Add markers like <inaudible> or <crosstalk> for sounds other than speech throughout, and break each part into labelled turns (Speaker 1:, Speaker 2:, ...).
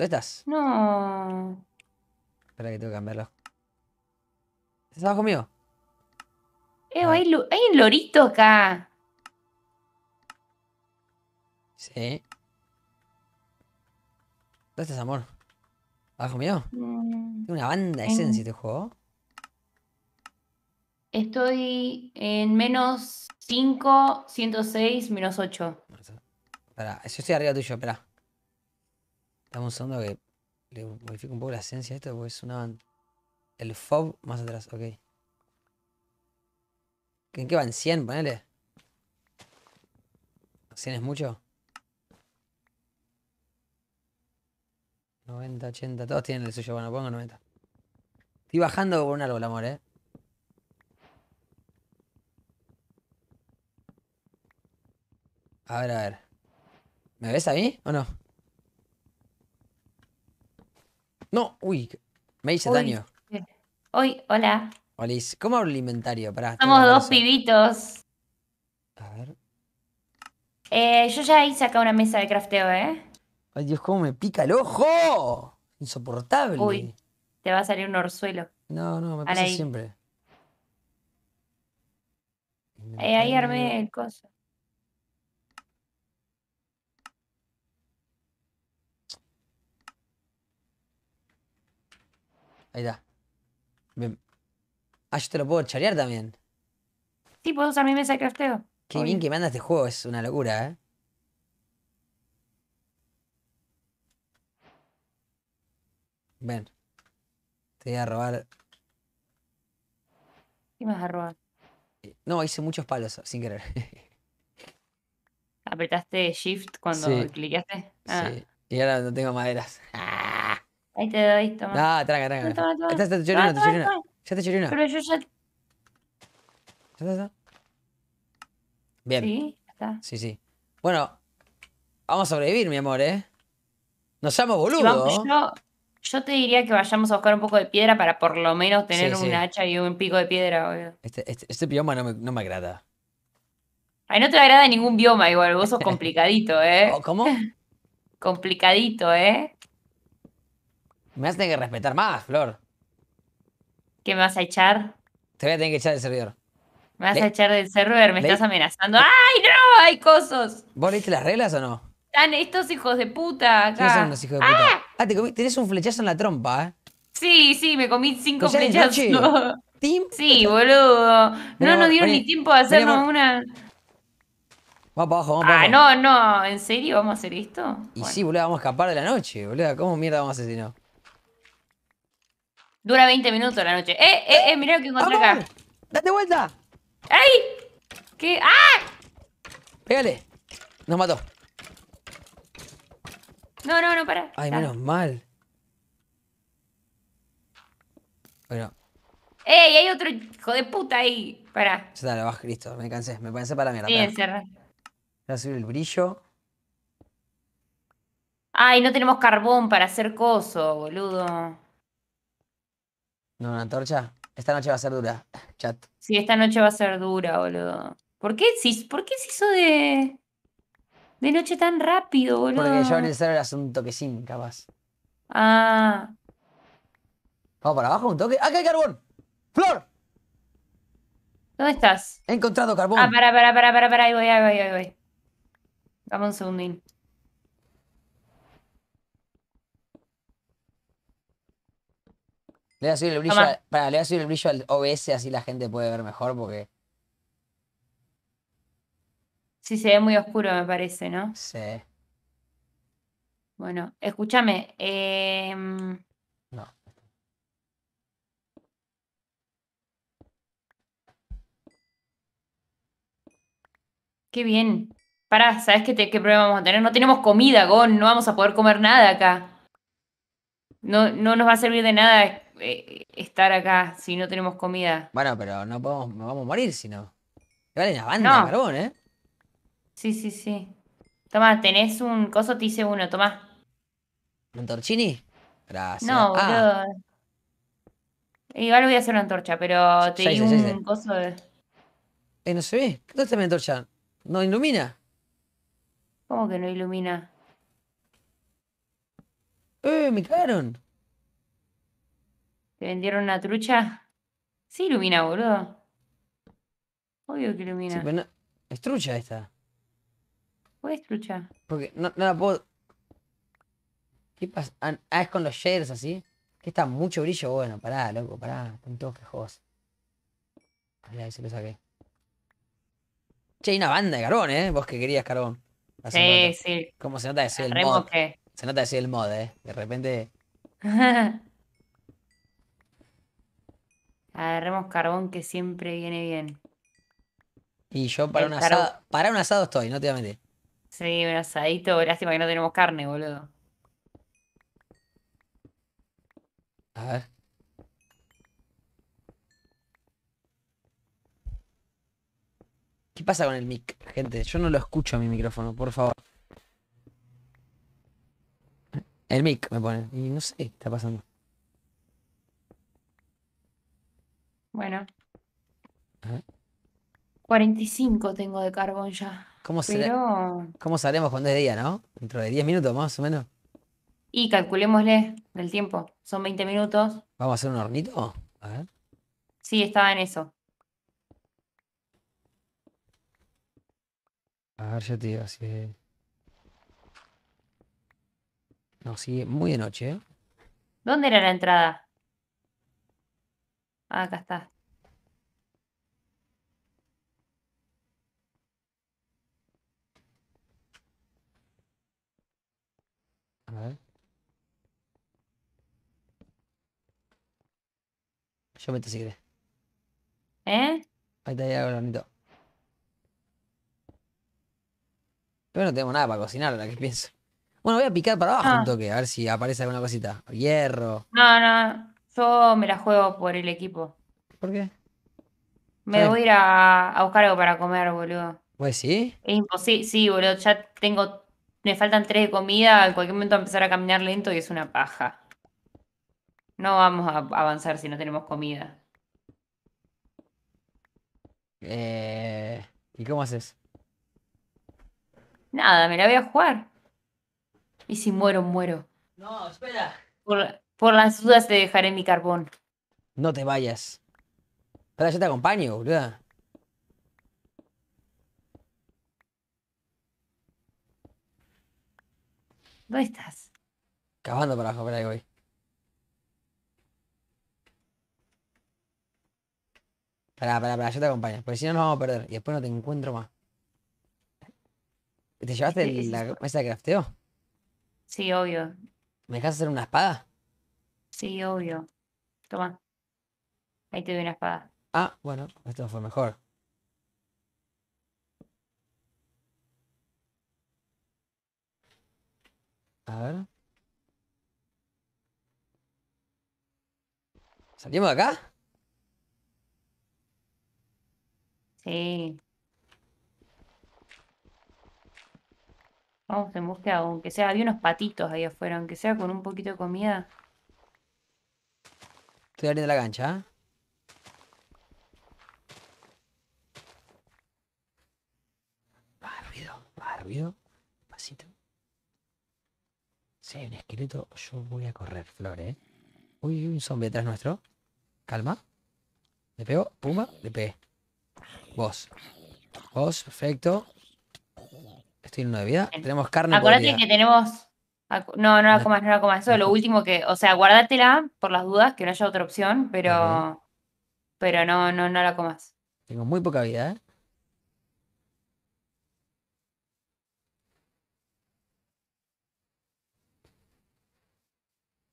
Speaker 1: ¿Dónde estás? No. Espera que tengo que cambiarlo. ¿Estás abajo mío?
Speaker 2: Eh, hay, hay, un lorito acá.
Speaker 1: Sí. ¿Dónde estás, amor? ¿Abajo mío?
Speaker 2: Mm.
Speaker 1: Tengo una banda de esencia este juego.
Speaker 2: Estoy en menos 5, 106, menos 8.
Speaker 1: Espera, yo estoy arriba tuyo, espera. Estamos usando que le modifico un poco la esencia a esto porque sonaban el FOB más atrás, ok. ¿En qué van? 100, ponele. 100 es mucho. 90, 80, todos tienen el suyo, bueno, pongo 90. Estoy bajando por un árbol, amor, eh. A ver, a ver. ¿Me ves a mí o no? No, uy, me hice daño.
Speaker 2: Eh, uy, hola.
Speaker 1: Olis, ¿cómo hago el inventario? Estamos
Speaker 2: dos pibitos. A ver. Eh, yo ya hice acá una mesa de crafteo, ¿eh?
Speaker 1: Ay, Dios, cómo me pica el ojo. Insoportable. Uy,
Speaker 2: te va a salir un orzuelo.
Speaker 1: No, no, me pasa siempre.
Speaker 2: Eh, ahí armé el coso.
Speaker 1: Ahí está. Bien. Ah, yo te lo puedo charear también.
Speaker 2: Sí, puedo usar mi mesa de crafteo. Qué bien que me anda este juego,
Speaker 1: es una locura, ¿eh? Ven. Te voy a robar. ¿Qué me vas a robar? Eh, no, hice muchos palos sin querer. <laughs>
Speaker 2: ¿Apretaste shift cuando cliqueaste? Ah. Sí.
Speaker 1: Y ahora no tengo maderas. <laughs> ¡Ah!
Speaker 2: Ahí te doy, toma. Ah, tranca, tranca. Toma, toma, toma. Está, te Ya te choré Pero yo ya... ¿Ya
Speaker 1: está, está? Bien. Sí, está. Sí, sí. Bueno, vamos a sobrevivir, mi amor, ¿eh? Nos llamo boludo.
Speaker 2: yo, te diría que vayamos a buscar un poco de piedra para por lo menos tener un hacha y un pico de piedra, obvio.
Speaker 1: Este, este, este, bioma no me, no me agrada.
Speaker 2: Ay, no te agrada ningún bioma igual, vos sos <laughs> complicadito, ¿eh? ¿Cómo? <laughs> complicadito, ¿eh? Me vas a tener
Speaker 1: que respetar más, Flor. ¿Qué me vas a echar? Te voy a tener que echar del servidor. Me vas a echar del server? me estás amenazando.
Speaker 2: ¡Ay, no! ¡Hay cosas!
Speaker 1: ¿Vos leíste las reglas o no?
Speaker 2: Están estos hijos de puta acá. ¿Qué son los hijos de puta? ¡Ah!
Speaker 1: ah tenés un flechazo en la trompa, ¿eh?
Speaker 2: Sí, sí, me comí cinco flechazos. ¿Team? <laughs> Sí, boludo. no nos dieron ni tiempo de hacernos una.
Speaker 1: Vamos para abajo, vamos para ah, abajo. Ah,
Speaker 2: no, no. ¿En serio vamos a hacer esto?
Speaker 1: Y sí, boludo, vamos a escapar de la noche, boludo. ¿Cómo mierda vamos a hacer si no?
Speaker 2: Dura 20 minutos la noche. ¡Eh, eh, eh! Mirá lo que encontré acá. ¡Date vuelta! ¡Ay! ¿Qué? ¡Ah!
Speaker 1: Pégale. Nos mató.
Speaker 2: No, no, no, para. Ay, menos
Speaker 1: mal. Bueno.
Speaker 2: ¡Ey! Hay otro hijo de puta ahí. Para.
Speaker 1: Ya está, lo Cristo. Me cansé. Me cansé para la mierda. Bien, cerrar. Voy a subir el brillo.
Speaker 2: Ay, no tenemos carbón para hacer coso, boludo.
Speaker 1: No, una torcha. Esta noche va a ser dura, chat.
Speaker 2: Sí, esta noche va a ser
Speaker 1: dura, boludo.
Speaker 2: ¿Por qué, si, ¿por qué se hizo de, de noche
Speaker 1: tan rápido, boludo? Porque yo en el cerebro hace un toquecín, capaz. Ah. Vamos para abajo, un toque. ¡Acá ¡Ah, hay carbón! ¡Flor! ¿Dónde estás? He encontrado carbón. Ah, para,
Speaker 2: para, para, para, para, ahí voy, ahí voy, ahí
Speaker 1: voy. Dame un segundín. Le voy a subir el brillo, al, para, el brillo al OBS así la gente puede ver mejor porque...
Speaker 2: Sí, se ve muy oscuro, me parece, ¿no? Sí. Bueno, escúchame. Em, no. Qué bien. Pará, ¿sabes qué, qué problema vamos a tener? No tenemos comida, Gon. No vamos a poder comer nada acá. No, no nos va a servir de nada eh, estar acá si no tenemos comida?
Speaker 1: Bueno, pero no podemos, nos vamos a morir si no. Vale una banda no. carbón, ¿eh?
Speaker 2: Sí, sí, sí. Tomá, tenés un coso, te hice uno, tomá.
Speaker 1: ¿Un torchini? Gracias. No, ah.
Speaker 2: Igual voy a hacer una antorcha, pero te di hice, un coso de.
Speaker 1: Eh, no se ve. ¿Dónde está mi antorcha? ¿No ilumina? ¿Cómo que
Speaker 2: no ilumina?
Speaker 1: ¡Eh, me cagaron! ¿Te
Speaker 2: vendieron una trucha? Sí, ilumina, boludo. Obvio que ilumina.
Speaker 1: Es trucha esta.
Speaker 2: ¿Puedes es trucha?
Speaker 1: Porque no, la puedo. ¿Qué pasa? Ah, ah es con los shaders así. Que está mucho brillo. Bueno, pará, loco, pará. Con todos quejos. Ya ahí se lo saqué. Che, hay una banda de carbón, ¿eh? Vos que querías carbón. sí, sí. Como se nota decir el mod? Se nota decir el mod, ¿eh? De repente.
Speaker 2: <laughs> Agarremos carbón que siempre viene bien.
Speaker 1: Y yo para un asado. Para un asado estoy, no te voy
Speaker 2: Sí, un asadito. Lástima que no tenemos carne, boludo.
Speaker 1: A ver. ¿Qué pasa con el mic, gente? Yo no lo escucho a mi micrófono, por favor. El mic me pone. Y no sé qué está pasando.
Speaker 2: Bueno. 45 tengo de carbón ya. ¿Cómo, pero...
Speaker 1: ¿Cómo cuando es día, no? Dentro de 10 minutos más o menos.
Speaker 2: Y calculémosle el tiempo. Son 20 minutos.
Speaker 1: ¿Vamos a hacer un hornito? A ver.
Speaker 2: Sí, estaba en eso.
Speaker 1: A ver, yo te digo, así. No, sigue muy de noche, ¿eh?
Speaker 2: ¿Dónde era la entrada? Ah, acá está.
Speaker 1: A ver. Yo meto si querés. ¿Eh? Ahí está ya bonito. Pero no tengo nada para cocinar, la que pienso. Bueno, voy a picar para abajo ah. un toque, a ver si aparece alguna cosita. Hierro.
Speaker 2: No, no. Yo me la juego por el equipo.
Speaker 1: ¿Por qué? Me voy a
Speaker 2: ir a, buscar algo para comer, boludo. ¿Pues sí? Es imposible, sí, boludo. Ya tengo. Me faltan tres de comida. En cualquier momento empezar a caminar lento y es una paja. No vamos a avanzar si no tenemos comida.
Speaker 1: Eh, ¿Y cómo haces?
Speaker 2: Nada, me la voy a jugar. Y si muero, muero. No, espera. Por las dudas te dejaré mi carbón.
Speaker 1: No te vayas. Espera, yo te acompaño, boluda. ¿Dónde estás? Cavando para abajo, para ahí voy. Espera, espera, yo te acompaño. Porque si no nos vamos a perder. Y después no te encuentro más. ¿Te llevaste el, este, la mesa de crafteo?
Speaker 2: Sí, obvio.
Speaker 1: ¿Me dejas hacer una espada?
Speaker 2: Sí, obvio. Toma. Ahí te doy una espada.
Speaker 1: Ah, bueno, esto fue mejor. A ver. ¿Salimos de acá? Sí.
Speaker 2: Vamos en búsqueda, aunque sea, había unos patitos ahí afuera, aunque sea con un poquito de comida.
Speaker 1: Estoy abriendo la cancha. ¿eh? ¿ah? ruido, Pasito. Si hay un esqueleto, yo voy a correr, flores ¿eh? Uy, un zombie detrás nuestro. Calma. Le pego, puma, le pegué. Vos. Vos, perfecto. Estoy en una de vida. Tenemos carne. Acuérdate que
Speaker 2: tenemos no, no la comas, no la comas. Eso es lo último que, o sea, guárdatela por las dudas, que no haya otra opción, pero, pero no, no, no la comas.
Speaker 1: Tengo muy poca vida, ¿eh?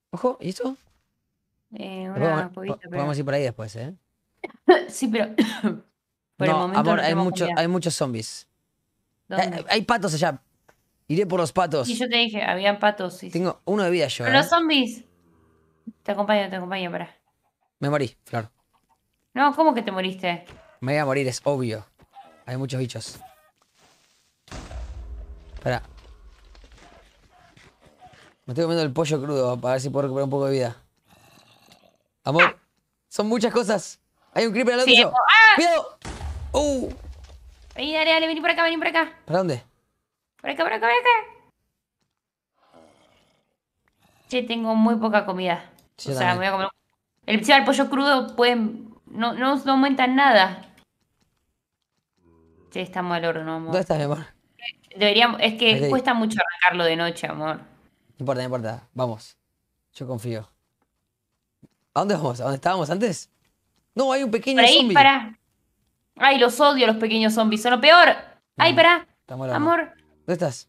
Speaker 1: Ojo, ¿y eso?
Speaker 2: Eh, podemos, ir por ahí después, ¿eh? <coughs> sí, pero.
Speaker 1: <coughs> amor, hay, hay muchos zombies. Eh, hay patos allá. Iré por los patos. Y yo
Speaker 2: te dije, habían patos. Sí.
Speaker 1: Tengo uno de vida yo. Pero los ¿eh?
Speaker 2: zombies. Te acompaño, te acompaño, pará.
Speaker 1: Me morí, Flor.
Speaker 2: No, ¿cómo que te moriste?
Speaker 1: Me voy a morir, es obvio. Hay muchos bichos. Pará. Me estoy comiendo el pollo crudo para ver si puedo recuperar un poco de vida. Amor, son muchas cosas. Hay un creeper al otro. Sí,
Speaker 2: ¡Ah! ¡Cuidado! ¡Uh! Vení, dale, dale, vení por acá, vení por acá. ¿Para dónde? Por acá, por acá, por acá. Che, tengo muy poca comida. o sea, me voy a comer. El, el pollo crudo pueden. No, no, nada. Che, está mal horno, amor. ¿Dónde estás, mi amor? Deberíamos. Es que cuesta
Speaker 1: mucho arrancarlo de noche, amor. No importa, no importa. Vamos. Yo confío. ¿A dónde vamos? ¿A dónde estábamos antes? No, hay un pequeño zombie. ahí, Para.
Speaker 2: Ay, los odio los pequeños zombies. Son lo peor. Ay, mm, pará.
Speaker 1: Amor. ¿Dónde estás?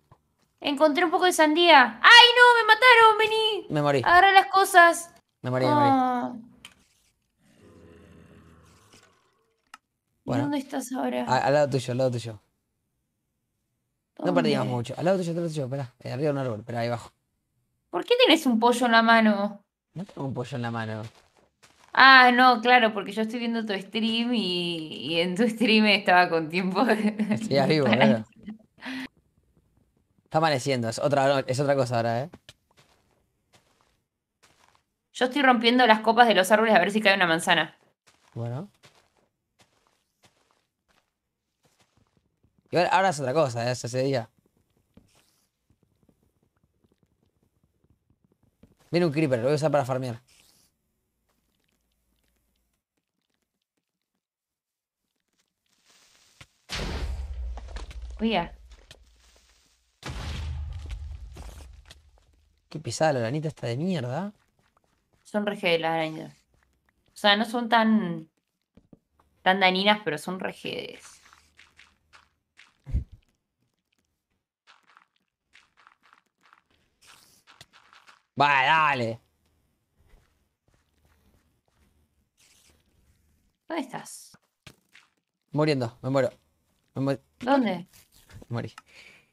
Speaker 2: Encontré un poco de sandía. ¡Ay, no! ¡Me mataron! ¡Vení! Me morí. Agarra las cosas. Me morí, me morí. Ah. ¿Dónde estás ahora? al
Speaker 1: lado tuyo, al lado tuyo. No perdíamos mucho. Al lado tuyo, al lado tuyo. Espera, eh, arriba de un árbol, espera, ahí abajo.
Speaker 2: ¿Por qué tienes un pollo en la mano?
Speaker 1: No tengo un pollo en la mano.
Speaker 2: Ah, no, claro, porque yo estoy viendo tu stream y, en tu stream estaba con tiempo. De... Sí, vivo,
Speaker 1: claro. Está amaneciendo, es otra, es otra cosa ahora, ¿eh?
Speaker 2: Yo estoy rompiendo las copas de los árboles a ver si cae una manzana.
Speaker 1: Bueno. Y ahora, es otra cosa, ¿eh? es ese día. Viene un creeper, lo voy a usar para farmear. Oye. Qué pesada la lanita está de mierda. Son
Speaker 2: rejedes las arañas. O sea, no son tan. tan daninas, pero son
Speaker 1: rejedes. ¡Vale, dale. ¿Dónde estás? Muriendo, me muero. Me ¿Dónde? <laughs> Morí.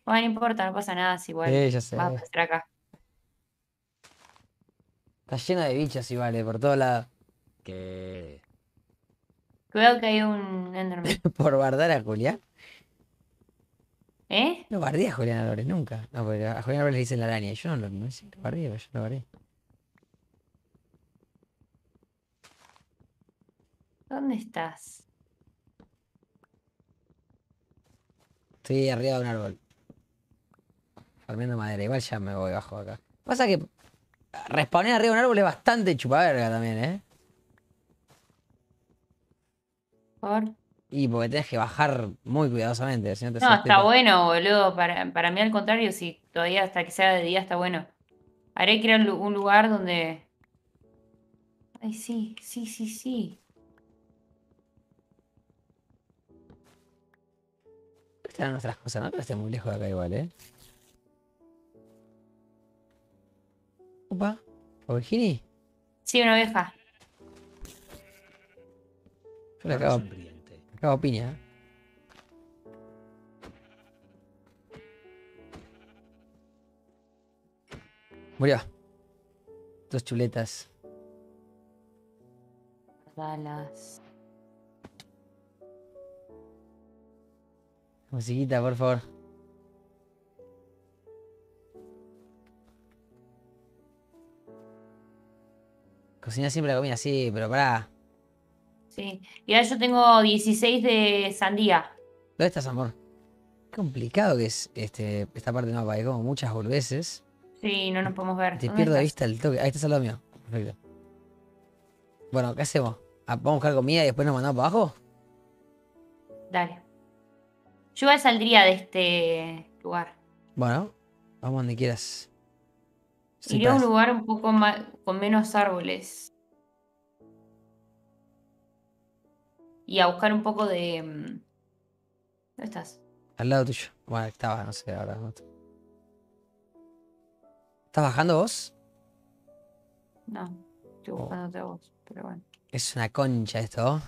Speaker 2: Bueno, no importa, no pasa nada, es igual. Sí, ya sé. Vamos a estar acá.
Speaker 1: Está llena de bichas y vale, eh, por todos lados. Que.
Speaker 2: Creo que hay un Enderman.
Speaker 1: <laughs> ¿Por bardar a Julián?
Speaker 2: ¿Eh? No bardé a Julián Álvarez nunca.
Speaker 1: No, porque a Julián Álvarez le dicen la araña. Yo no lo no lo bardé, pero yo lo bardé.
Speaker 2: ¿Dónde estás?
Speaker 1: Estoy arriba de un árbol. Farmeando madera. Igual ya me voy bajo acá. Pasa que respawnear arriba de un árbol es bastante chupaverga también, ¿eh? ¿Por? Y porque tenés que bajar muy cuidadosamente. Si no, te no está bueno,
Speaker 2: boludo. Para, mí, al contrario, si todavía hasta que sea de día está bueno. Haré que era un lugar donde. Ay, sí, sí, sí, sí.
Speaker 1: Están nuestras cosas, ¿no? Pero está muy lejos de acá, igual, ¿eh? Opa. ¿Ovejini?
Speaker 2: Sí, una oveja.
Speaker 1: Yo opinión. acabo. piña. ¿eh? Murió. Dos chuletas.
Speaker 2: Balas.
Speaker 1: Musiquita, por favor. Cocina siempre la comida, sí, pero pará.
Speaker 2: Sí. Y ahora yo tengo 16 de sandía.
Speaker 1: ¿Dónde estás, amor? Qué complicado que es este, esta parte del mapa. Hay como muchas volveces.
Speaker 2: Sí, no nos podemos ver. Te pierdo de vista
Speaker 1: el toque. Ahí está al lado mío. Perfecto. Bueno, ¿qué hacemos? Ah, ¿Vamos a buscar comida y después nos mandamos para abajo?
Speaker 2: Dale. Yo ya saldría de este lugar.
Speaker 1: Bueno, vamos donde quieras. Sí, Iría a un lugar
Speaker 2: un poco más, con menos árboles. Y a buscar un poco de... Mm, ¿Dónde estás?
Speaker 1: Al lado tuyo. Bueno, estaba, no sé, ahora. ¿Estás bajando vos? No, estoy oh. buscando
Speaker 2: otra vos pero bueno.
Speaker 1: Es una concha esto.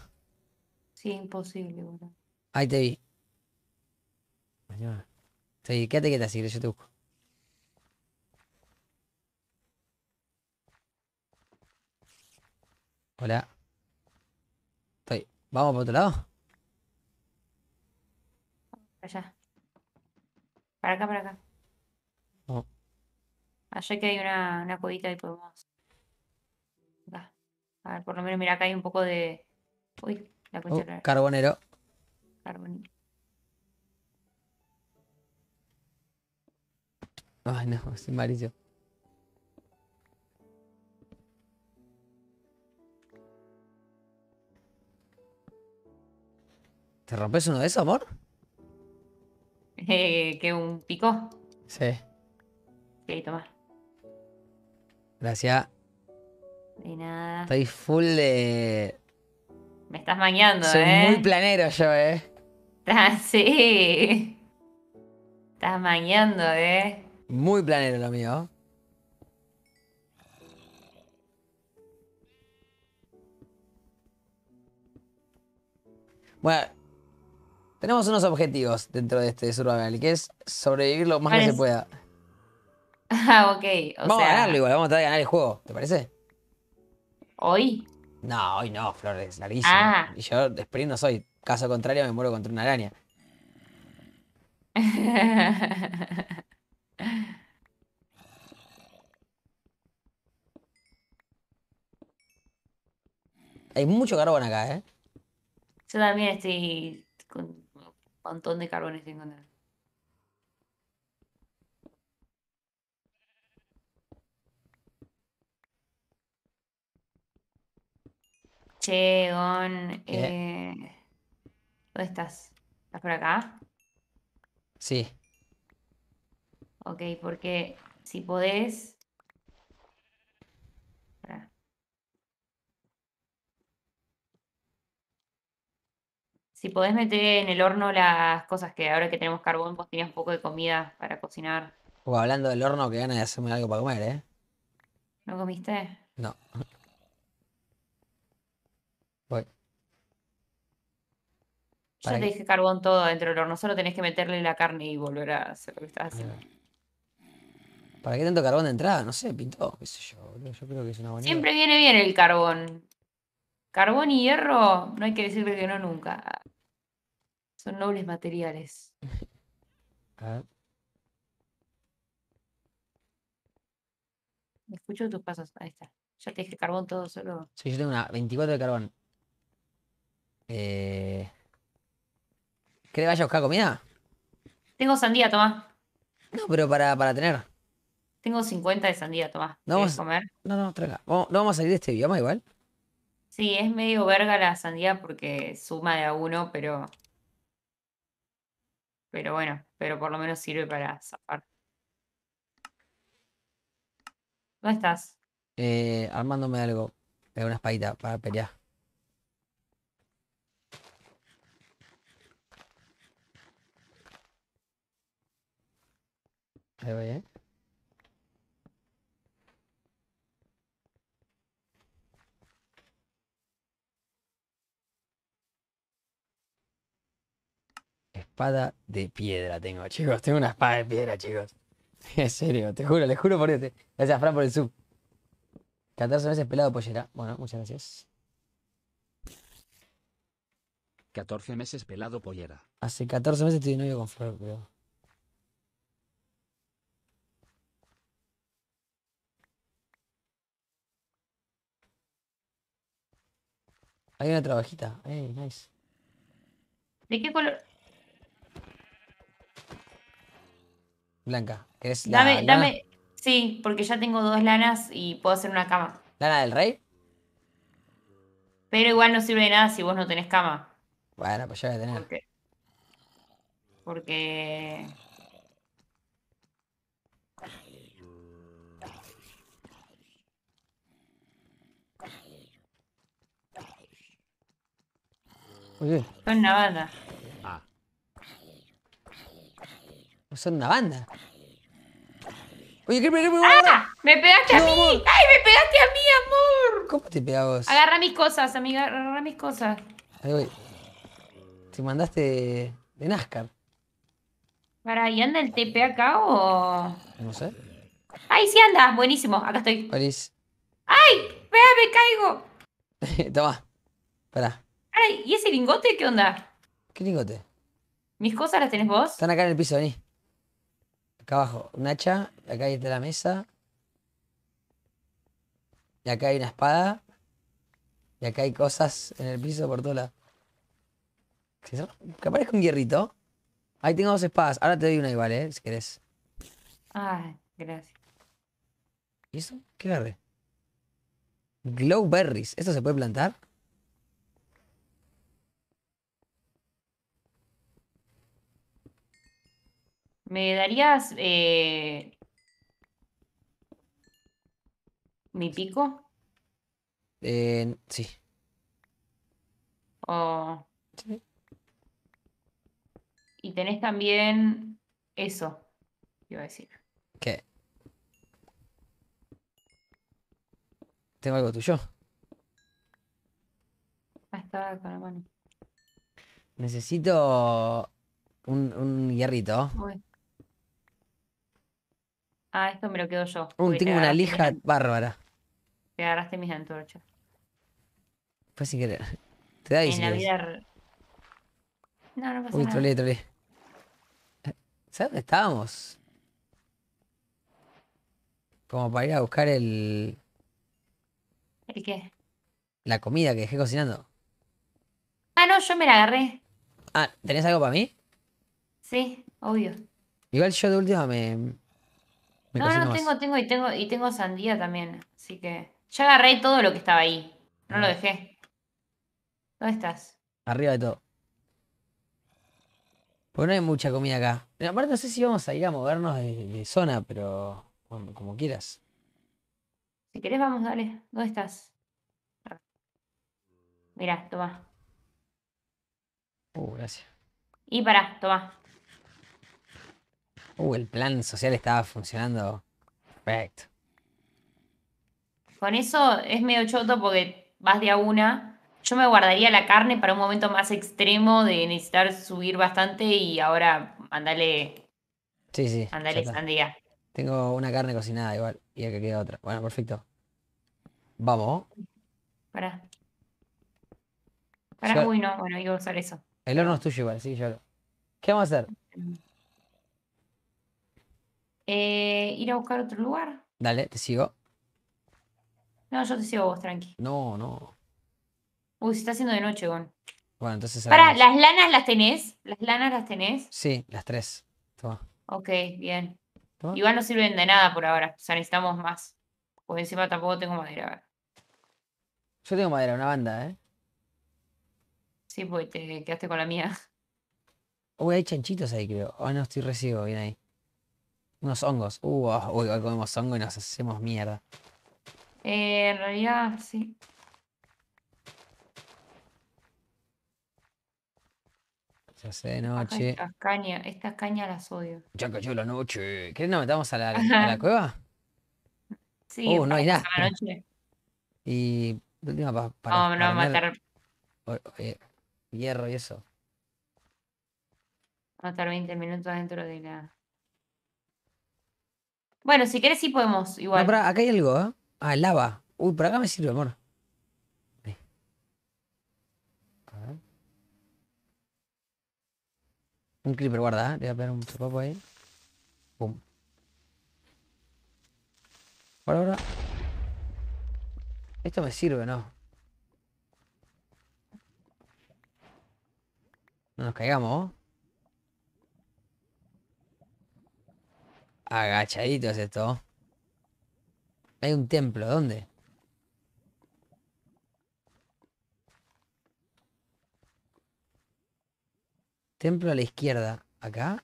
Speaker 2: Sí, imposible, boludo.
Speaker 1: Ahí te vi. Quédate quieta, si yo te busco. Hola. Estoy. ¿Vamos por otro lado?
Speaker 2: Allá. Para acá, para acá. Oh. Allá ah, que hay una, una cuevita y podemos. Acá. A ver, por lo menos, mira, acá hay un poco de. Uy, la cuestión oh,
Speaker 1: carbonero. Carbonero. Ay, no, es amarillo. ¿Te rompes uno de esos, amor?
Speaker 2: Eh, ¿Que un pico? Sí. Sí, toma. Gracias. De nada. Estoy
Speaker 1: full de.
Speaker 2: Me estás mañando, eh. Soy muy
Speaker 1: planero yo, eh.
Speaker 2: <laughs> Ah, sí. Estás mañando, eh.
Speaker 1: Muy planero lo mío. Bueno, tenemos unos objetivos dentro de este Survival, que es sobrevivir lo más que se pueda. <laughs>
Speaker 2: Ah, ok. vamos a ganarlo
Speaker 1: igual, vamos a tratar de ganar el juego, ¿te parece? ¿Hoy? No, hoy no, Flores, larguísimo. Ah. Y yo sprint soy. Caso contrario, me muero contra una araña.
Speaker 2: <laughs>
Speaker 1: Hay mucho carbón acá, ¿eh?
Speaker 2: Yo también estoy montón de carbones que encontrar. Che, Gon, eh, ¿dónde estás? ¿Estás por acá? Sí. Ok, porque si podés, si podés meter en el horno las cosas que ahora que tenemos carbón, pues tenías un poco de comida para cocinar.
Speaker 1: O hablando del horno, que ganas de hacerme algo para comer, ¿eh?
Speaker 2: ¿No comiste?
Speaker 1: No. Voy.
Speaker 3: Yo
Speaker 2: te dije carbón todo dentro del horno, solo tenés que meterle la carne y volver a hacer lo que estás haciendo.
Speaker 1: ¿Para qué tanto carbón de entrada? No sé, pintó, qué sé yo, Yo creo que es una buena. Siempre
Speaker 2: viene bien el carbón. Carbón y hierro, no hay que decir que no nunca. Son nobles materiales. <laughs> Ah. Escucho tus pasos. Ahí está. Ya te dije carbón todo solo.
Speaker 1: Sí, yo tengo una 24 de carbón. Eh... ¿Qué le vaya a buscar comida?
Speaker 2: Tengo sandía, toma.
Speaker 1: No, pero para, tener.
Speaker 2: Tengo 50 de sandía, toma. No vamos a comer?
Speaker 1: No, no, traga. no vamos a salir de este bioma igual.
Speaker 2: Sí, es medio verga la sandía porque suma de a uno, pero pero bueno, pero por lo menos sirve para zafar. ¿Dónde estás?
Speaker 1: Eh, armándome algo. Pega una espadita para pelear. Ahí voy, ¿eh? espada de piedra tengo, chicos. Tengo una espada de piedra, chicos. <laughs> En serio, te juro, les juro por este. Gracias, Fran, por el sub. 14 meses pelado pollera. Bueno, muchas gracias.
Speaker 3: 14 meses pelado pollera.
Speaker 1: Hace 14 meses estoy de novio con Flor, creo. Hay una trabajita. Hey, nice. ¿De qué color? Blanca, es la Dame, dame.
Speaker 2: Sí, porque ya tengo dos lanas y puedo hacer una cama.
Speaker 1: ¿Lana del rey?
Speaker 2: Pero igual no sirve de nada si vos no tenés cama.
Speaker 1: Bueno, pues ya voy a tener. ¿Por qué?
Speaker 2: Porque.
Speaker 1: Son una Pues son una banda. Oye, ¿qué, qué, qué, qué ah
Speaker 2: ¡Me pegaste a mí! ¡Ay, me pegaste a mí, amor! ¿Cómo
Speaker 1: te pegabas? Agarra
Speaker 2: mis cosas, amiga, agarra mis cosas.
Speaker 1: Ay, voy. Te mandaste de, NASCAR.
Speaker 2: ¿Para y anda el TP acá o.? No sé. ¡Ay, sí anda! Buenísimo, acá estoy. París. ¡Ay! ¡Vea,
Speaker 1: me caigo! <laughs> Toma. Pará.
Speaker 2: Ay, ¿y ese lingote qué onda?
Speaker 1: ¿Qué lingote? ¿Mis cosas las tenés vos? Están acá en el piso, vení. Acá abajo, un hacha. Acá hay de la mesa. Y acá hay una espada. Y acá hay cosas en el piso por todos lados. Que aparezca un hierrito. Ahí tengo dos espadas. Ahora te doy una igual, ¿eh? Si querés.
Speaker 2: Ah, gracias.
Speaker 1: ¿Y eso? ¿Qué agarré? Glowberries. ¿Esto se puede plantar?
Speaker 2: ¿Me darías eh, mi pico? Eh, oh. sí. Y tenés también eso, iba a decir.
Speaker 1: ¿Qué? ¿Tengo algo tuyo? Ah, Necesito un, un hierrito.
Speaker 2: Ah, esto me lo quedo yo. Uh, tengo una lija bárbara. Te agarraste mis antorchas.
Speaker 1: Pues sin querer. Te da ahí, En la vida.
Speaker 2: No, no pasa Uy, nada. trolé,
Speaker 1: ¿Sabes dónde estábamos? Como para ir a buscar el. ¿El qué? La comida que dejé cocinando.
Speaker 2: Ah, no, yo me la agarré.
Speaker 1: Ah, ¿tenés algo para mí?
Speaker 2: Sí, obvio.
Speaker 1: Igual yo de última me, no, no, tengo,
Speaker 2: tengo y, tengo y tengo sandía también. Así que. Ya agarré todo lo que estaba ahí. No lo ah. dejé. ¿Dónde estás?
Speaker 1: Arriba de todo. Pues no hay mucha comida acá. Pero aparte no sé si vamos a ir a movernos de, zona, pero como quieras.
Speaker 2: Si querés vamos, dale. ¿Dónde estás? Mira, toma. Uh, gracias. Y pará, toma.
Speaker 1: Uh, el plan social estaba funcionando perfecto.
Speaker 2: Con eso es medio choto porque vas de a una. Yo me guardaría la carne para un momento más extremo de necesitar subir bastante y ahora andale.
Speaker 1: Sí, sí. Andale sandía. Tengo una carne cocinada igual y que queda otra. Bueno, perfecto. Vamos. Para. Para, uy, no,
Speaker 2: bueno, iba a usar eso.
Speaker 1: El horno es tuyo igual, sí, yo lo. ¿Qué vamos a hacer? Mm.
Speaker 2: Eh, ir a buscar otro lugar.
Speaker 1: Dale, te sigo.
Speaker 2: No, yo te sigo vos, tranqui.
Speaker 1: No, no.
Speaker 2: Uy, se está haciendo de noche, Bueno,
Speaker 1: entonces. Para, ¿las
Speaker 2: lanas las tenés? ¿Las lanas las tenés?
Speaker 1: Sí, las tres.
Speaker 2: Ok, bien. Igual no sirven de nada por ahora. O sea, necesitamos más. Pues encima tampoco tengo madera.
Speaker 1: Yo tengo madera, una banda, ¿eh?
Speaker 2: Sí, porque te quedaste con la mía.
Speaker 1: Uy, hay chanchitos ahí, creo. Ah, no, estoy recibo, bien ahí. Unos hongos. Uh, ah, uy, hoy, comemos hongo y nos hacemos mierda.
Speaker 2: Eh, en realidad, sí.
Speaker 1: Se hace de noche. Estas
Speaker 2: cañas, las odio.
Speaker 1: Ya cayó la noche. ¿Querés nos metamos a la, a la cueva?
Speaker 2: Sí, uh, no hay nada. La noche.
Speaker 1: Y última para, para. No, no, matar. hierro y eso.
Speaker 2: Matar a 20 minutos dentro de la.
Speaker 1: Bueno, si quieres sí podemos, igual. No, acá hay algo, ¿eh? Ah, lava. Uy, por acá me sirve, amor. Un creeper, guarda, ¿eh? Le voy a pegar un sopapo ahí. Pum. Ahora, ahora. Esto me sirve, ¿no? No nos caigamos, ¿oh? Agachadito es esto. Hay un templo, ¿dónde? Templo a la izquierda. ¿Acá?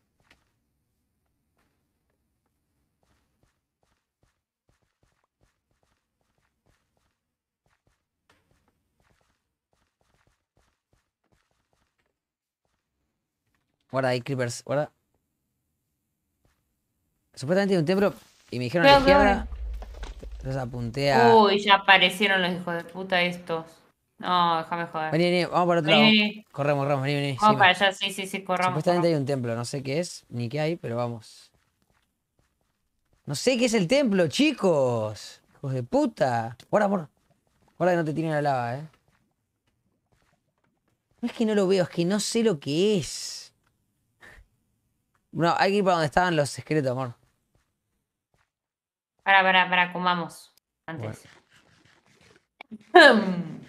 Speaker 1: Guarda hay creepers. Guarda. Supuestamente hay un templo y me dijeron a la izquierda. apunté a. Uy,
Speaker 2: ya aparecieron los hijos de puta estos. No, déjame joder. Vení, vení, vamos para otro lado.
Speaker 1: Corremos, corremos, vení, vení. Vamos para allá,
Speaker 2: sí, sí, sí, corramos. Supuestamente
Speaker 1: hay un templo, no sé qué es, ni qué hay, pero vamos. No sé qué es el templo, chicos. Hijos de puta. Guarda, amor Guarda que no te tiren la lava, eh. No es que no lo veo, es que no sé lo que es. No, hay que ir para donde estaban los esqueletos, amor.
Speaker 2: Para, para, para, comamos. Antes. Bueno. <laughs>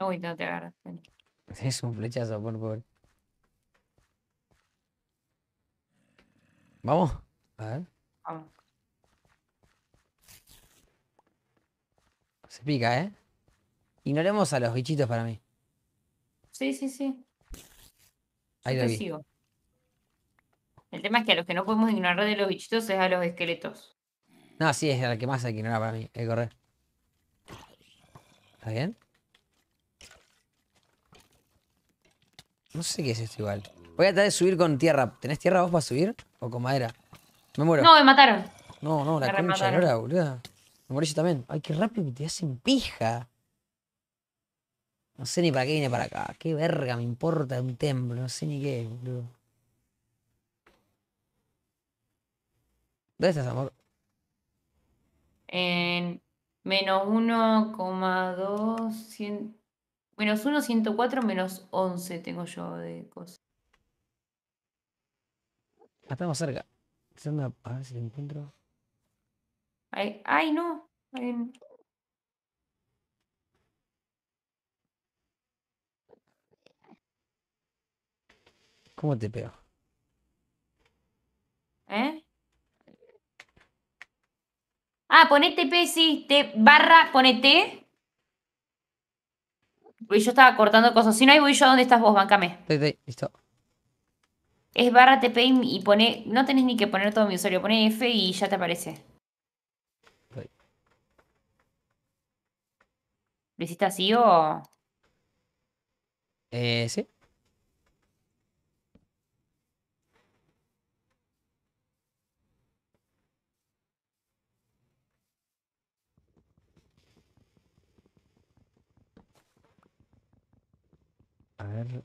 Speaker 2: Uy, no te agarras.
Speaker 1: Es un flechazo, por favor. Vamos. A ver. Vamos. Se pica, ¿eh? Ignoremos a los bichitos para mí.
Speaker 2: Sí, sí, sí. Ahí lo El tema es que a los que no podemos ignorar de los bichitos es a los esqueletos.
Speaker 1: No, sí, es el que más hay que ignorar para mí, el correr. ¿Está bien? No sé qué es esto igual. Voy a tratar de subir con tierra. ¿Tenés tierra vos para subir? ¿O con madera? Me muero. No, me mataron. No, no, la concha no era, boludo eso también. Ay, qué rápido que te hacen pija. No sé ni para qué viene para acá. Qué verga me importa un templo. No sé ni qué, boludo. ¿Dónde estás, amor?
Speaker 2: En menos 1,2. Menos 1, 104, menos 11 tengo yo de cosas.
Speaker 1: Estamos cerca. A ver si lo encuentro.
Speaker 2: Ay, ay no. Em. ¿Cómo te veo? ¿Eh? Ah, ponete P, sí, te barra, ponete. porque yo estaba cortando cosas. Si no hay voy yo, ¿dónde estás vos? Bancame. listo. Es barra TP y pone. No tenés ni que poner todo mi usuario. Pone F y ya te aparece. ¿Lo hiciste así o...?
Speaker 1: Eh, sí. A ver.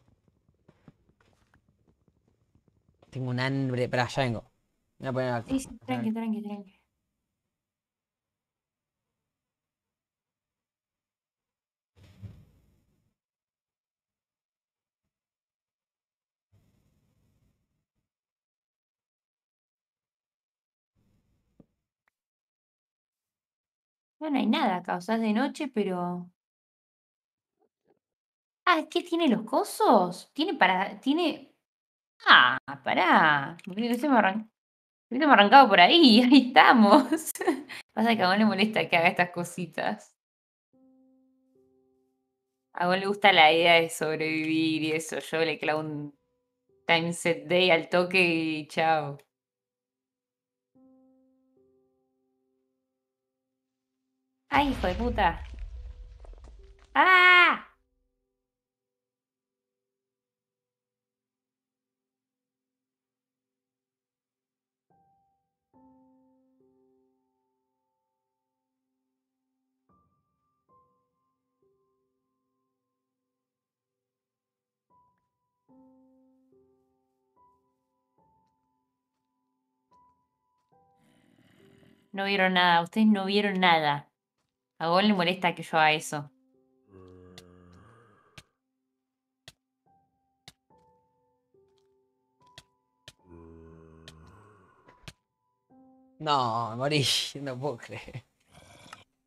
Speaker 1: Tengo un hambre, para ya vengo. Voy a poner sí,
Speaker 2: tranqui, tranqui, tranqui. No, hay nada acá, o sea, es de noche, pero... Ah, ¿qué tiene los cosos? Tiene para... Tiene... Ah, pará. me arrancado por ahí? <laughs> Ahí estamos. Pasa que a vos le molesta que haga estas cositas. A vos le gusta la idea de sobrevivir y eso. Yo le clavo un time day al toque y chao. ¡Ay, hijo puta! ¡Ah! No vieron nada, ustedes no vieron nada. A gol le molesta que yo haga eso.
Speaker 1: No, morí, <laughs> no puedo creer.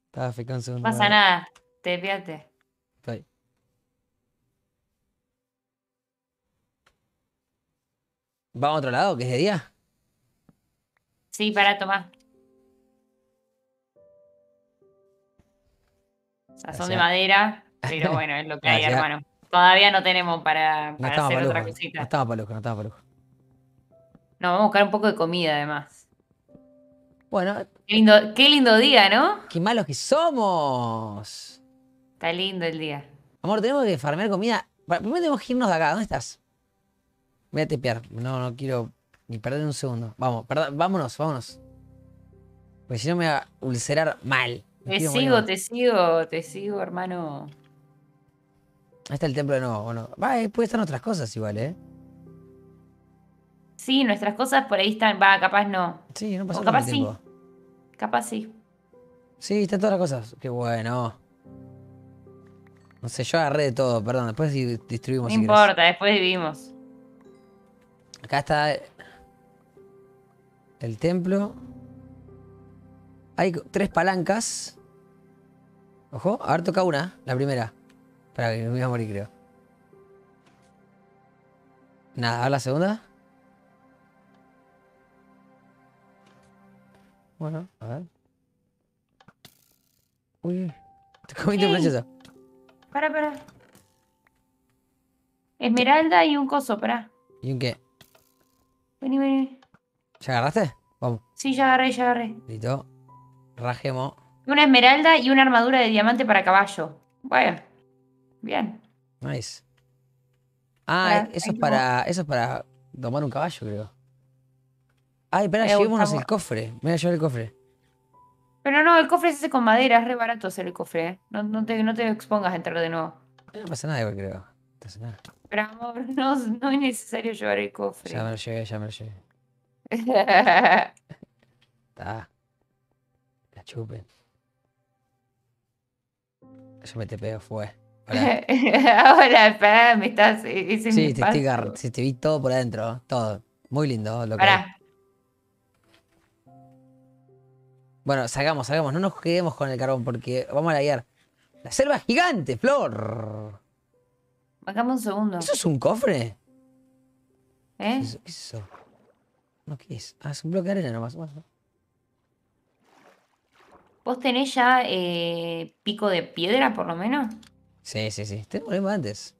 Speaker 1: Estaba fecando un segundo. No pasa nada,
Speaker 2: te piate.
Speaker 1: Estoy. ¿Vamos a otro lado, que es de día?
Speaker 2: Sí, para tomar. O sea, son de madera, <laughs>
Speaker 1: pero bueno, es lo que hay, hermano.
Speaker 2: Todavía no tenemos para, hacer otra cosita. No
Speaker 1: estaba loco, no estaba No,
Speaker 2: vamos a buscar un poco de comida además. Bueno. Qué lindo, qué lindo día, ¿no?
Speaker 1: Qué malos que somos.
Speaker 2: Está lindo el día.
Speaker 1: Amor, tenemos que farmear comida. primero tenemos que irnos de acá. ¿Dónde estás? Voy a tepear. No, no quiero ni perder un segundo. Vamos, vámonos, vámonos. Porque si no me va a ulcerar mal. Te sigo,
Speaker 2: te sigo, te sigo, hermano.
Speaker 1: Ahí está el templo de nuevo, Va, eh, puede estar otras cosas igual, ¿eh?
Speaker 2: Sí, nuestras cosas por ahí están. Va, capaz no. Sí, no pasa nada. Capaz sí. Capaz sí.
Speaker 1: Sí, están todas las cosas. Qué bueno. No sé, yo agarré de todo, perdón. Después distribuimos. No importa,
Speaker 2: después vivimos. Acá está
Speaker 1: el templo. Hay tres palancas. Ojo, ahora toca una, la primera. para que me voy a morir, creo. Nada, ahora la segunda. Bueno, a ver. Uy, te comiste un precioso.
Speaker 2: Para, para. Esmeralda y un coso, para. ¿Y un qué? Vení, vení.
Speaker 1: ¿Ya agarraste? Vamos.
Speaker 2: Sí, ya agarré, ya agarré.
Speaker 1: Listo. Rajemos.
Speaker 2: Una esmeralda y una armadura de diamante para caballo. Bueno,
Speaker 1: bien. Nice. Ah, eso es, para, eso es para domar un caballo, creo. Ay, espera, llevémonos el cofre. Voy a llevar el cofre.
Speaker 2: Pero no, el cofre es ese con madera, es re barato hacer el cofre. Eh. No, te, no te expongas a entrar de nuevo. Eh,
Speaker 1: no pasa nada, creo. No pasa
Speaker 2: Pero amor, no, no, es necesario llevar el cofre.
Speaker 1: Ya me lo llevé, ya me lo llevé.
Speaker 2: Está.
Speaker 1: <laughs> La chupen. Yo me te pego, fue. Ahora, espera, me estás. Eh, sí, te, estoy sí, te vi todo por adentro, todo. Muy lindo lo pará. Bueno, salgamos, salgamos. No nos quedemos con el carbón porque vamos a la guiar. La selva gigante, Flor.
Speaker 2: Bajame un segundo. ¿Eso es un cofre? ¿Eh? ¿Qué es
Speaker 1: eso? No, ¿qué es? Ah, es un bloque de arena nomás.
Speaker 2: ¿Vos tenés ya eh, pico de piedra, por lo menos?
Speaker 1: Sí, sí, sí. Te morimos antes.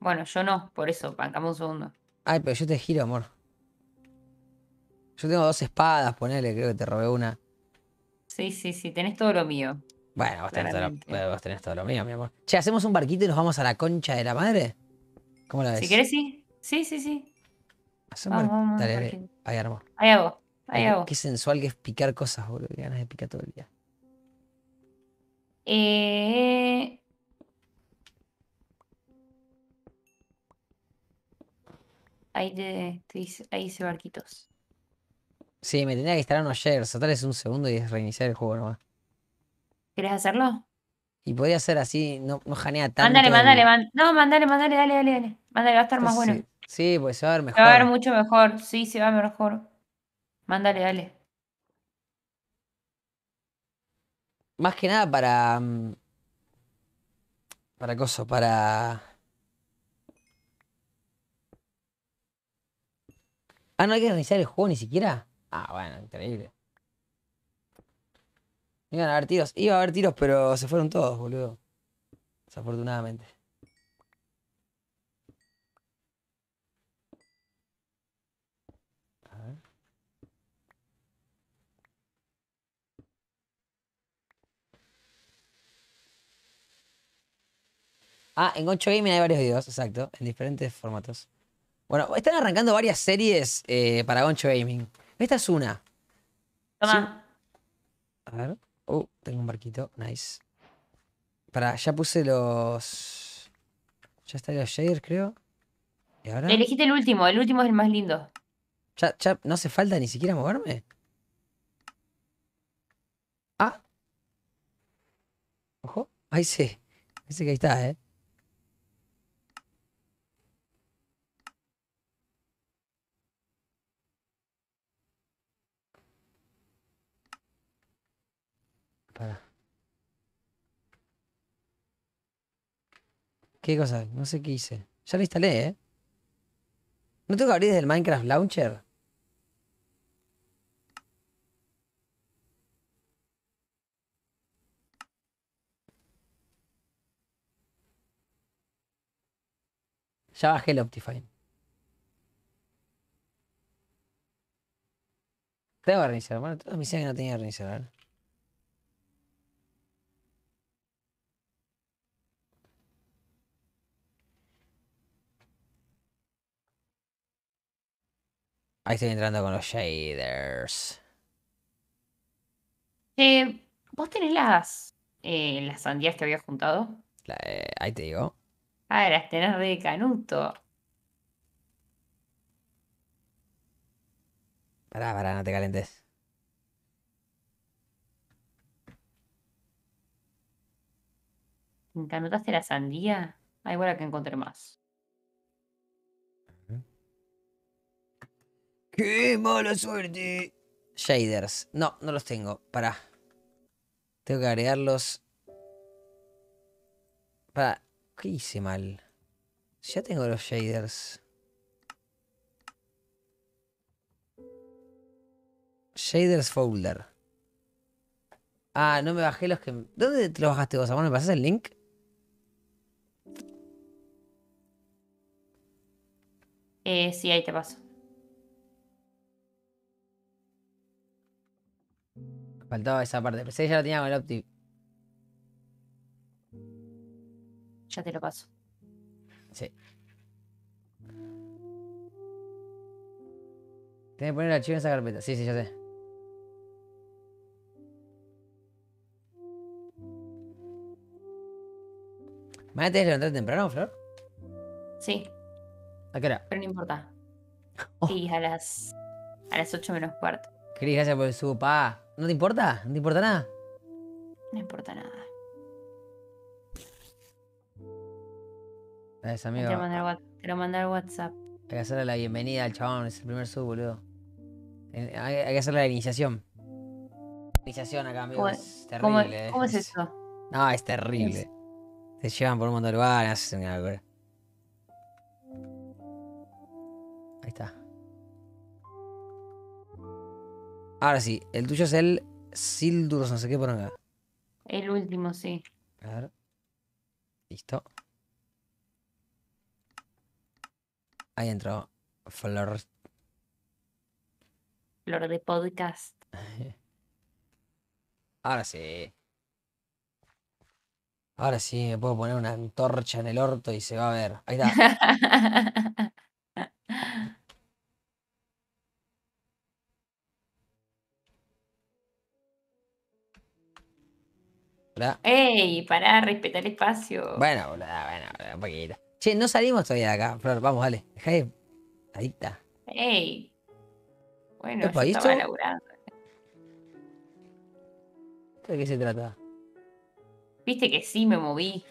Speaker 2: Bueno, yo no, por eso,
Speaker 1: pancamos un segundo. Ay, pero yo te giro, amor. Yo tengo dos espadas, ponele, creo que te robé una.
Speaker 2: Sí, sí, sí, tenés todo lo mío.
Speaker 1: Bueno, vos tenés, todo lo, eh, mío, mi amor. Che, ¿hacemos un barquito y nos vamos a la concha de la madre? ¿Cómo la ves? Si querés, sí. Sí, sí, sí. Hacemos vamos, vamos, Dale, ahí, armo. Ahí hago. Qué sensual que es picar cosas, boludo. ganas de picar todo el día.
Speaker 2: Eh... Ahí, te, dice, ahí se barquitos.
Speaker 1: Sí, me tenía que instalar unos shares. Total un segundo y es reiniciar el juego nomás.
Speaker 2: ¿Querés hacerlo?
Speaker 1: Y podría ser así, no, no janea tanto. Mándale, mándale,
Speaker 2: no, mándale, mándale, dale, dale, dale. Mándale, va a estar más bueno.
Speaker 1: Sí, pues se va a ver mejor. Se va a ver
Speaker 2: mucho mejor, sí, se va mejor. Mándale, dale.
Speaker 1: Más que nada para. Mm, para cosas, para. Ah, no hay que reiniciar el juego ni siquiera. Ah, bueno, increíble. Iban a haber tiros. Iba a haber tiros, pero se fueron todos, boludo. Desafortunadamente. Ah, en Goncho Gaming hay varios videos, exacto, en diferentes formatos. Bueno, están arrancando varias series eh, para Goncho Gaming. Esta es una. Toma. A ver. Uh, tengo un barquito. Nice. Para, ya puse los. Ya están los shaders, creo.
Speaker 2: ¿Y ahora? Elegiste el último. El último es el más lindo.
Speaker 1: Ya, no hace falta ni siquiera moverme. Ah. Ojo. Ahí sí. Dice que ahí está, eh. ¿Qué cosa? No sé qué hice. Ya lo instalé, ¿eh? ¿No tengo que abrir desde el Minecraft Launcher? Ya bajé el Optifine. Tengo que reiniciar. Bueno, todas mis que no tenía que reiniciar. ¿eh? Ahí estoy entrando con los shaders.
Speaker 2: Eh, ¿Vos tenés las, eh, las sandías que había juntado?
Speaker 1: Eh, ahí te digo.
Speaker 2: Ah, las tenés de canuto.
Speaker 1: Pará, pará, no te calentes.
Speaker 2: ¿Encanutaste la sandía? Ah, igual que encontré más.
Speaker 1: ¡Qué mala suerte! Shaders. No, no los tengo. Para, Tengo que agregarlos. Pará. ¿Qué hice mal? Ya tengo los shaders. Shaders folder. Ah, no me bajé los que... ¿Dónde te los bajaste vos, amor? ¿Me pasás el link?
Speaker 2: Eh, sí, ahí te paso.
Speaker 1: Faltaba esa parte. Pensé que ya la tenía con el Opti. Ya te lo paso. Sí. Tienes que poner el archivo en esa carpeta. Sí, sí, ya sé. ¿Mañana tener que levantar temprano, Flor? Sí. ¿A qué hora? Pero no importa. Sí, <laughs> oh. a las. a las 8 menos cuarto. Cris, gracias por el sub, pa. ¿No te importa? ¿No te importa nada? No importa nada. Gracias, amigo. Te lo mandar, mandar WhatsApp. Hay que hacerle la bienvenida al chabón, es el primer sub, boludo. Hay, que hacerle la iniciación. Iniciación acá, amigo. Es terrible. Eh. ¿Cómo, es eso? No, es terrible. Se llevan por un montón de lugares, Ahí está. Ahora sí, el tuyo es el Silduros, no sé qué por acá.
Speaker 2: El último, sí.
Speaker 1: A ver. Listo. Ahí entró Flor.
Speaker 2: Flor de podcast. <laughs>
Speaker 1: Ahora sí. Ahora sí, me puedo poner una antorcha en el orto y se va a ver. Ahí está. <laughs>
Speaker 2: ¡Ey! Pará, respeta el espacio. Bueno,
Speaker 1: boluda, bueno, un poquito. Che, no salimos todavía de acá, Flor. Vamos, dale. Deja de... Ahí
Speaker 2: ¡Ey! Bueno, yo estaba laburando.
Speaker 1: ¿De qué se trata?
Speaker 2: Viste que sí me moví.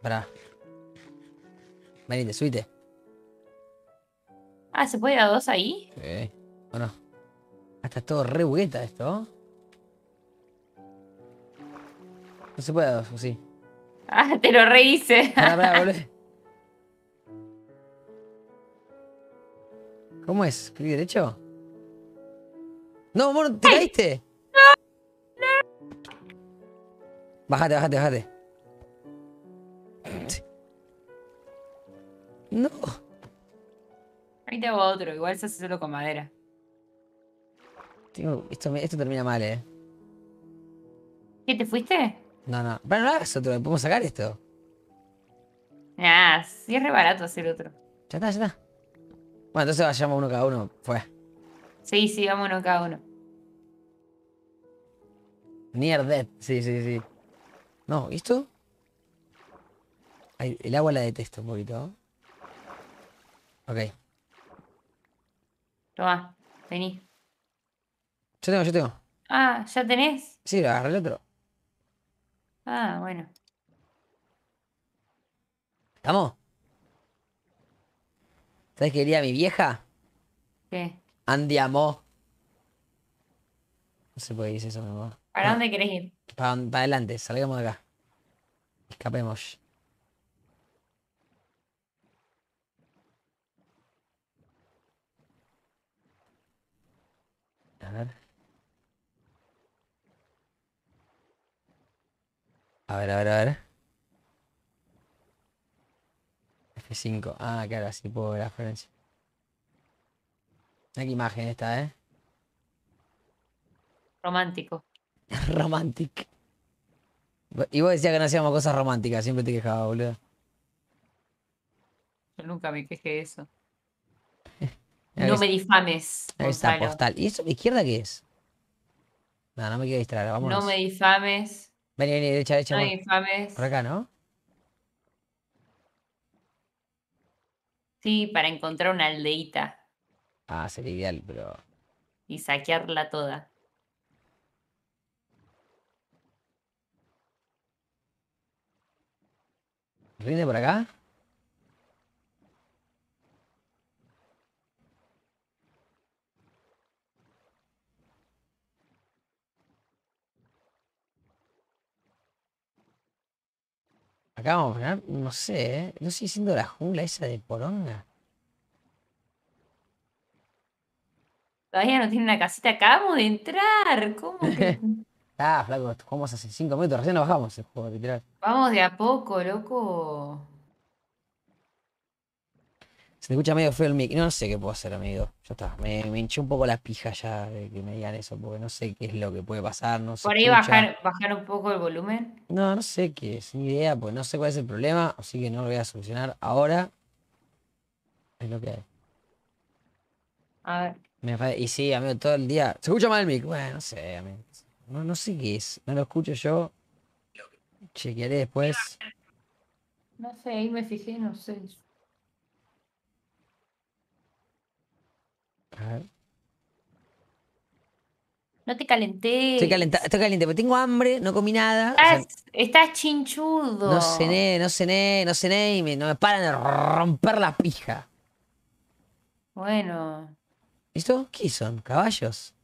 Speaker 1: Pará. Venite, subite.
Speaker 2: Ah, ¿se puede dar dos ahí?
Speaker 1: Sí. Bueno. Hasta ah, todo re bugueta esto. No se puede, o sí. Ah, te lo rehice. ¿Cómo es? ¿Clic derecho? No, amor, ¿te caíste? No, no. Bájate, bájate, bájate. No.
Speaker 2: Ahí te hago otro, igual se hace solo con madera.
Speaker 1: esto termina mal, eh.
Speaker 2: ¿Qué, te fuiste?
Speaker 1: No, no. Bueno, no hagas otro, podemos sacar esto.
Speaker 2: Ah, sí es re barato hacer otro.
Speaker 1: Ya está, ya está. Bueno, entonces vayamos uno cada uno, fue.
Speaker 2: Sí, sí, vamos uno cada uno.
Speaker 1: Near death, sí, sí, sí. No, ¿y el agua la detesto un poquito. Ok.
Speaker 2: Toma, vení. Yo tengo, yo tengo. Ah, ¿ya tenés?
Speaker 1: Sí, lo agarré el otro.
Speaker 2: Ah, bueno.
Speaker 1: ¿Estamos? ¿Sabes qué diría mi vieja? ¿Qué? Andiamo. No se puede decir eso, mi amor.
Speaker 2: ¿Para dónde querés ir?
Speaker 1: Para, para adelante, salgamos de acá. Escapemos. A ver. A ver, a ver, a ver. F5. Ah, claro, así puedo ver la diferencia. Mira qué imagen esta, ¿eh?
Speaker 2: Romántico.
Speaker 1: <laughs> Romántico. Y vos decías que no hacíamos cosas románticas, siempre te quejaba, boludo.
Speaker 2: Yo nunca me quejé de eso. <laughs> no me difames. Ahí está, postal. ¿Y
Speaker 1: eso de izquierda qué es? No, no me quiero distraer, vámonos. No me
Speaker 2: difames.
Speaker 1: Vení, vení, derecha, derecha. Ay, por... Por acá, ¿no?
Speaker 2: Sí, para encontrar una aldeita.
Speaker 1: Ah, sería ideal, pero.
Speaker 2: Y saquearla toda.
Speaker 1: ¿Rinde por acá? Acabamos vamos a no sé, ¿eh? No sigue siendo la jungla esa de poronga.
Speaker 2: Todavía no tiene una casita, acabamos de entrar. ¿Cómo que?
Speaker 1: <laughs> ah, flaco, jugamos hace 5 minutos, recién nos bajamos el juego, literal.
Speaker 2: Vamos de a poco, loco.
Speaker 1: Se me escucha medio feo el mic. No, sé qué puedo hacer, amigo. Ya está. Me, hinché un poco la pija ya de que me digan eso, porque no sé qué es lo que puede pasar. No Por ahí bajar,
Speaker 2: un poco el volumen.
Speaker 1: No, no sé qué es, ni idea, pues no sé cuál es el problema, así que no lo voy a solucionar ahora. Es lo que hay. A ver. y sí, amigo, todo el día. Se escucha mal el mic. Bueno, no sé, amigo. No, no sé qué es. No lo escucho yo. Chequearé después.
Speaker 2: No sé, ahí me fijé, no sé.
Speaker 1: No te calenté. Estoy, caliente, pero tengo hambre, no comí nada. Estás, chinchudo. No cené, no cené, no cené y me, no me paran de romper la pija. Bueno. ¿Listo? ¿Qué son? ¿Caballos?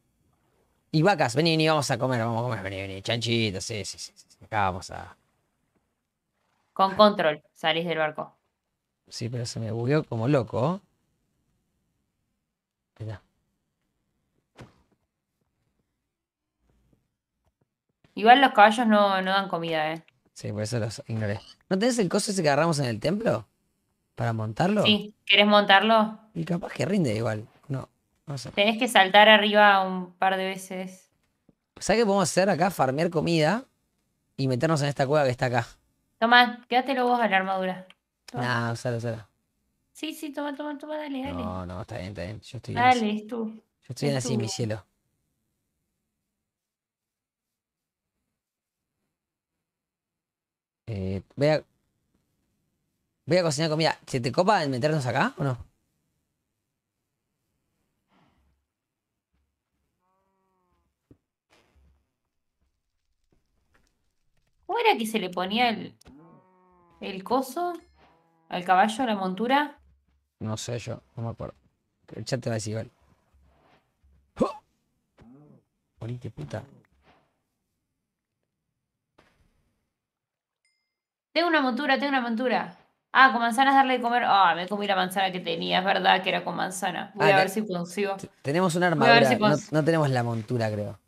Speaker 1: Y vacas, vení, vení, vamos a comer, vamos a comer, vení, vení, chanchitos, sí, sí, sí, sí, Acá vamos a.
Speaker 2: Con control, salís del barco.
Speaker 1: Sí, pero se me bugueó como loco.
Speaker 2: Igual los caballos no, no dan comida, eh.
Speaker 1: Sí, por eso los ignoré. ¿No tenés el coso ese que agarramos en el templo? ¿Para montarlo? Sí,
Speaker 2: ¿querés montarlo?
Speaker 1: Y capaz que rinde igual. No,
Speaker 2: Tenés que saltar arriba un par de veces.
Speaker 1: ¿Sabes qué podemos hacer acá? Farmear comida y meternos en esta cueva que está acá.
Speaker 2: Tomá, quédatelo vos a la armadura. No,
Speaker 1: Nah, usala,
Speaker 2: Sí, sí, toma, toma, toma, dale, dale. No,
Speaker 1: no, está bien, está bien. Yo estoy bien. Dale, es tú. Yo estoy bien así, mi cielo. Eh, voy, a, cocinar comida. ¿Se te copa meternos acá o no?
Speaker 2: ¿Cómo era que se le ponía el, el coso al caballo, a la montura?
Speaker 1: No sé yo, no me acuerdo. El chat te va a igual. ¡Oh! puta.
Speaker 2: Tengo una montura, tengo una montura. Ah, con manzanas darle de comer. Ah, me comí la manzana que tenía, es verdad que era con manzana. Voy ah, a ver si
Speaker 1: consigo. Tenemos una armadura, no, tenemos la montura, creo.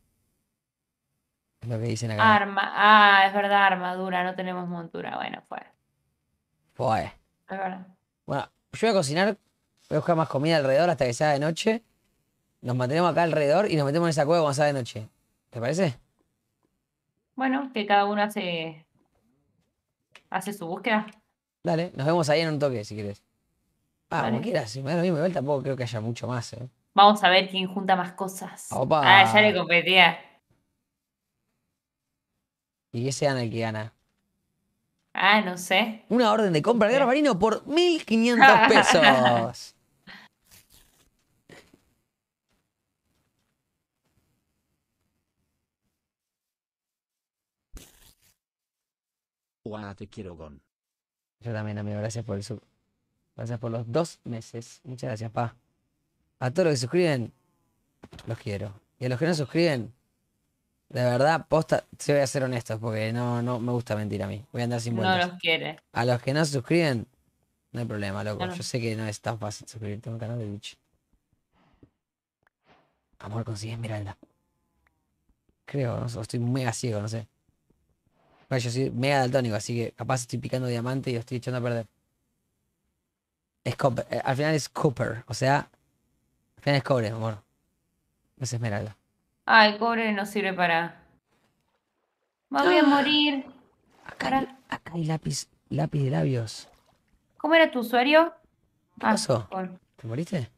Speaker 1: Es lo que dicen acá.
Speaker 2: Arma, ah, es verdad, armadura, no tenemos montura. Bueno, pues. Pues. Es verdad.
Speaker 1: Bueno, yo voy a cocinar, voy a buscar más comida alrededor hasta que sea de noche. Nos mantenemos acá alrededor y nos metemos en esa cueva cuando sea de noche. ¿Te parece?
Speaker 2: Bueno, que cada uno hace hace su búsqueda.
Speaker 1: Dale, nos vemos ahí en un toque si quieres.
Speaker 2: Ah, como quieras,
Speaker 1: si me da lo tampoco creo que haya mucho más, eh.
Speaker 2: Vamos a ver quién junta más cosas. Ah, ya le competía.
Speaker 1: Y se gana el que gana. Ah, no sé. Una orden de compra de guerra Garbarino por 1.500 pesos. <laughs>
Speaker 3: te quiero con.
Speaker 1: Yo también, amigo, gracias por el sub. Gracias por los dos meses. Muchas gracias, pa. A todos los que suscriben, los quiero. Y a los que no suscriben, de verdad, posta, se voy a ser honesto porque no, no me gusta mentir a mí. Voy a andar sin vueltas. No los quiere. A los que no suscriben, no hay problema, loco. Yo sé que no es tan fácil suscribirte a un canal de Twitch. Amor, consigue Esmeralda. Creo, no estoy mega ciego, no sé. Bueno, yo soy mega daltónico, así que capaz estoy picando diamante y lo estoy echando a perder. Es eh, Al final es cooper o sea, al final es cobre, amor. No es esmeralda.
Speaker 2: Ah, el cobre no sirve para. Me voy a ah. morir. Acá,
Speaker 1: hay, lápiz, lápiz de labios.
Speaker 2: ¿Cómo era tu usuario?
Speaker 1: Ah, paso ¿Te moriste?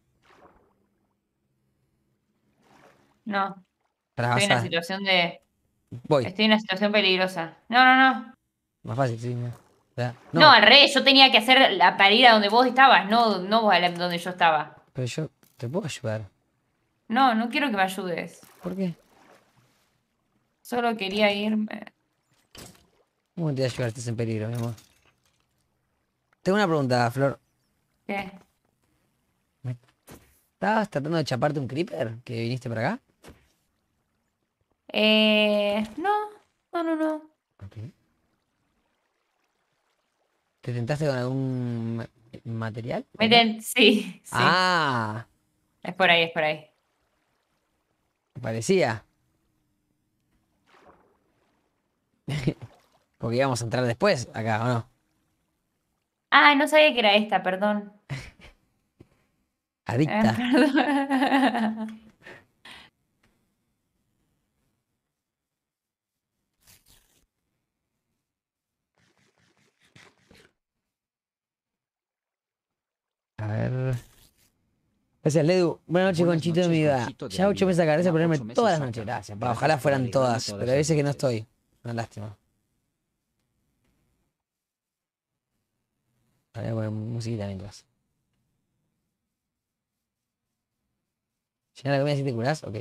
Speaker 1: No. Estoy en una
Speaker 2: situación de Estoy en una situación peligrosa. No, no, no.
Speaker 1: Más fácil, sí. No, no. al
Speaker 2: revés, yo tenía que hacer la parida donde vos estabas, no, no vos donde yo estaba.
Speaker 1: Pero yo te puedo ayudar.
Speaker 2: No, no quiero que me ayudes. ¿Por qué? Solo quería irme.
Speaker 1: ¿Cómo te voy a ayudar? Estás en peligro, mi amor. Tengo una pregunta, Flor. ¿Qué? ¿Estabas tratando de chaparte un creeper que viniste para acá? Eh, no, no, no, no. ¿Te tentaste con algún material? sí, Ah.
Speaker 2: Es por ahí, es por ahí.
Speaker 1: Parecía. <laughs> Porque íbamos a entrar después acá, ¿o no?
Speaker 2: Ah, no sabía que era esta, perdón.
Speaker 3: <laughs> Adicta.
Speaker 2: Eh, <laughs>
Speaker 1: A ver. Gracias, pues Ledu. Buenas noches, Conchito de mi vida. Ya ocho meses acá, gracias por ponerme todas las noches. Gracias, ojalá fueran todas, pero a veces que no estoy. Una lástima. Voy a poner musiquita mientras. ¿Llena la comida si te curás? Ok.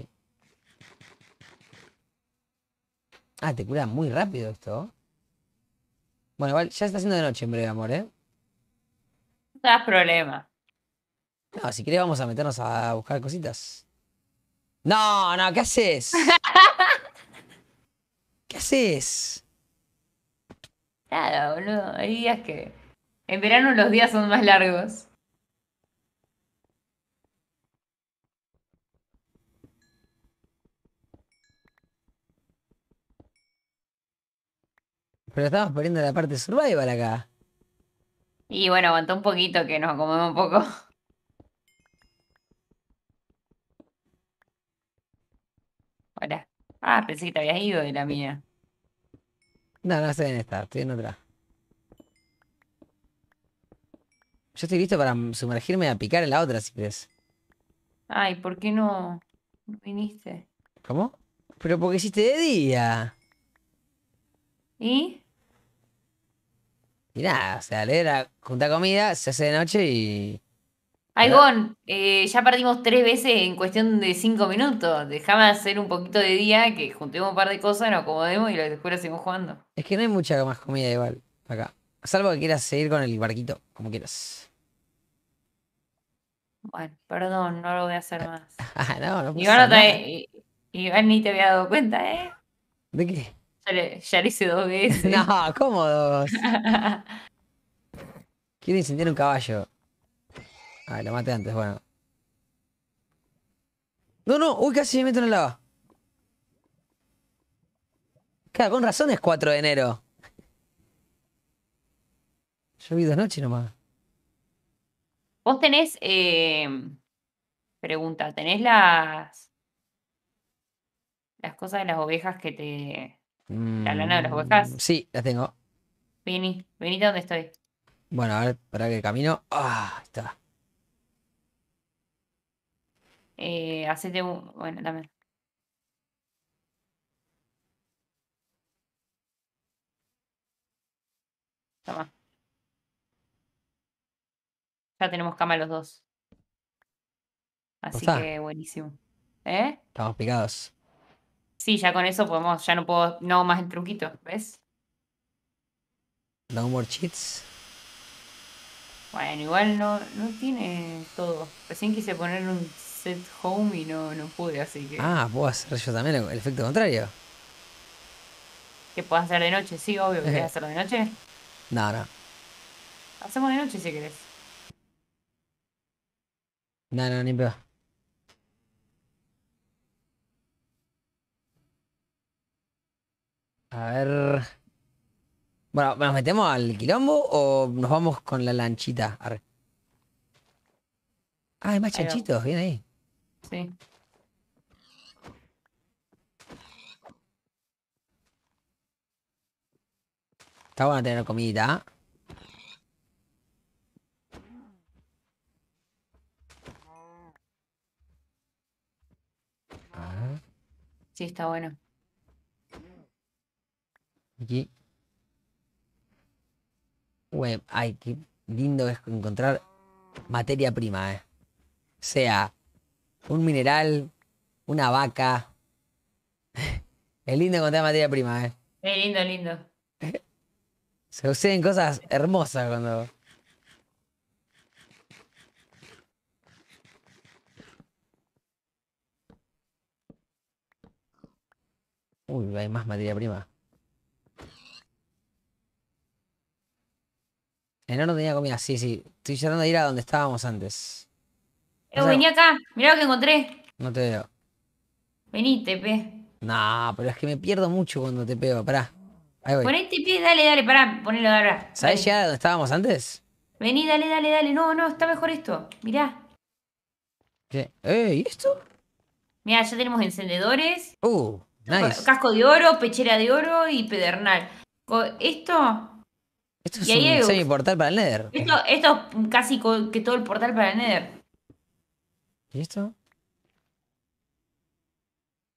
Speaker 1: Ah, te cura muy rápido esto. Bueno, igual ya está haciendo de noche en breve, amor, ¿eh?
Speaker 2: No das problema.
Speaker 1: No, si querés vamos a meternos a buscar cositas. No, no, ¿qué haces? <laughs> ¿Qué haces? Nada,
Speaker 2: boludo. Hay días que. En verano los días son más largos.
Speaker 1: Pero estamos poniendo la parte survival acá.
Speaker 2: Y bueno, aguantó un poquito que nos acomodemos un poco. Ah, pensé que te habías ido de la mía.
Speaker 1: No, no sé en estar, estoy en otra. Yo estoy listo para sumergirme a picar en la otra, si crees.
Speaker 2: Ay, ¿por qué no, viniste?
Speaker 1: ¿Cómo? Pero porque hiciste de día. ¿Y? Y nada, o sea, le junta comida, se hace de noche y Ay
Speaker 2: eh, ya perdimos tres veces en cuestión de cinco minutos. Dejame hacer un poquito de día, que juntemos un par de cosas, nos acomodemos y después seguimos jugando.
Speaker 1: Es que no hay mucha más comida igual acá. Salvo que quieras seguir con el barquito, como quieras.
Speaker 2: Bueno, perdón, no lo voy a hacer más. no, ni te había dado cuenta, ¿eh? ¿De qué? Ya, hice dos <laughs> veces. no,
Speaker 1: cómodos <laughs> Quiero incendiar un caballo. Ah, lo maté antes, bueno. No, no, uy, casi me meto en el lava. Claro, con razón es 4 de enero. Yo anoche nomás.
Speaker 2: Vos tenés. Eh, pregunta, ¿tenés las. las cosas de las ovejas que te.
Speaker 1: la lana de las ovejas? Mm, sí, las tengo.
Speaker 2: Vení, ¿de donde estoy.
Speaker 1: Bueno, a ver, para que camino. Ah, está
Speaker 2: hacete eh, un... Bueno, también. Toma. Ya tenemos cama los dos. Así que buenísimo. ¿Eh?
Speaker 1: Estamos picados.
Speaker 2: Sí, ya con eso podemos, ya no puedo, no más el truquito, ¿ves?
Speaker 1: No more cheats.
Speaker 2: Bueno, igual no, no tiene todo. Recién quise poner un Set Home y no, no pude, así que. Ah,
Speaker 1: puedo hacer yo también el efecto contrario.
Speaker 2: Que puedo hacer de noche, sí, obvio que a hacerlo de noche. No, no. Hacemos de noche si querés.
Speaker 1: No, no, ni peor. A ver. Bueno, ¿nos metemos al quilombo o nos vamos con la lanchita? Ah, hay más chanchitos, viene ahí. Sí. Está bueno tener comida.
Speaker 2: Sí, está bueno.
Speaker 1: Aquí. Web, ay, qué lindo es encontrar materia prima, eh. Sea un mineral, una vaca. Es lindo encontrar materia prima, ¿eh?
Speaker 2: Es lindo, lindo.
Speaker 1: Se suceden cosas hermosas cuando. Uy, hay más materia prima. No, no tenía comida, sí, sí. Estoy tratando de ir a donde estábamos antes. Eh, vení
Speaker 2: acá, mirá lo que encontré. No te veo. Vení, TP.
Speaker 1: No, pero es que me pierdo mucho cuando te pego, pará. Ahí voy. Poné
Speaker 2: dale, dale, pará, ponelo ahora.
Speaker 1: ¿Sabés ya dónde estábamos antes?
Speaker 2: Vení, dale, dale, dale. No, no, está mejor esto. Mirá.
Speaker 1: ¿Qué? Eh, ¿y esto?
Speaker 2: Mirá, ya tenemos encendedores.
Speaker 1: Uh, nice.
Speaker 2: Casco de oro, pechera de oro y pedernal. Esto
Speaker 1: esto es un semi portal para el Nether. Esto,
Speaker 2: esto es casi que todo el portal para el Nether
Speaker 1: esto?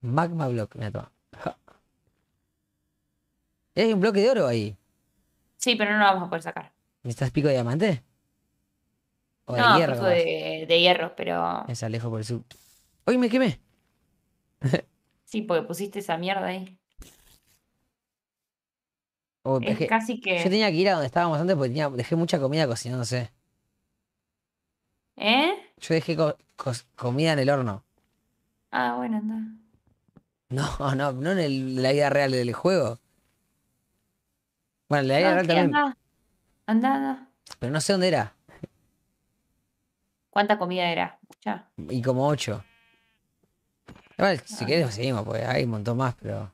Speaker 1: Magma block, mira, toma. <laughs> hay un bloque de oro ahí.
Speaker 2: Sí, pero no lo vamos a poder sacar.
Speaker 1: ¿Estás pico de diamante? de no, hierro.
Speaker 2: de, hierro, pero.
Speaker 1: Es alejo por el sub.
Speaker 2: ¡Hoy me quemé! <laughs> sí, porque pusiste esa mierda ahí.
Speaker 1: casi que. Yo tenía que ir a donde estábamos antes porque dejé mucha comida cocinándose. ¿Eh? Yo dejé comida en el horno.
Speaker 2: Ah, bueno, anda.
Speaker 1: No, no, no en la vida real del juego. Bueno, en la vida real también. Anda.
Speaker 2: anda,
Speaker 1: Pero no sé dónde era.
Speaker 2: ¿Cuánta comida era?
Speaker 1: Mucha. Y como ocho. Igual, si ah, quieres seguimos, porque hay un montón más, pero.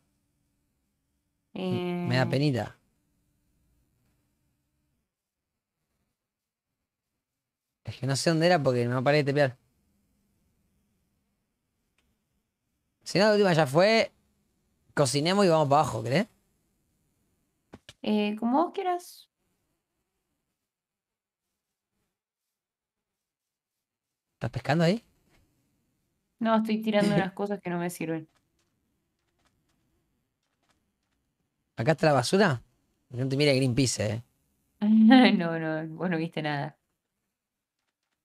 Speaker 1: Eh, me da penita. que no sé dónde era porque no paré de tepear. Si no, la última ya fue. Cocinemos y vamos para abajo, ¿crees? Eh, como vos quieras. ¿Estás pescando ahí?
Speaker 2: No, estoy tirando <laughs> unas cosas que no me sirven.
Speaker 1: ¿Acá está la basura? No te mire Greenpeace, eh.
Speaker 2: <laughs> no, no, vos no viste nada.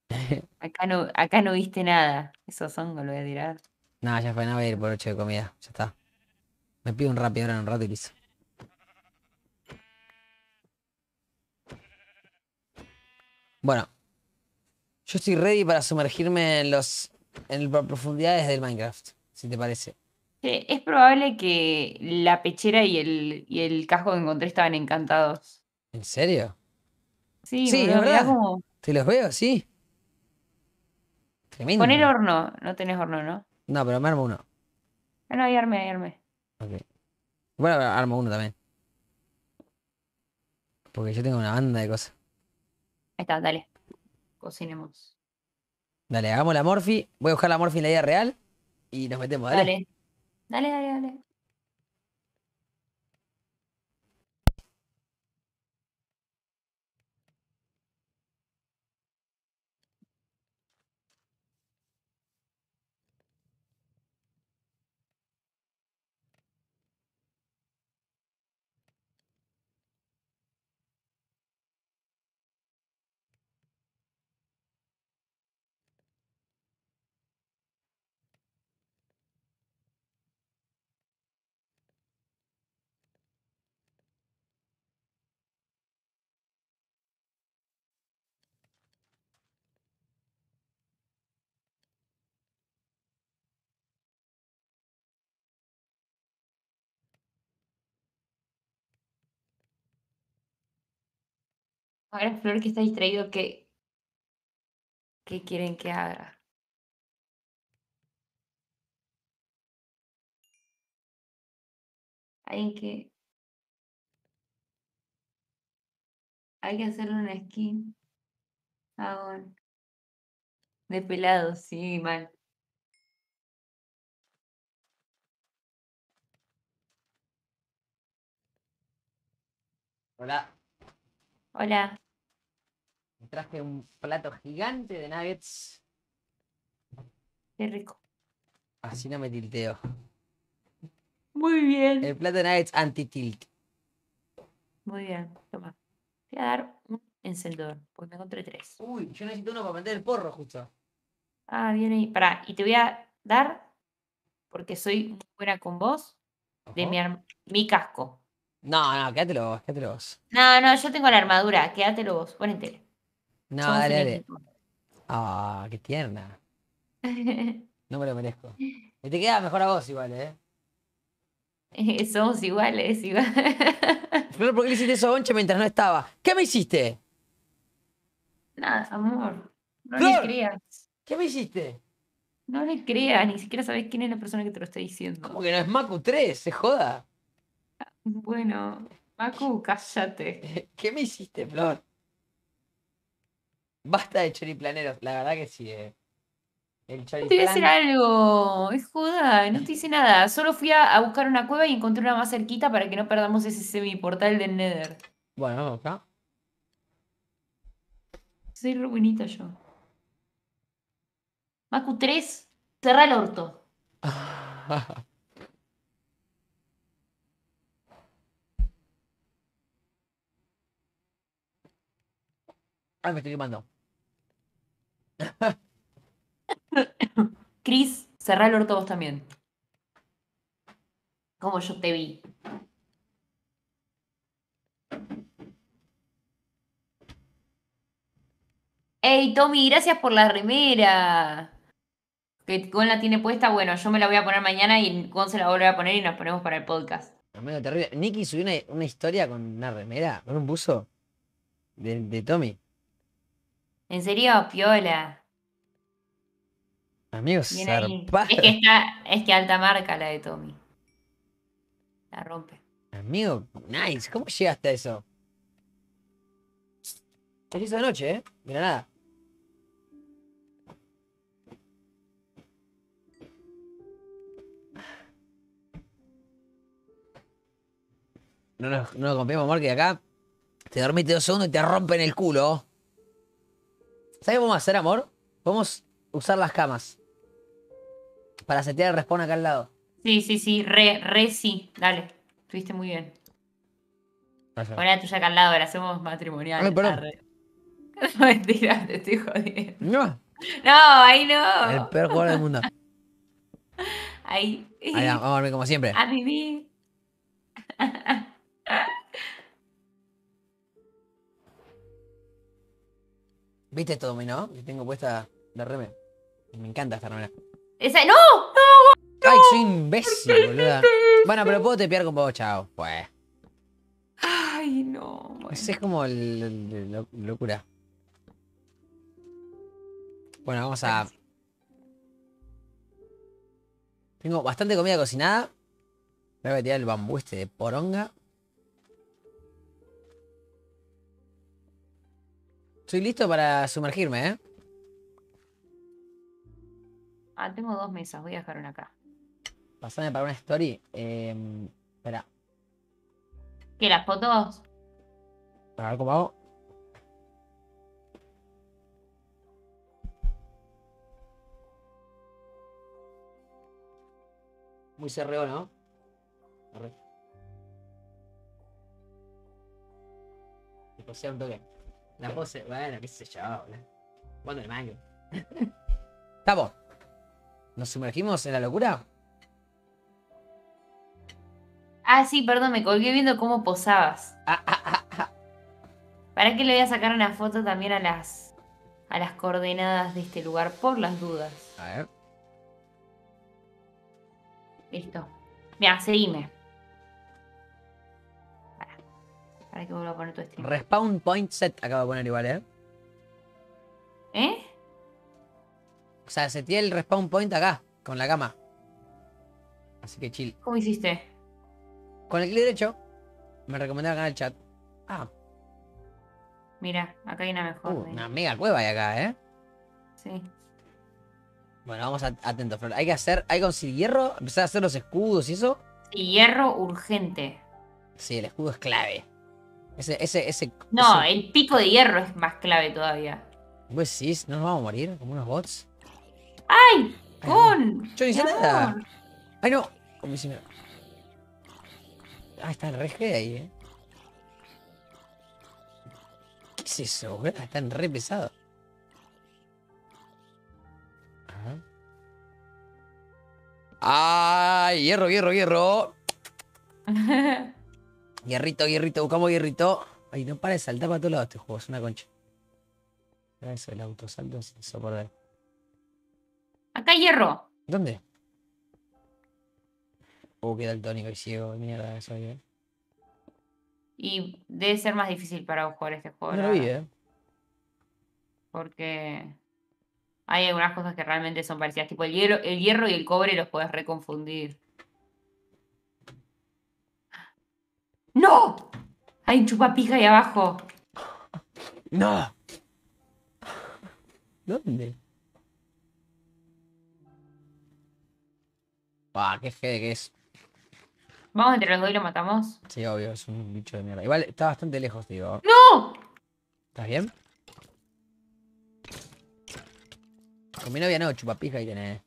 Speaker 2: <laughs> Acá no, acá no viste nada. Esos hongos lo voy a tirar.
Speaker 1: No, ya fue, a ver por ocho de comida. Ya está. Me pido un rápido en un rato y listo. Bueno. Yo estoy ready para sumergirme en los las profundidades del Minecraft, si te parece.
Speaker 2: es probable que la pechera y el, y el casco que encontré estaban encantados.
Speaker 1: ¿En serio?
Speaker 2: Sí, sí es verdad. Como...
Speaker 1: Te los veo, sí. Tremendo. Poner
Speaker 2: horno. No tenés horno, ¿no?
Speaker 1: No, pero me armo uno.
Speaker 2: Ah, no, ahí armé, ahí armé.
Speaker 1: Ok. Bueno, armo uno también. Porque yo tengo una banda de cosas.
Speaker 2: Ahí está, dale. Cocinemos.
Speaker 1: Dale, hagamos la morfi Voy a buscar la morfi en la vida real. Y nos metemos, Dale,
Speaker 2: dale, dale. dale. Ahora Flor que está distraído, ¿qué, qué quieren que haga?
Speaker 3: Hay que...
Speaker 2: Hay que hacerle una skin ahora. De pelado, sí, mal.
Speaker 1: Hola. Hola traje un plato gigante de nuggets. Qué rico. Así no me tilteo. Muy bien. El plato de nuggets anti-tilt.
Speaker 2: Muy bien, toma. Voy a dar un encendedor, porque me encontré tres. Uy, yo necesito uno para meter el porro, justo. Ah, viene ahí. Pará, y te voy a dar, porque soy muy buena con vos, de mi, casco.
Speaker 1: No, no, quédatelo vos, quédatelo vos.
Speaker 2: No, no, yo tengo la armadura, quédatelo vos, ponentelo.
Speaker 1: No, dale, dale. Ah, qué tierna. <laughs> No me lo merezco. Y te queda mejor a vos igual, ¿eh? eh somos iguales, igual. <laughs> Flor, ¿por qué le hiciste eso a mientras no estaba? ¿Qué me hiciste?
Speaker 2: Nada, amor. No le creas.
Speaker 1: ¿Qué me hiciste?
Speaker 2: No le creas, ni siquiera sabes quién es la persona que te lo está diciendo.
Speaker 1: Como que no es Macu 3, se joda. Bueno, Macu, cállate. <laughs> ¿Qué me hiciste, Flor? Basta de choriplaneros, la verdad que sí. Eh. El Te voy a hacer
Speaker 2: algo, es joda, no te hice nada. Solo fui a, buscar una cueva y encontré una más cerquita para que no perdamos ese semiportal del Nether.
Speaker 1: Bueno, vamos acá.
Speaker 2: Soy ruinita yo. Macu 3, cerra el orto. <laughs> Ay, me estoy quemando. Cris, cerrá el orto vos también. Como yo te vi. Hey, Tommy, gracias por la remera. Que con la tiene puesta. Bueno, yo me la voy a poner mañana y Gon se la vuelve a poner y nos ponemos para el podcast.
Speaker 1: Nicky subió una, historia con una remera, con un buzo de Tommy.
Speaker 2: ¿En serio? Piola.
Speaker 1: Amigos, Es que,
Speaker 2: está, es que alta marca la de Tommy.
Speaker 1: La rompe. Amigo, nice. ¿Cómo llegaste a eso? Teresa noche, ¿eh? Mira nada. No nos, no confiemos, amor, que acá te dormiste dos segundos y te rompen el culo. ¿Sabes qué podemos hacer, amor? Podemos usar las camas. Para setear el respawn acá al lado. Sí, sí, sí.
Speaker 2: Re, re, sí. Dale. Estuviste muy bien. Bueno, tú ya acá al lado, ahora hacemos matrimonial. Ay, perdón. <laughs> No, mentira, te estoy jodiendo. No. No, ahí no. El peor jugador del mundo. Ahí. ahí vamos a dormir como siempre. A vivir. <laughs>
Speaker 1: ¿Viste esto no? Que tengo puesta la reme Me encanta esta remera. Esa, no, no, Ay, soy imbécil, boluda. Bueno, pero puedo tepear con vos, chao. Pues. Ay, no. ese es como el, locura. Bueno, vamos a... Tengo bastante comida cocinada. Me voy a tirar el bambú este de poronga. Estoy listo para sumergirme, ¿eh?
Speaker 2: Ah, tengo dos mesas, voy a dejar una acá.
Speaker 1: Pasame para una story. Em, espera.
Speaker 2: que las fotos?
Speaker 1: A ver cómo hago. Muy cerreo, ¿no? Arre. un toque. La pose, bueno, qué sé yo, Bueno, el mango. Tamo. ¿Nos sumergimos en la locura?
Speaker 2: Ah, sí, perdón, me colgué viendo cómo posabas. Ah, ah, ah, ¿Para qué le voy a sacar una foto también a las a las coordenadas de este lugar por las dudas? A ver. Listo. Mira, seguime. Para que poner tu
Speaker 1: Respawn point set acaba de poner igual, ¿eh? ¿Eh? O sea, se tiene el respawn point acá, con la cama. Así que chill. ¿Cómo hiciste? Con el clic derecho. Me recomendaron acá el chat. Ah.
Speaker 2: Mira, acá hay una mejor. Uh,
Speaker 1: una mega cueva hay acá, ¿eh? Sí. Bueno, vamos a, atentos, Flor. Hay que hacer, hay conseguir hierro, empezar a hacer los escudos y eso. hierro urgente. Sí, el escudo es clave. Ese, ese, ese, no,
Speaker 2: el pico de hierro es más clave todavía.
Speaker 1: Pues sí, no nos vamos a morir como unos bots. ¡Ay! ¡Con! Yo no hice nada. ¡Ay, no! Como Ah, está en re ahí, eh. ¿Qué es eso, güey? Están re pesados. ¡Ay! Ah, ¡Hierro, hierro, hierro!
Speaker 3: <laughs>
Speaker 1: Hierrito, hierrito, buscamos hierrito. Ay, no para de saltar para todos lados este juego, es una concha. Ah, eso, el autosalto se sin soportar.
Speaker 2: Acá hay hierro.
Speaker 1: ¿Dónde? Uh, queda el tónico y ciego, mierda, eso eh.
Speaker 2: Y debe ser más difícil para vos jugar este juego. No lo eh. Porque hay algunas cosas que realmente son parecidas. Tipo, el hierro, el hierro y el cobre los puedes reconfundir. ¡No! Hay un chupapija ahí abajo.
Speaker 1: ¡No! ¿Dónde? ¡Ah, qué jefe que es!
Speaker 2: ¿Vamos entre los dos y lo matamos?
Speaker 1: Sí, obvio, es un bicho de mierda. Igual está bastante lejos, digo. ¡No! ¿Estás bien? Con mi novia no, chupapija ahí tiene?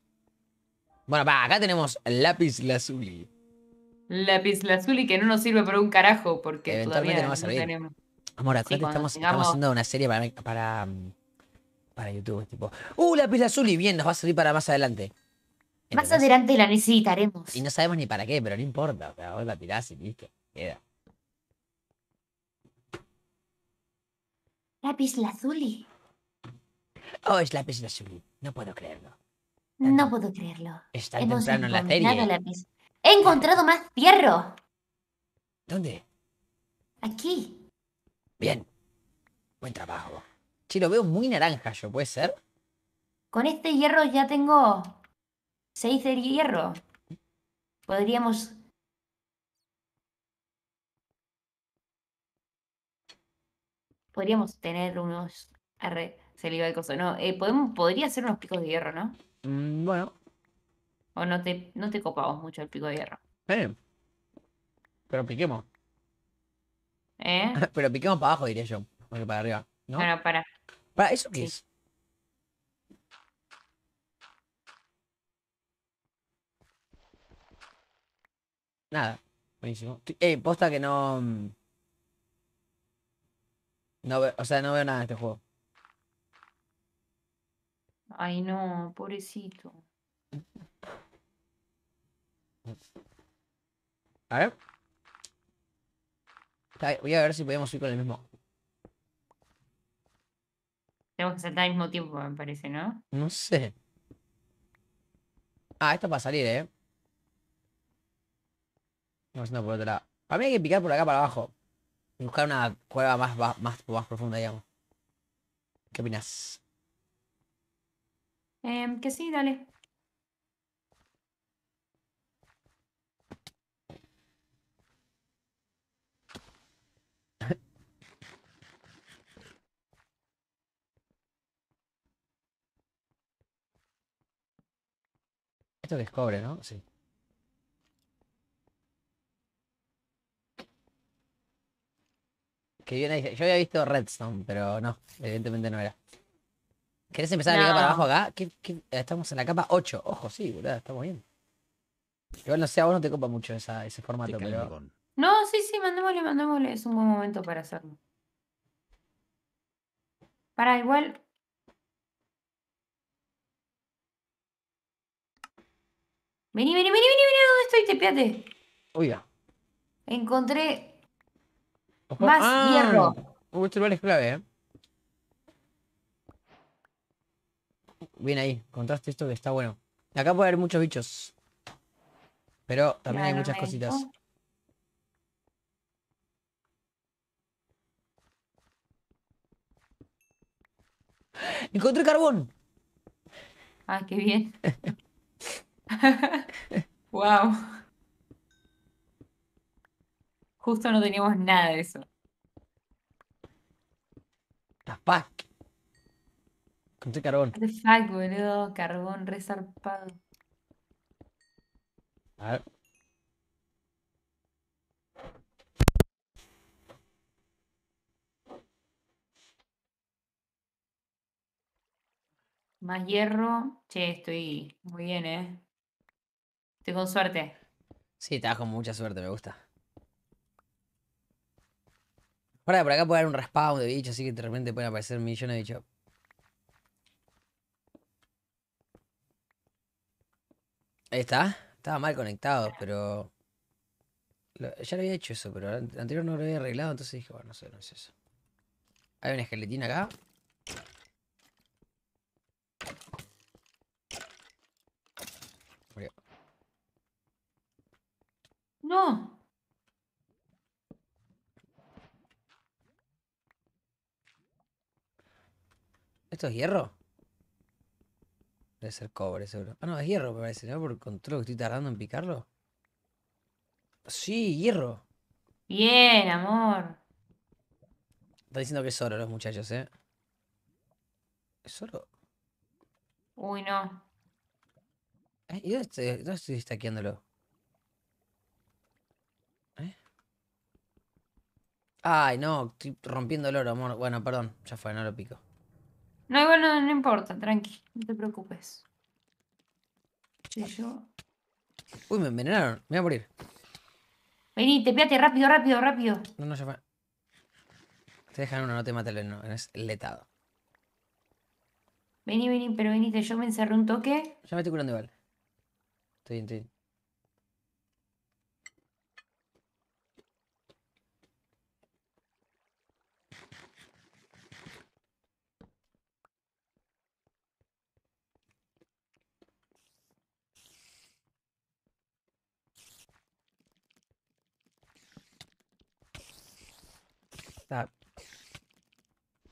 Speaker 1: Bueno, va, acá tenemos lápiz lazuli
Speaker 2: lápiz lazuli que no nos sirve para un carajo porque todavía no, va a servir.
Speaker 1: Amor, acuérdate, estamos, haciendo una serie para, para, YouTube. Tipo, ¡Uh, lápiz lazuli! Bien, nos va a servir para más adelante. más adelante la necesitaremos. Y no sabemos ni para qué, pero no importa. sea, la tirás y listo. Queda. Lápiz lazuli. Oh, es lápiz lazuli. No puedo creerlo.
Speaker 2: no puedo creerlo.
Speaker 1: Está tan temprano en la serie.
Speaker 2: Lápiz He encontrado más
Speaker 1: hierro! ¿Dónde? Aquí. Bien. Buen trabajo. ¿Sí lo veo muy naranja yo, ¿puede ser? Con este hierro
Speaker 2: ya tengo seis de hierro. Podríamos... Podríamos tener unos... Arre, se le iba el coso. No, eh, podemos, podría ser unos picos de hierro, ¿no?
Speaker 1: Mm, bueno,
Speaker 2: ¿O no te, no te copamos mucho el pico de hierro?
Speaker 1: Eh. Pero piquemos. ¿Eh? <laughs> Pero piquemos para abajo, diría yo. no para arriba. ¿no? para. ¿Para eso qué es? Nada. Buenísimo. Eh, posta que no. Mm, no o sea, no veo nada de este juego.
Speaker 2: Ay, no, pobrecito. <laughs>
Speaker 1: A ver. Voy a ver si podemos ir con el mismo.
Speaker 2: Tenemos que saltar al mismo tiempo, me parece, ¿no?
Speaker 1: No sé. Ah, esto para salir, ¿eh? Vamos haciendo por otro lado. Para mí hay que picar por acá para abajo. Y buscar una cueva más, más, más profunda, digamos. ¿Qué opinas?
Speaker 2: Eh, que sí, dale.
Speaker 1: que es cobre, ¿no? Sí. Que bien Yo había visto Redstone, pero no, evidentemente no era. ¿Querés empezar a llegar para abajo acá? Estamos en la capa 8. Ojo, sí, boludo, estamos bien. Igual no sé, a vos no te copa mucho ese formato, pero.
Speaker 2: No, sí, sí, mandémosle, mandémosle. Es un buen momento para hacerlo. Para igual, Vení, vení, vení, vení, vení, ¿dónde estoy? Te piate. Oiga. Encontré
Speaker 1: más ah, hierro. Este lugar es clave, ¿eh? Bien ahí, contaste esto que está bueno. Acá puede haber muchos bichos. Pero también hay muchas cositas. Oh.
Speaker 2: Encontré carbón. Ah, qué bien. <laughs> wow. <laughs> Justo no teníamos nada de eso.
Speaker 1: The fuck. qué carbón.
Speaker 2: the fuck, boludo. Carbón resarpado. A Más hierro. Che, estoy muy bien, ¿eh? con suerte.
Speaker 1: Sí, estás con mucha suerte, me gusta. para por acá puede haber un respawn de bicho así que de repente pueden aparecer millones de bichos. Ahí está. Estaba mal conectado, pero... ya lo había hecho eso, pero anterior no lo había arreglado, entonces dije, bueno, no sé, no es eso. Hay una esqueletina acá. No. ¿Esto es hierro? Debe ser cobre, seguro. Ah, no, es hierro, me parece, ¿no? Por, el control que estoy tardando en picarlo. Sí, hierro. Bien, amor. Están diciendo que es oro los muchachos, ¿eh? ¿Es oro?
Speaker 2: Uy, no.
Speaker 1: Eh, ¿Y dónde estoy, dónde estoy destaqueándolo? Ay, no, estoy rompiendo el oro, amor. Bueno, perdón, ya fue, no lo pico.
Speaker 2: No, bueno, no importa, tranqui, no te preocupes. yo...
Speaker 1: Uy, me envenenaron, me voy a morir.
Speaker 2: Vení, te rápido, rápido, rápido.
Speaker 1: No, no, ya fue. Te dejan uno, no te mate el veneno, es letado.
Speaker 2: Vení, vení, pero venite, yo me encerré un
Speaker 1: toque. Ya me estoy curando igual. Estoy estoy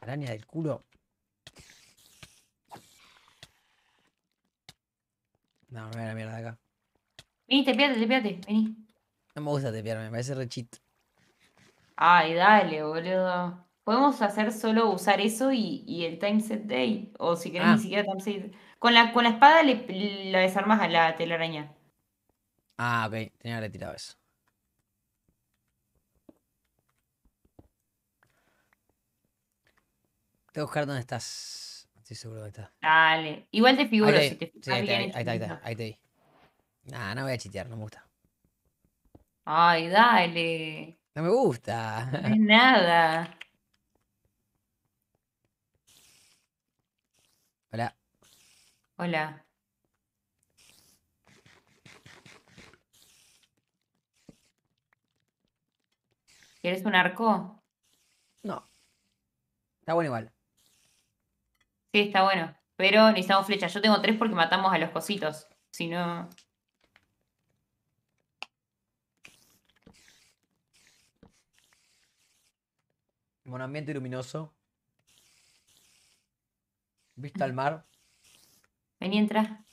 Speaker 1: araña del culo. No, me voy a la mierda de acá.
Speaker 2: Vení, te te tepiate, vení.
Speaker 1: No me gusta tepearme, me parece re cheat.
Speaker 2: Ay, dale, boludo. Podemos hacer solo usar eso y, y el time set day. O si querés ni ah. siquiera time set. Con la, con la espada le, la desarmas a la telaraña.
Speaker 1: Ah, ok, tenía que retirado eso. Te voy a buscar dónde estás. Estoy seguro que está. Dale. Igual te figuro si te Ahí, ahí, está, ahí está, ahí te vi. Este nah, no voy a chitear, no me gusta.
Speaker 2: Ay, dale.
Speaker 1: No me gusta. No es <laughs> nada. Hola.
Speaker 2: Hola. ¿Quieres un arco? No. Está bueno igual está bueno. Pero necesitamos flechas. Yo tengo tres porque matamos a los cositos. Si no.
Speaker 1: un ambiente luminoso. Vista al mar.
Speaker 2: Vení, entra.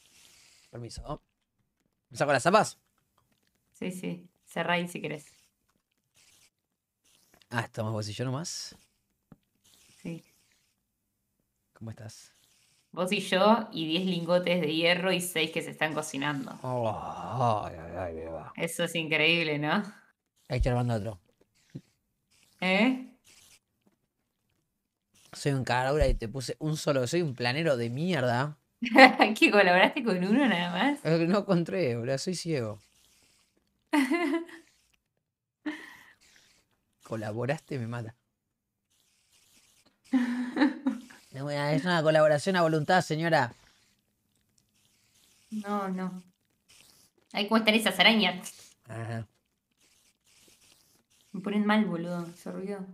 Speaker 1: Permiso. ¿Me saco las zapas? Sí, sí. Cerrá ahí si querés. Ah, estamos yo nomás. ¿Cómo estás?
Speaker 2: Vos y yo, y 10 lingotes de hierro y 6 que se están cocinando. Eso es increíble, ¿no?
Speaker 1: Ahí que armando otro. ¿Eh? Soy un cadáver y te puse un solo. Soy un planero de mierda. <laughs> ¿Qué?
Speaker 2: colaboraste con uno nada más?
Speaker 1: Eh, no encontré, boludo. Soy ciego. <laughs> colaboraste me mata. <laughs> Es una colaboración a voluntad, señora.
Speaker 2: No, no. Ahí cuestan esas arañas. Ajá. Me ponen mal, boludo, Se ruido.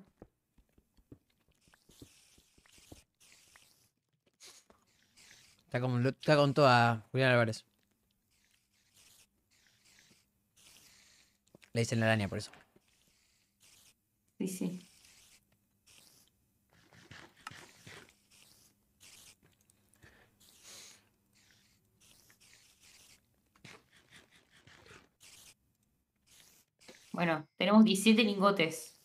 Speaker 1: Está con, está con toda Julián Álvarez. Le dicen la araña por eso.
Speaker 2: Sí, sí. Bueno, tenemos 17 lingotes.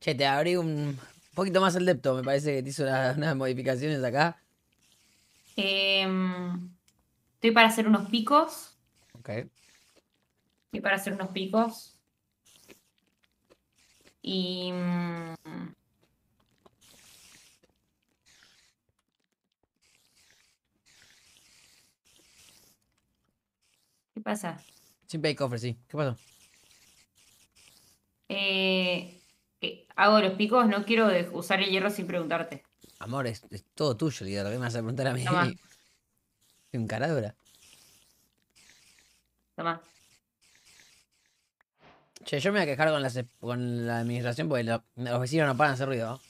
Speaker 1: Che, te abrí un poquito más el depto, me parece que te hizo unas modificaciones acá.
Speaker 2: Em, estoy para hacer unos picos. Ok. Estoy para hacer unos picos. Y. Mm,
Speaker 1: ¿Qué pasa? Sin bake offer, sí. ¿Qué pasó?
Speaker 2: hago los picos, no quiero usar el hierro sin preguntarte.
Speaker 1: Amor, es, todo tuyo tío. lo ¿Qué me vas a preguntar a mí? toma <laughs> Soy un caradura. Toma. Che, yo me voy a quejar con, e, la administración porque los vecinos no paran de hacer ruido.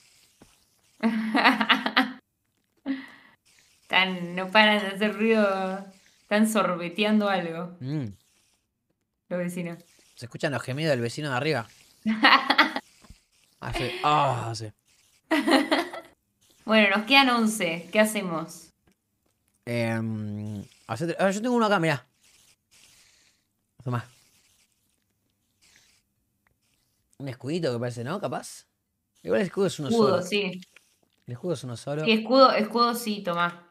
Speaker 2: <laughs> no paran de hacer ruido. Están sorbeteando algo. Mm. Los vecinos.
Speaker 1: Se escuchan los gemidos del vecino de arriba. <laughs> Así. ah, <laughs>
Speaker 2: bueno, nos quedan 11. ¿Qué hacemos?
Speaker 1: Em, ah, yo tengo uno acá, mirá. Tomá. Un escudito que parece, ¿no? Capaz. Igual el escudo es uno escudo, solo. sí. El escudo es uno solo. Sí,
Speaker 2: escudo, escudo sí, tomá.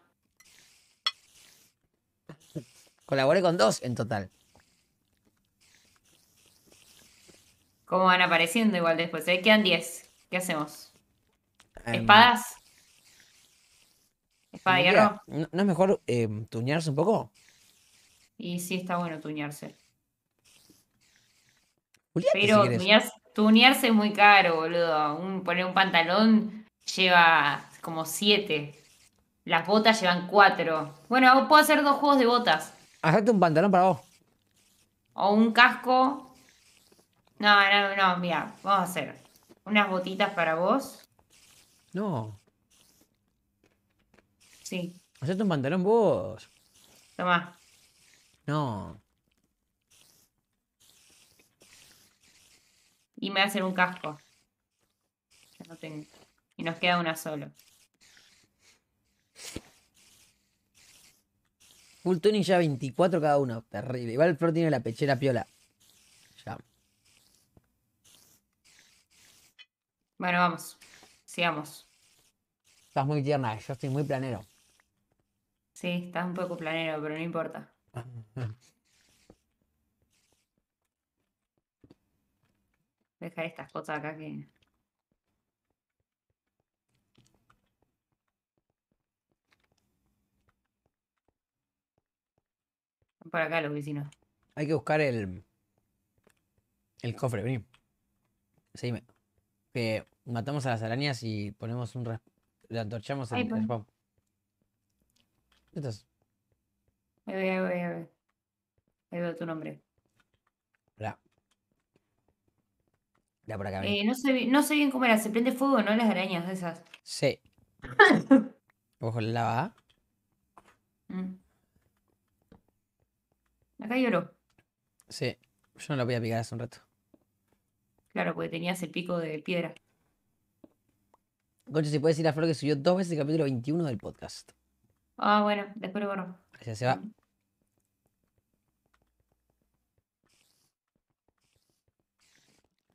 Speaker 1: Colaboré con dos en total.
Speaker 2: ¿Cómo van apareciendo igual después? Se eh? Quedan 10. ¿Qué hacemos?
Speaker 1: Em, ¿Espadas?
Speaker 2: ¿Espada de hierro?
Speaker 1: ¿No, es mejor em, tuñarse un poco?
Speaker 2: Y sí, está bueno tuñarse. Pero tuñarse, es muy caro, boludo. poner un pantalón lleva como 7. Las botas llevan 4. Bueno, puedo hacer dos juegos de botas.
Speaker 1: Hacerte un pantalón para vos.
Speaker 2: O un casco no, no, no, mira, vamos a hacer unas botitas para vos.
Speaker 1: No. Sí. Hacete un pantalón vos. Toma. No.
Speaker 2: Y me va a hacer un casco. Ya no tengo. Y nos queda una solo.
Speaker 1: Full y ya 24 cada uno. Terrible. Igual el Flor tiene la pechera piola.
Speaker 2: Bueno, vamos. Sigamos.
Speaker 1: Estás muy tierna, yo estoy muy planero.
Speaker 2: Sí, estás un poco planero, pero no importa.
Speaker 1: <laughs>
Speaker 2: Dejar estas cosas acá que. Por acá los vecinos.
Speaker 1: Hay que buscar el. El cofre, vení. Seguime que matamos a las arañas y ponemos un. Le antorchamos el, A Entonces.
Speaker 2: Ahí veo, ahí Ahí tu nombre.
Speaker 1: La. por acá. Eh,
Speaker 2: no, sé, bien cómo era. Se prende fuego, ¿no? Las arañas esas. Sí. <laughs>
Speaker 1: Ojo, la lava. Mm. Acá lloró. Sí, yo no la voy a picar hace un rato.
Speaker 2: Claro, porque tenías el pico de piedra.
Speaker 1: Concha, si puedes decir a Flor que subió dos veces el capítulo 21 del podcast.
Speaker 2: Ah, bueno, después lo borro.
Speaker 1: Ya se va.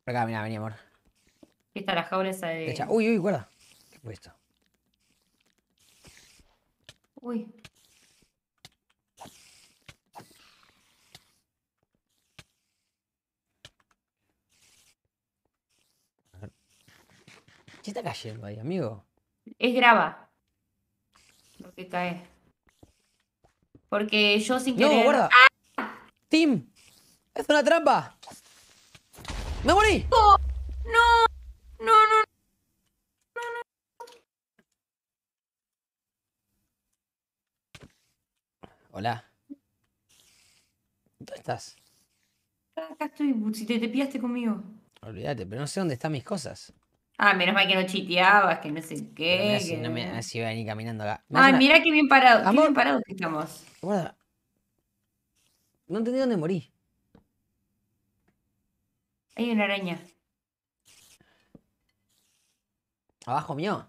Speaker 1: Acá, mirá, vení, amor. Aquí
Speaker 2: está la jaula esa de. Uy, uy, guarda. ¿Qué Uy.
Speaker 1: ¿Qué está cayendo ahí, amigo?
Speaker 2: Es grava. Lo que cae. Porque
Speaker 1: yo sin no, Guarda. Ah. ¡Tim! ¡Es una trampa!
Speaker 2: ¡Me morí! ¡No! Oh, ¡No! ¡No, no! ¡No, no!
Speaker 1: Hola. ¿Dónde estás?
Speaker 2: Acá estoy, si te, te pillaste conmigo.
Speaker 1: Olvídate, pero no sé dónde están mis cosas.
Speaker 2: Ah, menos mal que no chiteabas, que
Speaker 1: no sé qué. No me ah, a venir caminando acá. Ay, mira qué bien parado. Qué bien parado que estamos. No entendí dónde morí. Hay una araña. Abajo mío.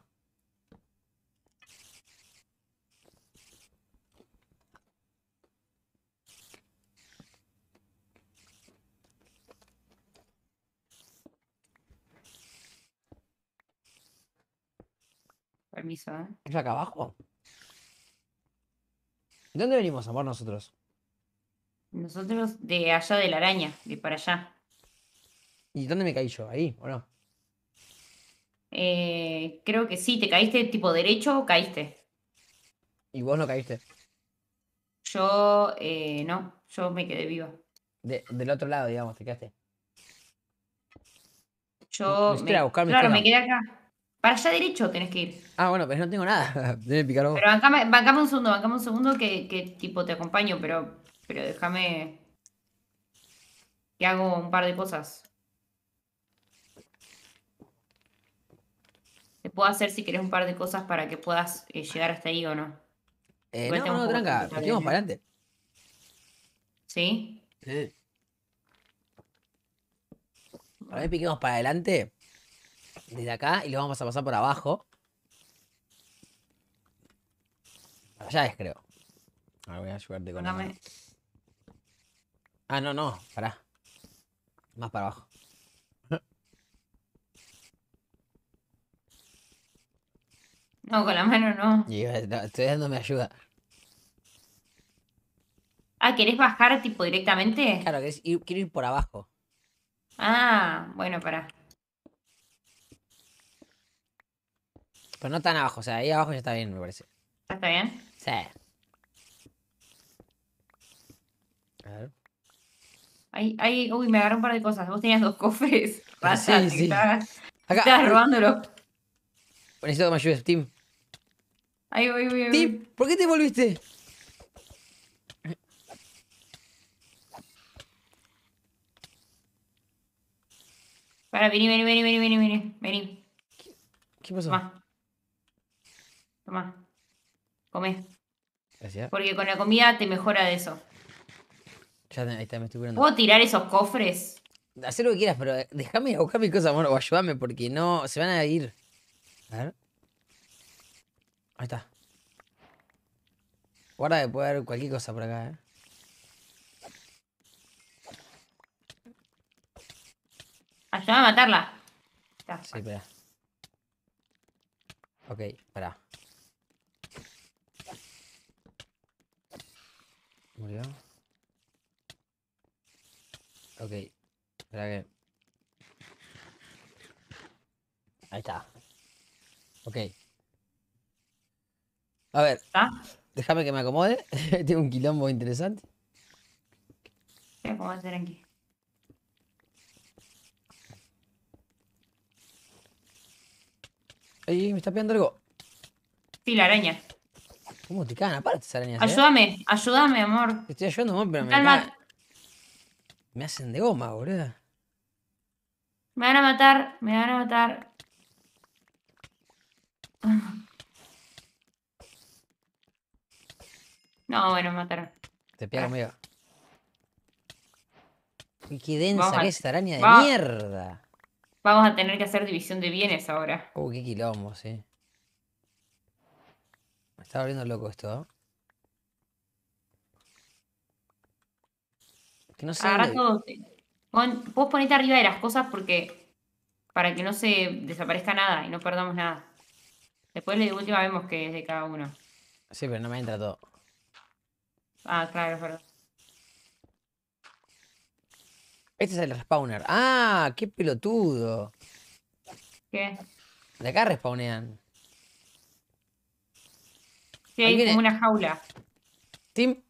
Speaker 1: Permiso, ¿eh? ¿Es acá abajo? ¿De dónde venimos, amor, nosotros?
Speaker 2: Nosotros de allá de la araña, de para allá.
Speaker 1: ¿Y dónde me caí yo? ¿Ahí o no?
Speaker 2: Eh, creo que sí, ¿te caíste tipo derecho o caíste?
Speaker 1: ¿Y vos no caíste?
Speaker 2: Yo eh, no, yo me quedé viva.
Speaker 1: del otro lado, digamos, te quedaste.
Speaker 2: Yo. Me, me claro, me quedé acá. ¿Para allá derecho tenés que ir? Ah, bueno, pero no tengo nada.
Speaker 1: Debe <laughs> picar vos. Pero
Speaker 2: bancame, un segundo, bancame un segundo que, tipo te acompaño, pero, pero déjame que hago un par de cosas. Te puedo hacer si querés un par de cosas para que puedas eh, llegar hasta ahí o no. Eh, no, no, tranca, para adelante.
Speaker 1: ¿Sí? Sí. A ver, piquemos para adelante desde acá y lo vamos a pasar por abajo. Allá es, creo. Ahora voy a ayudarte con la Ah, no, no, pará. Más para abajo. <laughs>
Speaker 2: No, con la mano
Speaker 1: eh, no. estoy dándome ayuda.
Speaker 2: Ah, ¿querés bajar tipo directamente? Claro, quiero ir por abajo.
Speaker 1: Ah, bueno, pará. no tan abajo, o sea, ahí abajo ya está bien, me parece. ¿Está bien? Sí. A ver. Ahí, ahí, uy, me agarró un par de
Speaker 2: cosas. Vos tenías dos cofres. Ah, <laughs> sí, sí.
Speaker 1: Estabas, robándolo. Necesito que me ayudes, Tim. Ahí voy, voy, Tim, ¿por qué te volviste?
Speaker 2: Para, vení, vení, vení, vení, vení, vení. ¿Qué, pasó? Toma, come.
Speaker 1: Gracias. Porque con la
Speaker 2: comida te mejora de eso.
Speaker 1: Ya, ahí está, me estoy curando. ¿Puedo tirar esos
Speaker 2: cofres?
Speaker 1: Hacer lo que quieras, pero eh, déjame buscar mis cosas, amor, o ayúdame porque no, se van a ir. A ver. Ahí está. Guarda que puede haber cualquier cosa por acá, eh.
Speaker 2: Ayúdame ah, a matarla.
Speaker 1: Sí, espera. Ok, espera. Murió. Ok. Espera que. Ahí está. Ok. A ver. Déjame que me acomode. <laughs> Tengo un quilombo interesante.
Speaker 2: ¿Qué puedo hacer aquí?
Speaker 1: Ay, me está pegando algo. Sí, la araña. ¿Cómo te cagan aparte esa araña? Eh? Ayúdame, ayúdame, amor. Te estoy ayudando, amor, pero me, cagan... me hacen de goma, boludo.
Speaker 2: Me van a matar, me van a matar. No, bueno, me mataron.
Speaker 1: Te pega ah. conmigo. Uy, qué densa que es esta araña de mierda.
Speaker 2: Vamos a tener que hacer división de bienes ahora.
Speaker 1: Uy, qué quilombo, sí está volviendo loco esto, ¿eh? Que no sé.
Speaker 2: vos ponete arriba de las cosas porque. Para que no se desaparezca nada y no perdamos nada. Después de última vemos que es de cada uno.
Speaker 1: Sí, pero no me entra todo.
Speaker 2: Ah, claro, perdón.
Speaker 1: Este es el respawner. ¡Ah! ¡Qué pelotudo! ¿Qué? De acá respawnean.
Speaker 2: Sí, hay como una jaula. Tim.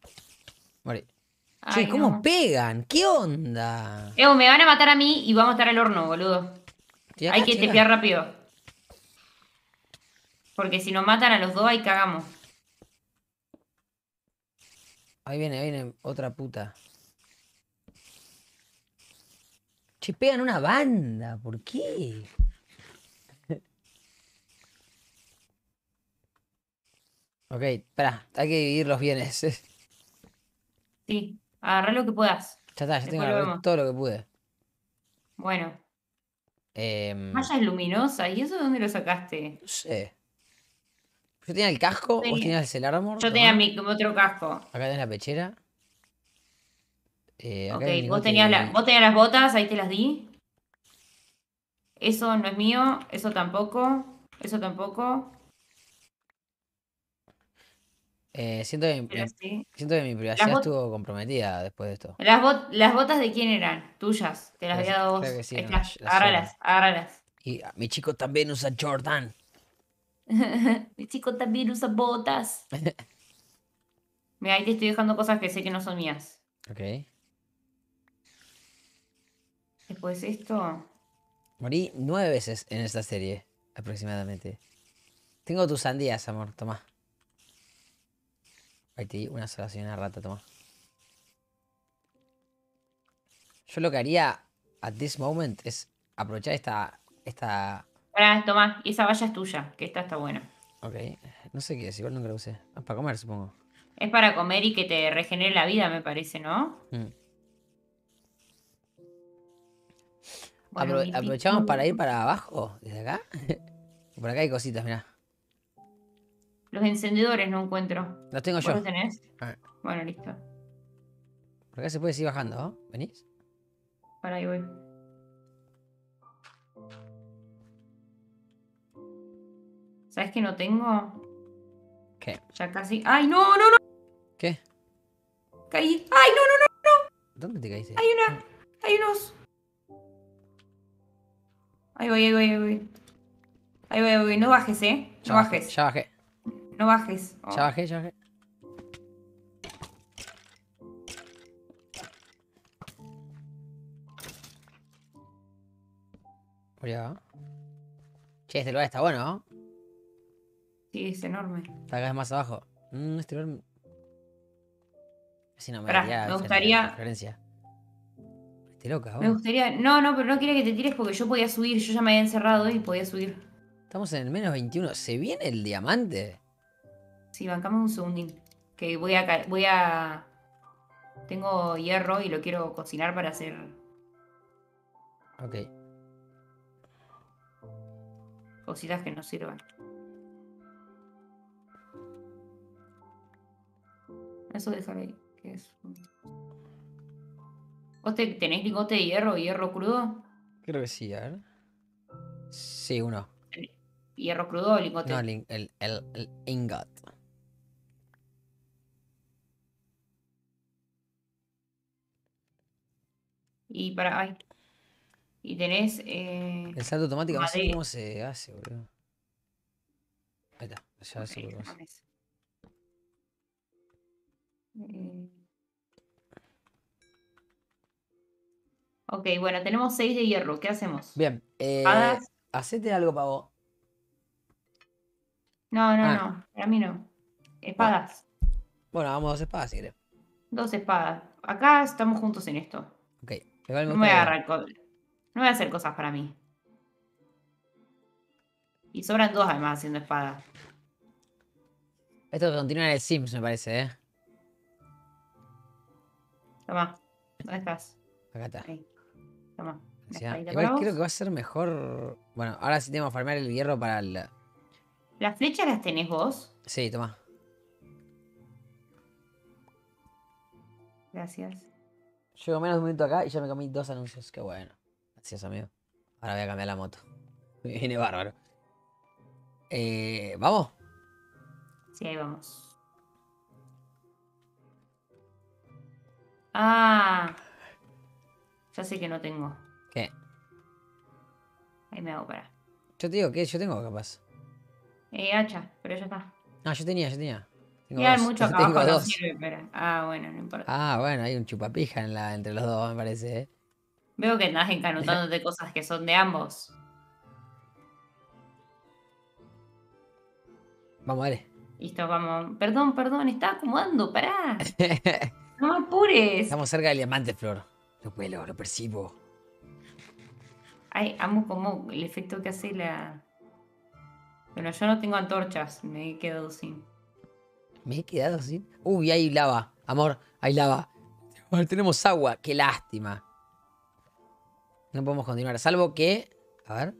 Speaker 1: ¿cómo pegan? ¿Qué onda?
Speaker 2: Evo, me van a matar a mí y vamos a estar al horno, boludo. hay que tepear rápido. Porque si nos matan a los dos, ahí cagamos.
Speaker 1: Ahí viene, ahí viene otra puta. Che, pegan una banda, ¿por qué? Ok, espera, hay que dividir los bienes. <laughs>
Speaker 2: Sí, agarra lo que puedas. Ya está, ya tengo
Speaker 1: todo lo que pude. Bueno. Eh, es
Speaker 2: luminosa, ¿y eso de dónde lo sacaste? No sé. ¿Yo tenía el casco? Tenía. ¿Vos tenías
Speaker 1: el armor? Yo tenía mi
Speaker 2: otro casco. Acá
Speaker 1: tenés la pechera. Eh, ok, vos tenías las
Speaker 2: botas, ahí te las di. Eso no es mío, eso tampoco, eso tampoco.
Speaker 1: Eh, siento, que mi, privacidad estuvo comprometida después de esto. ¿Las,
Speaker 2: botas de quién eran? Tuyas. Te las había dado vos.
Speaker 1: agárralas, Y mi chico también usa Jordan.
Speaker 2: <laughs> mi chico también usa botas. <laughs> Mira, ahí te estoy dejando cosas que sé que no son mías. Ok. Después esto.
Speaker 1: Morí nueve veces en esta serie, aproximadamente. Tengo tus sandías, amor, toma. Ahí te di una salvación a rata, Tomás. Yo lo que haría at this moment es aprovechar esta. esta...
Speaker 2: Pará, toma, y esa valla es tuya, que esta está buena.
Speaker 1: Ok, no sé qué es, igual nunca la usé. Es para comer, supongo.
Speaker 2: Es para comer y que te regenere la vida, me parece, ¿no?
Speaker 1: Mm. aprovechamos para ir para abajo, desde acá. <laughs> Por acá hay cositas, mirá.
Speaker 2: Los encendedores no encuentro. Los tengo yo. ¿Los tenés?
Speaker 1: Ah. Bueno, listo. Por acá se puede seguir bajando, ¿no? ¿Venís? Para ahí voy.
Speaker 2: ¿Sabes que no tengo? ¿Qué? Ya casi. ¡Ay, no, no, no! ¿Qué? Caí. ¡Ay, no, no, no, no!
Speaker 1: ¿Dónde te caíste?
Speaker 2: Hay una. Hay unos. Ahí voy, ahí voy, ahí voy. Ahí voy, ahí voy. No bajes, eh.
Speaker 1: No bajes. Ya bajé. No bajes. Ah. Ya bajé, ya bajé. Che, este lugar está bueno, ¿no? Sí, es enorme. Está acá más abajo. Mm, este lugar... Así no me, me gustaría... Este loca, ¿no? Me gustaría...
Speaker 2: No, no, pero no quiero que te tires porque yo podía subir. Yo ya me había encerrado y podía subir.
Speaker 1: Estamos en el menos 21. ¿Se viene el diamante?
Speaker 2: Sí, bancamos un segundín. Que voy a. Voy a. Tengo hierro y lo quiero cocinar para hacer. Ok. Cositas que nos sirvan. Eso déjame ahí. Que es... ¿Vos tenés lingote de hierro, hierro crudo?
Speaker 1: Creo que sí, a Sí, uno.
Speaker 2: ¿Hierro crudo o lingote? No, el, el, el,
Speaker 1: el ingot.
Speaker 2: Y para. Y tenés. Eh, el salto automático, no sé cómo
Speaker 1: se hace, boludo. Ahí está, ya se lo mm. Ok, bueno, tenemos 6 de hierro. ¿Qué hacemos? Bien. espadas eh, Hacete algo, vos
Speaker 2: No, no, ah. no.
Speaker 1: Para mí no. Espadas. Bueno, vamos a dos espadas, si querés. Dos espadas.
Speaker 2: Acá estamos juntos en esto
Speaker 1: no, me voy
Speaker 2: a hacer cosas para mí. Y sobran dos además haciendo espada.
Speaker 1: Esto continúa en el Sims, me parece, ¿eh?
Speaker 2: Toma. ¿Dónde estás? Acá está. Toma.
Speaker 1: igual creo que va a ser mejor. Bueno, ahora sí tenemos que farmear el hierro para el... ¿Las flechas las tenés vos? Sí, toma. Gracias. Llego menos de un minuto acá y ya me comí dos anuncios. Qué bueno. Gracias, amigo. Ahora voy a cambiar la moto. <laughs> Viene bárbaro. Eh, ¿Vamos? Sí, ahí vamos.
Speaker 2: Ah. Ya sé que no tengo. ¿Qué? Ahí me hago para.
Speaker 1: Yo te digo ¿qué? yo tengo capaz.
Speaker 2: Eh, hacha, pero ya está.
Speaker 1: Ah, yo tenía, yo tenía. Tengo hay mucho <laughs>
Speaker 2: sirve, Ah, bueno, no importa.
Speaker 1: Ah, bueno, hay un chupapija entre los dos, me parece. Eh.
Speaker 2: Veo que andás de cosas que son de ambos. Vamos, dale. Listo, vamos. Perdón, perdón, está acomodando, pará. <laughs> no me apures. Estamos
Speaker 1: cerca del diamante, Flor. Lo vuelo, lo percibo.
Speaker 2: Ay, amo como el efecto que hace la... Bueno, yo no tengo antorchas, me quedo quedado sin
Speaker 1: me he quedado sin. Uy, hay lava, amor, hay lava. Tenemos agua, qué lástima. No podemos continuar, salvo que. A ver.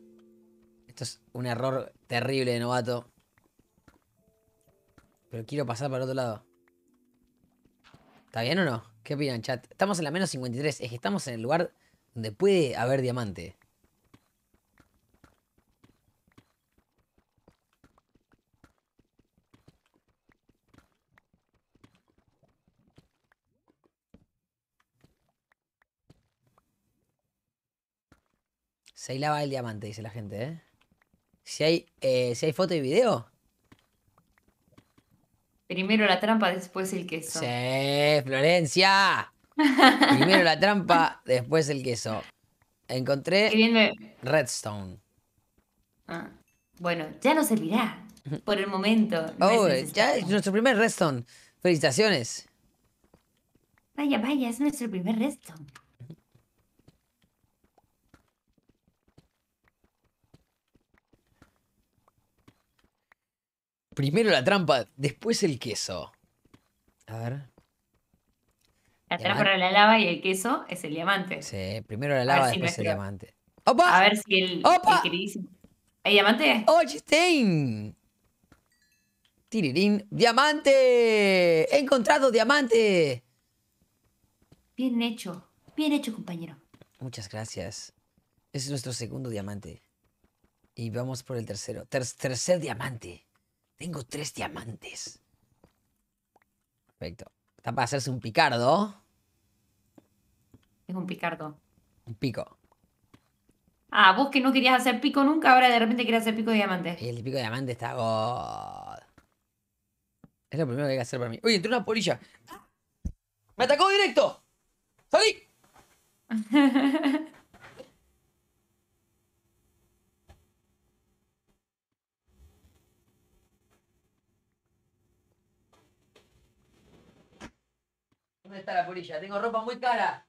Speaker 1: Esto es un error terrible de novato. Pero quiero pasar para el otro lado. ¿Está bien o no? ¿Qué opinan, chat? Estamos en la menos 53. Es que estamos en el lugar donde puede haber diamante. Se ahí lava el diamante, dice la gente, ¿eh? ¿eh? Si hay, foto y video. Primero
Speaker 2: la trampa, después el queso.
Speaker 1: Sí, Florencia. <laughs> Primero la trampa, después el queso. Encontré Redstone. Ah, bueno, ya no servirá.
Speaker 2: Por el momento. oh,
Speaker 1: ya es nuestro primer Redstone. Felicitaciones.
Speaker 2: Vaya, vaya, es nuestro primer Redstone.
Speaker 1: Primero la trampa, después el queso. A ver. La trampa era
Speaker 2: la lava y el queso es el diamante.
Speaker 1: Sí, primero la lava, después el diamante.
Speaker 2: ¡Opa! A ver si el, ¡Opa! ¿Hay diamante?
Speaker 1: ¡Oh, ¡Tirirín! ¡Diamante! ¡He encontrado diamante! Bien hecho. Bien hecho, compañero. Muchas gracias. es nuestro segundo diamante. Y vamos por el tercero. tercer diamante. Tengo tres diamantes. Perfecto. Está para hacerse un picardo.
Speaker 2: Es un picardo. Un pico. Ah, vos que no querías hacer pico nunca, ahora de repente querías hacer pico de diamantes.
Speaker 1: El pico de diamante está god. Es lo primero que hay que hacer para mí. Uy, entró una polilla. ¡Ah! ¡Me atacó directo! ¡Salí! <laughs> ¿Dónde está la polilla? Tengo ropa muy cara.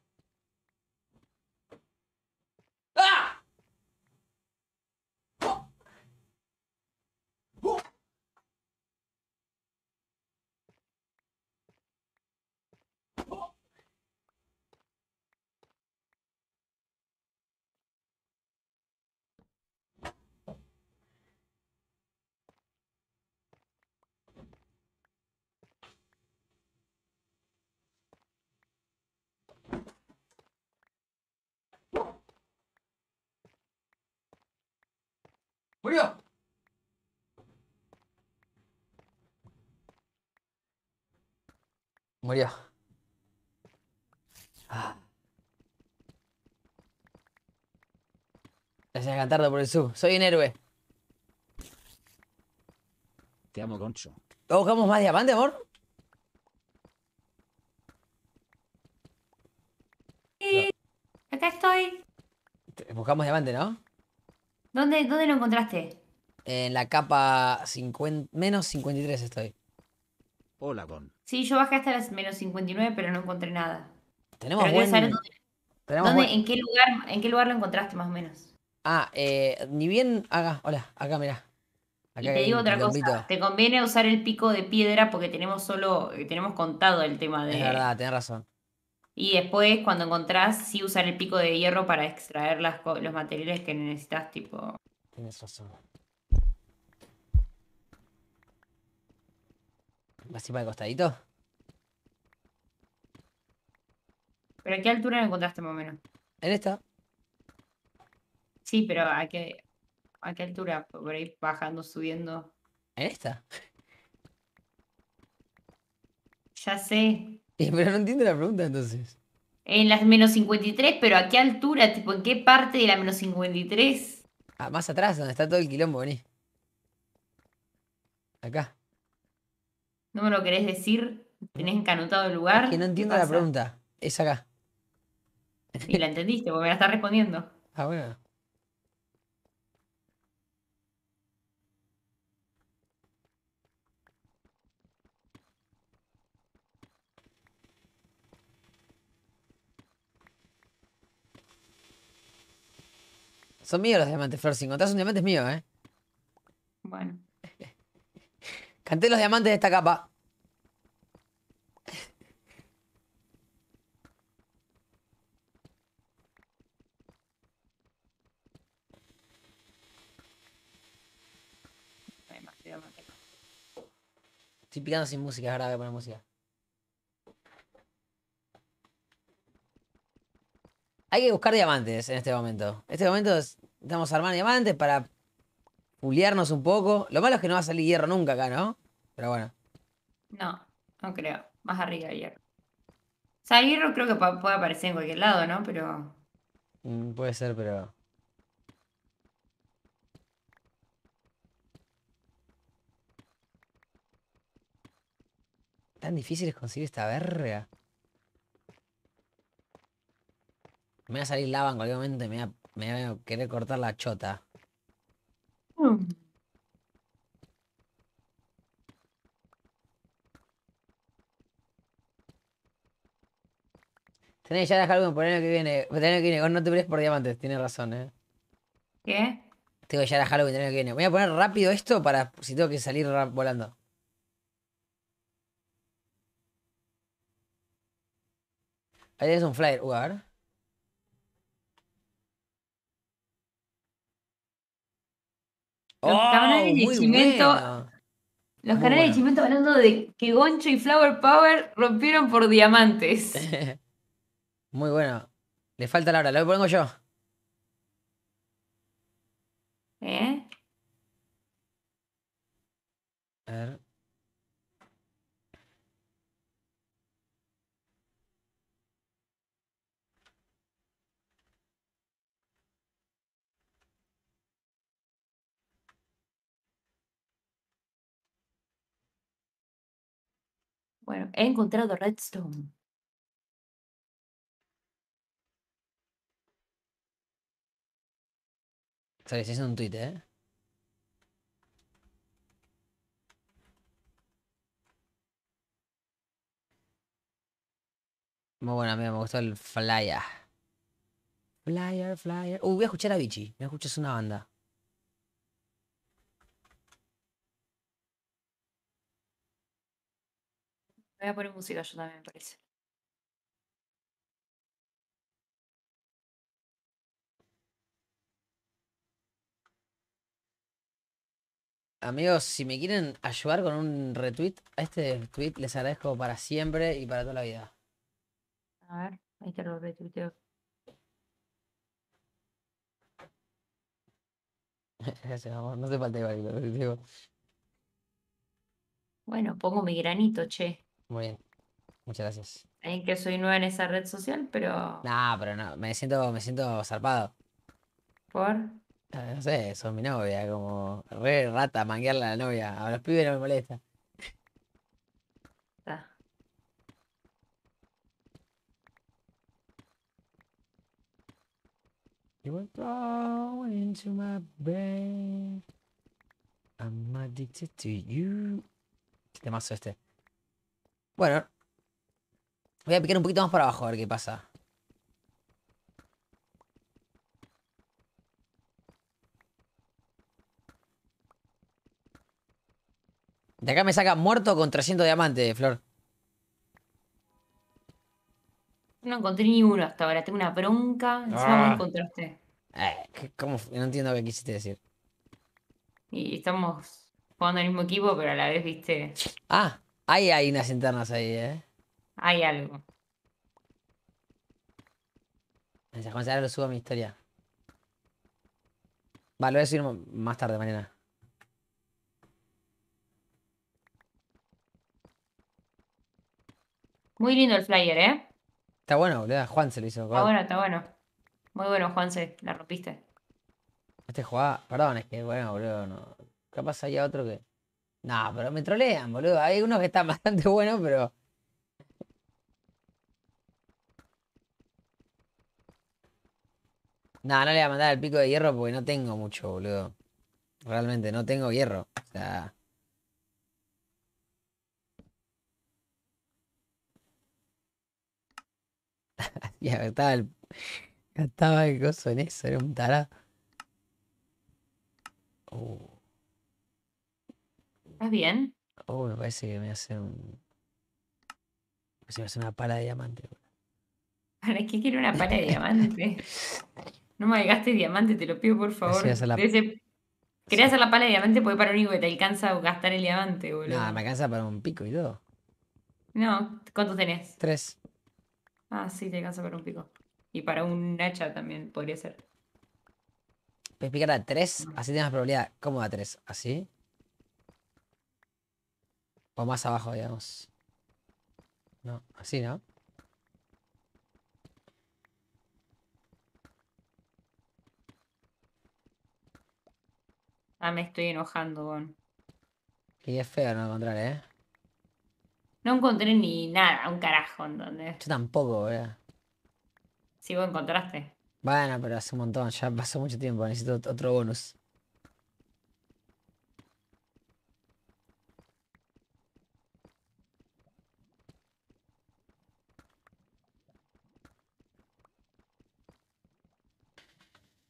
Speaker 1: Murió. Gracias, Cantardo, por el sub. Soy un héroe.
Speaker 3: Te amo, concho.
Speaker 1: todos buscamos más diamante, amor? Acá estoy. Buscamos diamante, ¿no? ¿Dónde, dónde lo
Speaker 2: encontraste?
Speaker 1: En la capa 50, menos 53 estoy. Hola, con... Sí, yo bajé hasta las menos
Speaker 2: 59, pero no encontré nada.
Speaker 1: Tenemos en,
Speaker 2: qué lugar, ¿En qué lugar lo encontraste más o menos?
Speaker 1: Ah, eh, ni bien haga, hola, acá mirá. te digo otra cosa, te
Speaker 2: conviene usar el pico de piedra porque tenemos solo, tenemos contado el tema de... Es verdad, tenés razón. Y después, cuando encontrás, sí usar el pico de hierro para extraer los materiales que necesitas, tipo...
Speaker 3: Tienes
Speaker 1: razón. así para el costadito.
Speaker 2: ¿Pero a qué altura lo encontraste más o menos? En esta. Sí, pero a qué, a qué altura, por ahí bajando, subiendo. ¿En esta? Ya sé.
Speaker 1: <laughs> Eh, pero no entiendo la pregunta entonces.
Speaker 2: En las menos 53, pero ¿a qué altura? Tipo, ¿en qué parte de la menos 53?
Speaker 1: Ah, más atrás, donde está todo el quilombo, vení. Acá. ¿No me lo querés decir? ¿Tenés encanotado el lugar?
Speaker 2: Es que no entiendo la
Speaker 1: pregunta. Es acá.
Speaker 2: Y la entendiste, porque me la estás respondiendo.
Speaker 1: Ah, bueno. Son míos los diamantes, Flor. Si encontrás un diamante es mío, ¿eh? Bueno. Canté los diamantes de esta capa. Estoy picando sin música, ahora voy a poner música. Hay que buscar diamantes en este momento. En este momento estamos armar diamantes para puliarnos un poco. Lo malo es que no va a salir hierro nunca acá, ¿no? Pero bueno.
Speaker 2: No, no creo. Más arriba el hierro. O sea, hierro creo que puede aparecer en cualquier lado, ¿no? Pero.
Speaker 1: Mm, puede ser, pero. Tan difícil es conseguir esta verga. Me va a salir lava en cualquier momento y me me va a querer cortar la chota. Tenéis Tenés ya dejar algo por el año que viene. Por que viene, no te pelees por diamantes, tienes razón, eh. ¿Qué? Tengo que Halloween el que viene. Voy a poner rápido esto para si tengo que salir volando. Ahí tienes un flyer, uh, a ver. Los oh, canales de Chimento. Los canales de
Speaker 2: Chimento hablando de que Goncho y Flower Power rompieron por diamantes.
Speaker 1: <laughs> muy bueno. Le falta la hora, lo pongo yo. ¿Eh?
Speaker 3: A ver.
Speaker 2: Bueno, he encontrado redstone.
Speaker 1: si es un tweet, ¿eh? Muy buena, mí me gustó el flyer. Flyer, flyer. Uh, voy a escuchar a Vichy. Me escuchas una banda.
Speaker 2: Voy a poner música yo también, me parece.
Speaker 1: Amigos, si me quieren ayudar con un retweet, a este tweet les agradezco para siempre y para toda la vida.
Speaker 2: A ver, ahí te lo retuiteo.
Speaker 1: Gracias, <laughs> amor. No te falta igual,
Speaker 2: Bueno, pongo mi granito, che.
Speaker 1: Muy bien. Muchas gracias.
Speaker 2: Es que soy nueva en esa red social,
Speaker 1: pero. Nah, pero no, me siento, me siento zarpado. ¿Por? Ah, no sé, sos mi novia, como re rata manguearla a la novia. A los pibes no me molesta. Está. You
Speaker 3: were thrown into my brain.
Speaker 1: I'm addicted to you. Este mazo este. Bueno. Voy a picar un poquito más para abajo a ver qué pasa. De acá me saca muerto con 300 diamantes, Flor.
Speaker 2: No encontré ninguno hasta ahora. Tengo una bronca. Encima ah. no encontraste.
Speaker 1: Eh, ¿cómo? No entiendo qué quisiste decir.
Speaker 2: Y estamos jugando el mismo equipo, pero a la vez, viste.
Speaker 1: Ah. Hay, hay unas internas ahí, ¿eh?
Speaker 2: Hay algo.
Speaker 1: Ahora lo subo a mi historia. Vale, lo voy a subir más tarde, mañana.
Speaker 2: Muy lindo el flyer, ¿eh?
Speaker 1: Está bueno, boludo. Juan se lo hizo. Está bueno, está
Speaker 2: bueno. Muy bueno, Juanse. La
Speaker 1: rompiste. Este jugaba. Perdón, es que bueno, boludo. No... pasa ya otro que... No, pero me trolean, boludo. Hay unos que están <laughs> bastante buenos, pero... No, no le voy a mandar el pico de hierro porque no tengo mucho, boludo. Realmente, no tengo hierro. O sea... ya <laughs> estaba el... Estaba el gozo en eso, era un tarado. Uh. ¿Estás bien? Oh, me parece que me hace un. Me parece que me hace una pala de diamante.
Speaker 2: ¿Para qué quiero una pala de <laughs> diamante? no me gaste diamante, te lo pido por favor. Querías hacer la, pala de diamante porque para un único que te alcanza a gastar el diamante, boludo. No,
Speaker 1: me alcanza para un pico y todo.
Speaker 2: No, ¿cuántos tenés? Tres. Ah, sí, te alcanza para un pico. Y para un hacha también podría ser.
Speaker 1: Puedes picar a tres, así tienes probabilidad ¿Cómo da tres. Así. O más abajo, digamos. No, así, ¿no?
Speaker 2: Ah, me estoy enojando, Bon.
Speaker 1: Y es feo no encontrar, ¿eh?
Speaker 2: No encontré ni nada, un carajo, ¿entendés?
Speaker 1: Yo tampoco, ¿verdad? Eh.
Speaker 2: Si sí, vos encontraste.
Speaker 1: Bueno, pero hace un montón, ya pasó mucho tiempo, necesito otro bonus.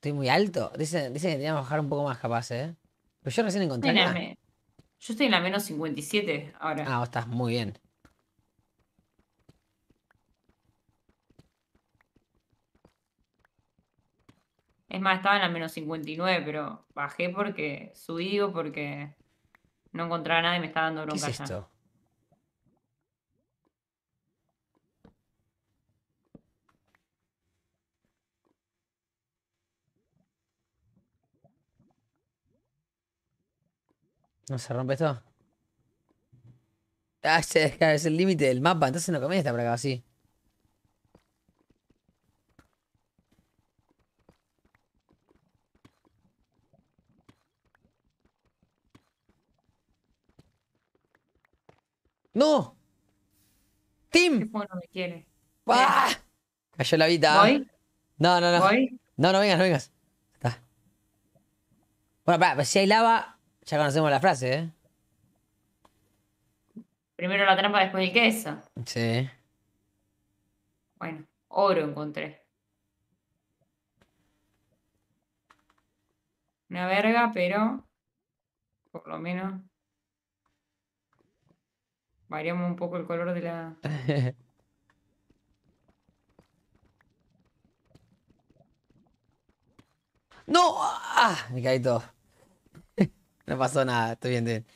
Speaker 1: Estoy muy alto. Dicen, que teníamos que bajar un poco más capaz, ¿eh? Pero yo recién encontré.
Speaker 2: Yo estoy en la menos 57
Speaker 1: ahora. Ah, estás muy bien.
Speaker 2: Es más, estaba en la menos 59, pero bajé porque subí o porque no encontraba nada y me estaba dando ¿Qué es esto?
Speaker 1: ¿No se rompe esto? Ah, es el límite del mapa, entonces no comienza por acá así. ¡No!
Speaker 2: ¡Tim! no me quiere.
Speaker 1: Cayó la vida. ¿Voy? No, no, no. ¿Voy? No, no vengas, no vengas. Está. Bueno, pará, pues si hay lava, ya conocemos la frase, ¿eh?
Speaker 2: Primero la trampa, después el queso. Sí. Bueno, oro encontré. Una verga, pero por lo menos variamos un poco el color de la...
Speaker 3: <laughs>
Speaker 1: ¡No! ¡Ah! Me caí todo. <laughs> No pasó nada, estoy bien, bien.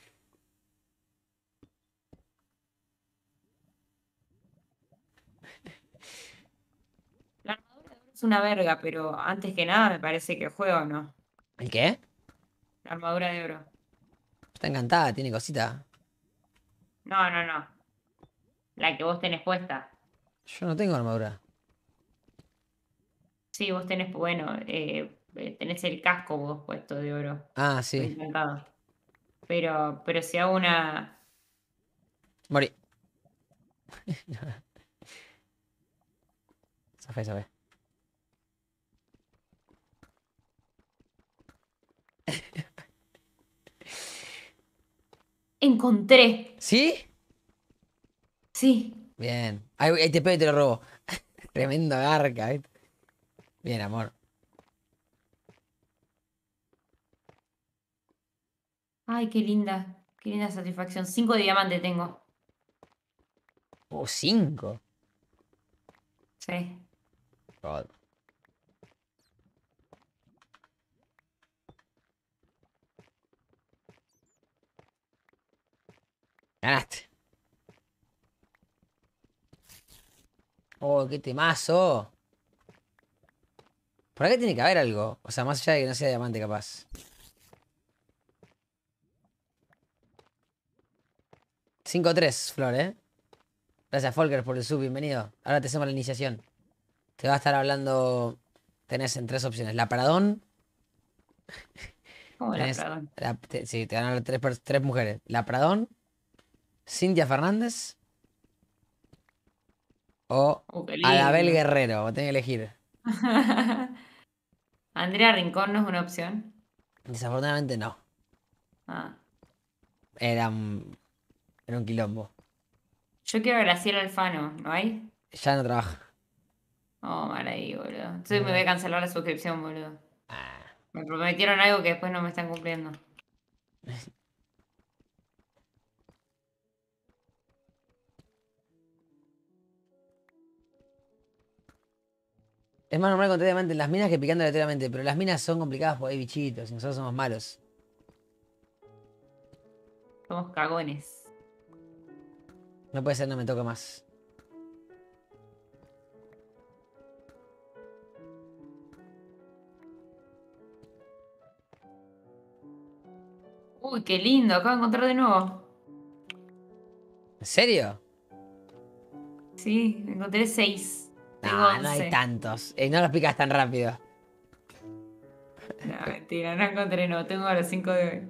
Speaker 2: La armadura de oro es una verga, pero antes que nada me parece que juego, ¿no? ¿El qué? La armadura de oro.
Speaker 1: Está encantada, tiene cosita.
Speaker 2: No, no, no. La que vos tenés puesta.
Speaker 1: Yo no tengo armadura.
Speaker 2: Sí, vos tenés, bueno, eh, eh, tenés el casco vos puesto de oro.
Speaker 1: Ah, sí.
Speaker 2: Pero, pero si hago una.
Speaker 1: Morí. se <laughs> fue. <laughs> Encontré. ¿Sí? Sí. Bien. Ahí, te pego y te lo robo. <laughs> Tremendo garca. ¿eh? Bien, amor.
Speaker 2: Ay, qué linda. Qué linda satisfacción. Cinco diamantes tengo.
Speaker 1: ¿O oh, cinco? Sí. Ganaste. Oh, qué temazo. Por acá tiene que haber algo. O sea, más allá de que no sea diamante capaz. 5-3, Flor, ¿eh? Gracias, Folker, por el sub. Bienvenido. Ahora te hacemos la iniciación. Te va a estar hablando. Tenés en tres opciones: la Pradón. <laughs> ¿Cómo la Pradón? sí, te van a hablar tres, mujeres: la Pradón, Cintia Fernández o uh, Adabel Guerrero. Tengo tenés que elegir. <laughs>
Speaker 2: Andrea Rincón no es una opción.
Speaker 1: Desafortunadamente no. Ah. Eran un quilombo.
Speaker 2: Yo quiero a Graciela Alfano, ¿no hay?
Speaker 1: Ya no trabaja.
Speaker 2: Oh, mal ahí, boludo. Entonces me voy a cancelar la suscripción, boludo. Ah. Me prometieron algo que después no me están cumpliendo.
Speaker 1: Es más normal en las minas que picando aleatoriamente, pero las minas son complicadas por hay bichitos y nosotros somos malos.
Speaker 2: Somos cagones.
Speaker 1: No puede ser, no me toca más.
Speaker 2: Uy, qué lindo, acabo de encontrar de
Speaker 1: nuevo. ¿En serio?
Speaker 2: Sí, encontré seis. No, no hay
Speaker 1: tantos. Y eh, no los picas tan rápido. No,
Speaker 2: mentira, no encontré no. Tengo los cinco de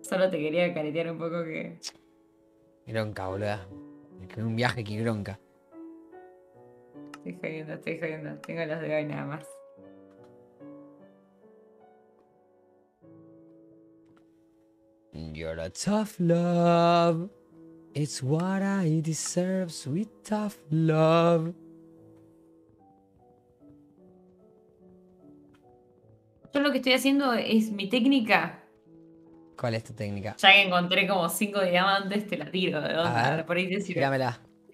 Speaker 2: Solo te quería caretear un poco que.
Speaker 1: Gronca, boluda. un viaje que bronca.
Speaker 2: Estoy jodiendo, estoy jodiendo. Tengo los de hoy nada más.
Speaker 1: You're a tough love. It's what I deserve, sweet tough love.
Speaker 2: Yo lo que estoy haciendo es mi técnica
Speaker 1: ¿Cuál es tu técnica?
Speaker 2: Ya que encontré como cinco diamantes, te la tiro. ¿de dónde? A ver, por ahí te sirve.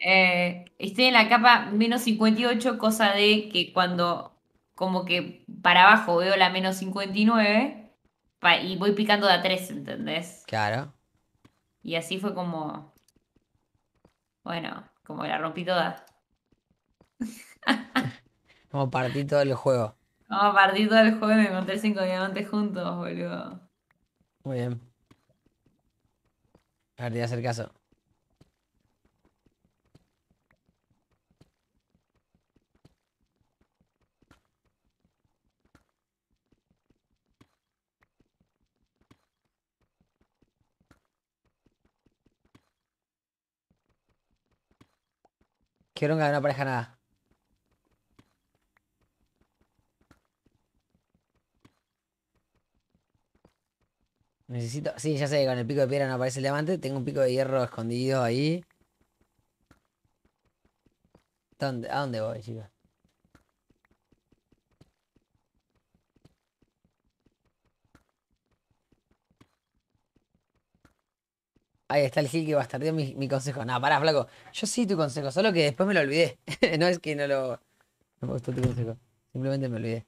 Speaker 2: Eh, estoy en la capa menos 58, cosa de que cuando como que para abajo veo la menos 59 y voy picando de a 3, ¿entendés? Claro. Y así fue como... Bueno, como la rompí toda.
Speaker 1: <laughs> como partí todo el juego.
Speaker 2: Como partí todo el juego y me encontré cinco diamantes juntos, boludo.
Speaker 1: Muy bien. A hacer caso. Quiero ganar una pareja nada. Necesito. Sí, ya sé que con el pico de piedra no aparece el diamante. Tengo un pico de hierro escondido ahí. ¿A dónde voy, chicos? Ahí está el Gil que estar mi, mi consejo. No, pará, flaco. Yo sí tu consejo, solo que después me lo olvidé. <laughs> no es que no lo. No me gustó tu consejo. Simplemente me olvidé.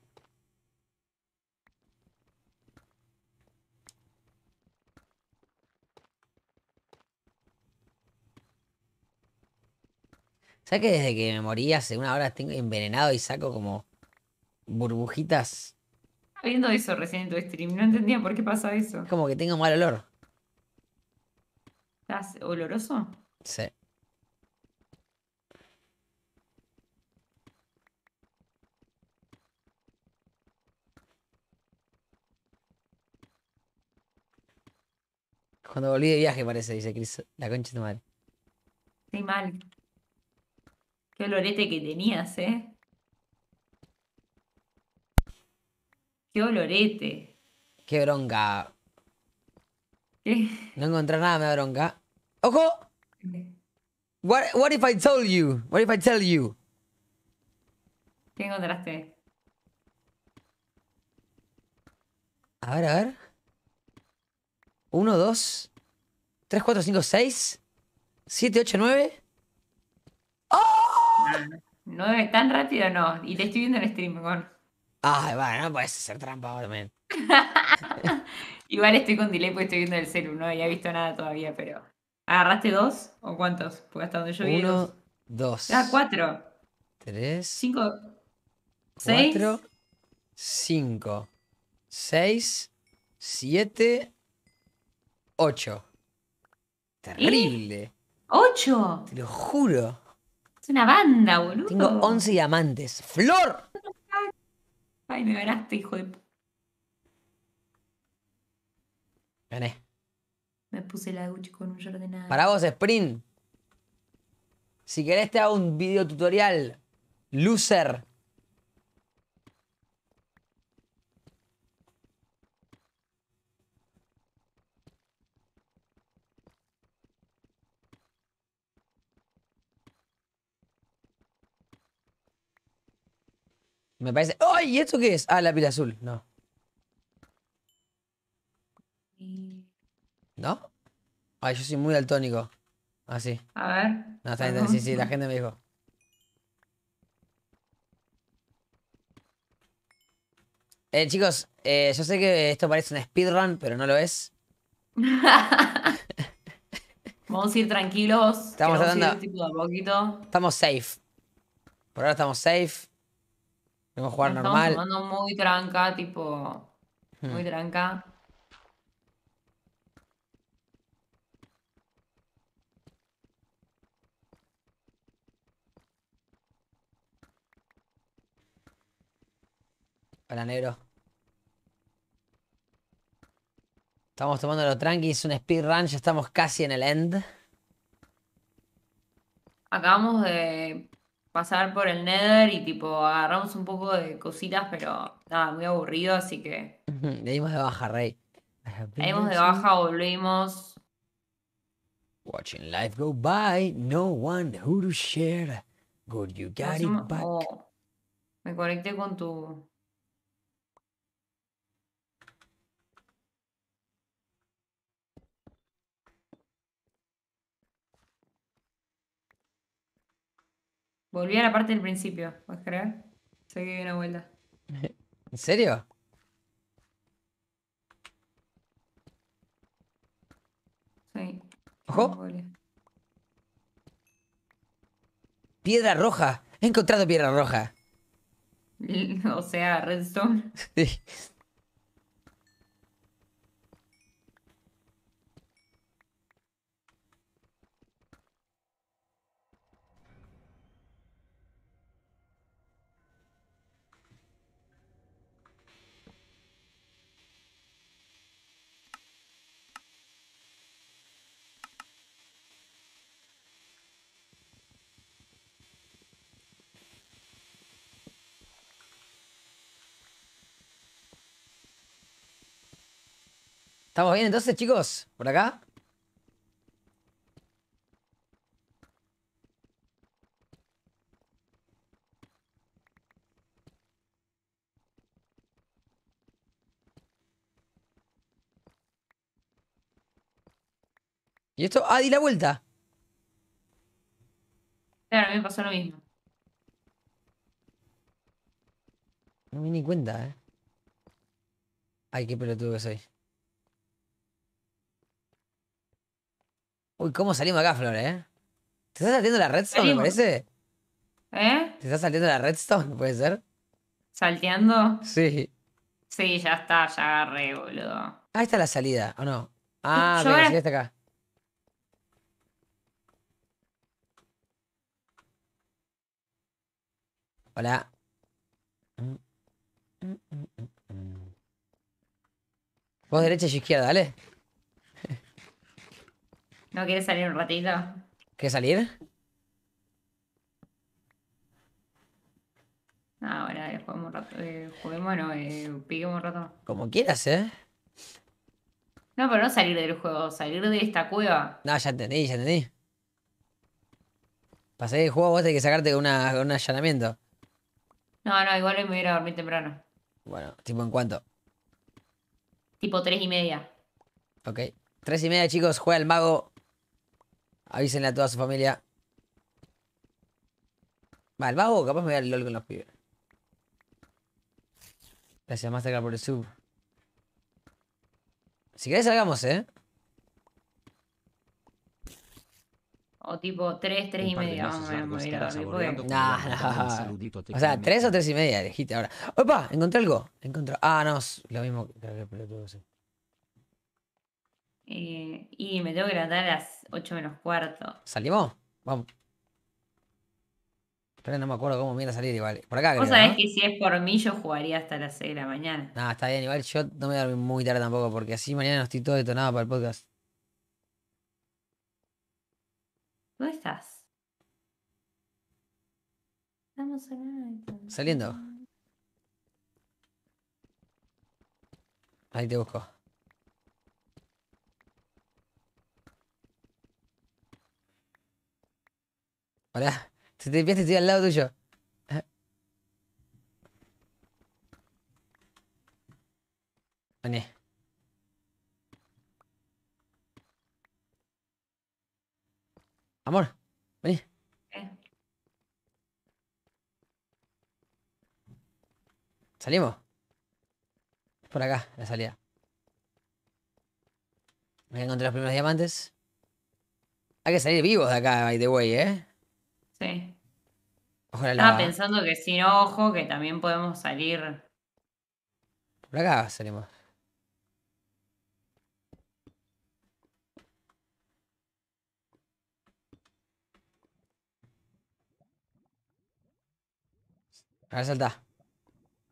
Speaker 1: ¿Sabes que desde que me morí hace una hora tengo envenenado y saco como burbujitas?
Speaker 2: Viendo eso recién en tu stream, no entendía por qué pasa eso. como que tengo mal olor. ¿Estás oloroso?
Speaker 1: Sí. Cuando volví de viaje parece, dice Cris, la concha de mal. madre.
Speaker 2: Estoy mal. Qué olorete que tenías, ¿eh?
Speaker 1: Qué olorete. Qué bronca. ¿Qué? No encontré nada me da bronca. ¡Ojo! What, what if I told you? What if I tell you?
Speaker 2: ¿Qué encontraste?
Speaker 1: A ver, a ver. Uno, dos, tres, cuatro, cinco, seis, siete, ocho, nueve.
Speaker 2: No, tan rápido no. Y te estoy viendo en stream, con.
Speaker 1: Ah, bueno, no puedes hacer trampa también. <laughs>
Speaker 2: Igual estoy con delay porque estoy viendo el celu, no había visto nada todavía, pero. ¿Agarraste dos o cuántos? Porque hasta donde yo vi. Uno,
Speaker 1: dos. Ah, cuatro. Tres. Cinco. Cuatro. Cinco. Seis. Siete. Ocho. Terrible. ¿Ocho? Te lo juro. Es una banda, boludo. Tengo 11 diamantes. ¡Flor! Ay, me ganaste, hijo de. Gané.
Speaker 2: Me puse la Gucci con un ordenador. Para vos,
Speaker 1: Sprint. Si querés, te hago un video tutorial. Loser. Me parece. ¡Ay! esto qué es? Ah, la pila azul. No. ¿No? Ay, yo soy muy altónico. Así. Ah, a ver. No, está bien. Sí, sí, la gente me dijo. Eh, chicos, eh, yo sé que esto parece un speedrun, pero no lo es. <laughs> Vamos a ir
Speaker 2: tranquilos.
Speaker 1: Estamos tratando.
Speaker 2: poquito.
Speaker 1: Estamos safe. Por ahora estamos safe. Tengo que jugar Estamos normal. Jugando
Speaker 2: muy tranca, tipo. Muy hmm. tranca.
Speaker 1: para negro. Estamos tomando lo tranqui, es un speedrun, ya estamos casi en el end.
Speaker 2: Acabamos de pasar por el Nether y tipo agarramos un poco de cositas, pero nada, muy aburrido, así que.
Speaker 1: Le dimos de baja, Rey. Le de
Speaker 2: baja, volvimos.
Speaker 1: no
Speaker 2: me conecté con tu Volví a la parte del principio, ¿puedes creer? Sé que una vuelta.
Speaker 1: <laughs> ¿En serio? Sí. Ojo. Piedra roja. He encontrado piedra roja.
Speaker 2: <laughs> O sea, redstone.
Speaker 1: <laughs> Sí. ¿Estamos bien entonces, chicos? ¿Por acá? ¿Y esto? Ah, di la vuelta. Claro, a mí me pasó lo mismo. No me di cuenta, ¿eh? Ay, qué pelotudo que soy. Uy, ¿cómo salimos acá, Flor, eh? ¿Te está saliendo la redstone, me parece? ¿Eh? ¿Te está saliendo la redstone, <laughs> puede ser?
Speaker 2: ¿Salteando? Sí. Sí, ya está, ya agarré, boludo. Ah,
Speaker 1: ahí está la salida, ¿o no? Ah, Yo pero acá. Hola. Vos derecha y izquierda, dale.
Speaker 2: ¿No quieres salir un ratito? ¿Quieres salir? Ah, bueno, juguemos un rato. Eh, juguemos, no, eh, piquemos un rato.
Speaker 1: Como quieras, ¿eh?
Speaker 2: No, pero no salir del juego, salir
Speaker 1: de esta cueva. No, ya entendí, ya entendí. Pasé el juego vos tenés que sacarte una, un allanamiento.
Speaker 2: No, no, igual me voy a ir a dormir temprano.
Speaker 1: Bueno, ¿tipo en cuánto?
Speaker 2: Tipo tres y media.
Speaker 1: Ok. Tres y media, chicos, juega el mago Avísenle a toda su familia. Vale, el mago, capaz me voy el LOL con los pibes. Gracias, Mastercard, por el sub. Si querés, salgamos, ¿eh?
Speaker 2: O tipo 3, 3 y media. Vamos a morir a
Speaker 1: no. O sea, 3 o 3 y media, dijiste ahora. ¡Opa! Encontré algo. Encontré... Ah, no, lo mismo. que
Speaker 2: eh, y me tengo que levantar a las 8 menos cuarto.
Speaker 1: ¿Salimos? Vamos. Pero no me acuerdo cómo mira salir igual. Por acá, Vos sabés
Speaker 2: que si es por mí, yo jugaría hasta las 6 de la mañana.
Speaker 1: No, está bien, igual yo no me voy a dormir muy tarde tampoco, porque así mañana no estoy todo detonado para el podcast.
Speaker 2: ¿Dónde estás? Estamos Saliendo.
Speaker 1: Ahí te busco. Hola. si te limpiaste estoy al lado tuyo. Vení. Amor, vení. ¿Eh? ¿Salimos? Por acá, la salida. Me encontré los primeros diamantes. Hay que salir vivos de acá, by the way, ¿eh? Sí. Estaba
Speaker 2: pensando que sin ojo, que también podemos salir.
Speaker 1: Por acá salimos. A ver,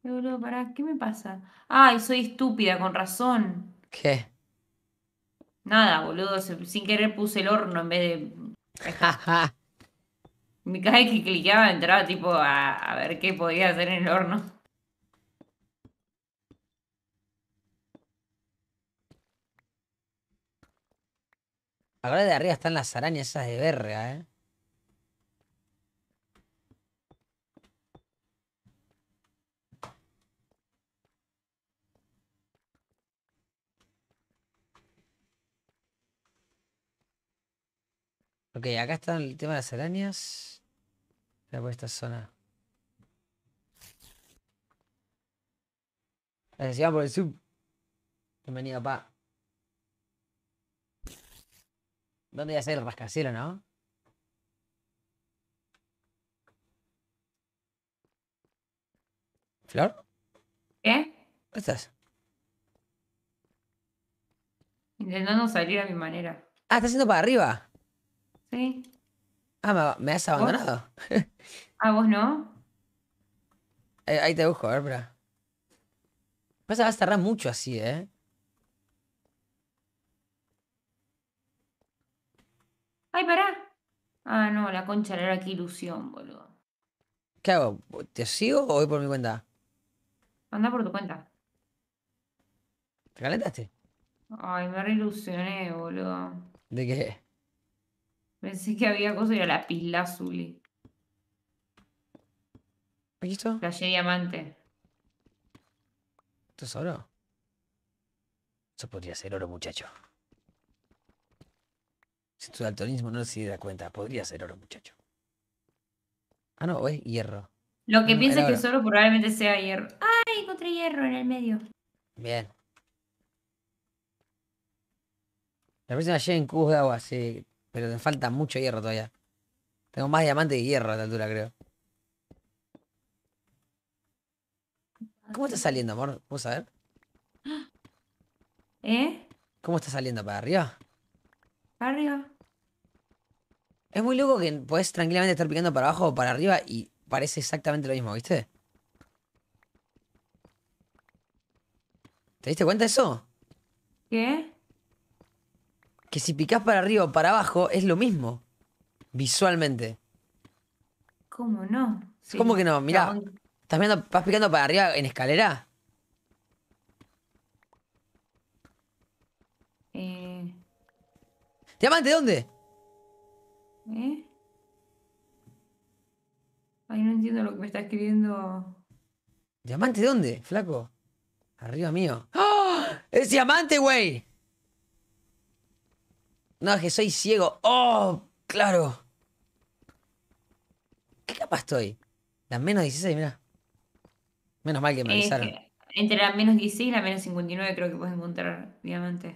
Speaker 2: Boludo, pará, ¿qué me pasa? Ay, soy estúpida, con razón. ¿Qué? Nada, boludo, sin querer puse el horno en vez de. <laughs> Me cae que cliqueaba, entraba tipo a, a ver qué podía hacer en el horno.
Speaker 1: Ahora de arriba están las arañas esas de verga, eh. Ok, acá está el tema de las arañas. Voy a por esta zona. Gracias, si por el sub. Bienvenido, pa. ¿Dónde iba a hacer el rascacielos, no? ¿Flor? ¿Qué? ¿Dónde estás?
Speaker 2: Intentando salir a mi manera.
Speaker 1: Ah, está haciendo para arriba. Sí. Ah, me, has abandonado. ¿Vos? <laughs> ¿A ah, vos no? Eh, ahí te busco, a ver, espera. Pasa, vas a tardar mucho así, ¿eh?
Speaker 2: ¡Ay, pará! Ah, no, la concha era qué ilusión, boludo.
Speaker 1: ¿Qué hago? ¿Te sigo o voy por mi cuenta?
Speaker 2: Anda por tu cuenta. ¿Te calentaste? Ay, me reilusioné, boludo. ¿De qué? Pensé que había cosas y era la y ¿Listo? Calle diamante.
Speaker 1: ¿Esto es oro? Eso podría ser oro, muchacho. Si tu altonismo no se da cuenta, podría ser oro, muchacho. Ah, no, es hierro. Lo que mm, piensa que es
Speaker 2: oro probablemente sea hierro. ¡Ay! Encontré hierro en el medio.
Speaker 1: Bien. La próxima llena en cubos de así... Pero me falta mucho hierro todavía. Tengo más diamante que hierro a esta altura, creo. ¿Cómo está saliendo, amor? Vamos a ver. ¿Eh? ¿Cómo está saliendo? ¿Para arriba? Para arriba. Es muy loco que puedes tranquilamente estar picando para abajo o para arriba y parece exactamente lo mismo, ¿viste? ¿Te diste cuenta de eso? ¿Qué? que si picás para arriba o para abajo es lo mismo, visualmente.
Speaker 2: ¿Cómo no?
Speaker 1: ¿Cómo que no? Mirá, ¿estás, viendo, ¿vas picando para arriba en escalera? Eh... ¿Diamante dónde? ¿Eh? Ay, no entiendo lo que me está escribiendo. ¿Diamante dónde, flaco? Arriba mío. ¡Oh! ¡Es diamante, güey! No, es que soy ciego. ¡Oh! Claro. ¿Qué capa estoy? La menos 16, mira. Menos mal que me avisaron.
Speaker 2: entre la menos 16 y la menos 59 creo que puedes encontrar diamantes.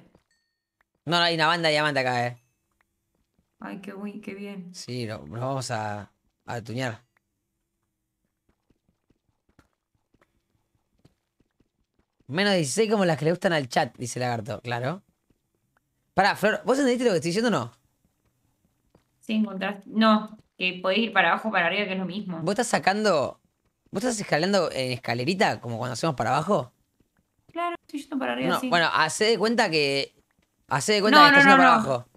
Speaker 1: No, no, hay una banda de diamante acá, eh. Ay, qué, uy, qué bien. Sí, nos vamos a, a tuñar. Menos 16 como las que le gustan al chat, dice Lagarto, claro. Pará, Flor, ¿vos entendiste lo que estoy diciendo o no?
Speaker 2: Sí, encontraste. No, que podés ir para abajo o para arriba, que es
Speaker 1: lo mismo. ¿Vos estás sacando. ¿Vos estás escalando en escalerita, como cuando hacemos para abajo? Claro, estoy yendo para arriba. sí. Bueno, hace de cuenta que. hace de cuenta que estás yendo para abajo.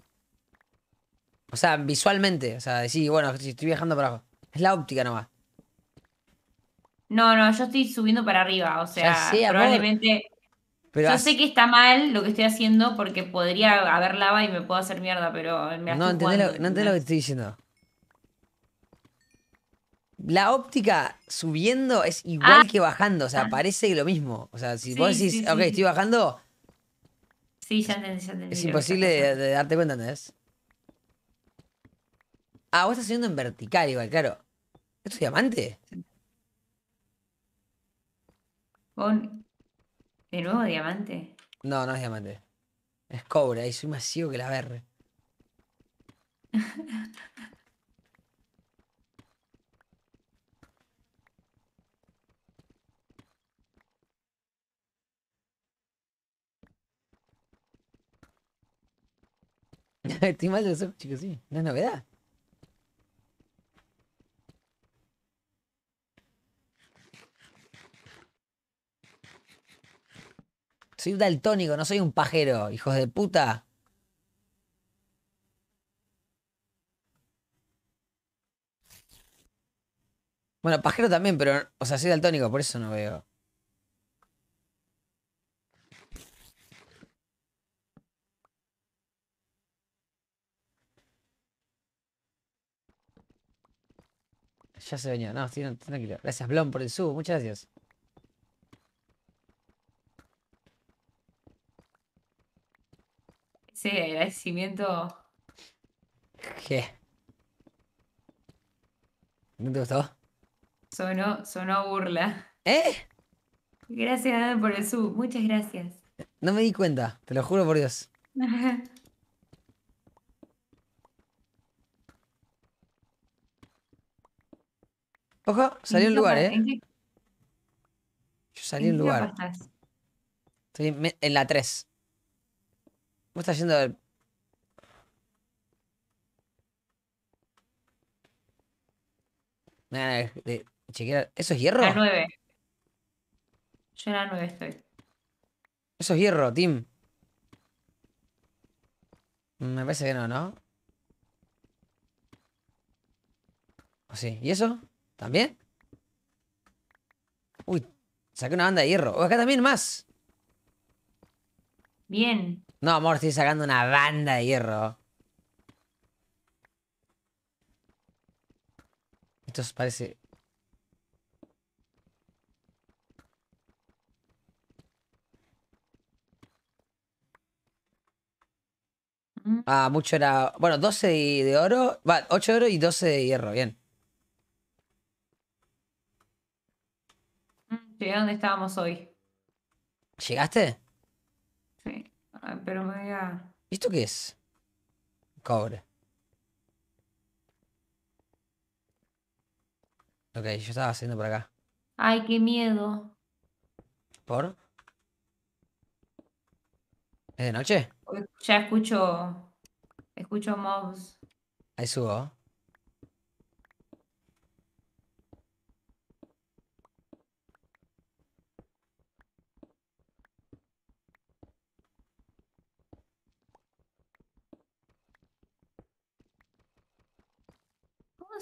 Speaker 1: O sea, visualmente. O sea, decís, bueno, estoy viajando para abajo. Es la óptica nomás.
Speaker 2: No, no, yo estoy subiendo para arriba. O sea, probablemente. Yo sé que está mal lo que estoy haciendo porque podría haber lava y me puedo hacer mierda, pero me No entendés, no entendés lo que
Speaker 1: estoy diciendo. La óptica subiendo es igual ah. que bajando, o sea, ah. parece lo mismo. O sea, si vos decís, ok, estoy bajando.
Speaker 2: Sí, ya entendí, ya entendí. Es imposible de,
Speaker 1: darte cuenta, ¿entendés? Ah, vos estás subiendo en vertical igual, claro. ¿Esto es diamante? Con...
Speaker 2: ¿De nuevo diamante?
Speaker 1: No, no es diamante. Es cobra y soy más ciego que la verre. <laughs> Estoy mal de los chicos, sí. No es novedad. Soy un daltónico, no soy un pajero, hijos de puta. Bueno, pajero también, pero, o sea, soy daltónico, por eso no veo. Ya se venía. No, estoy tranquilo. Gracias, Blon, por el sub. Muchas gracias.
Speaker 2: Sí, agradecimiento.
Speaker 1: ¿Qué? ¿No te gustó?
Speaker 2: Sonó, burla. ¿Eh? Gracias, por el sub. Muchas gracias.
Speaker 1: No me di cuenta, te lo juro por Dios. <laughs> Ojo, salió un lugar, ¿eh? Yo salí un lugar. Estoy en la 3. ¿Cómo estás yendo el? Nah, de... ¿Eso es hierro? La nueve.
Speaker 2: Yo en la 9 estoy.
Speaker 1: Eso es hierro, Tim. Me parece que no, ¿no? ¿O sí? ¿Y eso? ¿También? Uy, saqué una banda de hierro. O oh, acá también más. Bien. No, amor, estoy sacando una banda de hierro. Esto parece... Mm. Ah, mucho era... Bueno, 12 de oro... Va, 8 de oro y 12 de hierro, bien.
Speaker 2: Mm, llegué a donde estábamos hoy.
Speaker 1: ¿Llegaste? Sí. Ah, pero me mira ¿Esto qué es? Cobre. Ok, yo estaba haciendo por acá.
Speaker 2: Ay, qué miedo.
Speaker 1: ¿Por? ¿Es de noche?
Speaker 2: Ya escucho. Escucho mobs. Ahí subo.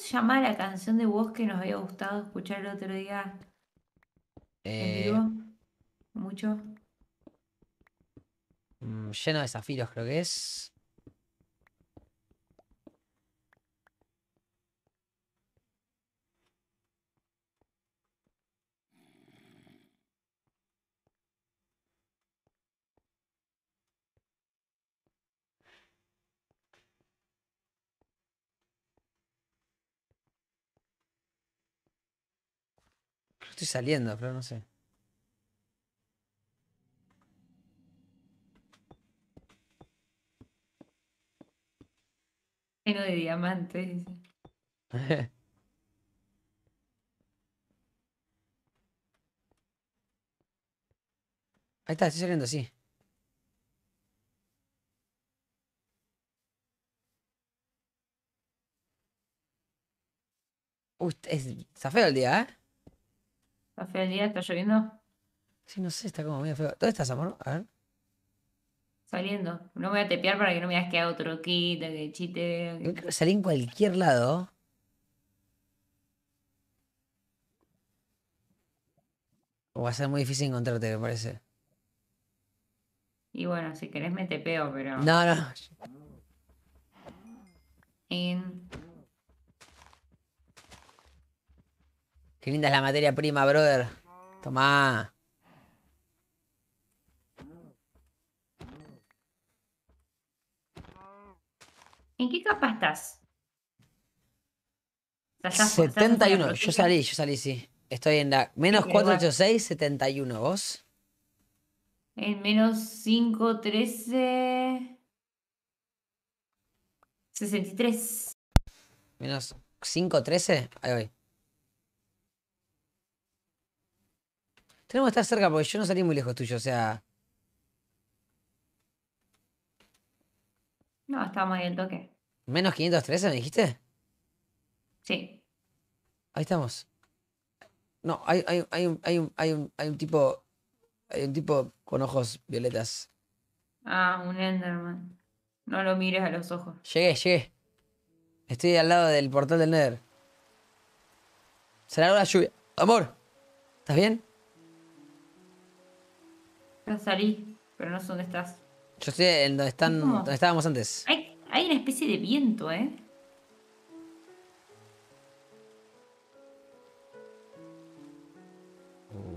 Speaker 2: llamar llama la canción de voz que nos había gustado escuchar el otro día?
Speaker 1: ¿En eh, vivo? ¿Mucho? Mm, lleno de desafíos creo que es. estoy saliendo, pero no sé.
Speaker 2: Lleno de diamantes. <laughs>
Speaker 3: Ahí
Speaker 1: está, estoy saliendo así. Uy, es, está feo el día, ¿eh? ¿Está feo el día? ¿Está lloviendo? Sí, no sé, está como medio feo. ¿Dónde estás, amor? A ver. Saliendo.
Speaker 2: No voy a tepear para que no me hagas que hago kit, que chite.
Speaker 1: Yo en cualquier lado. O va a ser muy difícil encontrarte, me parece.
Speaker 2: Y bueno, si querés me tepeo, pero. No, no. En
Speaker 1: Qué linda es la materia prima, brother. Tomá.
Speaker 2: ¿En qué capa estás? 71. Yo salí, yo
Speaker 1: salí, sí. Estoy en la menos 486, 71. ¿Vos?
Speaker 2: En menos 513.
Speaker 1: 63. Menos 513. Ahí voy. Tenemos que estar cerca porque yo no salí muy lejos tuyo, o sea. No,
Speaker 2: estamos ahí el toque.
Speaker 1: ¿Menos 513 me dijiste? Sí. Ahí estamos. No, hay, hay, un, hay, un, hay un tipo. Hay un tipo con ojos violetas.
Speaker 2: Ah, un Enderman. No lo mires a
Speaker 1: los ojos. Llegué, llegué. Estoy al lado del portal del Nether. Será la lluvia. Amor, ¿estás bien?
Speaker 2: salí, pero no sé dónde estás.
Speaker 1: Yo estoy en donde, están, estábamos antes.
Speaker 2: Hay, una especie de viento, ¿eh?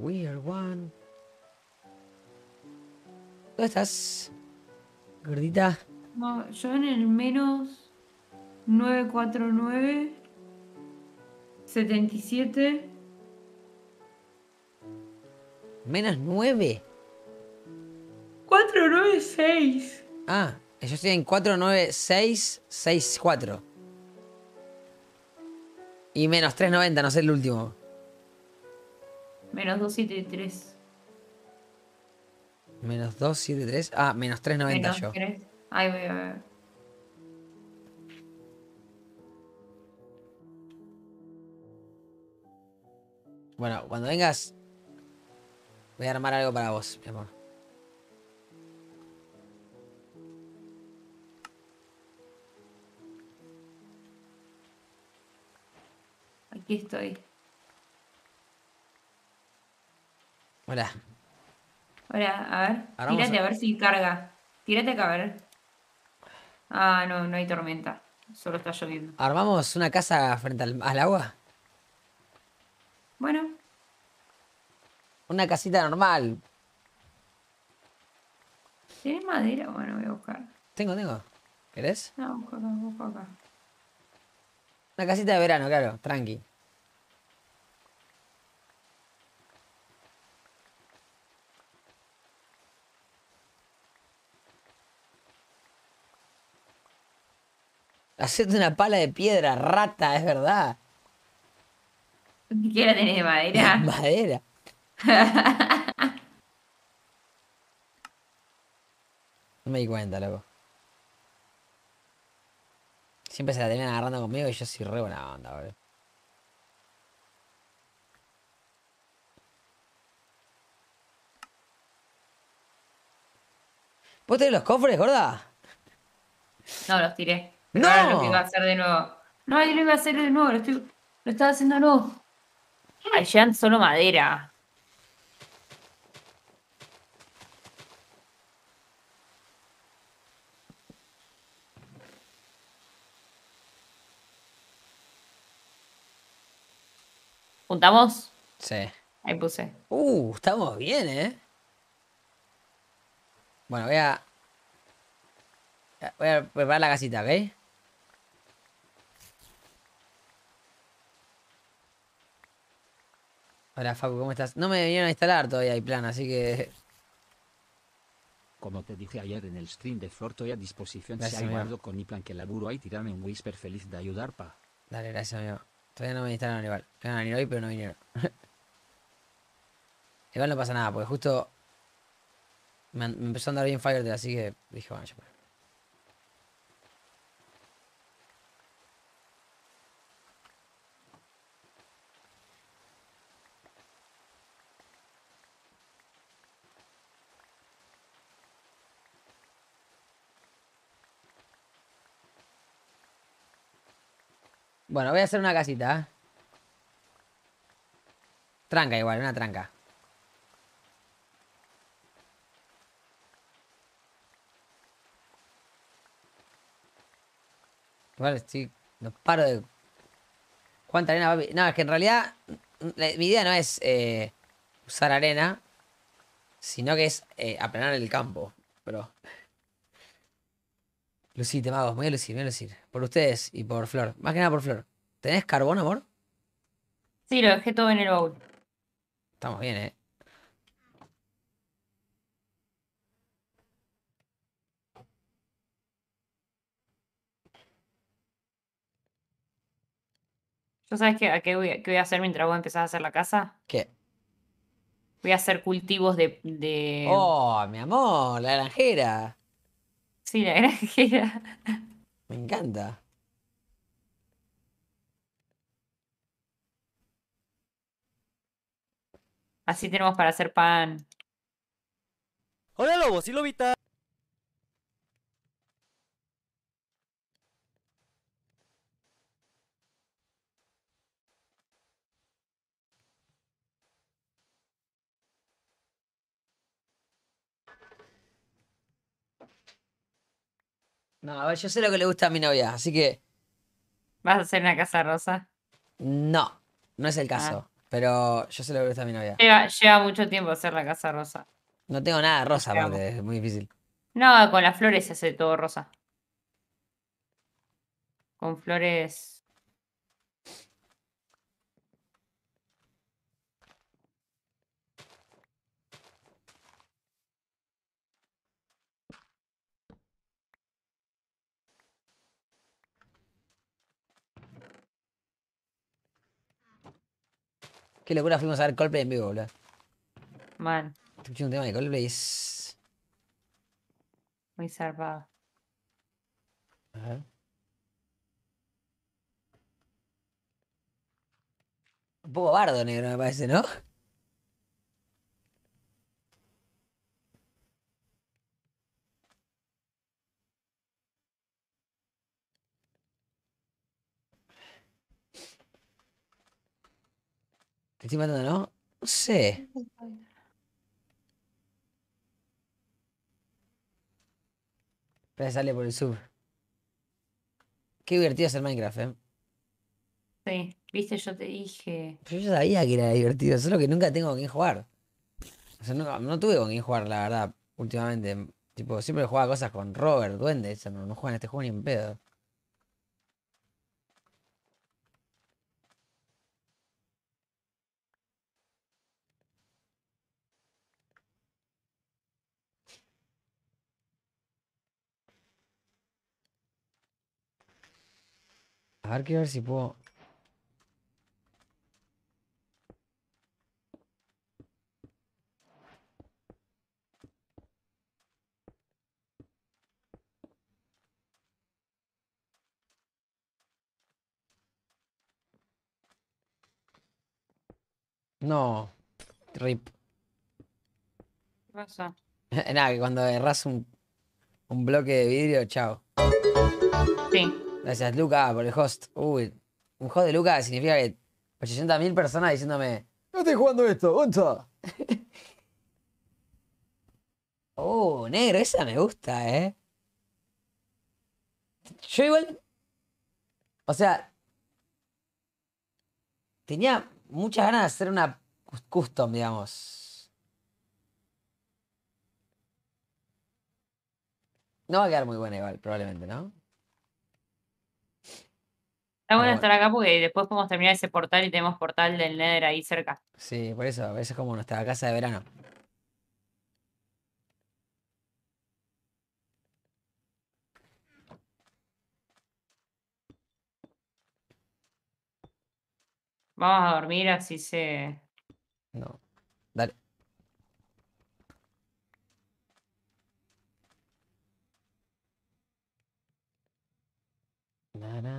Speaker 1: We are one. ¿Dónde estás? Gordita. yo en el
Speaker 2: menos 949
Speaker 1: 77 Menos 9. 496. Ah, ellos tienen 49664. Y menos 390, no sé el último.
Speaker 2: Menos 273.
Speaker 1: Menos 273. Ah, menos 390 yo.
Speaker 2: 3. Ahí voy
Speaker 1: Bueno, cuando vengas, voy a armar algo para vos, mi amor. Aquí estoy. Hola.
Speaker 2: Hola, a ver. Tírate a... ver si carga. Tírate acá a ver. Ah, no, no hay tormenta. Solo está lloviendo.
Speaker 1: ¿Armamos una casa frente al, agua? Bueno. Una casita normal. ¿Tienes madera? Bueno, voy a buscar. Tengo, tengo. ¿Querés?
Speaker 2: No, busco acá, busco acá.
Speaker 1: Una casita de verano, claro, tranqui. Hacete una pala de piedra, rata, es verdad.
Speaker 2: Quiero tener madera. <laughs> Madera.
Speaker 1: <laughs> no me di cuenta, loco. Siempre se la tenían agarrando conmigo y yo soy re buena onda, boludo. ¿Vos tenés los cofres, gorda? No, los tiré. No. Ahora lo iba a
Speaker 2: hacer de nuevo. No, yo lo iba a hacer de nuevo, lo, estoy, lo estaba haciendo de nuevo. Allá solo madera. ¿Juntamos? Sí. Ahí puse. Uh, estamos bien, ¿eh?
Speaker 1: Bueno, voy a... Voy a preparar la casita, ¿ok? Hola Facu, ¿cómo estás? No me vinieron a instalar todavía hay plan, así que... Como te dije ayer en el stream de Flor, estoy a disposición si hay amigo. con Iplan que laburo ahí, tirame un whisper feliz de ayudar, pa. Dale, gracias, amigo. Todavía no me instalaron igual. Van a venir hoy, pero no vinieron. <laughs> igual no pasa nada, porque justo me, empezó a andar bien fire, así que dije, bueno, yo Bueno, voy a hacer una casita. ¿ah? Tranca igual, una tranca. Igual estoy... No paro de... ¿Cuánta arena, a... No, es que en realidad... mi idea no es eh, usar arena. Sino que es eh, aplanar el campo. Pero... Lucite, te mago, voy a lucir, voy a lucir. Por ustedes y por Flor. Más que nada por Flor. ¿Tenés carbón, amor?
Speaker 2: Sí, lo dejé todo en el baúl.
Speaker 1: Estamos bien, eh.
Speaker 2: ¿Yo sabes qué, voy, a, hacer mientras vos empezás a hacer la casa? ¿Qué? Voy a hacer cultivos de. de... Oh,
Speaker 1: mi amor, la granjera. Sí, la granjera. Me encanta.
Speaker 2: Así tenemos para hacer pan. Hola, lobo, y lobita.
Speaker 1: No, a ver, yo sé lo que le gusta a mi novia, así que. ¿Vas a hacer una casa rosa? No, no es el caso. Ah. Pero yo sé lo que le gusta a mi novia.
Speaker 2: Lleva, mucho tiempo hacer la casa rosa.
Speaker 1: No tengo nada rosa, es muy difícil.
Speaker 2: No, con las flores se hace todo rosa. Con flores
Speaker 1: Qué locura fuimos a ver Coldplay en vivo, boludo. Man. Escuché un tema de Coldplay es.
Speaker 2: Muy zarpado.
Speaker 1: A Un poco bardo negro, me parece, ¿no? Te estoy matando, ¿no? No sé. Espera, sale por el sub. Qué divertido hacer Minecraft, ¿eh?
Speaker 2: Sí, viste, yo te dije.
Speaker 1: yo sabía que era divertido, solo que nunca tengo con quién jugar. O sea, no, tuve con quién jugar, la verdad, últimamente. Tipo, siempre jugaba cosas con Robert, Duende, eso. no, no juegan este juego ni en pedo. A ver, quiero ver si puedo... No, rip. ¿Qué pasa? <laughs> Nada, que cuando agarras un, un bloque de vidrio, chao. Sí. Gracias, Luca, por el host. Uy, un host de Luca significa que 800.000 personas diciéndome: No estoy jugando esto, onza. <laughs> oh, negro, esa me gusta, eh. Yo igual. O sea. Tenía muchas ganas de hacer una custom, digamos. No va a quedar muy buena igual, probablemente, ¿no?
Speaker 2: Está bueno, estar acá porque después podemos terminar ese portal y tenemos portal del Nether ahí cerca.
Speaker 1: Sí, por eso, veces es como nuestra casa de verano.
Speaker 2: Vamos a dormir así se...
Speaker 1: No. Dale.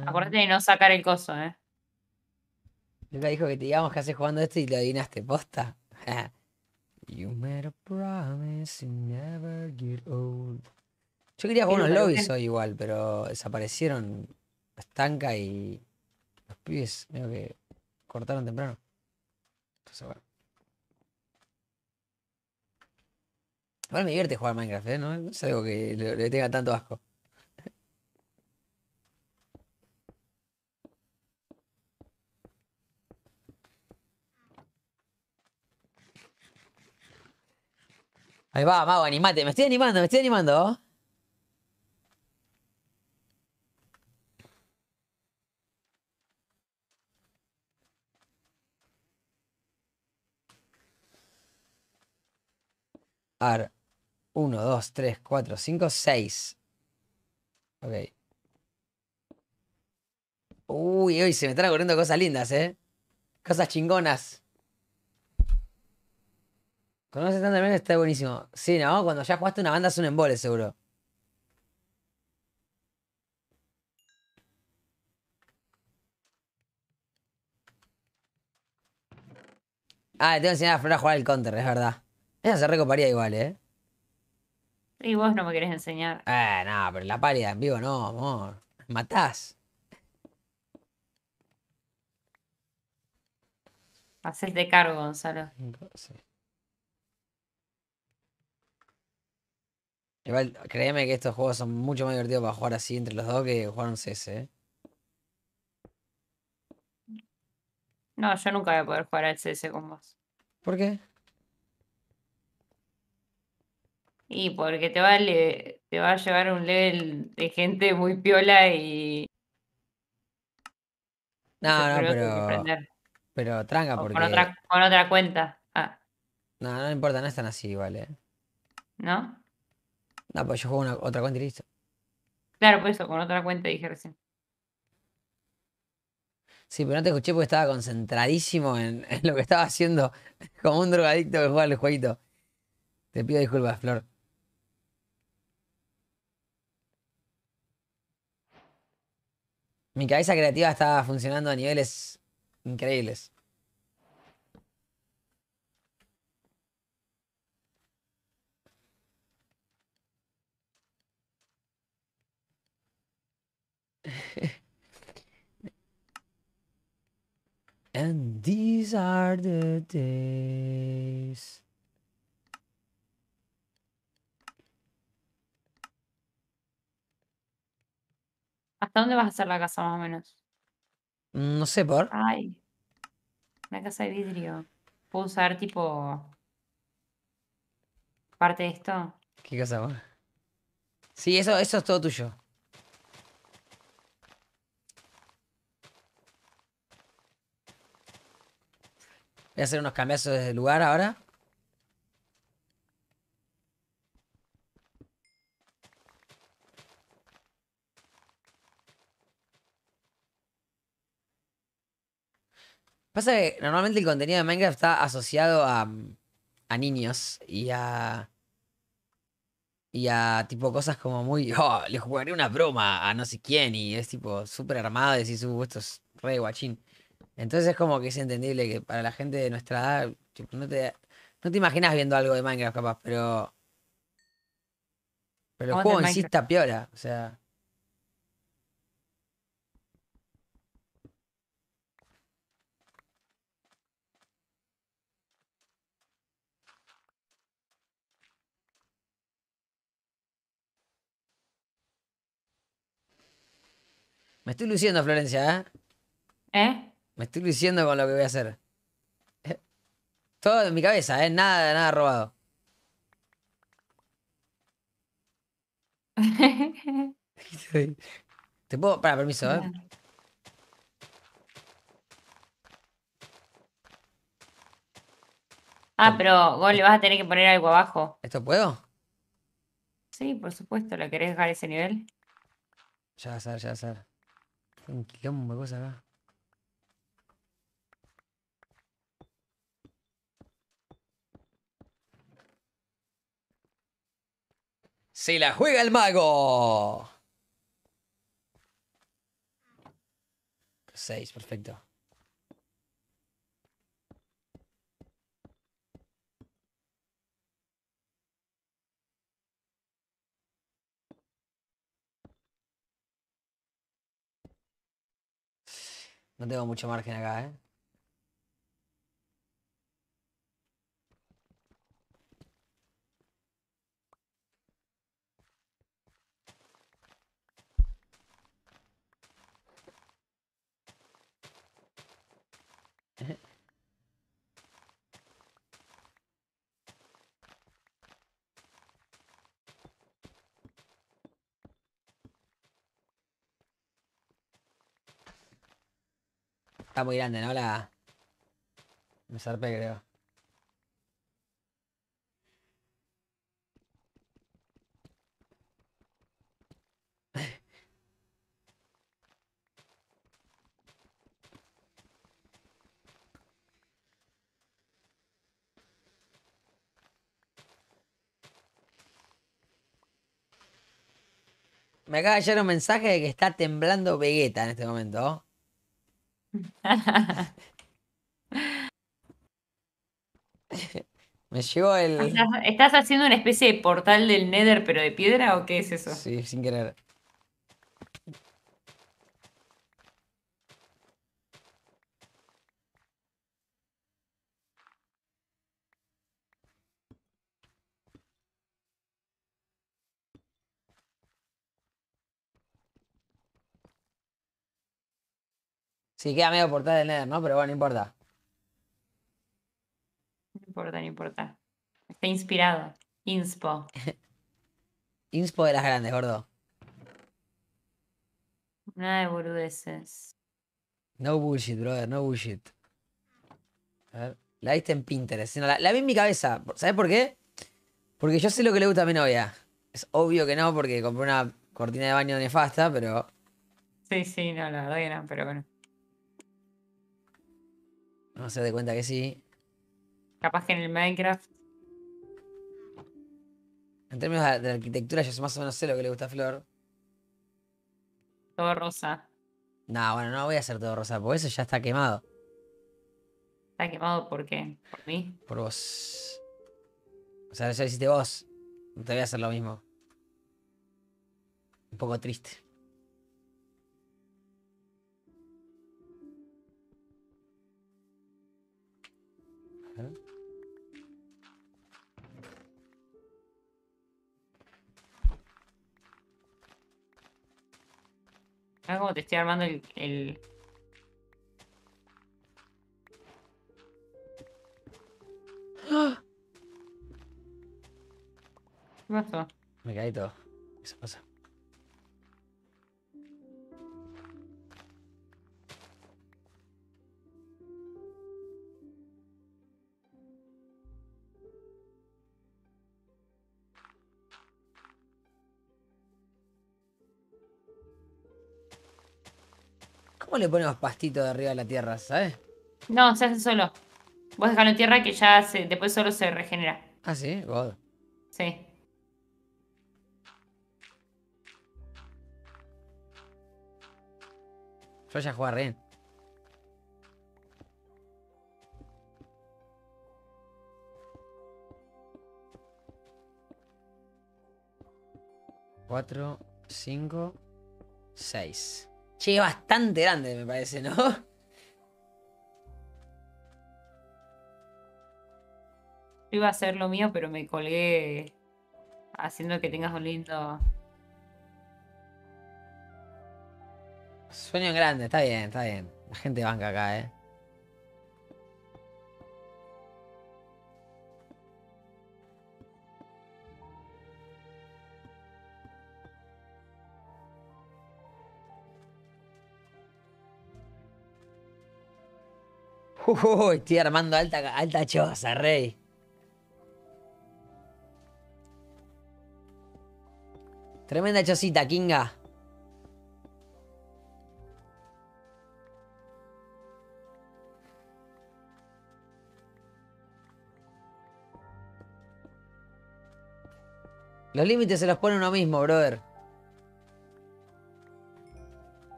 Speaker 1: Acuérdate de
Speaker 2: no sacar el coso, eh.
Speaker 1: Nunca dijo que te íbamos casi jugando esto y lo adivinaste, posta. <laughs> you promise
Speaker 3: never get old.
Speaker 1: Yo quería jugar unos lobbies hoy igual, pero desaparecieron estanca y los pibes medio que cortaron temprano. Igual me divierte jugar Minecraft, ¿eh? No es algo que le tenga tanto asco. Ahí va, mago, animate. Me estoy animando, me estoy animando. A ver. 1, 2, 3, 4, 5, 6. Ok. Uy, hoy se me están ocurriendo cosas lindas, ¿eh? Cosas chingonas. Conoces tanto bien está buenísimo. Sí, ¿no? Cuando ya jugaste una banda es un embole, seguro. Ah, le tengo que enseñar a Flora a jugar el counter, es verdad. Esa se recoparía igual, ¿eh?
Speaker 2: Y vos no me querés enseñar.
Speaker 1: Eh, no, pero la pálida en vivo no, amor. Matás.
Speaker 2: de cargo, Gonzalo.
Speaker 1: Sí. Igual, créeme que estos juegos son mucho más divertidos para jugar así entre los dos que jugar un CS, ¿eh?
Speaker 2: No, yo nunca voy a poder jugar al CS con vos. ¿Por qué? Y porque te va a, te a llevar un level de gente muy piola y.
Speaker 1: No, no, pero. pero tranca, porque. Con otra,
Speaker 2: con otra cuenta. Ah.
Speaker 1: No, no importa, no están así, ¿vale? ¿eh? ¿No? No, pues yo juego una, otra cuenta y listo.
Speaker 2: Claro, pues eso, con otra cuenta dije recién.
Speaker 1: Sí, pero no te escuché porque estaba concentradísimo en, <laughs> lo que estaba haciendo como un drogadicto que juega el jueguito. Te pido disculpas, Flor. Mi cabeza creativa estaba funcionando a niveles increíbles. <laughs> and these are the days.
Speaker 2: ¿Hasta dónde vas a hacer la casa más o menos?
Speaker 1: No sé, por. Ay,
Speaker 2: una casa de vidrio. ¿Puedo usar tipo parte
Speaker 1: de esto? ¿Qué casa? más? Sí, eso, eso es todo tuyo. Voy a hacer unos cambiazos de lugar ahora. Pasa que normalmente el contenido de Minecraft está asociado a, niños y a. Y a tipo cosas como muy. <laughs> Oh, le jugaré una broma a no sé quién. Y es tipo súper armado y decís, uh, esto es re guachín. Entonces es como que es entendible que para la gente de nuestra edad, no te, no imaginas viendo algo de Minecraft capaz, pero... Pero el juego en sí está o sea... Me estoy luciendo, Florencia, ¿eh? ¿Eh? Me estoy luciendo con lo que voy a hacer. Todo en mi cabeza, ¿eh? Nada, nada robado. <laughs> Te puedo. Para, permiso, ¿eh?
Speaker 2: Ah, pero vos le vas a tener que poner algo abajo. ¿Esto puedo? Sí, por supuesto, lo querés dejar ese nivel?
Speaker 1: Ya va a ya va a ser. Un quilombo de acá. Se la juega el mago. 6, perfecto. No tengo mucho margen acá, ¿eh? Está muy grande, ¿no? La... Me zarpé, creo. Me acaba de llegar un mensaje de que está temblando Vegeta en este momento. <laughs> Me llegó el.
Speaker 2: ¿Estás haciendo una especie de portal del Nether, pero de piedra o qué es eso? Sí,
Speaker 1: sin querer. Sí, queda medio portal del Nether, ¿no? Pero bueno, no importa. No importa, no importa. Está
Speaker 2: inspirado. Inspo.
Speaker 1: <laughs> Inspo de las grandes, gordo.
Speaker 2: Nada de boludeces.
Speaker 1: No bullshit, brother, no bullshit. A ver, la viste en Pinterest. la, vi en mi cabeza. ¿Sabes por qué? Porque yo sé lo que le gusta a mi novia. Es obvio que no, porque compré una cortina de baño nefasta, pero.
Speaker 2: Sí, sí, no, la verdad que no, pero bueno
Speaker 1: no se dé cuenta que sí.
Speaker 2: Capaz que en el Minecraft.
Speaker 1: En términos de arquitectura, yo más o menos sé lo que le gusta a Flor.
Speaker 2: Todo rosa.
Speaker 1: No, bueno, no voy a hacer todo rosa, porque eso ya está quemado.
Speaker 2: ¿Está quemado por qué? ¿Por mí?
Speaker 1: Por vos. O sea, ya lo hiciste vos. No te voy a hacer lo mismo. Un poco triste.
Speaker 2: Ah, como te estoy armando el,
Speaker 3: ¡Ah! ¿Qué pasó?
Speaker 1: Me caí todo. ¿Qué se pasa. ¿Cómo le ponemos pastito de arriba a la tierra, sabes? No, se hace solo.
Speaker 2: Vos dejalo en tierra que ya se, después solo se regenera.
Speaker 1: Ah, sí, God. Sí. Yo ya jugar. Ren. Cuatro, cinco, seis. Llegué bastante grande, me parece, ¿no? Yo
Speaker 2: iba a hacer lo mío, pero me colgué haciendo que tengas un lindo.
Speaker 1: Sueño en grande, está bien, está bien. La gente banca acá, eh. estoy armando alta, alta choza, rey. Tremenda chocita, Kinga. Los límites se los pone uno mismo, brother.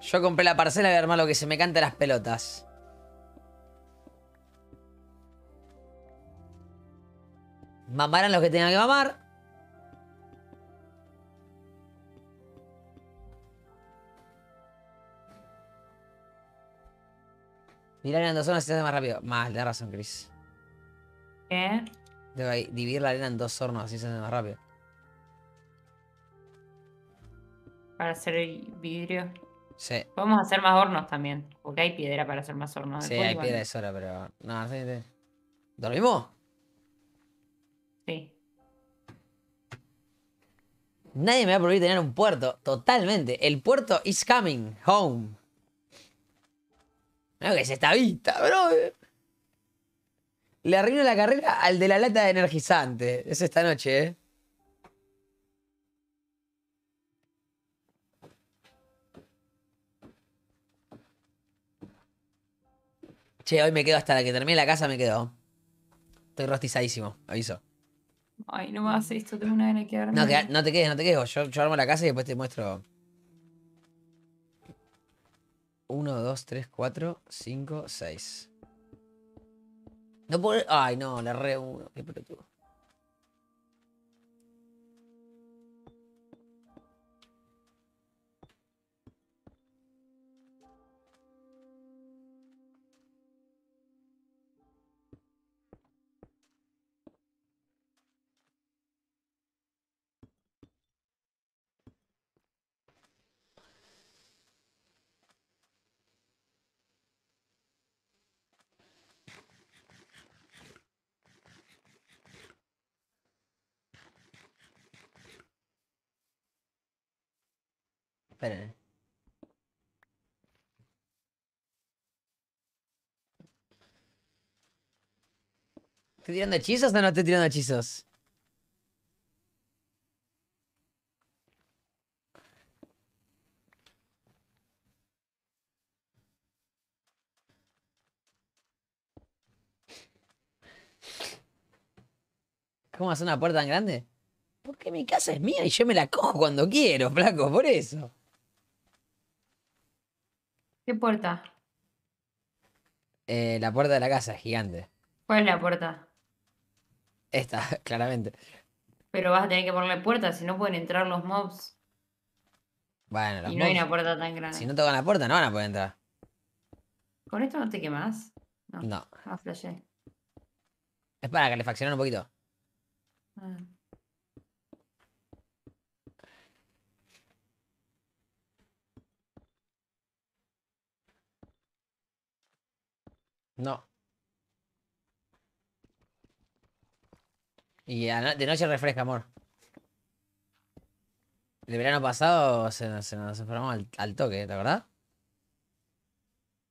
Speaker 1: Yo compré la parcela y voy armar lo que se me cante las pelotas. Mamarán los que tengan que mamar. Mirar en dos hornos y se hace más rápido. Mal, tenés razón, Chris. ¿Qué? Debo dividir la arena en dos hornos, así se hace más rápido.
Speaker 2: Para hacer el vidrio. Sí. Podemos hacer más hornos también. Porque hay piedra para hacer más hornos. Sí, hay piedra de
Speaker 1: sola, pero. No, ¿Dormimos? Nadie me va a prohibir tener un puerto. Totalmente. El puerto is coming home. No, que es esta vista, bro. Le arruino la carrera al de la lata de energizante. Es esta noche, ¿eh? Che, hoy me quedo hasta la que termine la casa, me quedo. Estoy rostizadísimo, aviso.
Speaker 2: Ay, no me hagas esto, tengo una gana de quedarme. No, que,
Speaker 1: no te quedes, no te quedes. Yo, yo armo la casa y después te muestro. 1, 2, 3, 4, 5, 6. No puedo. Ay, no, la re 1. Qué pelotudo. Esperen. ¿Estoy tirando hechizos o no estoy tirando hechizos? ¿Cómo hace una puerta tan grande? Porque mi casa es mía y yo me la cojo cuando quiero, flaco, por eso. ¿Qué puerta? Eh, la puerta de la casa, gigante.
Speaker 2: ¿Cuál es la puerta?
Speaker 1: Esta, <laughs> claramente.
Speaker 2: Pero vas a tener que ponerle puerta, si no pueden entrar los mobs.
Speaker 1: Bueno, los y no hay una puerta tan grande. Si no tocan la puerta, no van a poder entrar.
Speaker 2: ¿Con esto no te quemas? No. no. Ah, flashé.
Speaker 1: Es para calefaccionar un poquito. Ah. No. Y de noche refresca, amor. El verano pasado se, nos enfermamos al, al toque, ¿te acordás?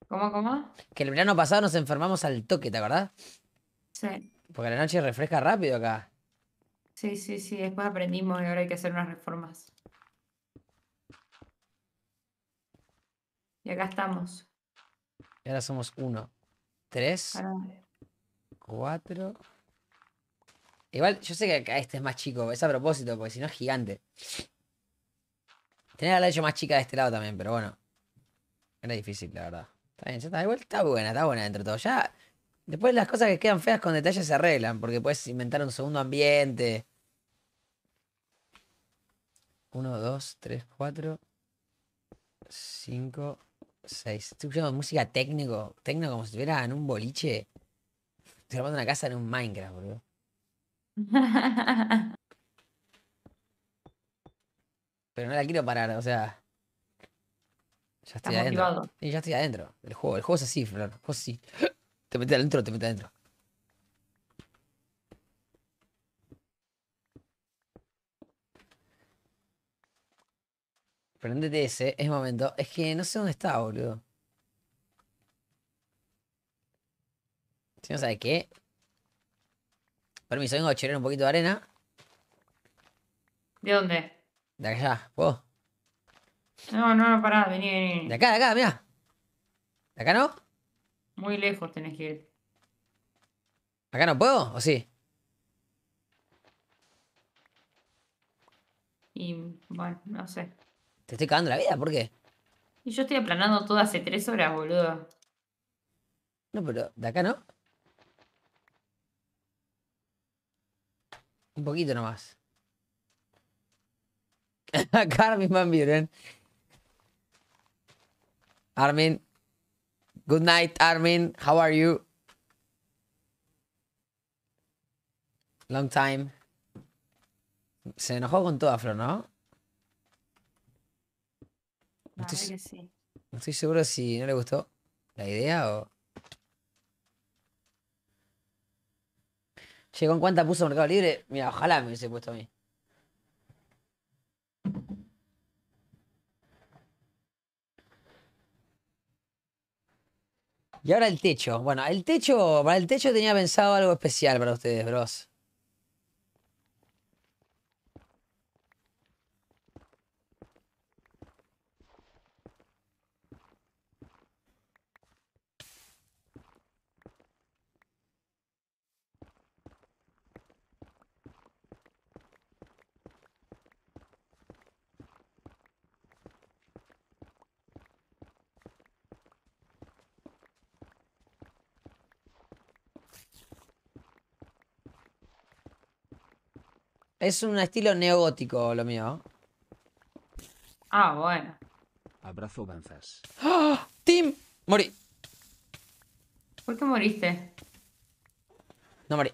Speaker 2: ¿Cómo, cómo?
Speaker 1: Que el verano pasado nos enfermamos al toque, ¿te acordás? Sí. Porque la noche refresca rápido acá.
Speaker 2: Sí, sí, sí. Después aprendimos y ahora hay que hacer unas reformas. Y acá estamos.
Speaker 1: Y ahora somos uno. 3, 4. Igual, yo sé que acá este es más chico, es a propósito, porque si no es gigante. Tenía la hecho más chica de este lado también, pero bueno. Era difícil, la verdad. Está bien, ya está. Igual está buena, está buena dentro de todo. Ya. Después las cosas que quedan feas con detalles se arreglan, porque puedes inventar un segundo ambiente. 1, 2, 3, 4, 5. 6, estoy escuchando música técnico, técnico como si estuviera en un boliche. Estoy armando una casa en un Minecraft, boludo. <laughs> Pero no la quiero parar, o sea. Ya estoy adentro. ya estoy adentro del juego. El juego es así, Flor. El juego es así. <gasps> Te metes adentro, te metes adentro. Prendete ese, es momento. Es que no sé dónde está, boludo. Si no sabe qué. Permiso, vengo a echarle un poquito de arena. ¿De dónde? De allá, ¿Puedo?
Speaker 2: No, no, no, pará, vení, vení. De acá, de acá, mira ¿De acá no? Muy lejos tenés que ir.
Speaker 1: ¿Acá no puedo o sí? Y bueno, no sé. Te estoy cagando la vida, ¿por qué? Y
Speaker 2: yo estoy aplanando todo hace tres horas, boludo.
Speaker 1: No, pero de acá no. Un poquito nomás. <laughs> Carmen Van Buren. Armin. Good night, Armin. How are you? Long time. Se enojó con toda Afro ¿no? No estoy, seguro si no le gustó la idea o. Llegó en cuánta puso Mercado Libre? Mira, ojalá me hubiese puesto a mí. Y ahora el techo. Bueno, el techo, para el techo tenía pensado algo especial para ustedes, bros. Es un estilo neogótico lo mío.
Speaker 2: Ah, bueno. Abrazo avanzas. ¡Ah! ¡Tim! Morí. ¿Por qué moriste?
Speaker 1: No morí.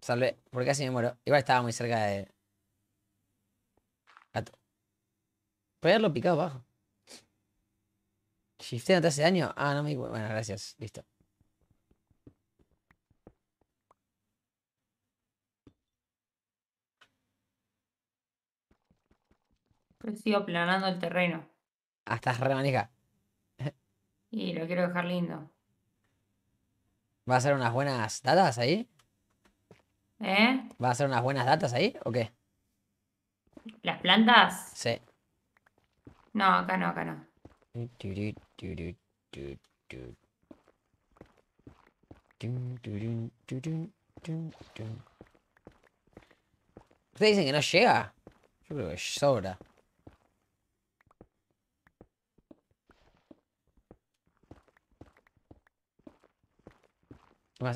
Speaker 1: Salve, porque casi me muero. Igual estaba muy cerca de. Voy Puede haberlo picado abajo. ¿Shift no te hace daño. Ah, no me. Bueno, gracias. Listo.
Speaker 2: Yo sigo aplanando el terreno.
Speaker 1: Hasta ah, estás
Speaker 2: <laughs> Y lo quiero dejar lindo.
Speaker 1: ¿Va a ser unas buenas datas ahí? ¿Eh? ¿Va a ser unas buenas datas ahí o qué?
Speaker 2: ¿Las plantas? Sí. No, acá no, acá no.
Speaker 1: ¿Ustedes dicen que no llega? Yo creo que sobra.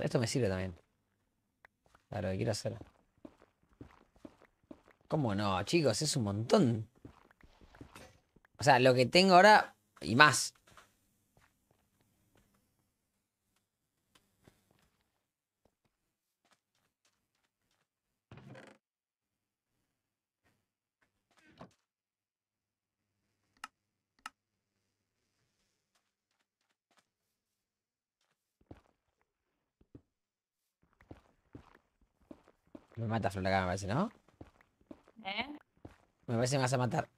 Speaker 1: esto me sirve también. Claro, que quiero hacer. ¿Cómo no, chicos? Es un montón. O sea, lo que tengo ahora y más. Me mata Floraca, me parece, ¿no? ¿Eh? Me parece que me vas a matar.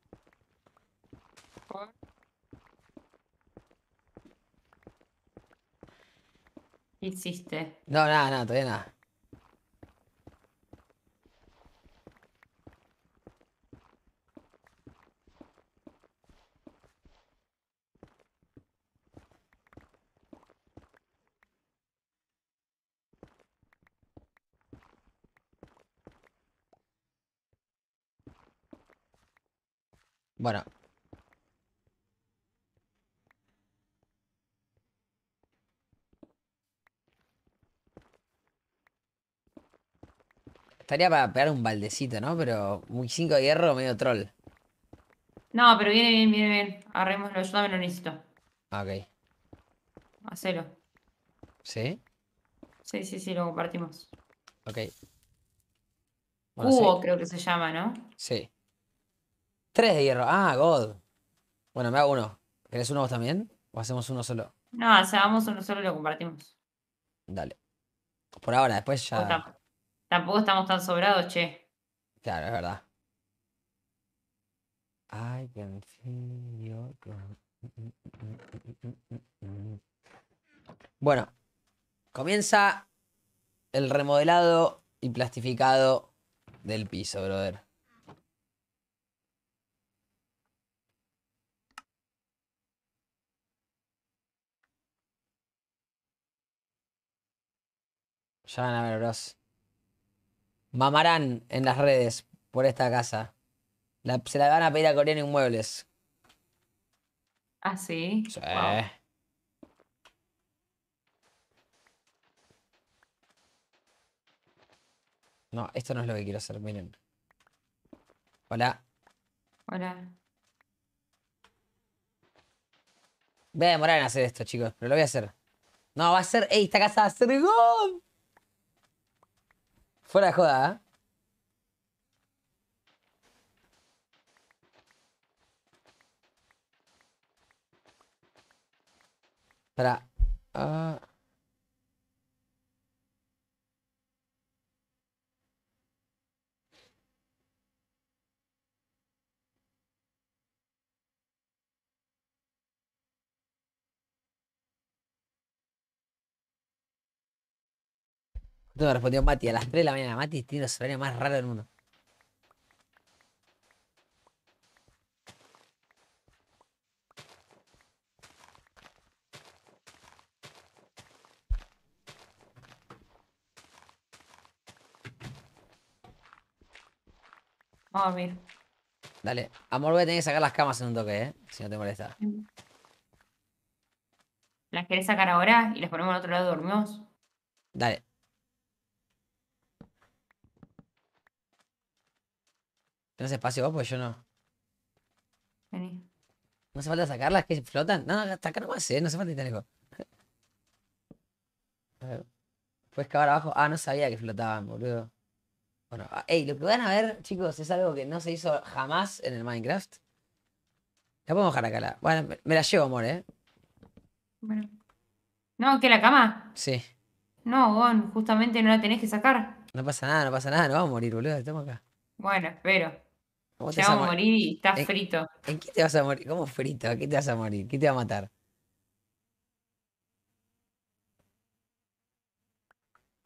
Speaker 2: ¿Qué hiciste?
Speaker 1: No, nada, nada, todavía nada. Bueno. Estaría para pegar un baldecito, ¿no? Pero muy cinco de hierro, medio troll.
Speaker 2: No, pero viene bien, viene bien. Agarrémoslo, yo también lo necesito. Ah, ok. Hacelo. ¿Sí? Sí, sí, sí, lo
Speaker 1: compartimos. Ok. Bueno, creo
Speaker 2: que se llama, ¿no?
Speaker 1: Sí. Tres de hierro. Ah, God. Bueno, me hago uno. ¿Querés uno vos también? ¿O hacemos uno solo?
Speaker 2: No, hacemos uno solo y lo compartimos.
Speaker 1: Dale. Por ahora, después ya.
Speaker 2: tampoco estamos tan sobrados, che.
Speaker 1: Claro, es verdad. I can Bueno, comienza el remodelado y plastificado del piso, brother. Ya van a ver, bros. Mamarán en las redes por esta casa. se la van a pedir a Coreano Inmuebles. Ah, sí. No, esto no es lo que quiero hacer, miren. Hola. Hola. Voy a demorar en hacer esto, chicos, pero lo voy a hacer. No, va a ser. ¡Ey, esta casa va a ser Fuera de joda, ¿eh? Espera. Ah. No me respondió Mati. A las 3 de la mañana, Mati tiene los horarios más raros del mundo. Vamos a ver. Dale. Amor, voy a tener que sacar las camas en un toque, ¿eh? Si no te molesta.
Speaker 2: ¿Las querés sacar ahora y las ponemos al otro lado dormimos?
Speaker 1: Dale. ¿Tenés espacio vos? Pues yo no. Vení. ¿No hace falta sacarlas que flotan? No, hasta acá nomás, ¿eh? No hace falta ir tan lejos. <laughs> A ver. ¿Puedes cavar abajo? Ah, no sabía que flotaban, boludo. Bueno, hey, ah, lo que van a ver, chicos, es algo que no se hizo jamás en el Minecraft. La podemos dejar acá. La... Bueno, me, la llevo, amor, ¿eh?
Speaker 2: Bueno. No, ¿que la cama? Sí. No, Gon, justamente no la tenés que sacar.
Speaker 1: No pasa nada, no pasa nada, no vamos a morir, boludo. Estamos acá.
Speaker 2: Bueno, espero.
Speaker 1: Te vas a morir, y estás frito. ¿En qué te vas a morir? ¿Cómo frito? ¿A ¿Qué te vas a morir? ¿Qué te va a matar?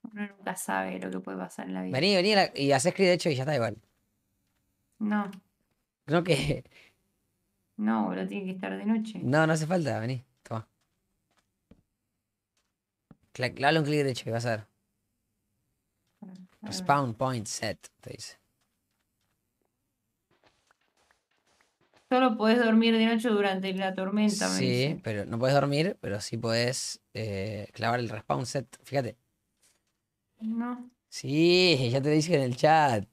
Speaker 1: Uno nunca sabe lo que puede pasar en la vida. Vení, vení y haces clic derecho y ya está igual. No. No que. No, boludo,
Speaker 2: tiene que estar de noche. No,
Speaker 1: no hace falta, vení, toma. Dale un clic derecho y vas a ver. Ah, Spawn point set, te dice.
Speaker 2: Solo podés dormir de noche durante la tormenta. Sí,
Speaker 1: pero no puedes dormir, pero sí puedes eh, clavar el respawn set. Fíjate. No. Sí, ya te dije en el chat.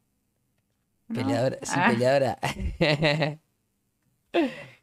Speaker 1: Peleadora, sí, ah. peleadora. <laughs> <laughs>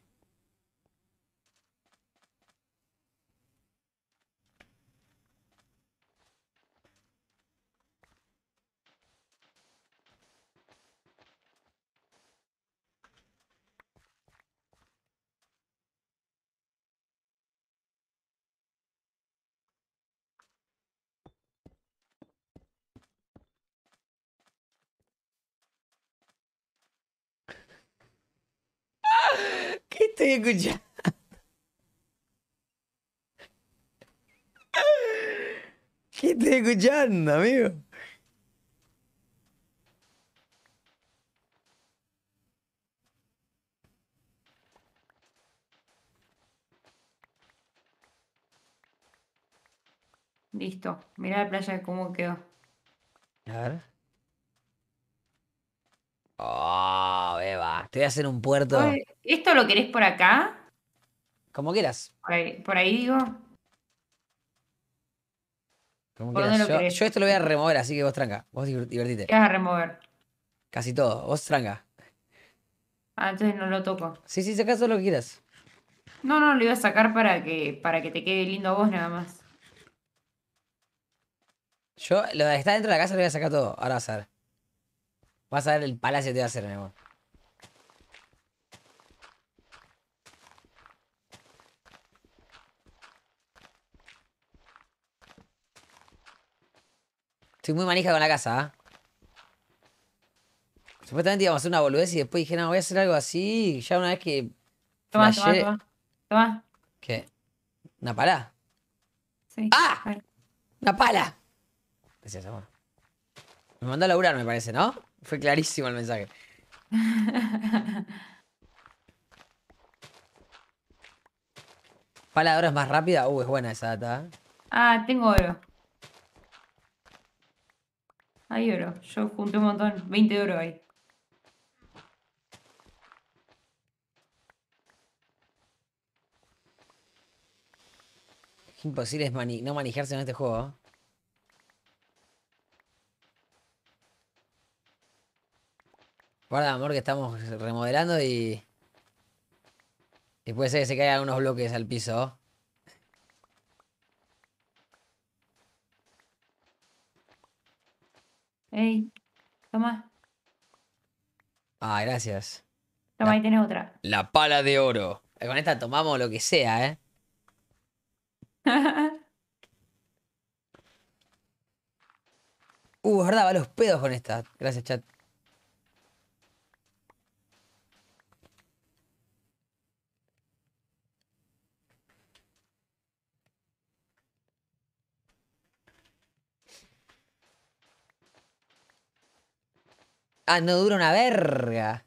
Speaker 1: <laughs> ¿Qué estoy escuchando? <laughs> ¿Qué estoy escuchando,
Speaker 2: amigo? Listo, mira la playa cómo quedó.
Speaker 1: Oh, beba. Te voy a hacer un puerto.
Speaker 2: ¿Esto lo querés por acá?
Speaker 1: Como quieras. Por ahí, digo. Como yo, esto lo voy a remover, así que vos tranca. Vos divertite. ¿Qué vas a remover? Casi todo. Vos tranca.
Speaker 2: Ah, entonces no lo toco.
Speaker 1: Sí, sí, sacás todo lo que quieras.
Speaker 2: No, no, lo iba a sacar para que, para que te quede lindo a vos nada más.
Speaker 1: Yo, lo de estar dentro de la casa lo voy a sacar todo, ahora vas a ver. Vas a ver el palacio que te va a hacer, mi amor. Estoy muy manija con la casa, ¿ah? Supuestamente íbamos a hacer una boludez y después dije, no, voy a hacer algo así. ya una vez que.
Speaker 2: Toma, toma,
Speaker 1: toma. ¿Qué? ¿Una pala? Sí. ¡Ah! ¡Una pala! Gracias, amor. Me mandó a laburar, me parece, ¿no? Fue clarísimo el mensaje. es <laughs> más rápida. Uh, es buena esa data. ¿eh?
Speaker 2: Ah, tengo oro. Hay oro.
Speaker 1: Yo junté un
Speaker 2: montón. 20 de oro ahí.
Speaker 1: Imposible no manejarse en este juego. ¿eh? Guarda, amor, que estamos remodelando y... Y puede ser que se caigan unos bloques al piso.
Speaker 2: Ey, toma.
Speaker 1: Ah, gracias.
Speaker 2: Toma, ahí otra.
Speaker 1: La pala de oro. Eh, con esta tomamos lo que sea, ¿eh? <laughs> uh, es va los pedos con esta. Gracias, chat. Ah, no dura una verga.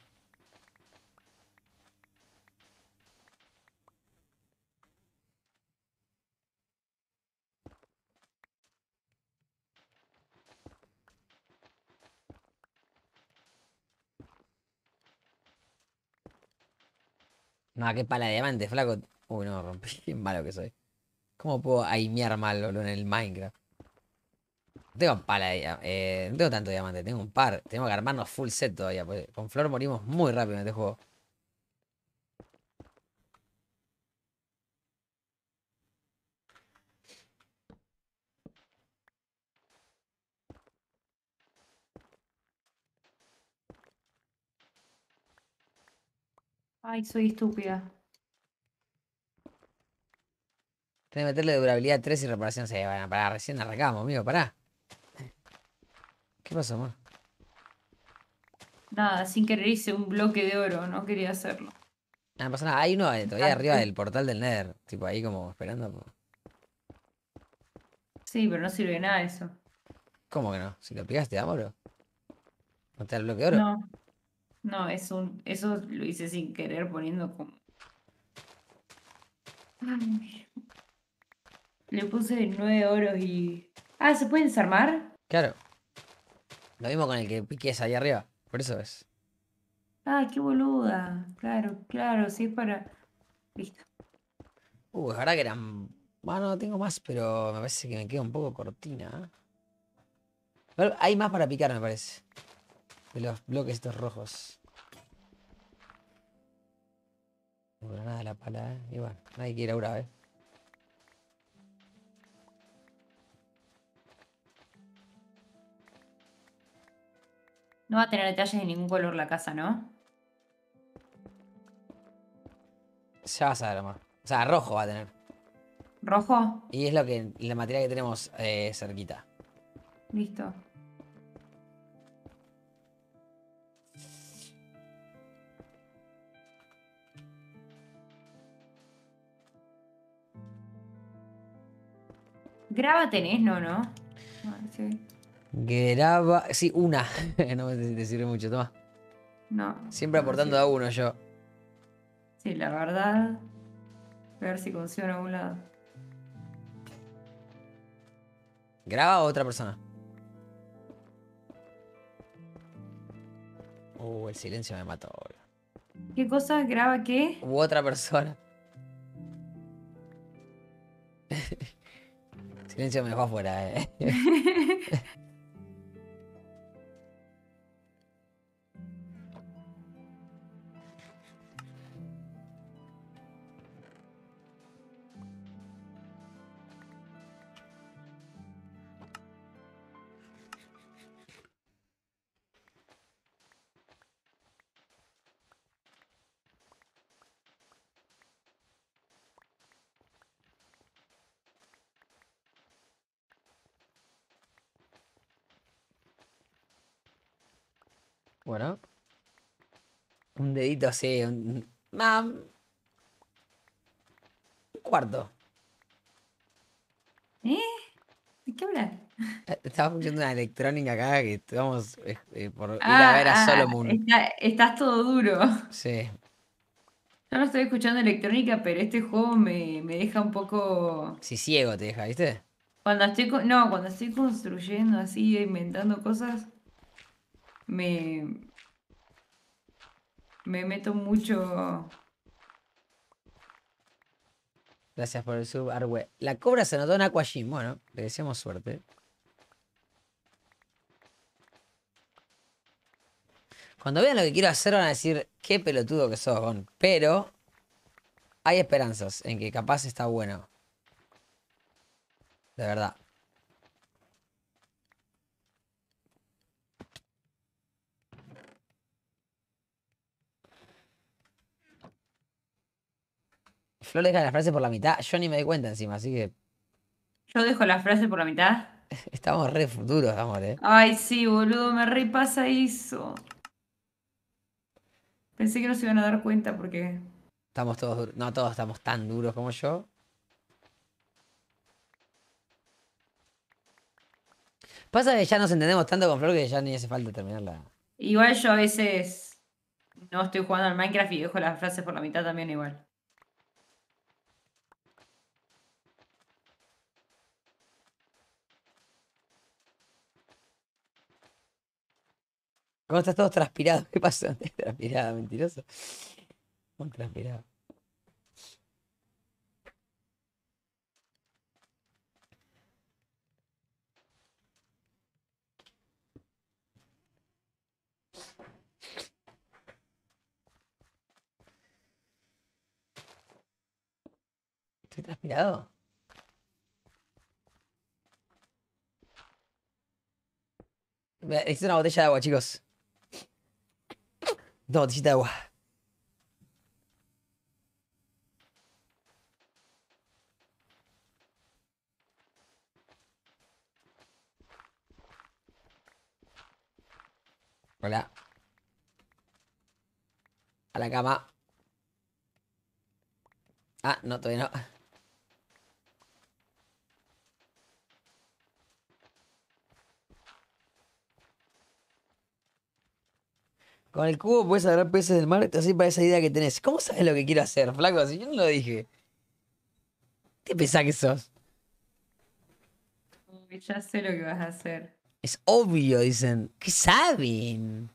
Speaker 1: No, qué pala de diamante, flaco. Uy, no, rompí. <laughs> Qué malo que soy. ¿Cómo puedo aimear mal, en el Minecraft? Tengo pala eh, no tengo tanto diamante, tengo un par. Tengo que armarnos full set todavía. con flor morimos muy rápido en este juego.
Speaker 2: Ay, soy estúpida.
Speaker 1: Tengo que meterle durabilidad 3 y reparación 6. van para, Recién arrancamos, amigo, pará. ¿Qué pasa, amor?
Speaker 2: Nada, sin querer hice un bloque de oro, no quería hacerlo. Ah,
Speaker 1: nada, pasa nada. Hay uno todavía ah, arriba del portal del Nether, tipo ahí como esperando.
Speaker 2: Sí, pero no sirve de nada eso.
Speaker 1: ¿Cómo que no? Si lo da amor. ¿No te da el bloque de oro? No.
Speaker 2: No, es un, eso lo hice sin querer poniendo como.
Speaker 3: Ay,
Speaker 2: Le puse nueve oros y. Ah, ¿se puede desarmar?
Speaker 1: Claro. Lo mismo con el que piques ahí arriba. Por eso es. Ah, qué boluda.
Speaker 2: Claro, claro, sí, para. Listo.
Speaker 1: Uh, ahora que eran. Bueno, no tengo más, pero me parece que me queda un poco cortina. ¿eh? Hay más para picar, me parece. De los bloques estos rojos. No nada la pala, ¿eh? Y bueno, nadie quiere ahora, ¿eh?
Speaker 2: No va a tener detalles de ningún color la casa, ¿no?
Speaker 1: Ya vas a ver, amor. O sea, rojo va a tener.
Speaker 2: ¿Rojo?
Speaker 1: Y es lo que la materia que tenemos eh, cerquita.
Speaker 2: Listo. Grava tenés, no, no. Ah, sí.
Speaker 1: Graba. Sí, una. <laughs> no me te sirve mucho, toma. No. Siempre aportando a uno yo. Sí, la
Speaker 2: verdad. A ver si consigo en algún
Speaker 1: lado. ¿Graba otra persona? Uh, el silencio me mató.
Speaker 2: ¿Qué cosa? ¿Graba qué?
Speaker 1: U otra persona. <laughs> silencio me dejó afuera, eh. <laughs> sí un, cuarto. ¿Eh? ¿De qué hablar? Eh, estaba escuchando una electrónica acá que vamos este, por ir a ah, ver a ah, Solo Está,
Speaker 2: estás todo duro. Sí. Yo no estoy escuchando electrónica, pero este juego me, me deja un poco.
Speaker 1: Sí, ciego te deja, ¿viste?
Speaker 2: Cuando estoy, no, cuando estoy construyendo así, inventando cosas, me, me meto mucho.
Speaker 1: Gracias por el sub, Arwe. La cobra se anotó en Aquajim. Bueno, le deseamos suerte. Cuando vean lo que quiero hacer van a decir, qué pelotudo que sos, Gon. Pero hay esperanzas en que capaz está bueno. De verdad. Flor deja las frases por la mitad. Yo ni me doy cuenta encima, así que.
Speaker 2: Yo dejo las frases por la mitad.
Speaker 1: <laughs> Estamos re duros, amor, eh.
Speaker 2: Ay, sí, boludo, me repasa eso. Pensé que no se iban a dar cuenta porque.
Speaker 1: Estamos todos duros. No todos estamos tan duros como yo. Pasa que ya nos entendemos tanto con Flor que ya ni hace falta terminarla. Igual yo a veces
Speaker 2: no estoy jugando al Minecraft y dejo las frases por la mitad también igual.
Speaker 1: ¿Cómo estás todo transpirado, <laughs> ¿qué pasó? <laughs> Transpirado, mentiroso. Muy transpirado. ¿Estoy transpirado? Necesito una botella de agua, chicos. Hola A la cama. Ah, no, todavía no. Con el cubo puedes agarrar peces del mar, así para esa idea que tenés. ¿Cómo sabes lo que quiero hacer, flaco? Si yo no lo dije. ¿Qué pensás que sos?
Speaker 2: Ya sé lo que vas a hacer.
Speaker 1: Es obvio, dicen. ¿Qué saben?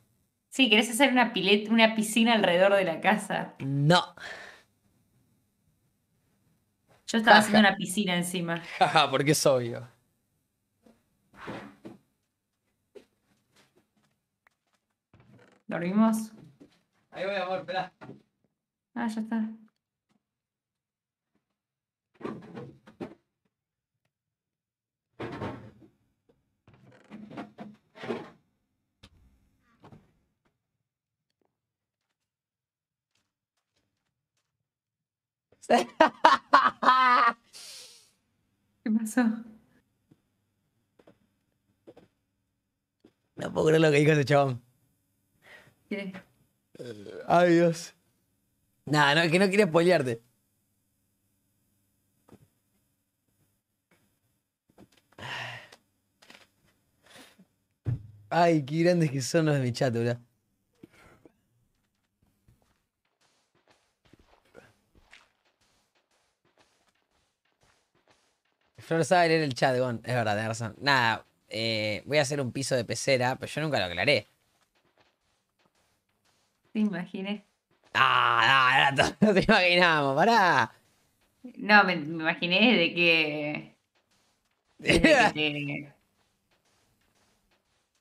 Speaker 2: Sí, querés hacer una pileta, una piscina alrededor de la casa. No. Yo estaba haciendo una piscina encima.
Speaker 1: Jaja, porque es obvio. ¿Dormimos? Ahí voy, amor, espera.
Speaker 2: Ah, ya está.
Speaker 3: ¿Qué pasó?
Speaker 1: No puedo creer lo que dijo ese chabón. Adiós. nada eh, Dios. que no quiere spoilearte. Ay, qué grandes que son los de mi chat, yo Flor sabe leer el chat, es verdad, tenés razón. Nada, eh, voy a hacer un piso de pecera, pero yo nunca lo aclaré.
Speaker 2: Te imaginé.
Speaker 1: Ah, no, no, te <laughs> imaginamos, pará. No, me,
Speaker 2: imaginé de que. <laughs>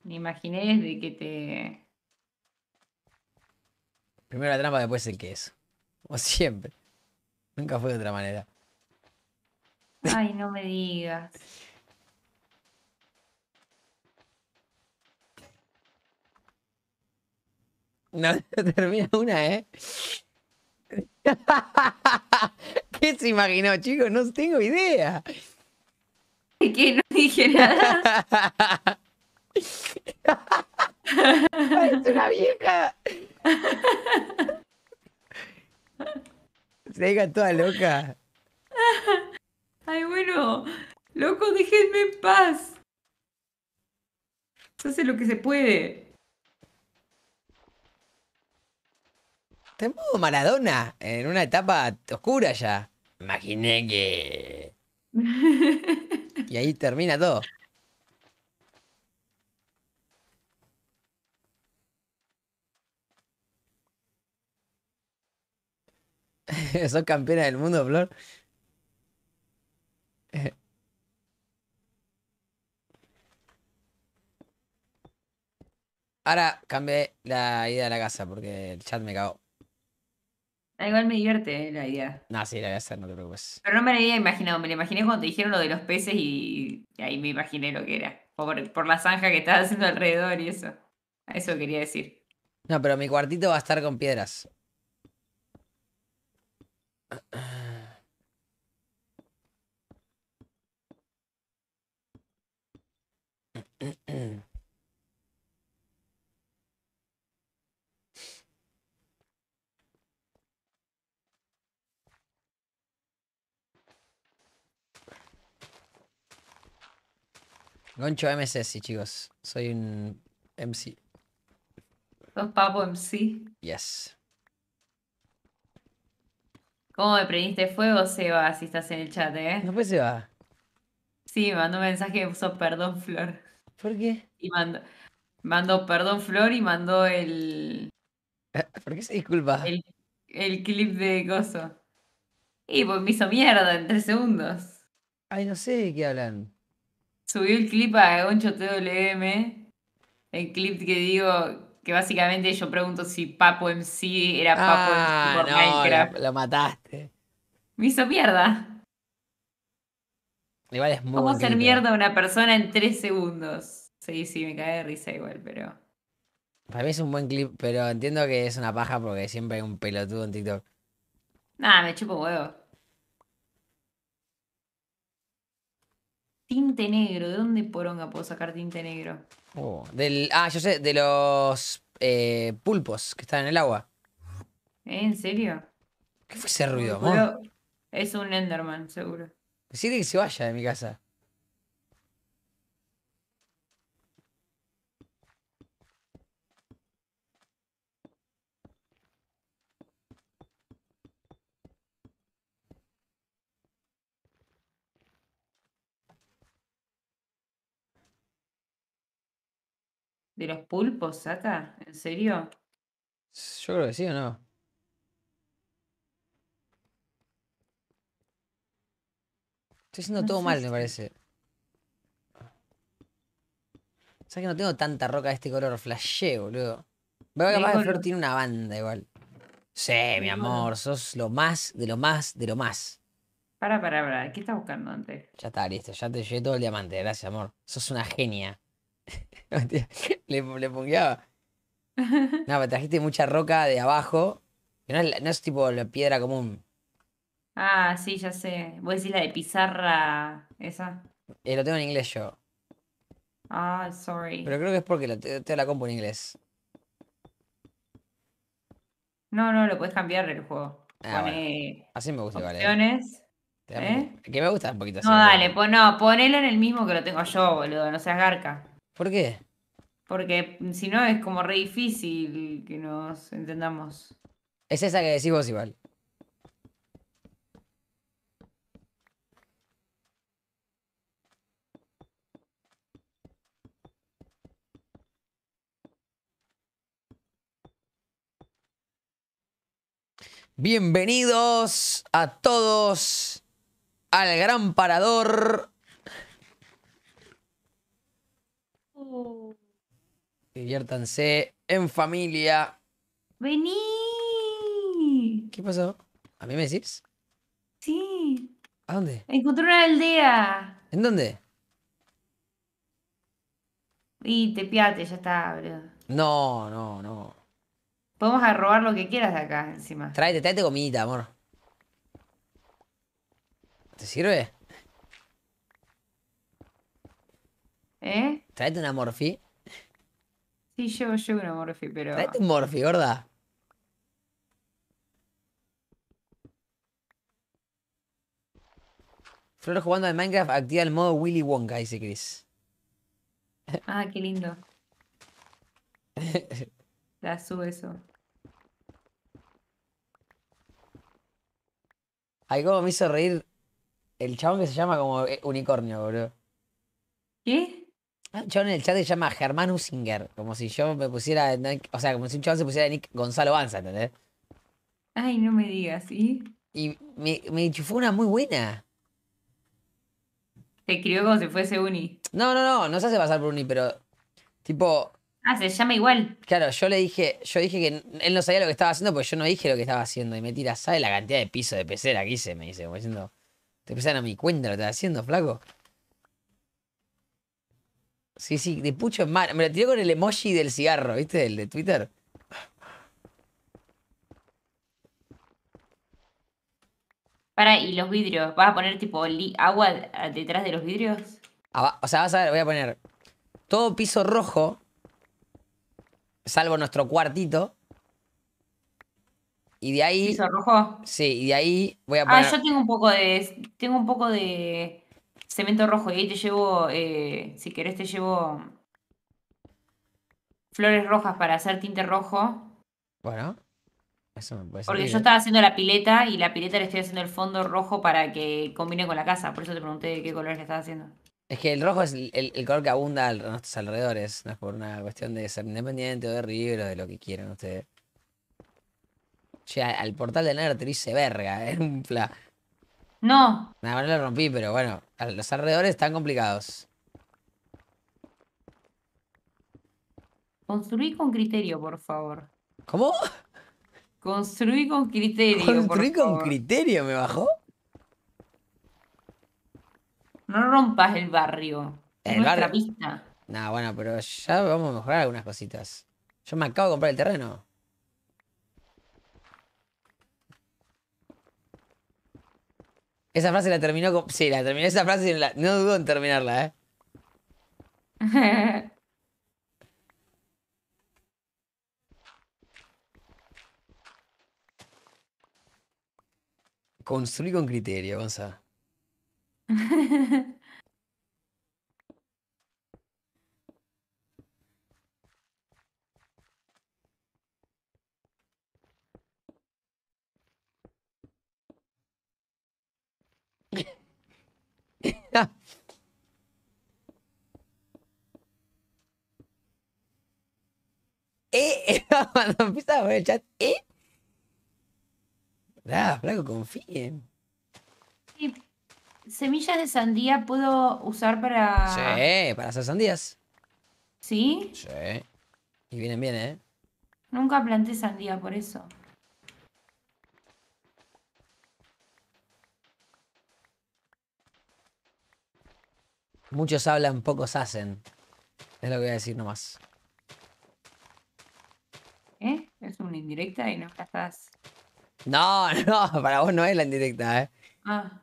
Speaker 2: me imaginé de que te.
Speaker 1: Primero la trampa, después el queso. Como siempre. Nunca fue de otra manera.
Speaker 2: Ay, no me digas.
Speaker 1: No <laughs> termina una, ¿eh? <laughs> ¿Qué se imaginó, chicos? No tengo idea. qué? no dije nada. <laughs> es una vieja. Se ve toda loca.
Speaker 2: Ay, bueno. Loco, déjenme en paz.
Speaker 1: Se hace lo que se puede. Te modo Maradona en una etapa oscura ya. Imaginé que. <laughs> y ahí termina todo. <laughs> Sos campeona del mundo, Flor. <laughs> Ahora cambié la idea de la casa porque el chat me cagó
Speaker 2: igual me divierte eh, la idea.
Speaker 1: No, sí, la voy a hacer, no te preocupes.
Speaker 2: Pero no me la había imaginado, me la imaginé cuando te dijeron lo de los peces y, ahí me imaginé lo que era. Por, por la zanja que estaba haciendo alrededor y eso. Eso quería decir.
Speaker 1: No, pero mi cuartito va a estar con piedras. Goncho MC, sí, chicos. Soy un MC.
Speaker 2: Sos papo MC. Yes. ¿Cómo me prendiste fuego, Seba, si estás en el chat, eh? No, pues Seba. Sí, mandó un mensaje que puso perdón, Flor. ¿Por qué? Y mandó, perdón, Flor, y mandó el. <laughs> ¿Por qué se disculpa? El, clip de Gozo. Y pues me hizo mierda en tres
Speaker 1: segundos. Ay, no sé de qué hablan.
Speaker 2: Subí el clip a Goncho TWM, el clip que digo que básicamente yo pregunto si Papo MC era Papo MC ah, por Minecraft.
Speaker 1: Lo, mataste.
Speaker 2: Me hizo mierda.
Speaker 1: Igual es muy ¿Cómo hacer mierda
Speaker 2: a una persona en tres segundos? Sí, sí, me cae de risa igual, pero.
Speaker 1: Para mí es un buen clip, pero entiendo que es una paja porque siempre hay un pelotudo en TikTok.
Speaker 2: Nah, me chupo huevo. Tinte negro, ¿de dónde poronga puedo sacar tinte negro?
Speaker 1: Oh, del, ah, yo sé, de los eh, pulpos que están en el agua.
Speaker 2: ¿Eh? ¿En serio?
Speaker 1: ¿Qué fue ese ruido, amor?
Speaker 2: Es un Enderman, seguro.
Speaker 1: Decirle que se vaya de mi casa.
Speaker 2: ¿De los pulpos saca? ¿En serio?
Speaker 1: Yo creo que sí o no. Estoy haciendo todo mal, me parece. sea que no tengo tanta roca de este color? Flashé, boludo.
Speaker 2: Pero capaz de Flor
Speaker 1: tiene una banda igual. Sí, mi amor, sos lo más, de lo más, de lo más.
Speaker 2: Para, para, para.
Speaker 1: ¿Qué estás buscando antes? Ya está, listo. Ya te llevé todo el diamante. Gracias, amor. Sos una genia. <laughs> le, le <laughs> No, me trajiste mucha roca de abajo. no, es, tipo la piedra común.
Speaker 2: Ah, sí, ya sé. voy a decir la de pizarra, esa.
Speaker 1: Eh, lo tengo en inglés yo. Ah, sorry. Pero creo que es porque lo, te, la compu en inglés.
Speaker 2: No, no, lo puedes cambiar el juego. Ah,
Speaker 1: así me gusta, eh. ¿Eh? Que me gusta un poquito así. No, dale,
Speaker 2: ponelo en el mismo que lo tengo yo, boludo. No seas garca. ¿Por qué? Porque si no es como re difícil que nos entendamos.
Speaker 1: Es esa que decís vos igual. Bienvenidos a todos al gran parador Diviértanse en familia. Vení. ¿Qué pasó? ¿A mí me decís? Sí. ¿A dónde?
Speaker 2: Encontré una aldea. ¿En dónde? Y te piate, ya está, bro
Speaker 1: No, no, no.
Speaker 2: Podemos a robar lo que quieras
Speaker 1: de acá, encima. Tráete, tráete comidita, amor. ¿Te sirve? ¿Eh? Traete una Morphy.
Speaker 2: Sí, llevo yo una Morphe, pero. Traete un Morphe, gorda.
Speaker 1: Flor jugando al Minecraft activa el modo Willy Wonka, dice Chris. Ah, qué lindo. <laughs>
Speaker 2: La sube eso.
Speaker 1: Ahí como me hizo reír el chabón que se llama como eh, unicornio, boludo. ¿Qué? Un chabón en el chat se llama Germán Usinger. Como si yo me pusiera. O sea, como si un chabón se pusiera Nick Gonzalo Banza, ¿entendés?
Speaker 2: Ay, no me digas, ¿sí?
Speaker 1: Y me, me chufó una muy buena.
Speaker 2: Te escribió como si fuese Uni.
Speaker 1: No, no, no, no se hace pasar por Uni, pero. Tipo. Ah, se llama igual. Claro, yo le dije, yo dije que él no sabía lo que estaba haciendo, porque yo no dije lo que estaba haciendo. Y me tira, ¿sabes la cantidad de piso de pecera que hice? Me dice, como diciendo, te pesan a mi cuenta lo que estás haciendo, flaco. Sí, sí, de pucho en mano. Me la tiré con el emoji del cigarro, ¿viste? El de Twitter.
Speaker 2: Para, y los vidrios. ¿Vas a poner tipo agua detrás de los vidrios?
Speaker 1: Ah, o sea, vas a ver, voy a poner todo piso rojo, salvo nuestro cuartito. Y de ahí. ¿Piso rojo? Sí, y de ahí voy a ah, poner. Ah, yo
Speaker 2: tengo un poco de. Tengo un poco de cemento rojo. Y ahí te llevo, eh, si querés, te llevo flores rojas para hacer tinte rojo.
Speaker 1: Bueno. Eso me Porque yo estaba
Speaker 2: haciendo la pileta y la pileta le estoy haciendo el fondo rojo para que combine con la casa. Por eso te pregunté qué colores le estaba haciendo.
Speaker 1: Es que el rojo es el, color que abunda a nuestros alrededores. No es por una cuestión de ser independiente o de libro o de lo que quieran ustedes. O sea, al portal de Nertrice, verga. <laughs> es un no. Nada no lo rompí, pero bueno, los alrededores están complicados.
Speaker 2: Construí con criterio, por favor. ¿Cómo? Construí con criterio. ¿Construí con
Speaker 1: criterio? ¿Me bajó?
Speaker 2: No rompas el barrio.
Speaker 1: El barrio. Pista. bueno, pero ya vamos a mejorar algunas cositas. Yo me acabo de comprar el terreno. Esa frase la terminó con... Sí, la terminó esa frase, no dudo en terminarla, ¿eh?
Speaker 3: <laughs>
Speaker 1: Construí con criterio, a <laughs> <laughs> ¿Eh? Cuando eh, <laughs> empieza a ver el chat, ¿eh? flaco, confíen. Sí.
Speaker 2: Semillas de sandía puedo usar para. Sí,
Speaker 1: para hacer sandías. ¿Sí? Sí. Y vienen bien, ¿eh?
Speaker 2: Nunca planté sandía por eso.
Speaker 1: Muchos hablan, pocos hacen. Es lo que voy a decir nomás.
Speaker 2: ¿Eh? Es una indirecta y no la estás.
Speaker 1: No, <laughs> no, para vos no es la indirecta, ¿eh?
Speaker 2: Ah.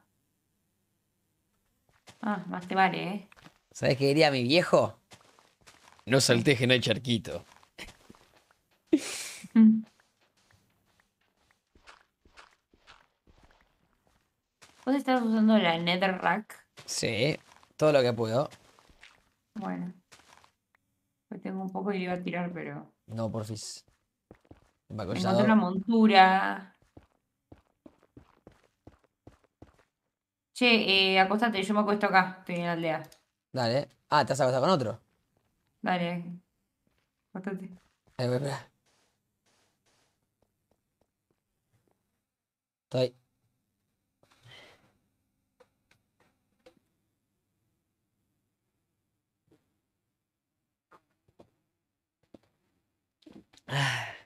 Speaker 2: Ah, más te vale, ¿eh?
Speaker 1: ¿Sabes qué diría mi viejo? No salteje, en el charquito. <laughs>
Speaker 2: ¿Vos estás usando la Netherrack?
Speaker 1: Sí. Todo lo que puedo.
Speaker 2: Bueno. tengo un poco y iba a tirar, pero.
Speaker 1: No, porfis. Me encontré una
Speaker 2: montura. Che, eh, acostate, yo me acuesto acá, estoy en la aldea.
Speaker 1: Dale. Ah, ¿te has acostado con otro? Dale. Acostate. Eh, ver, Estoy.
Speaker 3: 唉。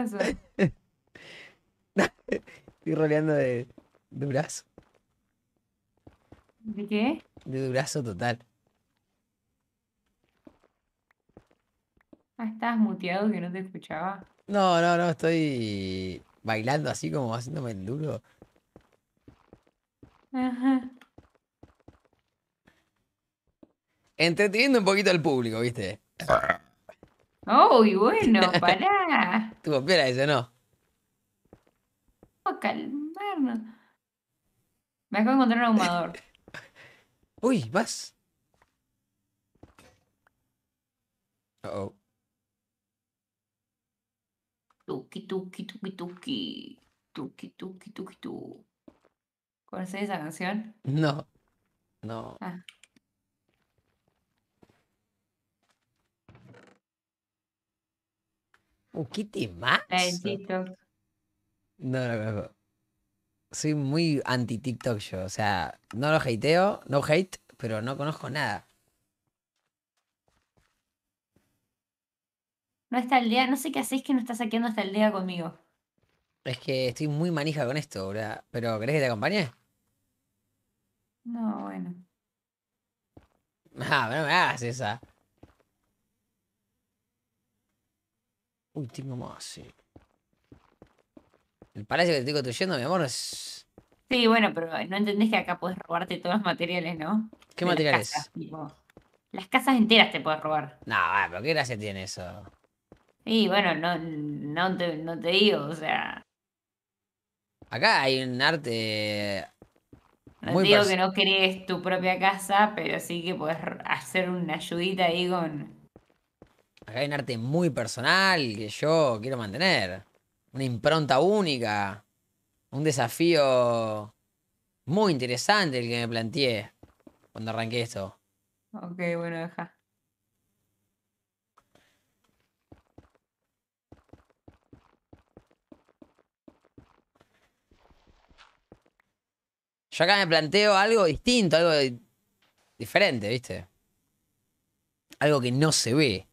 Speaker 2: <laughs>
Speaker 1: Estoy roleando de durazo.
Speaker 2: ¿De qué?
Speaker 1: De durazo total.
Speaker 2: Ah, estabas muteado que no te escuchaba.
Speaker 1: No, no, no, estoy bailando así como haciéndome el duro. Ajá. Entreteniendo un poquito al público, ¿viste? Ah.
Speaker 2: Oh, y bueno, <laughs> pará.
Speaker 1: Tuvo piola ese, ¿no? Vamos
Speaker 2: calmarnos. Me acabo de encontrar un ahumador. <laughs> Uy, vas. Uh oh. Tuki, tuki, tuki, tuki. Tuki, tuki, tuki, tu. ¿Conoces esa canción?
Speaker 1: No. No. Ah. Un Kitty TikTok. No, no, no, Soy muy anti TikTok yo. O sea, no lo hateo, no hate, pero no conozco nada.
Speaker 2: No está el día, no sé qué hacéis que no estás saqueando hasta el día conmigo.
Speaker 1: Es que estoy muy manija con esto, ¿verdad? Pero ¿querés que te acompañe? No, bueno. Ah, no me hagas esa. Uy, tengo más, sí. El palacio que te estoy construyendo, mi amor, es...
Speaker 2: Sí, bueno, pero no entendés que acá puedes robarte todos los materiales, ¿no?
Speaker 1: ¿Qué materiales?
Speaker 2: Las casas, enteras
Speaker 1: te puedes robar. No, ah, pero ¿qué gracia tiene eso?
Speaker 2: Y bueno, no, te, digo, o sea...
Speaker 1: Acá hay un arte no digo que no
Speaker 2: crees tu propia casa, pero sí que puedes hacer una ayudita ahí con,
Speaker 1: Acá hay un arte muy personal que yo quiero mantener. Una impronta única. Un desafío muy interesante el que me planteé cuando arranqué esto.
Speaker 2: Ok, bueno, deja.
Speaker 1: Yo acá me planteo algo distinto, algo diferente, ¿viste? Algo que no se ve.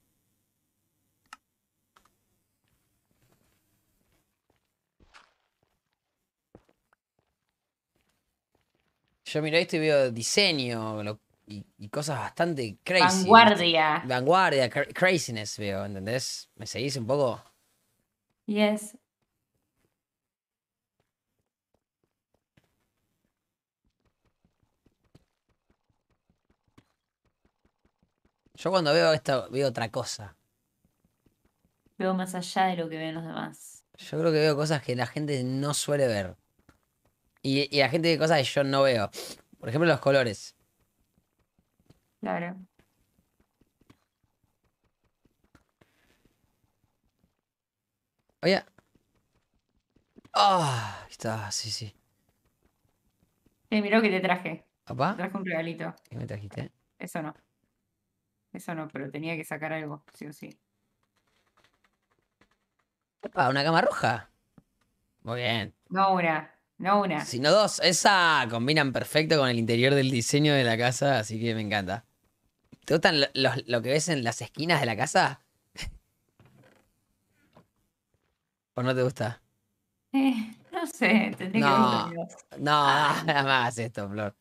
Speaker 1: Yo miro esto y veo diseño y, cosas bastante crazy. Vanguardia. Vanguardia, craziness veo, ¿entendés? ¿Me seguís un poco? Yes. Yo cuando veo esto, veo otra cosa.
Speaker 2: Veo más allá de lo que ven los demás.
Speaker 1: Yo creo que veo cosas que la gente no suele ver. Y, y la gente que cosas que yo no veo. Por ejemplo, los colores. Claro. Oye. Ah, está, sí, sí.
Speaker 2: Eh, mirá lo que te traje. ¿Papá? Te traje un regalito.
Speaker 1: ¿Qué me trajiste?
Speaker 2: Eso no. Eso no, pero tenía que sacar algo, sí o sí.
Speaker 1: Ah, una cama roja. Muy bien.
Speaker 2: No, una no una.
Speaker 1: Sino dos. Esa combinan perfecto con el interior del diseño de la casa, así que me encanta. ¿Te gustan lo, que ves en las esquinas de la casa? <laughs> ¿O no te gusta?
Speaker 2: Eh, no sé, tendré no, que No, no,
Speaker 1: <laughs> nada más esto, Flor.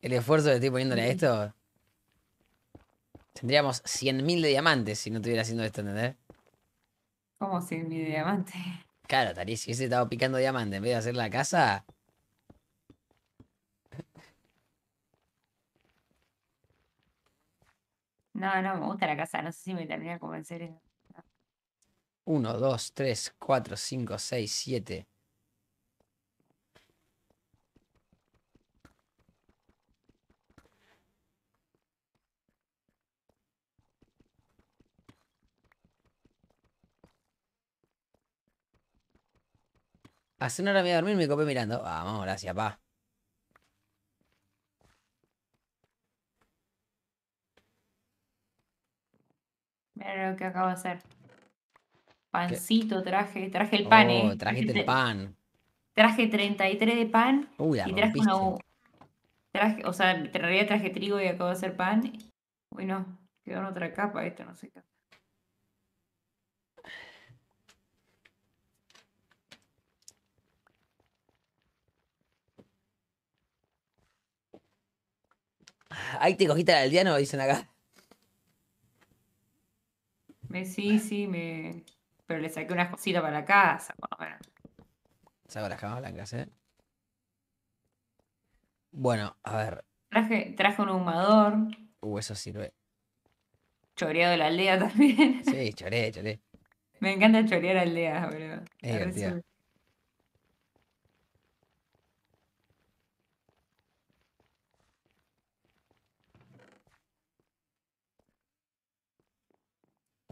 Speaker 1: El esfuerzo que estoy poniéndole a esto. Tendríamos 100.000 de diamantes si no estuviera haciendo esto, ¿entendés?
Speaker 2: ¿Cómo 100.000 de diamantes?
Speaker 1: Claro, Tarí, si hubiese estado picando diamante en vez de hacer la casa.
Speaker 2: No, no me gusta la casa. No sé si me termina de convencer.
Speaker 1: 1, 2, 3, 4, 5, 6, 7. Hace una hora me iba a dormir me copé mirando. Vamos, gracias, pa.
Speaker 2: Mira lo que acabo de hacer. Pancito traje, traje el pan, oh, eh. el <laughs> pan. Traje 33 de pan. y traje una o sea, en realidad traje trigo y acabo de hacer pan. bueno quedó en otra capa esto, no sé qué.
Speaker 1: Ahí te cogiste al ¿no? dicen acá.
Speaker 2: sí, sí, me. Pero le saqué unas cositas para la casa, Bueno,
Speaker 1: Saco las camas blancas, ¿eh? Bueno, a ver.
Speaker 2: Traje, traje un ahumador.
Speaker 1: Uh, eso sirve.
Speaker 2: Choreado la aldea también.
Speaker 1: Sí, choreé, choré.
Speaker 2: <laughs> Me encanta chorear aldeas, bro. Es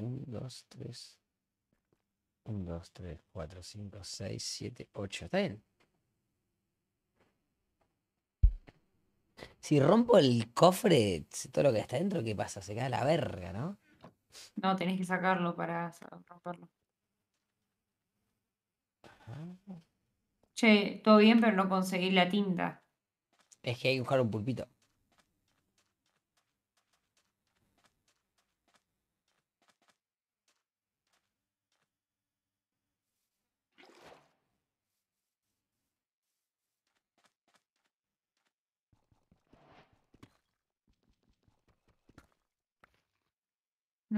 Speaker 1: 1, 2, 3. 1, 2, 3, 4, 5, 6, 7, 8. ¿Está bien? Si rompo el cofre, todo lo que está dentro, ¿qué pasa? Se cae la verga, ¿no?
Speaker 2: No, tenés que sacarlo para romperlo. Che, todo bien, pero no conseguí la tinta.
Speaker 1: Es que hay que buscar un pulpito.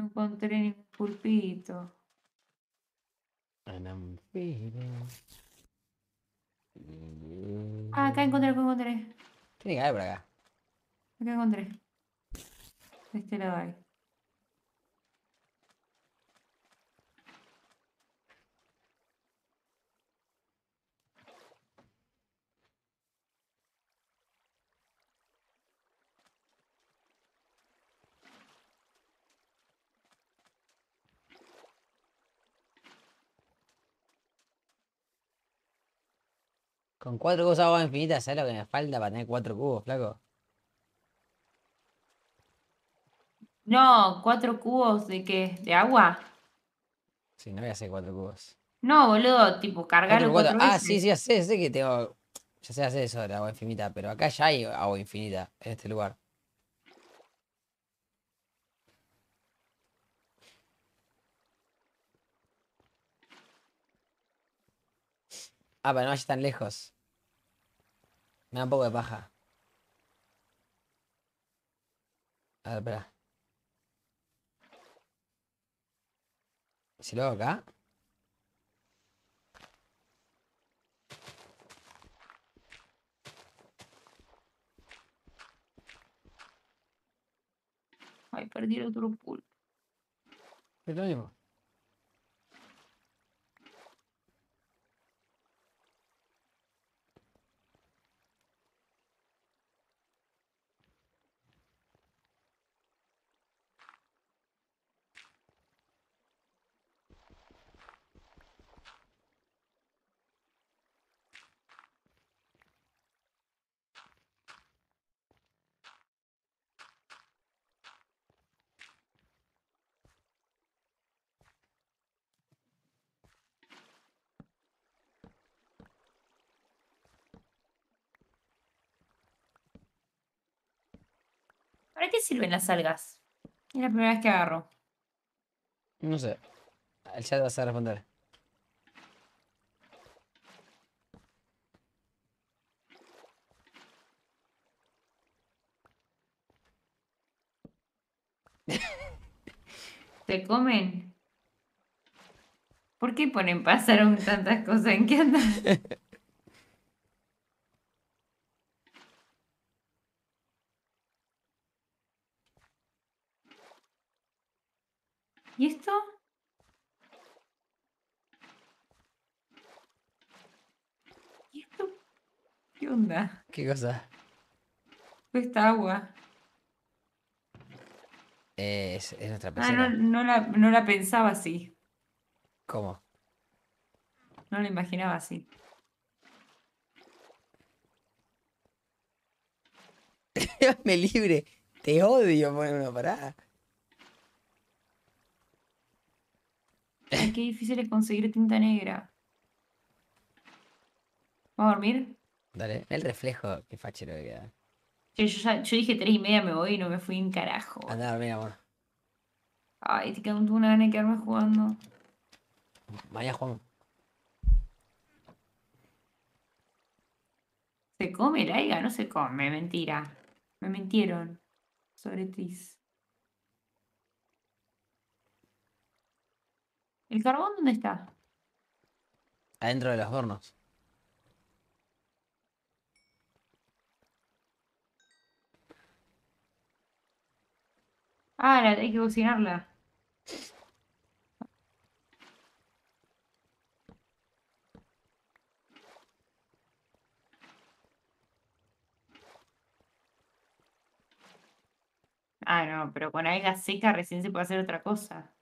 Speaker 2: no encontré ningún pulpito. Ah, acá encontré, acá encontré.
Speaker 1: Tiene que por acá.
Speaker 2: Acá encontré. De este lado hay.
Speaker 1: Con cuatro cubos de agua infinita, ¿sabes lo que me falta para tener cuatro cubos, flaco?
Speaker 2: No, cuatro cubos de qué? ¿De agua?
Speaker 1: Sí, no voy a hacer cuatro cubos.
Speaker 2: No, boludo, tipo cargarlo cuatro, Ah, sí, sí, ya
Speaker 1: sé, sé que tengo. Ya sé hacer eso de agua infinita, pero acá ya hay agua infinita en este lugar. Ah, pero no vayas tan lejos. Me da un poco de paja. A ver, espera. Si lo hago acá.
Speaker 2: Ay, perdí el otro pulpo. Es lo sirven las algas? Es la primera vez que agarro.
Speaker 1: No sé. El chat vas a responder.
Speaker 2: <laughs> ¿Te comen? ¿Por qué ponen pasaron tantas cosas? ¿En qué andas? <laughs> ¿Qué cosa? esta agua.
Speaker 1: Eh, es, nuestra Ah,
Speaker 2: no, la, pensaba así. ¿Cómo? No la imaginaba así.
Speaker 1: Déjame <laughs> libre. Te odio, bueno, pará.
Speaker 2: qué difícil es conseguir tinta negra. ¿Vamos a dormir?
Speaker 1: Dale, el reflejo, qué fachero que queda.
Speaker 2: Yo, dije tres y media me voy y no me fui un carajo.
Speaker 1: Anda mira amor.
Speaker 2: Ay, te quedo una gana de quedarme jugando. Vaya, Juan. ¿Se come el aiga? No se come, mentira. Me mintieron. Sobre Tris. ¿El carbón dónde está?
Speaker 1: Adentro de los hornos.
Speaker 2: Ah, la, hay que cocinarla. Ah, no, pero con alga seca recién se puede hacer otra cosa.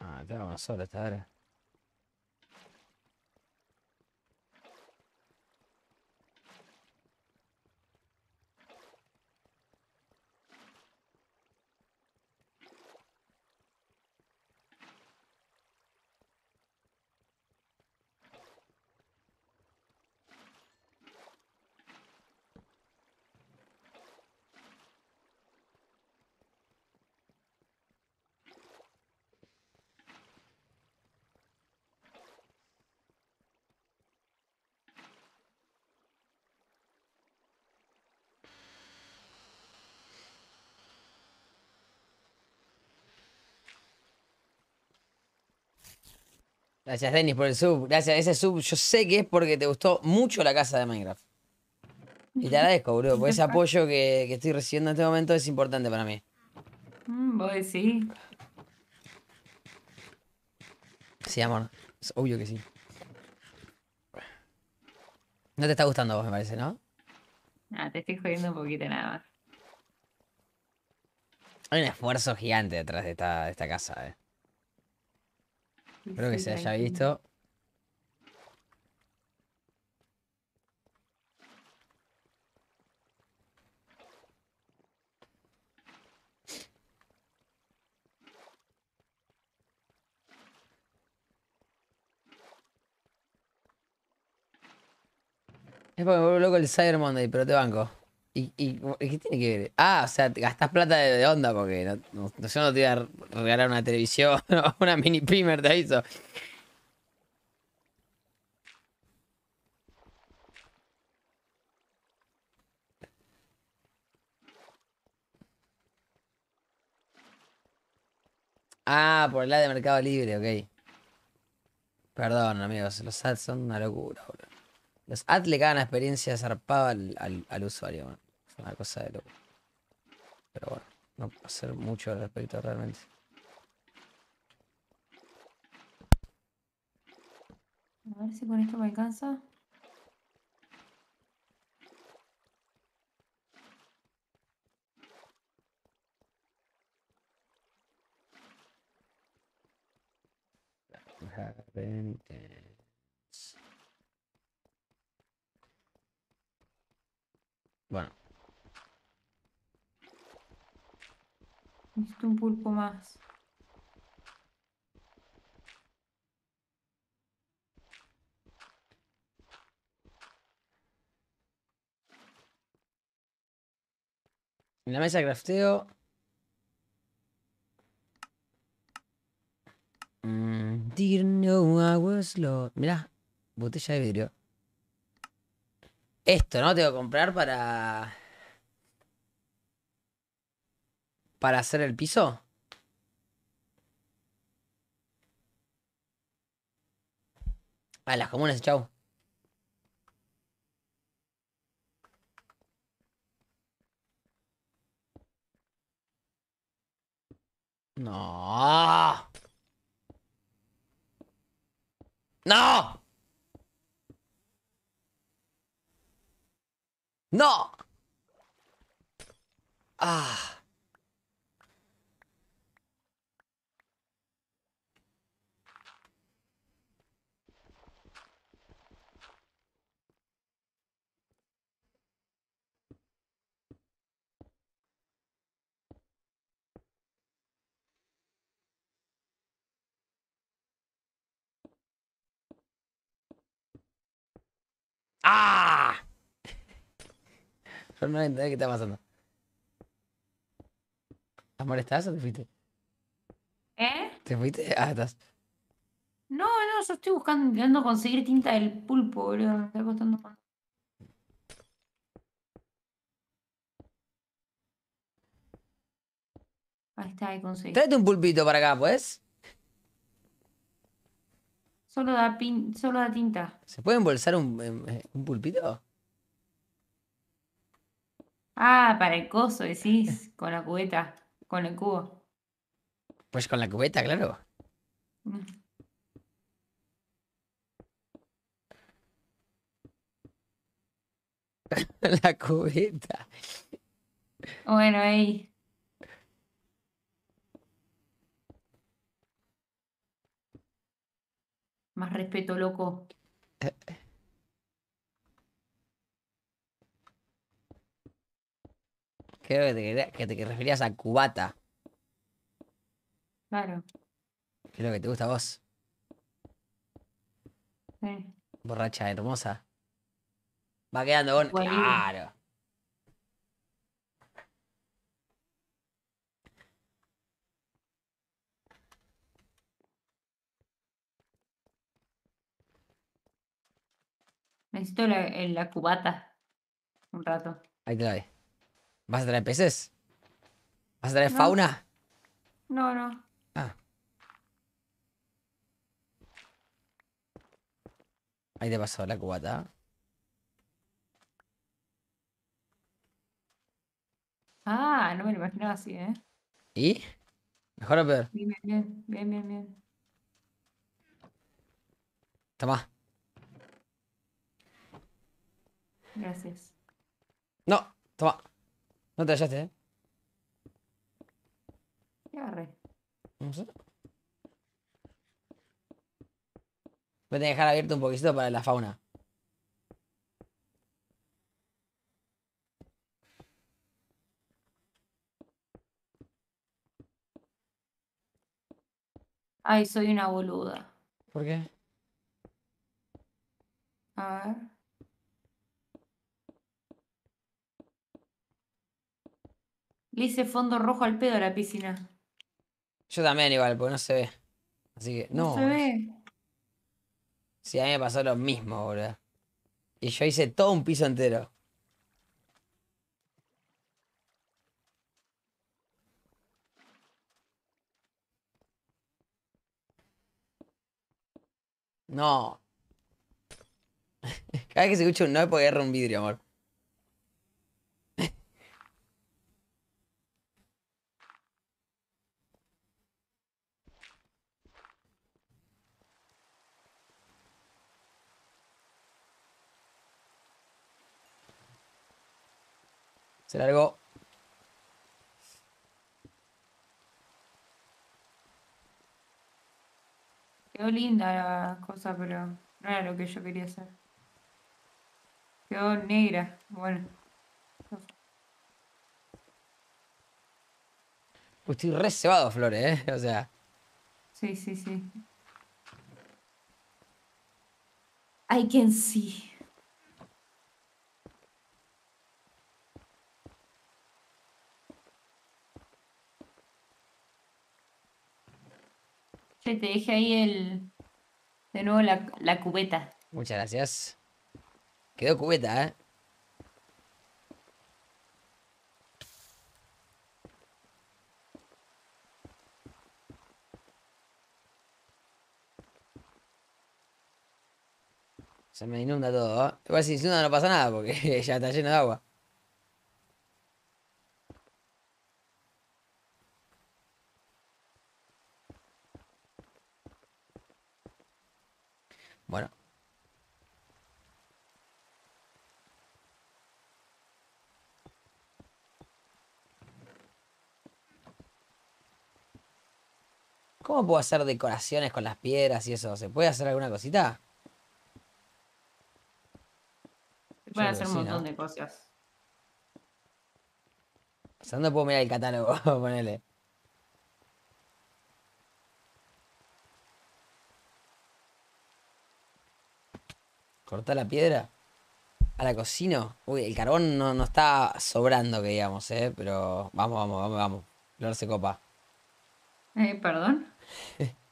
Speaker 1: Ah, te vamos sola, ahora. Gracias, Denis, por el sub. Gracias, a ese sub yo sé que es porque te gustó mucho la casa de Minecraft. Y te agradezco, bro, por ese <laughs> apoyo que, estoy recibiendo en este momento es importante para mí.
Speaker 2: Mm, vos decís.
Speaker 1: Sí, amor. Es obvio que sí. No te está gustando vos, me parece, ¿no?
Speaker 2: Ah, te estoy jodiendo un poquito nada más.
Speaker 1: Hay un esfuerzo gigante detrás de esta, de esta casa, eh. Espero que se haya visto. Es porque loco el Cyber Monday, pero te banco. ¿Y, qué tiene que ver? Ah, o sea, gastas plata de, onda porque no, yo no te iba a regalar una televisión <laughs> o una mini primer, te aviso. Ah, por el lado de Mercado Libre, ok. Perdón, amigos, los ads son una locura, Los ads le la experiencia zarpada al, al, usuario, man una cosa de loco. Pero bueno, no puedo hacer mucho al respecto realmente.
Speaker 2: A ver si con esto me alcanza. Bueno, Necesito un pulpo más.
Speaker 1: En la mesa de crafteo. Mm, didn't know I was Mirá, botella de vidrio. Esto, ¿no? Tengo que comprar para... para hacer el piso? A las comunas, chau.
Speaker 3: No. No. No. Ah. ¡Ah!
Speaker 1: Yo no qué está pasando. ¿Estás estás o te fuiste? ¿Eh? ¿Te fuiste? Ah, estás.
Speaker 2: No, no, yo estoy buscando, intentando conseguir tinta del pulpo, boludo. Me está costando. Ahí está, ahí
Speaker 1: conseguí. Tráete un pulpito para acá, pues. Solo da, pin,
Speaker 2: solo tinta.
Speaker 1: ¿Se puede embolsar un, em, eh, un pulpito?
Speaker 2: Ah, para el coso, decís, <laughs> con la cubeta, con el cubo.
Speaker 1: Pues con la cubeta, claro. Mm. <laughs> la
Speaker 2: cubeta. Bueno, ahí. Más respeto, loco. Eh,
Speaker 1: Creo que te, referías a cubata. Claro. Creo que te gusta a vos? Borracha hermosa. Va quedando con. Claro.
Speaker 2: Necesito la, cubata. Un rato.
Speaker 1: Ahí te la ¿Vas a traer peces? ¿Vas a traer fauna?
Speaker 2: No, no. Ah.
Speaker 1: Ahí te pasó la cubata.
Speaker 2: Ah, no me lo imaginaba así, ¿eh?
Speaker 1: ¿Y? ¿Mejor o peor?
Speaker 2: Bien, bien, bien, bien, bien. Toma. Gracias.
Speaker 1: No, toma. No te hallaste, ¿eh? ¿Qué No sé. Voy a dejar abierto un poquito para la fauna.
Speaker 2: Ay, soy una boluda. ¿Por qué? A ver. Le hice fondo rojo al pedo a la piscina.
Speaker 1: Yo también igual, porque no se ve. Así que, no. No se ve. Sí, a mí me pasó lo mismo, boludo. Y yo hice todo un piso entero. No. <laughs> Cada vez que se escucha un no es porque un vidrio, amor. Se largó.
Speaker 2: Quedó linda la cosa, pero no era lo que yo quería hacer. Quedó negra. Bueno.
Speaker 1: Estoy reservado, Flores, ¿eh? O sea.
Speaker 2: Sí, sí, sí. I can see.
Speaker 1: Te deje ahí el. De nuevo la, cubeta. Muchas gracias. Quedó cubeta, ¿eh? Se me inunda todo. ¿eh? Igual si inunda no pasa nada porque <laughs> ya está lleno de agua. Bueno. ¿Cómo puedo hacer decoraciones con las piedras y eso? ¿Se puede hacer alguna cosita? Se puede hacer un montón
Speaker 2: de cosas.
Speaker 1: ¿Dónde puedo mirar el catálogo? <laughs> Ponele. Corta la piedra. A la cocina. Uy, el carbón no, está sobrando, que digamos, ¿eh? Pero vamos, vamos, vamos, vamos. Lorce se copa.
Speaker 2: Eh, ¿Perdón? <laughs>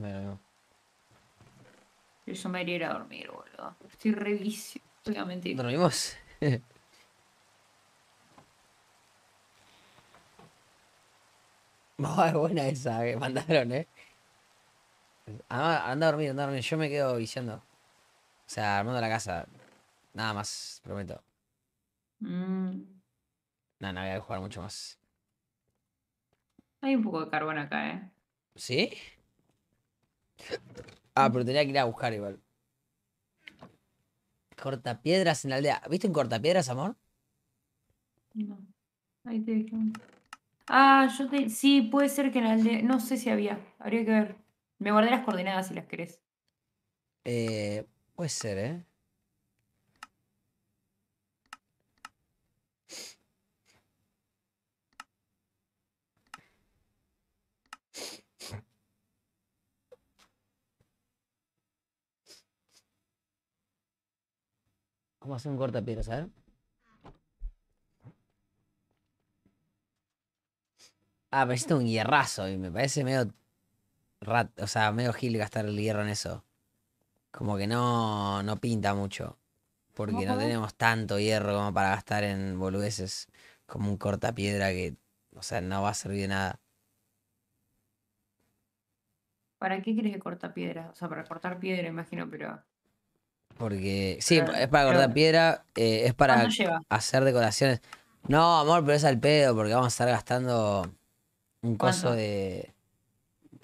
Speaker 2: Pero Yo me ir a dormir, boludo. Estoy revicio. Obviamente.
Speaker 1: ¿Dormimos? <laughs> es buena esa que mandaron, eh. Anda, a dormir, anda dormir. Yo me quedo viciando. O sea, armando la casa. Nada más, prometo.
Speaker 2: Mm.
Speaker 1: Nada, no voy a jugar mucho más. Hay un poco de carbón acá, eh. ¿Sí? Ah, pero tenía que ir a buscar igual. Cortapiedras en la aldea. ¿Viste un cortapiedras, amor?
Speaker 2: No. Ahí te dejé. Ah, yo te... Sí, puede ser que en la aldea... No sé si había. Habría que ver. Me guardé las coordenadas si las querés.
Speaker 1: Eh, puede ser, ¿eh? a hacer un cortapiedra, ¿sabes? Ah, pero un hierrazo y me parece medio. o sea, medio gil gastar el hierro en eso. Como que no, no pinta mucho. Porque no tenemos tanto hierro como para gastar en boludeces. Como un cortapiedra que, o sea, no va a servir de nada.
Speaker 2: ¿Para qué quieres que corta piedra? O sea, para cortar piedra, imagino, pero.
Speaker 1: Porque sí, es para cortar piedra, eh, es para hacer decoraciones. No, amor, pero es al pedo, porque vamos a estar gastando un coso de,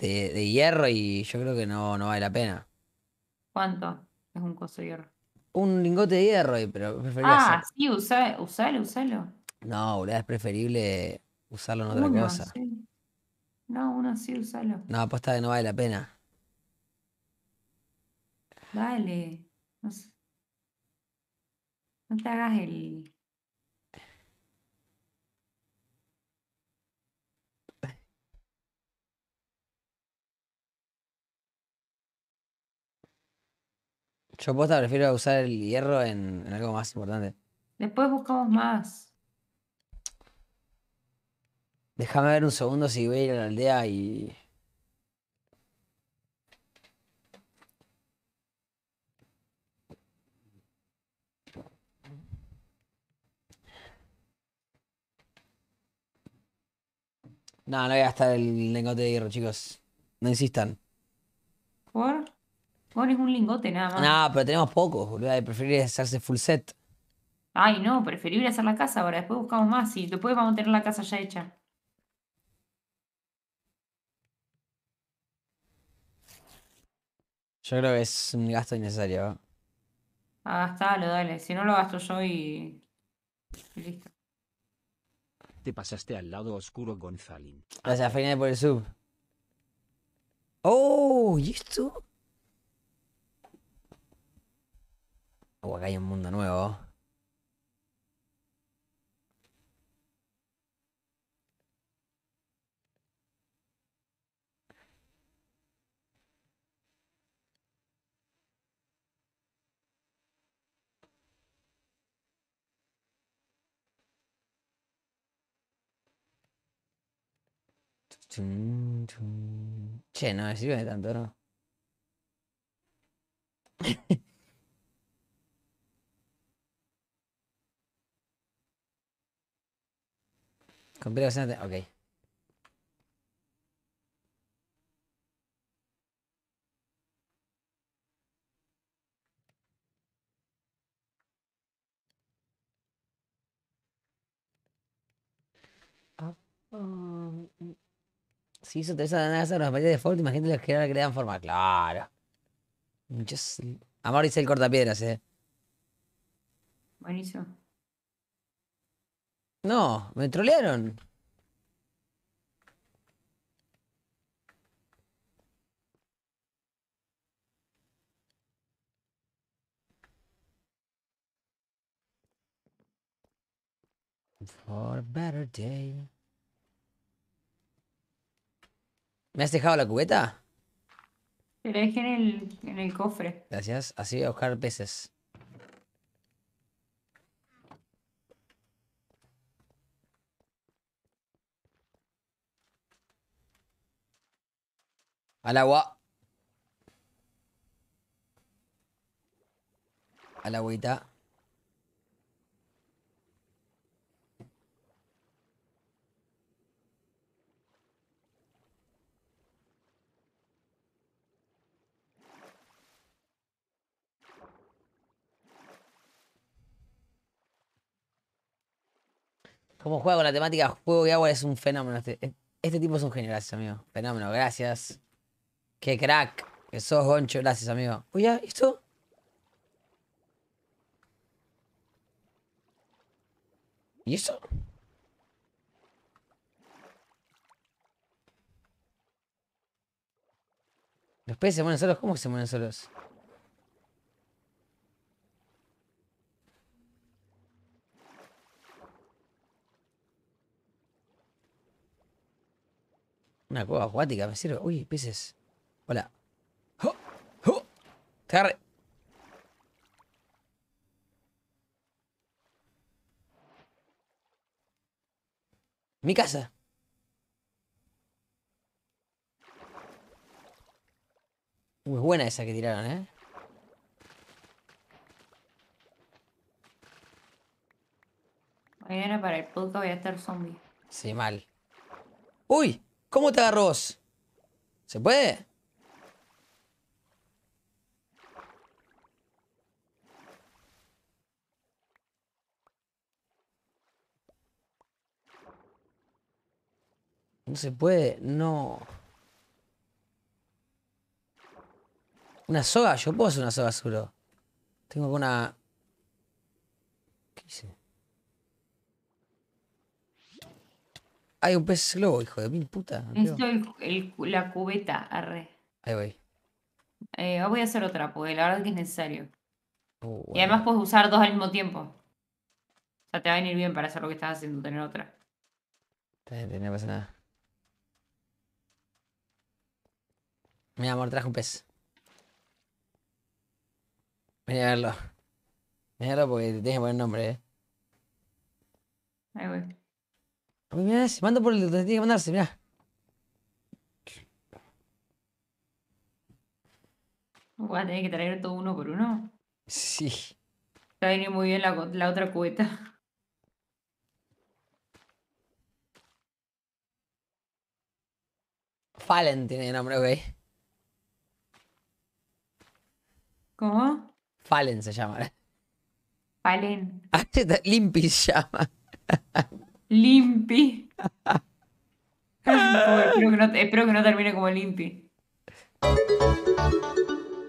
Speaker 1: hierro y yo creo que no, no vale la pena.
Speaker 2: ¿Cuánto es un coso de hierro?
Speaker 1: Un lingote de hierro, pero preferible Ah,
Speaker 2: sí, usalo, usalo.
Speaker 1: No, boludo, es preferible usarlo en otra cosa.
Speaker 2: No, uno sí, usalo.
Speaker 1: No, apuesta que no vale la pena.
Speaker 2: Dale. No, sé. no te hagas el...
Speaker 1: Yo posta prefiero usar el hierro en, en algo más importante.
Speaker 2: Después buscamos más.
Speaker 1: Déjame ver un segundo si voy a ir a la aldea y No, no voy a gastar el lingote de hierro, chicos. No insistan.
Speaker 2: ¿Por? ¿Por es un lingote nada más. No,
Speaker 1: pero tenemos pocos, boludo. preferir hacerse full set.
Speaker 2: Ay, no, preferible hacer la casa ahora. Después buscamos más y después vamos a tener la casa ya hecha.
Speaker 1: Yo creo que es un gasto innecesario.
Speaker 2: Ah, ¿eh? Lo dale. Si no lo gasto yo y listo.
Speaker 3: Te pasaste al lado oscuro, Gonzalín.
Speaker 1: sea, afeiné por el sub. ¡Oh! ¿Y esto? Oh, acá hay un mundo nuevo. Che, no me sirve de tanto, ¿no? <laughs> Compila Ok.
Speaker 3: Oh, mm,
Speaker 1: si hizo te ananas a los de Ford, imagínate los que le dan forma. Claro. Muchas. y Amor dice el cortapiedras, eh. Buenísimo. No, me trolearon. For a better day. ¿Me has dejado la cubeta?
Speaker 2: Te la dejé en el, cofre.
Speaker 1: Gracias. Así voy a buscar peces. Al agua. Al agüita. como juega con la temática juego y agua es un fenómeno. Este, este, tipo es un genio, gracias, amigo. Fenómeno, gracias. Qué crack. Que sos goncho, gracias, amigo. Ah, y ¿esto? ¿Y eso? ¿Los peces se mueren solos? ¿Cómo se mueren solos? Una cueva acuática, me sirve. Uy, peces. Hola. ¡Oh! ¡Oh! ¡Te Mi casa. Muy buena esa que tiraron, ¿eh?
Speaker 2: Mañana para el puto, voy a estar zombie.
Speaker 1: Sí, mal. ¡Uy! ¿Cómo te agarro ¿Se puede? No se puede, no. Una soga, yo puedo hacer una soga solo. Tengo una... ¿Qué hice? Hay un pez globo, hijo de mi puta. Necesito
Speaker 2: el, la cubeta, arre. Ahí voy. Eh, voy a hacer otra, porque la verdad es que es necesario. Uh, y además puedes usar dos al mismo tiempo. O sea, te va a venir bien para hacer lo que estás haciendo, tener otra.
Speaker 1: no pasa nada. Mi amor, traje un pez. Vení a verlo. verlo porque te tienes que poner nombre, eh. Ahí voy. A manda por el... tiene que mandarse, mirá.
Speaker 2: Voy a tener que traer todo uno por uno.
Speaker 3: Sí. Está
Speaker 2: venir muy bien la, la otra cubeta.
Speaker 1: Fallen tiene nombre, ok. ¿Cómo? Fallen se llama.
Speaker 2: Fallen.
Speaker 1: Ah, <laughs> Limpy se llama.
Speaker 2: Limpi. <laughs> espero, que no, termine como Limpi.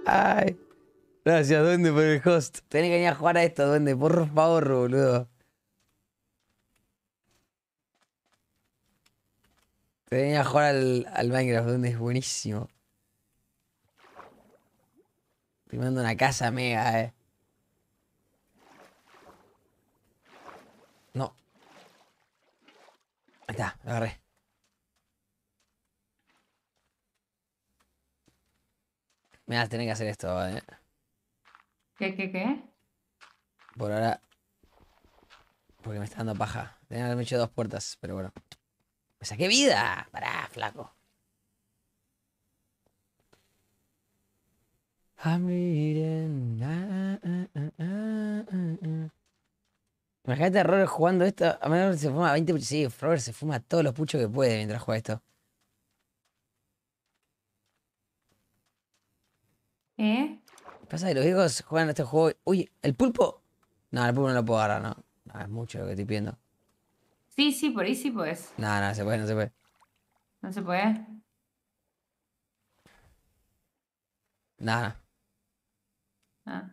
Speaker 1: Ay. Gracias, Duende, por el host. Tenés que venir a jugar a esto, Duende. Por favor, boludo. Tenés que a jugar al, al Minecraft, Duende. Es buenísimo. Te mando una casa mega, eh. está, agarré. Me vas a que hacer esto, ¿eh?
Speaker 2: ¿Qué, qué, qué?
Speaker 1: Por ahora. Porque me está dando paja. Tenía que haberme dos puertas, pero bueno. ¡Me saqué vida! ¡Pará, flaco! Ah, I'm Imagínate a Robert jugando esto. A menos se fuma 20 puchos. Sí, Robert se fuma todos los puchos que puede mientras juega esto. ¿Eh? ¿Qué Pasa que los viejos juegan este juego. Uy, ¿el pulpo? No, el pulpo no lo puedo agarrar, no. es mucho lo que estoy pidiendo.
Speaker 2: Sí, sí, por ahí sí puedes.
Speaker 1: No, no, se puede, no se puede.
Speaker 2: No se puede.
Speaker 1: Nada. Nada Ah.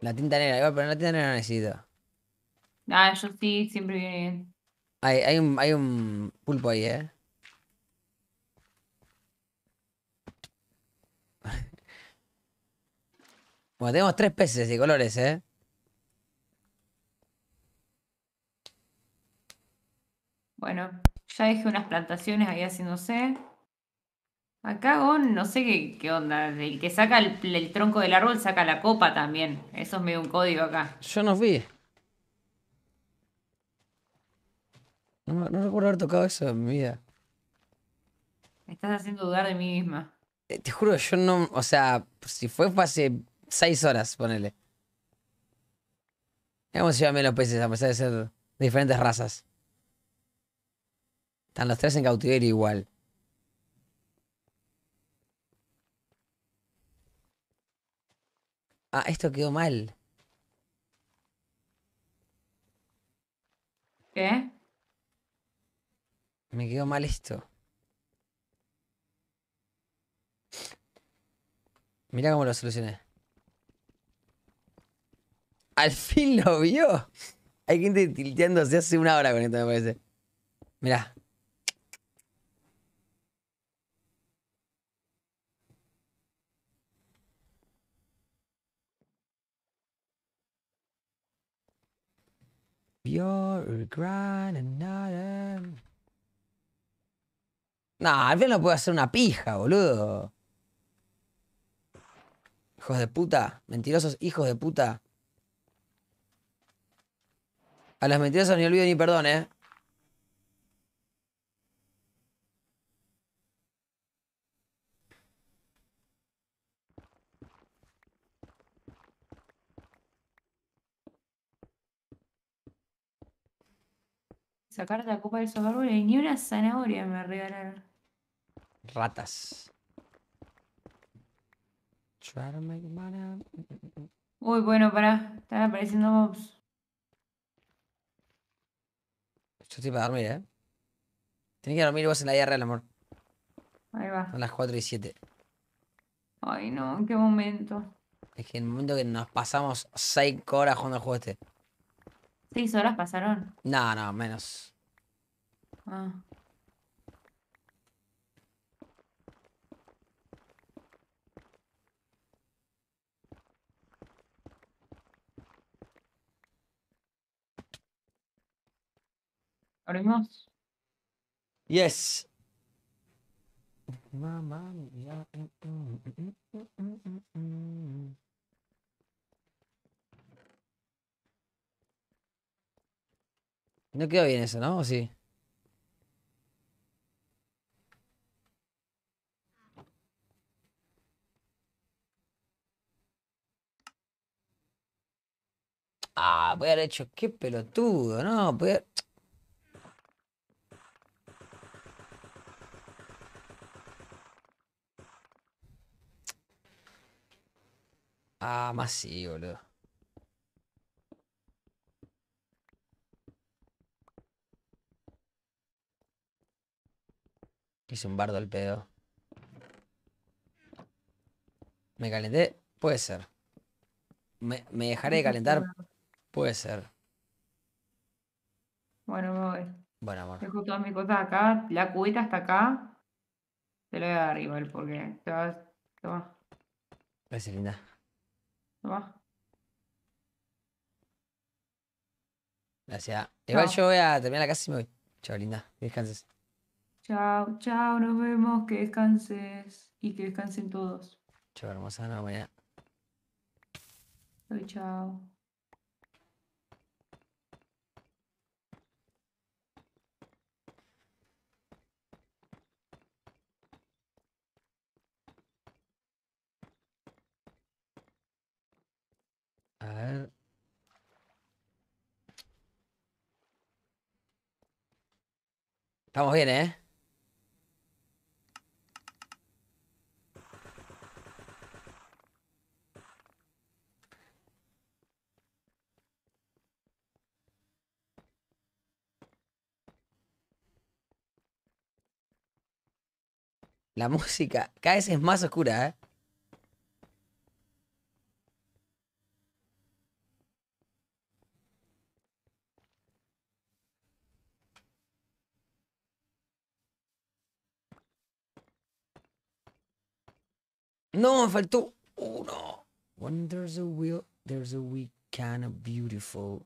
Speaker 1: La tinta negra, igual, pero la tinta negra no necesito.
Speaker 2: Ah, yo sí, siempre viene
Speaker 1: bien. Hay, hay, un, hay un pulpo ahí, eh. <laughs> bueno, tenemos tres peces y colores, eh.
Speaker 2: Bueno, ya dejé unas plantaciones ahí haciéndose. Acá Gon, no sé qué, onda. El que saca el, tronco del árbol saca la copa también. Eso es medio un código acá.
Speaker 1: Yo no vi. No, recuerdo haber tocado eso en mi vida.
Speaker 2: Me estás haciendo dudar de mí misma.
Speaker 1: Eh, te juro, yo no. O sea, si fue, fue hace seis horas, ponele. Digamos si bien los peces, a pesar de ser de diferentes razas. Están los tres en cautiverio igual. Ah, esto quedó mal. ¿Qué? Me quedó mal esto. Mira cómo lo solucioné. Al fin lo vio. Hay gente tilteándose hace una hora con esto, me parece. Mirá. No, al nada no al no puedo hacer una pija, boludo. Hijos de puta. Mentirosos hijos de puta. A los mentirosos ni olvido ni perdón, eh.
Speaker 2: sacar la copa del árboles y ni una zanahoria me regalaron.
Speaker 1: Ratas. Try to
Speaker 2: Uy, bueno, pará. Están apareciendo mobs.
Speaker 1: Yo estoy para dormir, ¿eh? Tenés que dormir vos en la guerra el amor. Ahí va. Son las 4 y 7. Ay, no, ¿en qué momento? Es que en el momento que nos pasamos 6 horas jugando al juego este.
Speaker 2: ¿6 horas pasaron?
Speaker 1: No, no, menos. Ah. Abrimos. Yes. Mamá No quedó bien eso, ¿no? ¿O sí? Ah, voy haber hecho, qué pelotudo, ¿no? Puede Ah, más sí, boludo. Hice un bardo el pedo. Me calenté. Puede ser. Me, me dejaré de calentar Puede ser.
Speaker 2: Bueno, me voy. Bueno, amor. Dejo todas mis cosas acá. La cubeta está acá. Te la voy a dar, igual porque te vas. Te vas. Gracias, linda. Te va.
Speaker 1: Gracias. Igual yo voy a terminar la casa y me voy. Chao, linda. Que descanses.
Speaker 2: Chao, chao. Nos vemos. Que descanses. Y que descansen todos.
Speaker 1: Chao, hermosa. Nos mañana.
Speaker 2: Chao, chao.
Speaker 1: A Estamos bien, ¿eh? La música cada vez es más oscura, ¿eh? No, me faltó uno. When there's a will, there's a week kind of beautiful.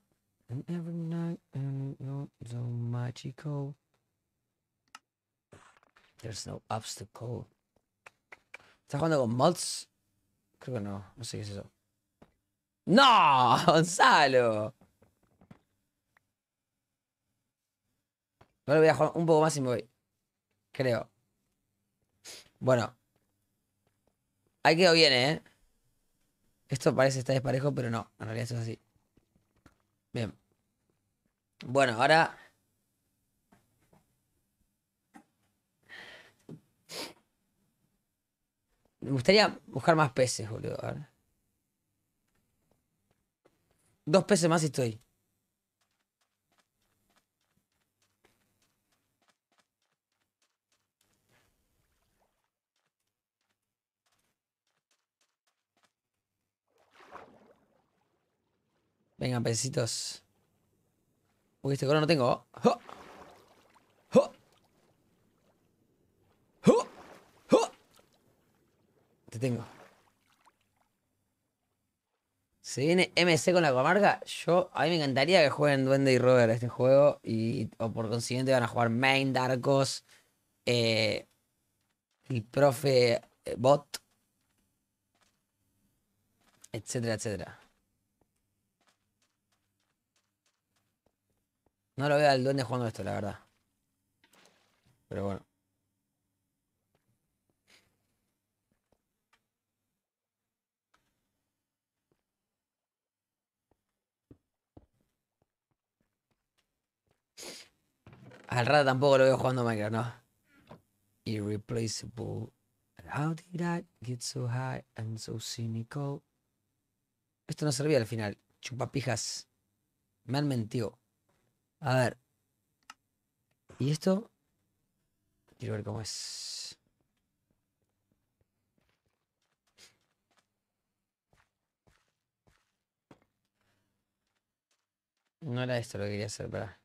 Speaker 1: And every night, and you're so magical. There's no obstacle. ¿Estás jugando con mods? Creo que no. No sé qué es eso. ¡No! <laughs> ¡Gonzalo! No voy a jugar un poco más y me voy. Creo. Bueno. Ahí quedó bien, ¿eh? Esto parece estar desparejo, pero no. En realidad eso es así. Bien. Bueno, ahora... Me gustaría buscar más peces, boludo. Dos peces más y estoy. Venga, pesitos. Uy, este color no tengo. Te tengo. Se viene MC con la comarca. Yo, a mí me encantaría que jueguen Duende y Robert este juego. Y o por consiguiente van a jugar Main, Darkos, eh, el profe eh, Bot, etcétera, etcétera. No lo veo al duende jugando esto, la verdad. Pero bueno. Al rato tampoco lo veo jugando Minecraft, ¿no? Irreplaceable. How did I get so high and so cynical? Esto no servía al final. Chupapijas. Me han mentido. A ver. ¿Y esto? Quiero ver cómo es. No era esto lo que quería hacer, para.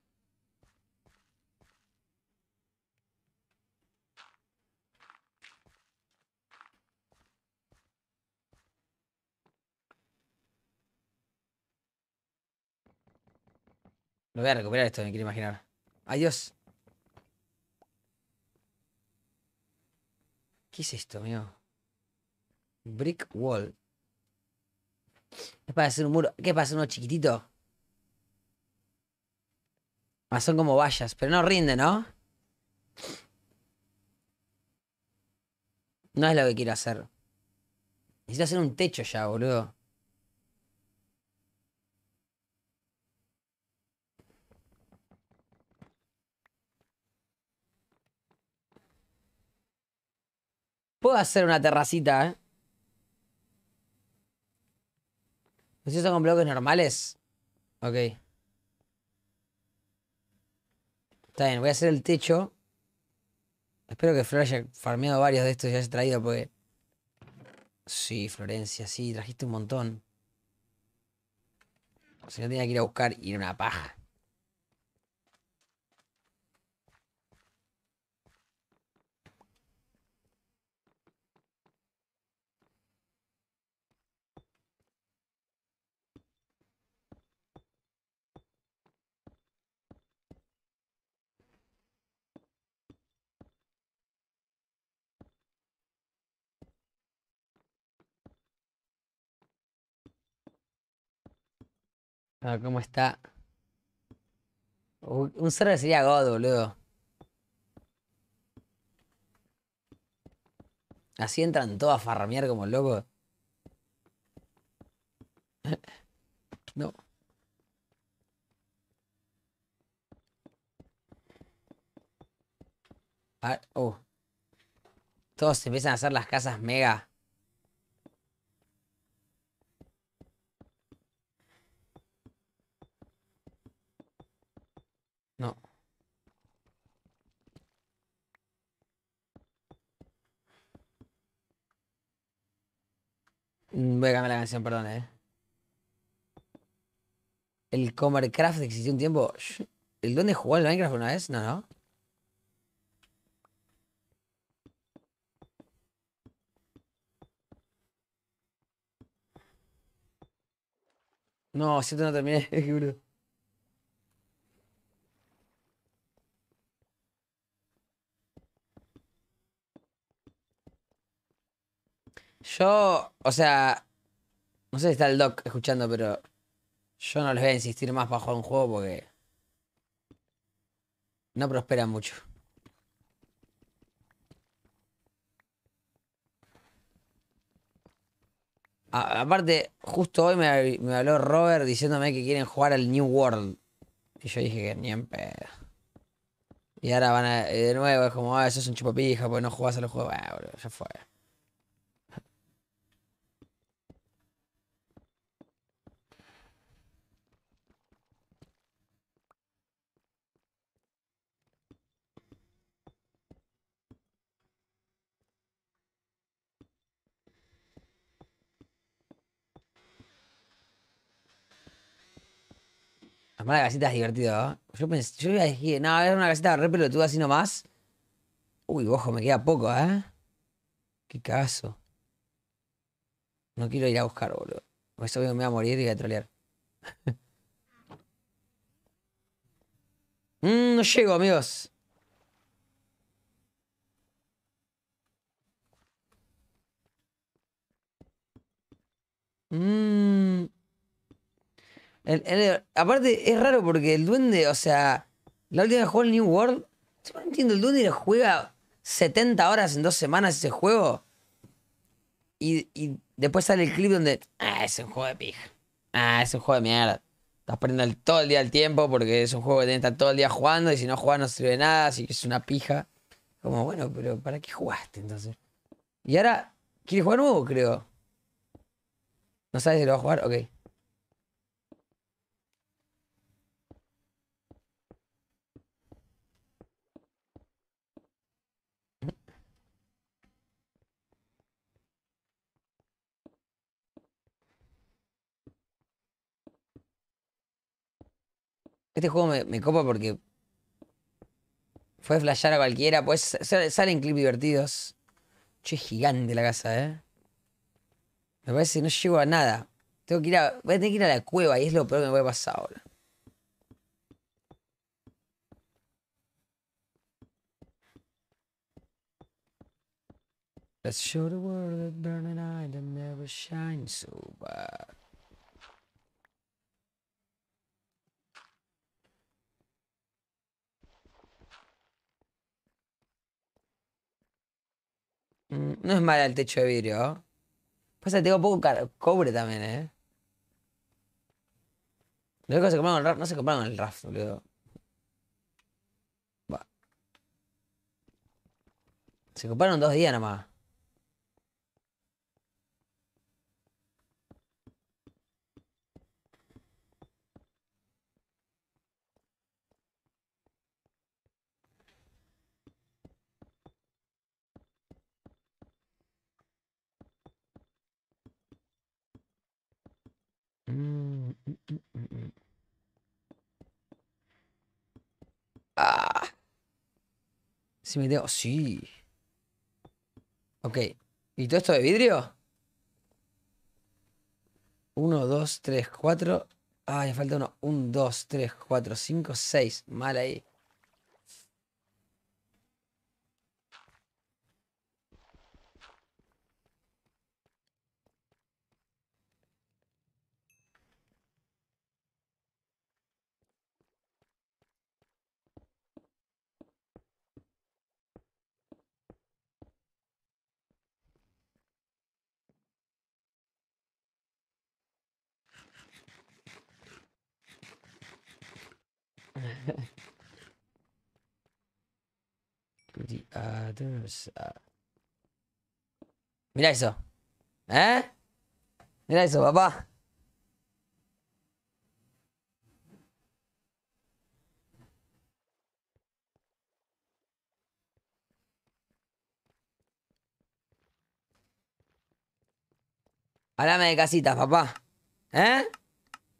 Speaker 1: Lo voy a recuperar esto, me quiero imaginar. Adiós. ¿Qué es esto, mío? Brick wall. Es para hacer un muro. ¿Qué es para hacer uno chiquitito? Ah, son como vallas, pero no rinde, ¿no? No es lo que quiero hacer. Necesito hacer un techo ya, boludo. Puedo hacer una terracita, ¿eh? ¿Es eso con bloques normales? Ok. Está bien, voy a hacer el techo. Espero que Flor haya farmeado varios de estos y haya traído porque... Sí, Florencia, sí, trajiste un montón. O sea, no tenía que ir a buscar y una paja. Ah, cómo está. un cerdo sería God, boludo. Así entran todos a farramear como locos. <laughs> No. Ah, uh. Todos empiezan a hacer las casas mega. No. Mm, voy a cambiar la canción, perdón, eh. El Comercraft existió un tiempo. ¿El dónde jugó el Minecraft una vez? No, no. No, siento no terminé, <laughs> Yo, o sea, no sé si está el doc escuchando, pero yo no les voy a insistir más bajo un juego porque no prospera mucho. aparte, justo hoy me, me, habló Robert diciéndome que quieren jugar al New World. Y yo dije que ni en pedo. Y ahora van a, de nuevo, es como, ah, es un chupapija porque no jugás a los juegos. Ah, bueno, ya fue. La mala casita es divertido, ¿eh? Yo, pensé, yo decir no, era una casita re pelotuda así nomás. Uy, ojo, me queda poco, ¿eh? Qué caso No quiero ir a buscar, boludo. Por eso me voy a morir y voy a trolear. <laughs> Mm, no llego, amigos. Mmm aparte, es raro porque el duende, o sea, la última que jugó el New World, yo no entiendo, el duende le juega 70 horas en dos semanas ese juego. Y, después sale el clip donde, ah, es un juego de pija. Ah, es un juego de mierda. Estás perdiendo todo el día el tiempo porque es un juego que tienes que estar todo el día jugando y si no juegas no sirve de nada, así que es una pija. Como, bueno, pero ¿para qué jugaste entonces? Y ahora, ¿quiere jugar nuevo? Creo. ¿No sabes si lo va a jugar? Ok. Este juego me, copa porque fue flashear a cualquiera, pues salen clips divertidos. Che, gigante la casa, ¿eh? Me parece que no llego a nada. Tengo que ir a, voy a tener que ir a la cueva y es lo peor que me voy a pasar ahora.
Speaker 3: Let's show the world that burning never shines so bright.
Speaker 1: Mm, no es mala el techo de vidrio. Pasa que tengo poco cobre también, ¿eh? no que se el no se compraron el raft, boludo. Se compraron dos días nomás. Ah. Si me tengo... Sí. Ok. ¿Y todo esto de vidrio? Uno, dos, tres, cuatro. Ah, Ay, falta uno. Un, dos, tres, cuatro, cinco, seis. Mal ahí. Mira eso. ¿Eh? Mira eso, papá. Háblame de casita, papá. ¿Eh?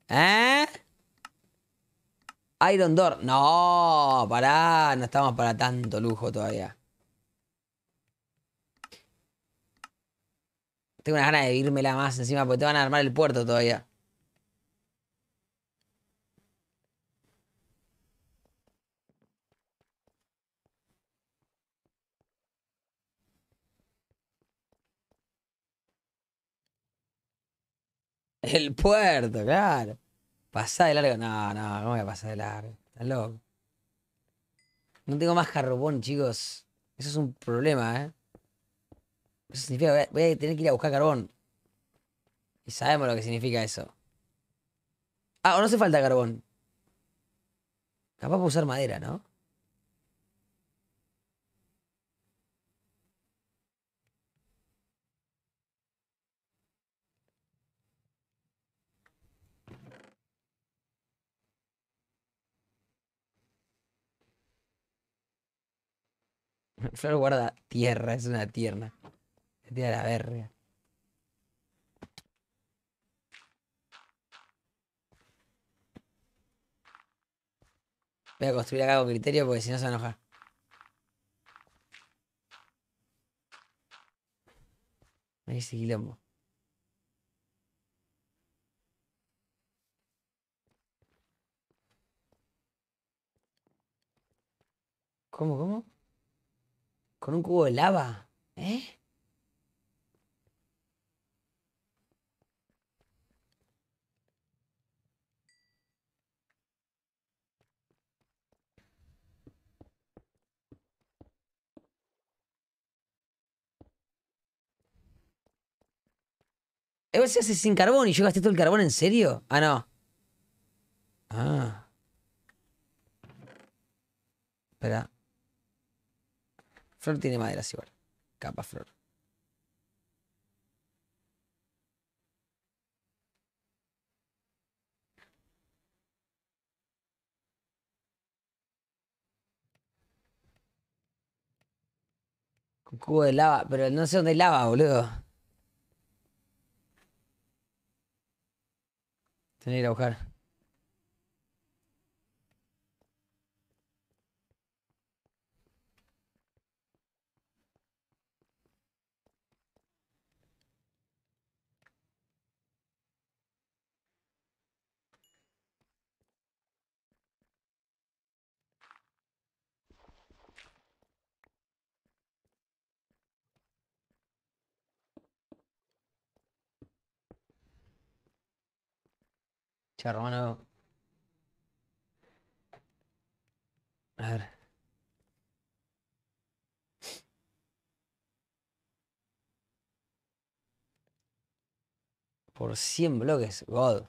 Speaker 1: ¿Eh? Iron Door. No, pará, no estamos para tanto lujo todavía. Tengo una ganas de la más encima porque te van a armar el puerto todavía. El puerto, claro. Pasá de largo. No, no, no voy a pasar de largo? Estás loco. No tengo más carbón, chicos. Eso es un problema, ¿eh? Eso significa que voy a tener que ir a buscar carbón. Y sabemos lo que significa eso. Ah, o no hace falta carbón. Capaz para usar madera, ¿no? Flor <laughs> guarda tierra, es una tierna. tierra tira la verga. Voy a construir acá con criterio porque si no se va a enojar. Ahí sí, cómo? Con un cubo de lava. ¿Eh? ¿Eso eh, se hace sin carbón y yo gasté todo el carbón en serio? Ah, no. Ah. Espera. Flor tiene maderas igual. Capa Flor. Con cubo de lava, pero no sé dónde hay lava, boludo. Tenía que ir buscar. hermano A ver. Por 100 bloques, God.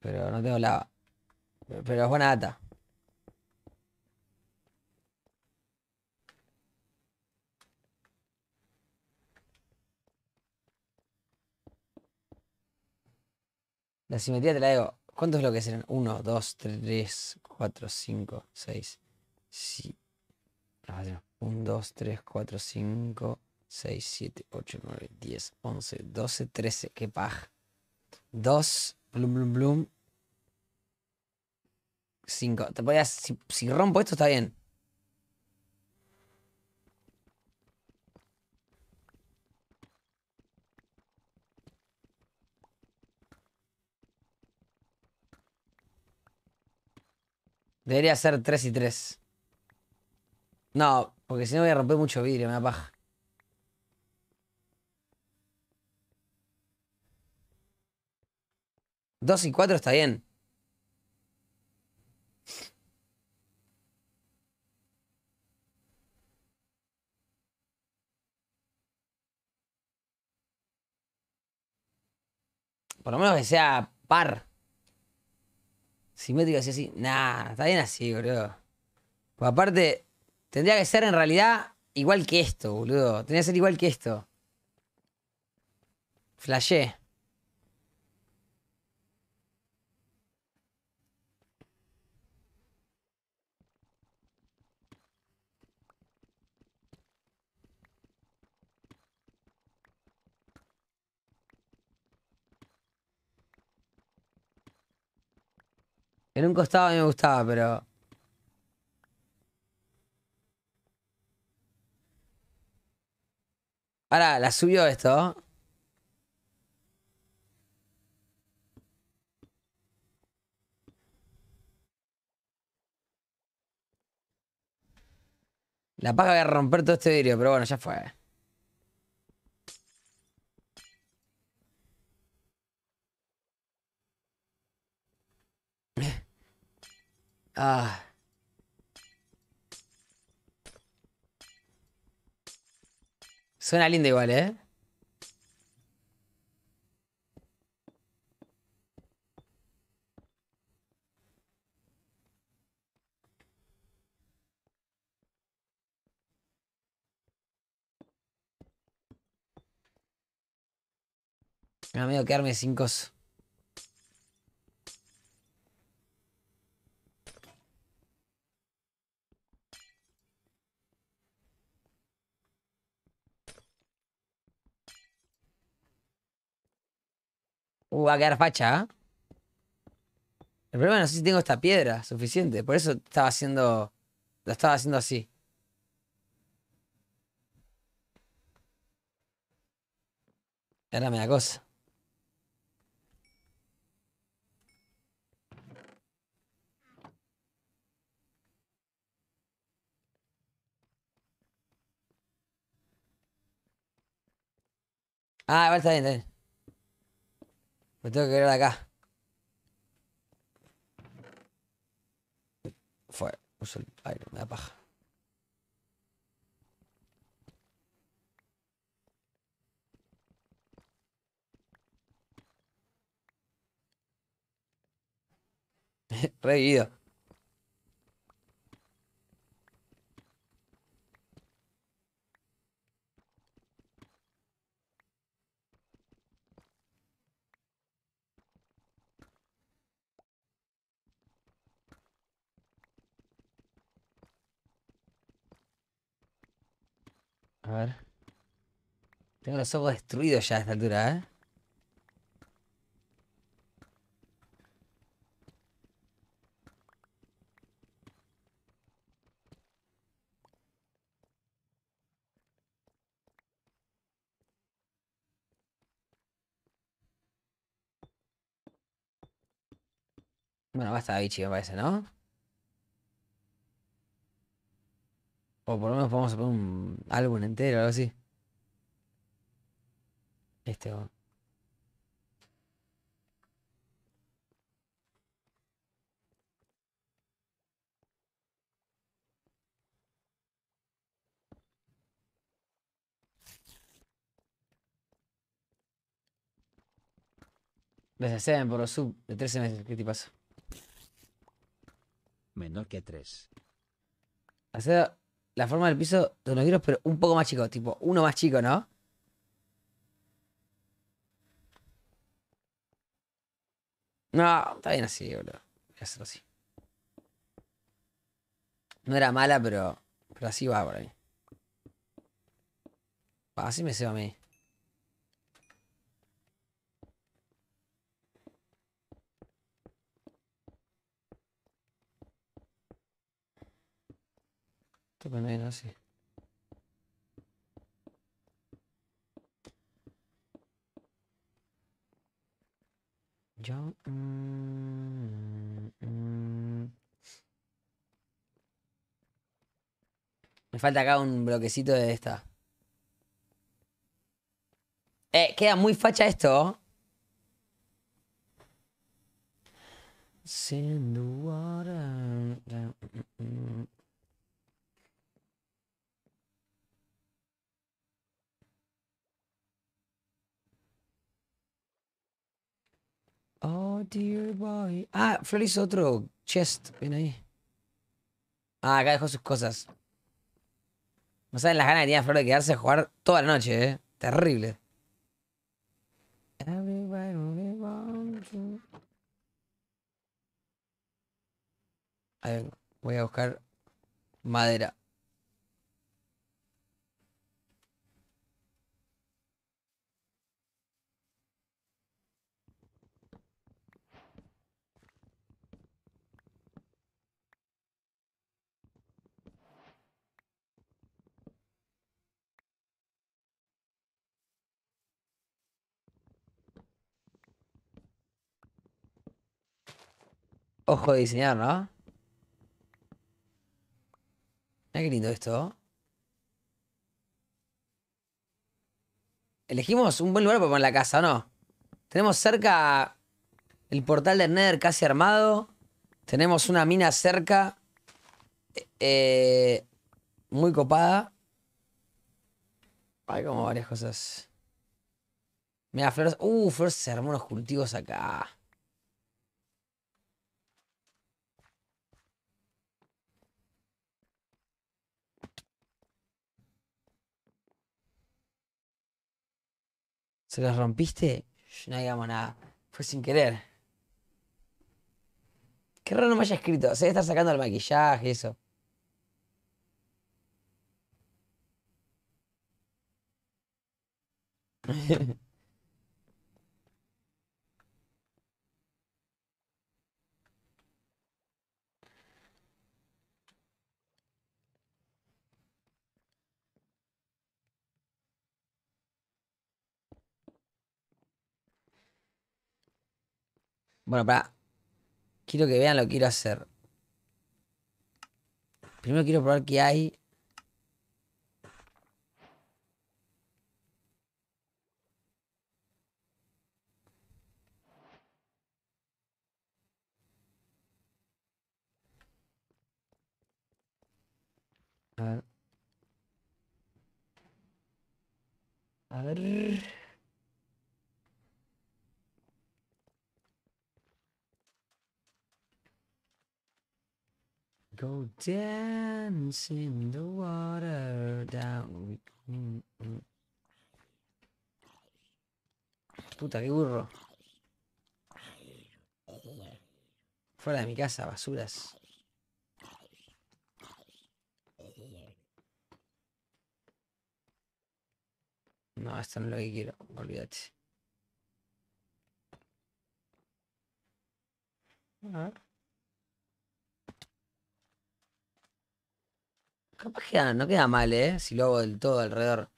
Speaker 1: Pero no tengo la Pero es buena data. La simetría te la es lo que serán 1, 2, 3, 4, 5, 6. Sí. 1, 2, 3, 4, 5, 6, 7, 8, 9, 10, 11, 12, 13. Qué paja. 2, blum, blum, blum. 5. Te si rompo esto, está bien. Debería ser 3 y 3. No, porque si no voy a romper mucho vidrio, me da paja. Dos y cuatro está bien. Por lo menos que sea par así. Nah, está bien así, boludo. Pues aparte, tendría que ser en realidad igual que esto, boludo. Tendría que ser igual que esto. Flashé. En un costado a mí me gustaba, pero. Ahora, la subió esto. La paga voy a romper todo este vidrio, pero bueno, ya fue. Ah. Suena lindo igual, ¿eh? Me da miedo quedarme sin cosas. Uh, va a quedar facha, ¿eh? El problema no sé si tengo esta piedra suficiente. Por eso estaba haciendo. Lo estaba haciendo así. Ahora me cosa. Ah, vale, está bien, está bien. Me tengo que ir de acá. Fue, uso el aire, me da paja.
Speaker 3: <laughs> reído
Speaker 1: A ver. Tengo los ojos destruidos ya a esta altura, ¿eh? Bueno, basta, Vichy, me parece, ¿no? O por lo menos vamos a poner un álbum entero, algo así. Este. va. Desde por los sub de 13 meses, ¿qué te pasa? Menor que 3 la forma del piso de los pero un poco más chico, tipo uno más chico, ¿no? No, está bien así, boludo. Voy a hacerlo así. No era mala, pero, pero así va por ahí. Así me se va a mí. así. Yo... Mm, mm, mm. Me falta acá un bloquecito de esta. Eh, queda muy facha esto. Oh, dear boy. Ah, Flor hizo otro chest. Viene ahí. Ah, acá dejó sus cosas. No saben las ganas que Flor de quedarse a jugar toda la noche, eh. Terrible. Ahí vengo. Voy a buscar madera. Ojo de diseñar, ¿no? Mira qué lindo esto. Elegimos un buen lugar para poner la casa, no? Tenemos cerca el portal del Nether casi armado. Tenemos una mina cerca. Eh, muy copada. Hay como varias cosas. Mira, flores. Uh, flores se armó unos cultivos acá. ¿Se los rompiste? No digamos nada. Fue sin querer. Qué raro no me haya escrito. Se debe estar sacando el maquillaje, y eso. <laughs> Bueno, para. Quiero que vean lo que quiero hacer. Primero quiero probar que hay.
Speaker 3: A ver. A ver.
Speaker 1: go dance in the water down. Puta, qué burro. Fuera de mi casa, basuras. No, esto no es lo que quiero, olvídate. Capaz queda, no queda mal, ¿eh? Si lo hago del todo alrededor.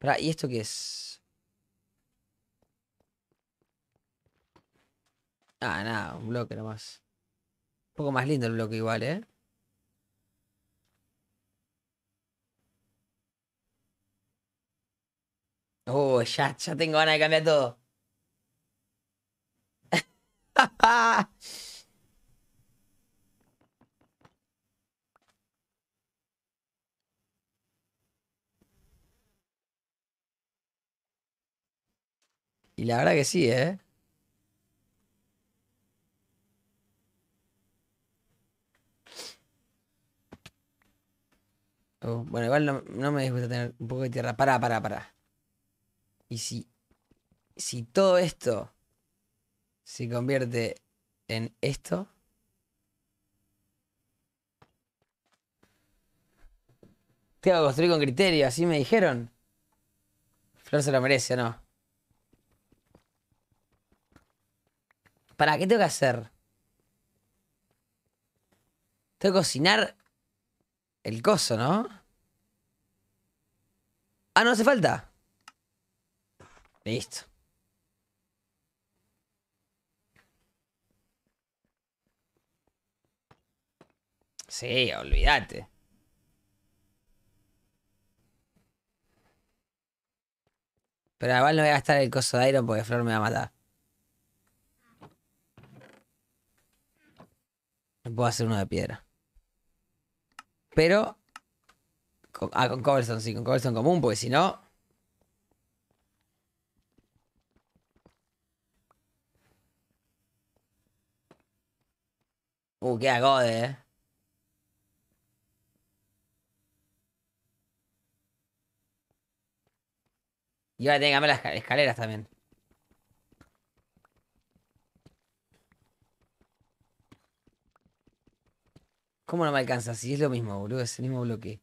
Speaker 1: Pará, ¿y esto qué es? Ah, nada, un bloque nomás. Un poco más lindo el bloque igual, ¿eh? Oh, ya, ya tengo ganas de cambiar todo. <laughs> y la verdad que sí, ¿eh? Oh, bueno, igual no, me disgusta tener un poco de tierra. para, para! Y si, si todo esto se convierte en esto. Te hago construir con criterio, así me dijeron. Flor se lo merece, ¿no? ¿Para qué tengo que hacer? Tengo que cocinar el coso, ¿no? Ah, no hace falta. Listo. Sí, olvídate. Pero además no voy a gastar el coso de Iron porque Flor me va a matar. Puedo hacer uno de piedra. Pero... ah, con cobblestone, sí, con cobblestone común, porque si no... Uh, qué agode, eh. Y ahora tiene que las escaleras también. ¿Cómo no me alcanza? Si es lo mismo, boludo, es el mismo bloque.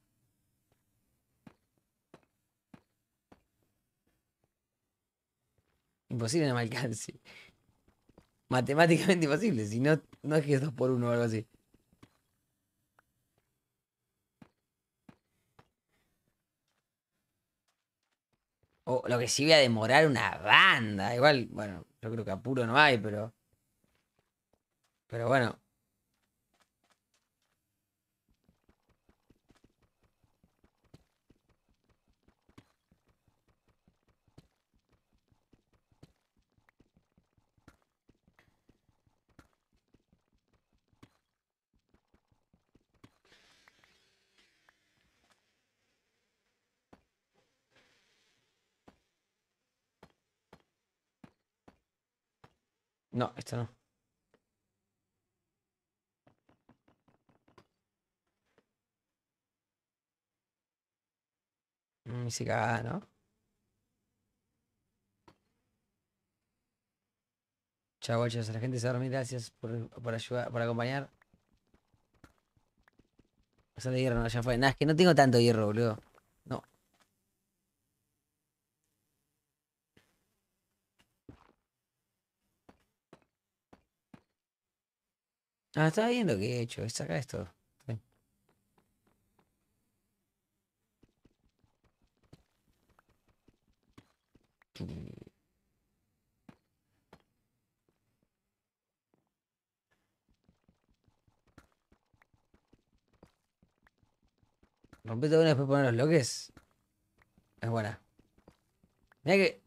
Speaker 1: Imposible no me alcance. <laughs> Matemáticamente imposible, si no no es que es 2 por 1 o algo así. O lo que sí voy a demorar una banda. Igual, bueno, yo creo que apuro no hay, pero. Pero bueno. No, esta no. Música, mm, ¿no? Chao, guachos. La gente se va a dormir. Gracias por, por ayudar, por acompañar. de hierro, no, ya fue. Nada, es que no tengo tanto hierro, boludo. Ah, estaba viendo que he hecho, saca esto. Rompete Rompe todo y después poner los bloques. Es buena. Mira que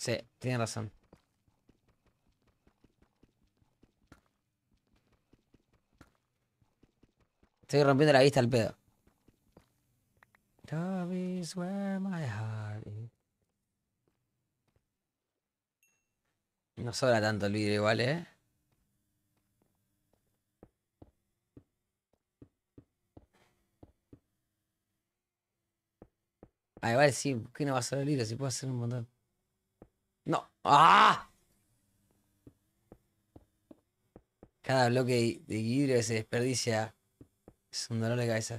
Speaker 1: Sí, tiene razón. Estoy rompiendo la vista al pedo. No sobra tanto el libro igual, ¿eh? Ah, igual sí, ¿qué no va a ser el libro? Si puedo hacer un montón. ¡Ah! Cada bloque de vidrio que se desperdicia es un dolor de cabeza.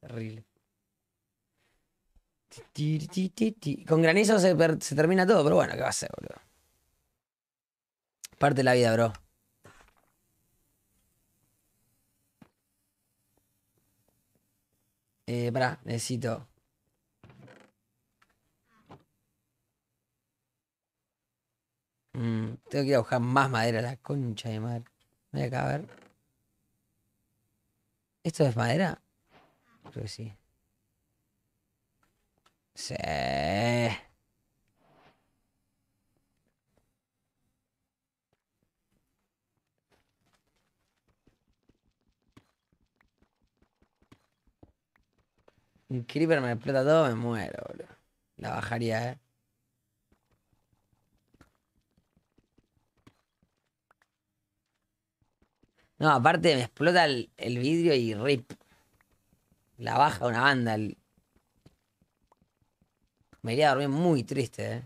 Speaker 1: terrible. Con granizo se, se, termina todo, pero bueno, ¿qué va a ser, boludo? Parte de la vida, bro. Eh, pará, necesito Mm, tengo que ir a buscar más madera la concha de madre. Voy acá a ver. ¿Esto es madera? Creo que sí. Sí. Un creeper me explota todo, me muero, boludo. La bajaría, eh. No, aparte me explota el, vidrio y rip. La baja una banda. Me iría a dormir muy triste, ¿eh?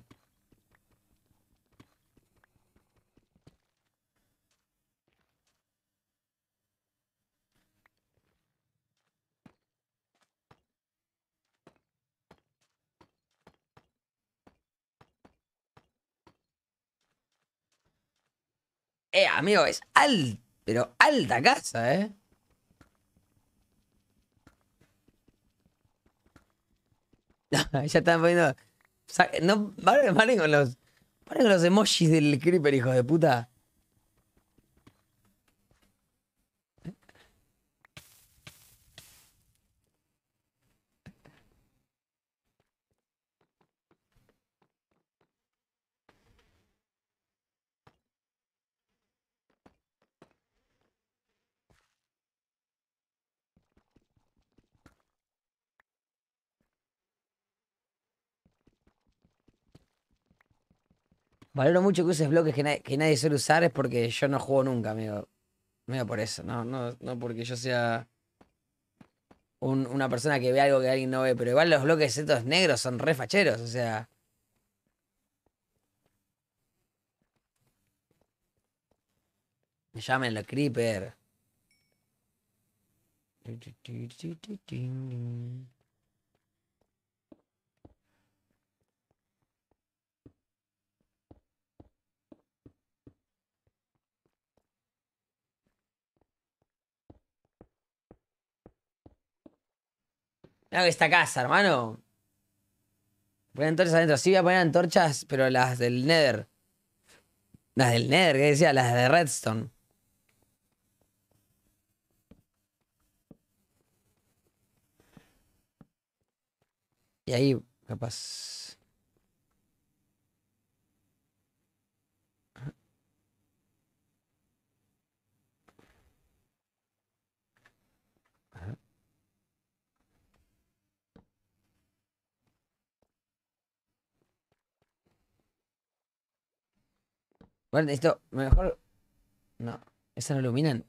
Speaker 1: Eh, amigo, es alto pero alta casa, ¿eh? No, <laughs> ya están poniendo... No, paren, paren, con los... Paren con los emojis del creeper, hijo de puta. Valoro mucho que uses bloques que, que nadie suele usar, es porque yo no juego nunca, amigo. Amigo, por eso, no, no, no porque yo sea una persona que ve algo que alguien no ve, pero igual los bloques estos negros son refacheros o sea. la Creeper. esta casa, hermano. Poner antorchas adentro. Sí, voy a poner antorchas, pero las del Nether. Las del Nether, ¿qué decía? Las de Redstone. Y ahí, capaz. Bueno, necesito. Mejor. No, esas no iluminan.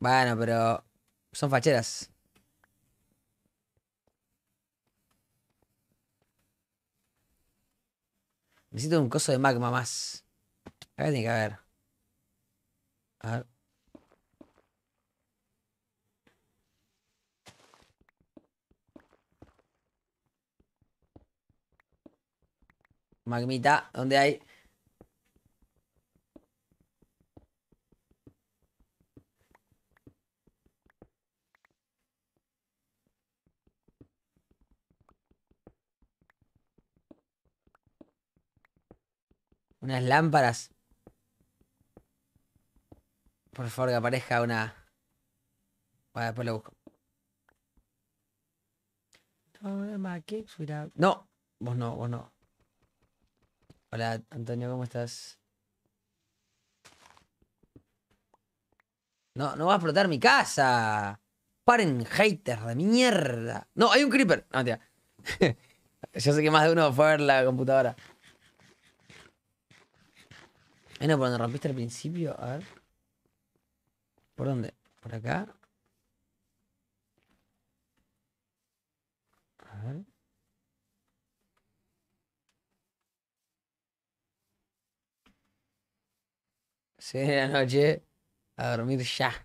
Speaker 1: Bueno, pero. Son facheras. Necesito un coso de magma más. Acá tiene que haber. A ver. Magmita, ¿dónde hay? Unas lámparas. Por favor, que aparezca una... Bueno, después lo busco. No, vos no, vos no. Hola, Antonio, ¿cómo estás? No, no va a explotar mi casa. Paren, haters de mierda. No, hay un creeper. No, tía. <laughs> Yo sé que más de uno fue a ver la computadora. Eh, por donde rompiste al principio. A ver. ¿Por dónde? ¿Por acá? A ver. Se viene la noche. A dormir ya.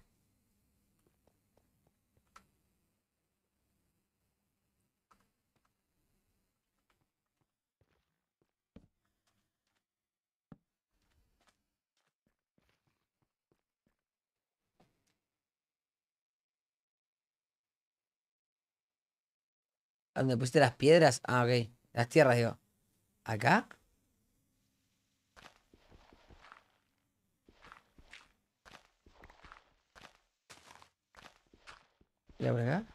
Speaker 1: dónde pusiste las piedras? Ah, ok. Las tierras, digo. ¿Acá? ya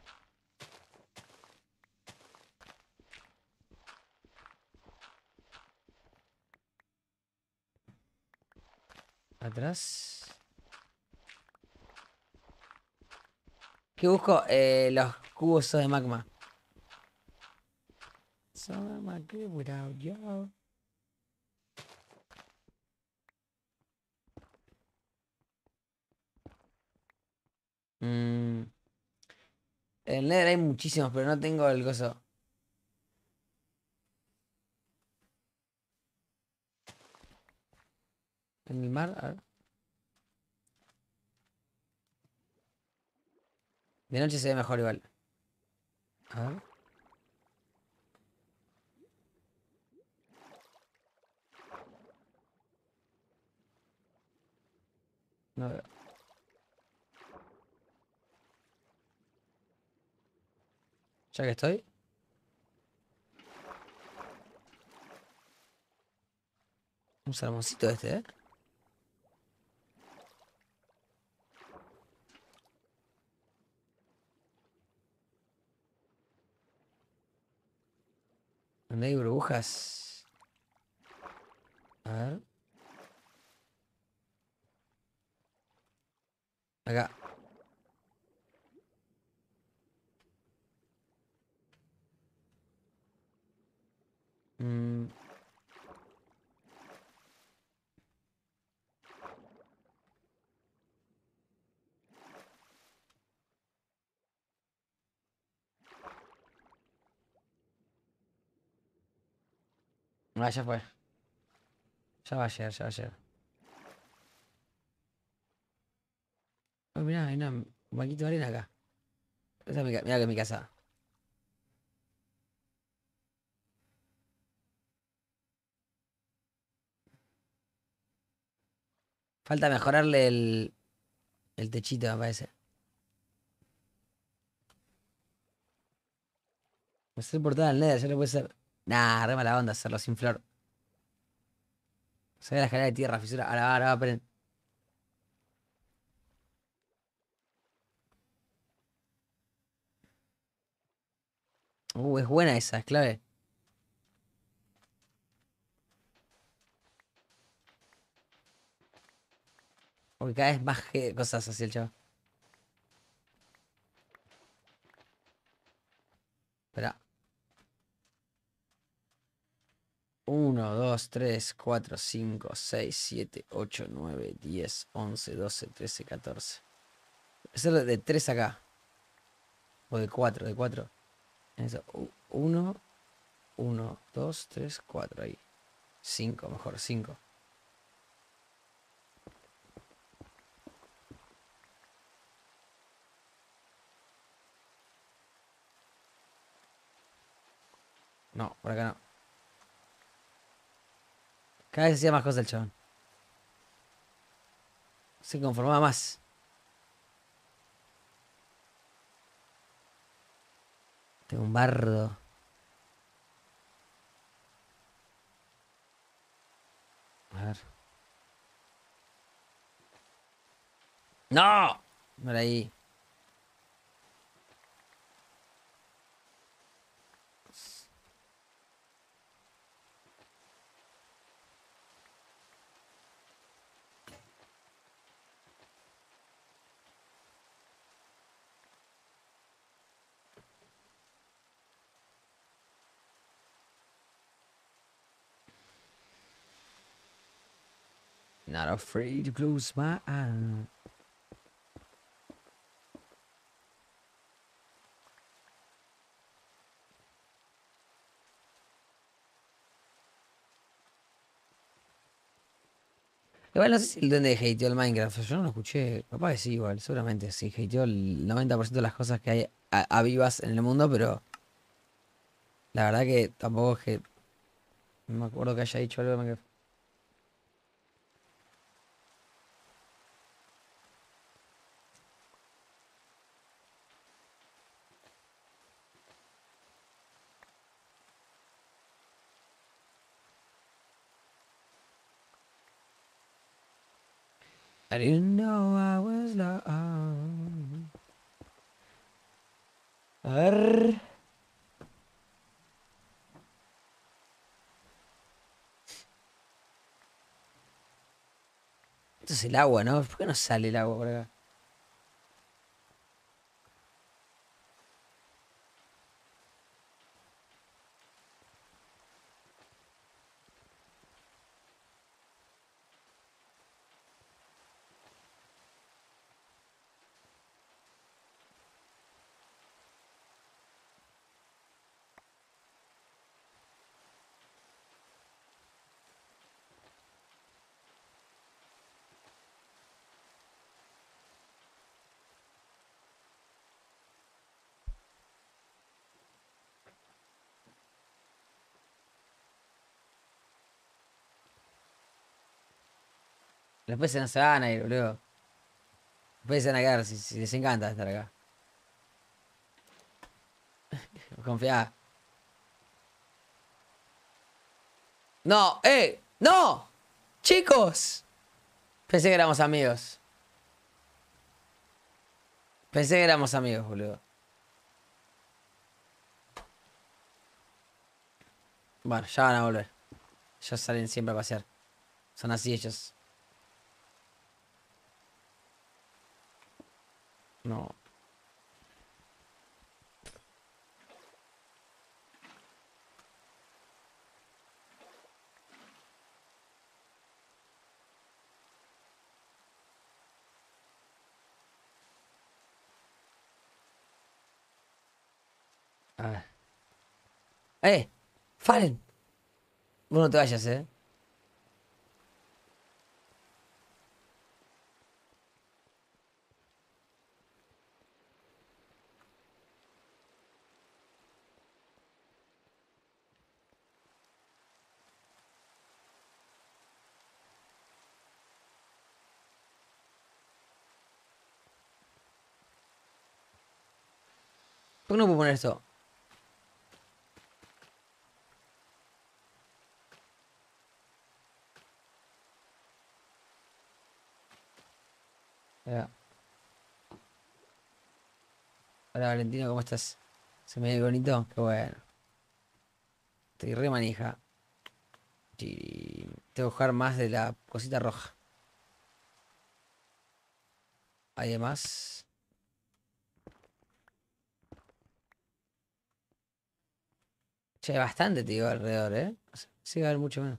Speaker 1: Atrás. ¿Qué busco? Eh, los cubos de magma
Speaker 3: son. I'm
Speaker 1: Mm. En Nether hay muchísimos, pero no tengo el gozo. En el mar, a ver. De noche se ve mejor igual. A ver. Ya que estoy. Un salmoncito este, ¿eh? hay burbujas? A ver. Aquí. Mira, se fue. Se va a hacer, se va a hacer. Oh, mirá, hay un banquito de arena acá. Esa es mi, mirá que es mi casa. Falta mejorarle el, el techito, me parece. Pues ser portada al Nether, ya no puede ser. Nah, re mala onda hacerlo sin flor. Se la escalera de tierra, fisura. Ahora, ahora, va, aprender. Uh, es buena esa, es clave. Porque cada vez más cosas así el chavo. Espera. Uno, dos, tres, cuatro, cinco, seis, siete, ocho, nueve, diez, once, doce, trece, catorce. Hacerlo de tres acá. O de cuatro, de cuatro. Eso, 1, 1, 2, 3, 4 ahí. 5, mejor, 5. No, por acá no. Cada vez hacía más cosas el chabón. Se conformaba más. Tengo un bardo. A ver. ¡No! Por ahí. Not afraid to close my Igual no sé si el duende hateó el Minecraft, yo no lo escuché. papá que igual, seguramente sí. Hateó el 90% de las cosas que hay a, vivas en el mundo, pero. La verdad que tampoco es que. No me acuerdo que haya dicho algo de Minecraft. I didn't know I was Esto es el agua, ¿no? ¿Por qué no sale el agua por acá? Después se, no se van a ir, boludo. Después se van a quedar si, si les encanta estar acá. Confiá. No, eh, no. Chicos. Pensé que éramos amigos. Pensé que éramos amigos, boludo. Bueno, ya van a volver. Ellos salen siempre a pasear. Son así ellos. No. A ¡Eh! ¡Fallen! Bueno, te vayas, eh. ¿Cómo no puedo poner esto? Hola Valentino, ¿cómo estás? ¿Se me ve bonito? Qué bueno. Estoy re manija. Y tengo que buscar más de la cosita roja. Hay Además. hay bastante, tío, alrededor, ¿eh? Sí, va a haber mucho menos.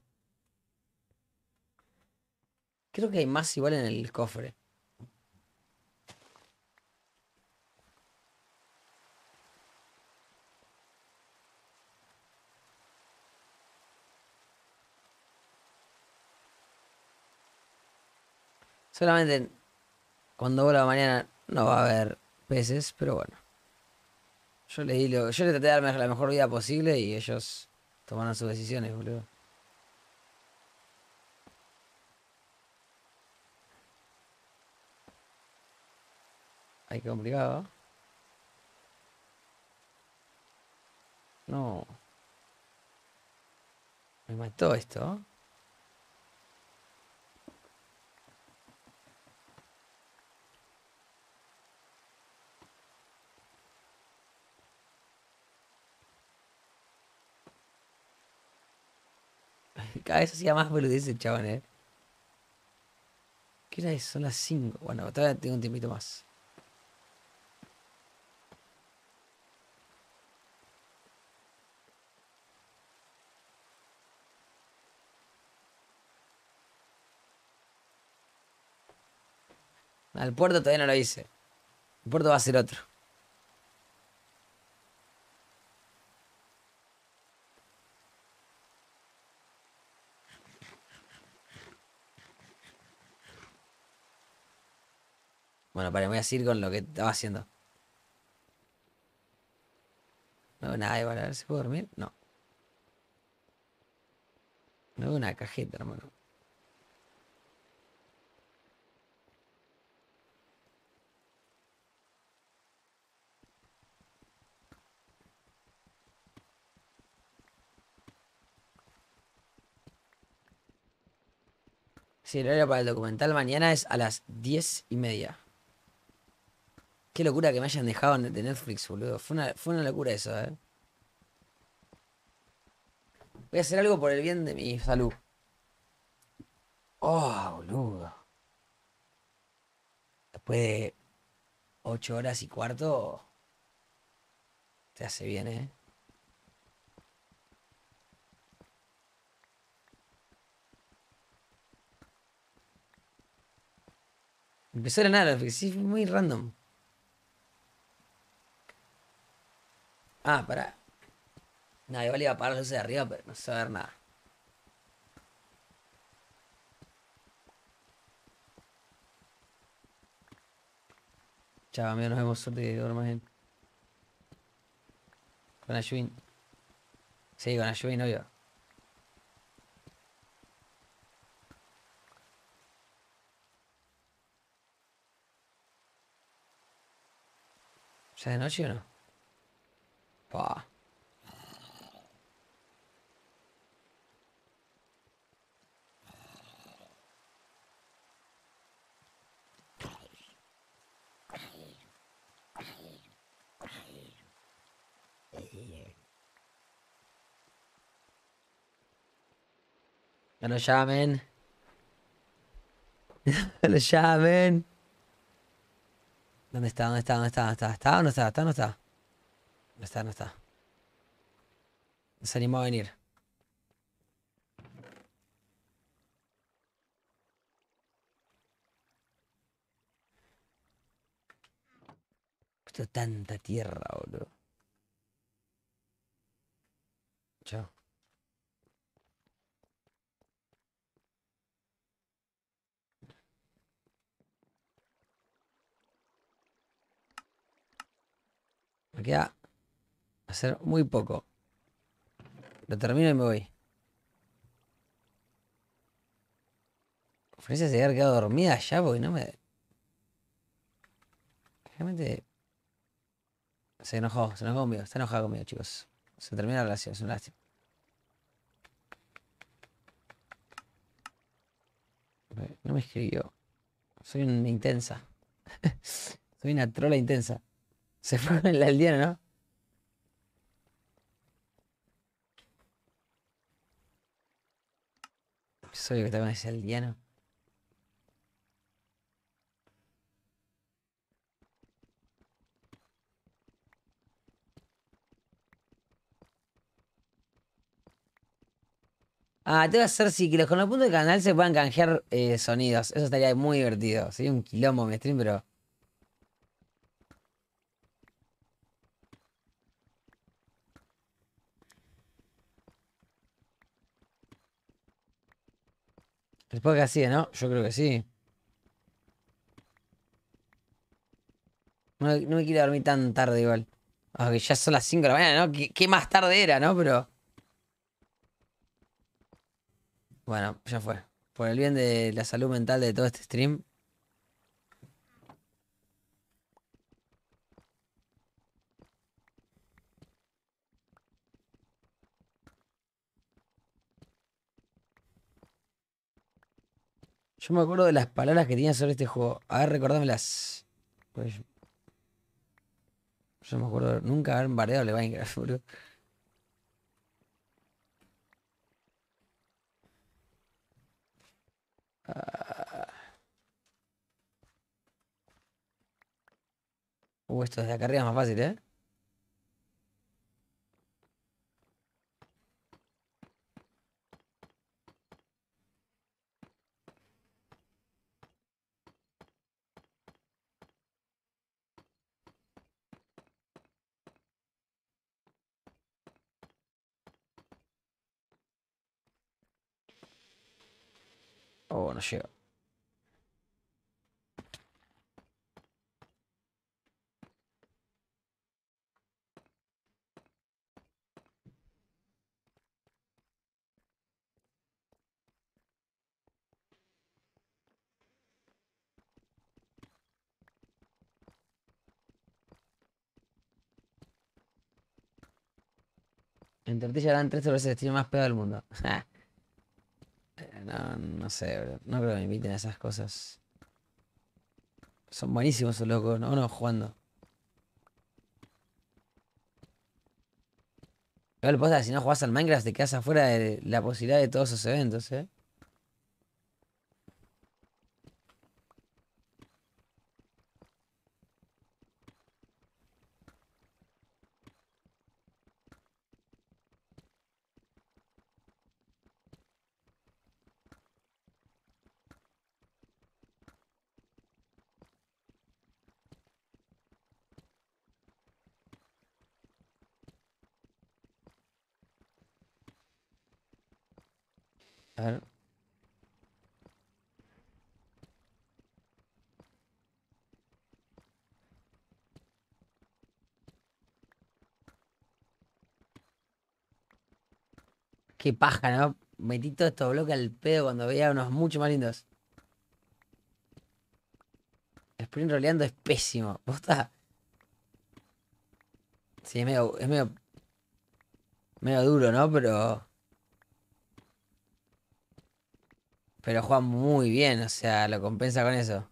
Speaker 1: Creo que hay más igual en el cofre. Solamente cuando vuelva mañana no va a haber peces, pero bueno. Yo les di lo, yo les traté de darme la mejor vida posible y ellos tomaron sus decisiones, boludo. Ay, qué complicado. No. Me mató esto. <laughs> Cada vez hacía más boludez el chabón, ¿eh? ¿Qué era eso? Son las 5. Bueno, todavía tengo un tiempito más. Al puerto todavía no lo hice. El puerto va a ser otro. Bueno, para, voy a seguir con lo que estaba haciendo. No veo nada igual, a ver si puedo dormir. No. No veo una cajeta, hermano. Sí, el horario para el documental mañana es a las diez y media. Qué locura que me hayan dejado de Netflix, boludo. Fue una, locura eso, eh. Voy a hacer algo por el bien de mi salud. Oh, boludo. Después de 8 horas y cuarto, Se hace bien, eh. Empezó la nada, sí, muy random. Ah, pará. Igual iba a pararse de arriba, pero no se va a ver nada. Chao, amigos, nos vemos suerte que duermas bien. Con Ashwin. Sí, con Ashwin, obvio. ¿Ya de noche o no? Boah. انا شامن انا شامن تعالوا تعالوا تعالوا تعالوا تعالوا تعالوا No está, no está. Se animó a venir. Esto tanta tierra, boludo. Chao. Me queda a hacer muy poco. Lo termino y me voy. Florencia se había quedado dormida ya porque no me... Realmente... Se enojó, se enojó conmigo, Se enojada conmigo, chicos. Se termina la relación, es un lástima. No me escribió. Soy una intensa. <laughs> Soy una trola intensa. Se fue en la aldeana, ¿no? Soy que también es el llano. Ah, te voy a hacer si que los con los puntos de canal se puedan canjear eh, sonidos. Eso estaría muy divertido. Sería un quilombo mi stream, pero Después que hacía, ¿no? Yo creo que sí. No, me quiero dormir tan tarde igual. Aunque ah, ya son las 5 de la mañana, ¿no? ¿Qué, más tarde era, no? Pero... Bueno, ya fue. Por el bien de la salud mental de todo este stream, Yo me acuerdo de las palabras que tenía sobre este juego. A ver, las Pues, yo me acuerdo nunca haber variado el Minecraft, <laughs> boludo. Ah. Uh, esto desde acá arriba es más fácil, ¿eh? Oh, no llega. En tortilla dan tres veces el destino más pedo del mundo. <laughs> No, no sé, No creo que me inviten a esas cosas. Son buenísimos esos locos, ¿no? No, jugando. Igual, si no jugás al Minecraft te quedas afuera de la posibilidad de todos esos eventos, ¿eh? Qué paja, ¿no? Metí todos estos bloques al pedo cuando veía unos mucho más lindos. Sprint roleando es pésimo. está? Sí, es medio, es medio. medio duro, ¿no? Pero. Pero juega muy bien, o sea, lo compensa con eso.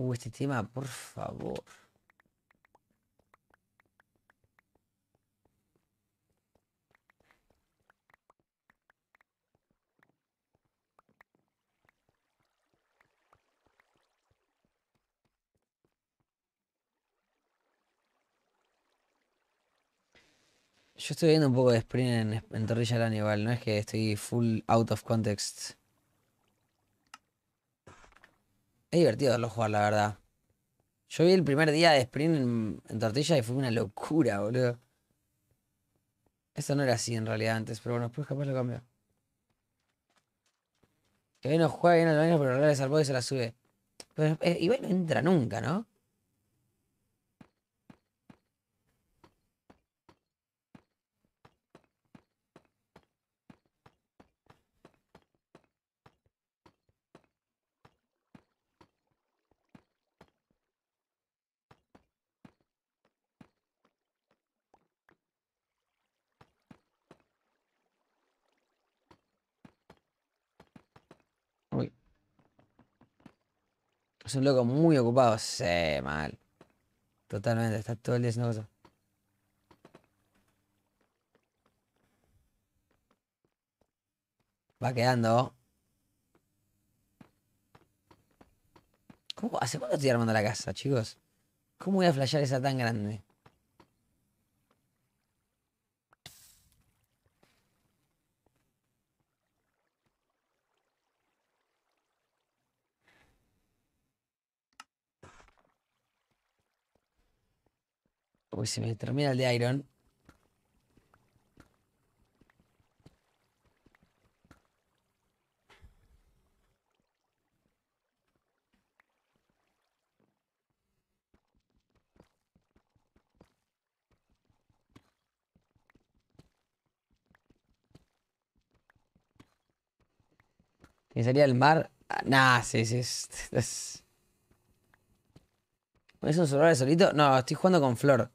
Speaker 1: Uh, este tema, por favor. Yo estoy viendo un poco de sprint en, en Torrilla Aníbal, no es que estoy full out of context. Es divertido verlo jugar, la verdad. Yo vi el primer día de sprint en, tortilla y fue una locura, boludo. Eso no era así en realidad antes, pero bueno, después capaz lo cambió. Que hoy no juega bien al baño, pero realidad le salvó y se la sube. Pero, y igual entra nunca, ¿no? Es un loco muy ocupado. Sí, mal. Totalmente, está todo el día sin Va quedando. ¿Cómo? ¿Hace cuánto estoy armando la casa, chicos? ¿Cómo voy a flashear esa tan grande? Uy, se me termina el de Iron. sería el mar. Ah, nah, sí, sí. Es, un celular solito? No, estoy jugando con Flor.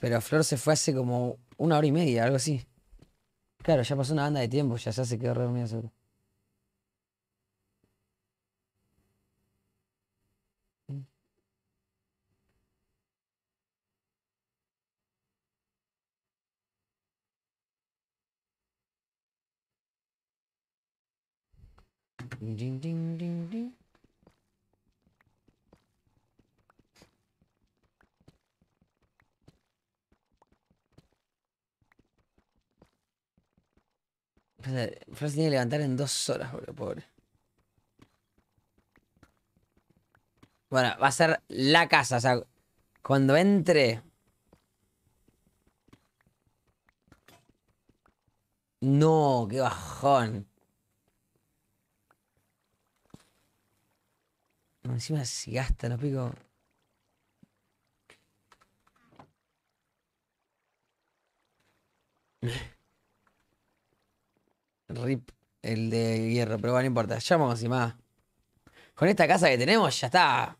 Speaker 1: Pero Flor se fue hace como una hora y media, algo así. Claro, ya pasó una banda de tiempo, ya, se quedó dormida seguro.
Speaker 3: Ding,
Speaker 1: Flor se tiene que levantar en dos horas, boludo, pobre. Bueno, va a ser la casa, o sea, cuando entre... No, qué bajón. Encima si gasta, no pico. Rip, el de hierro, pero bueno, no importa. Ya vamos y más. Con esta casa que tenemos, ya está.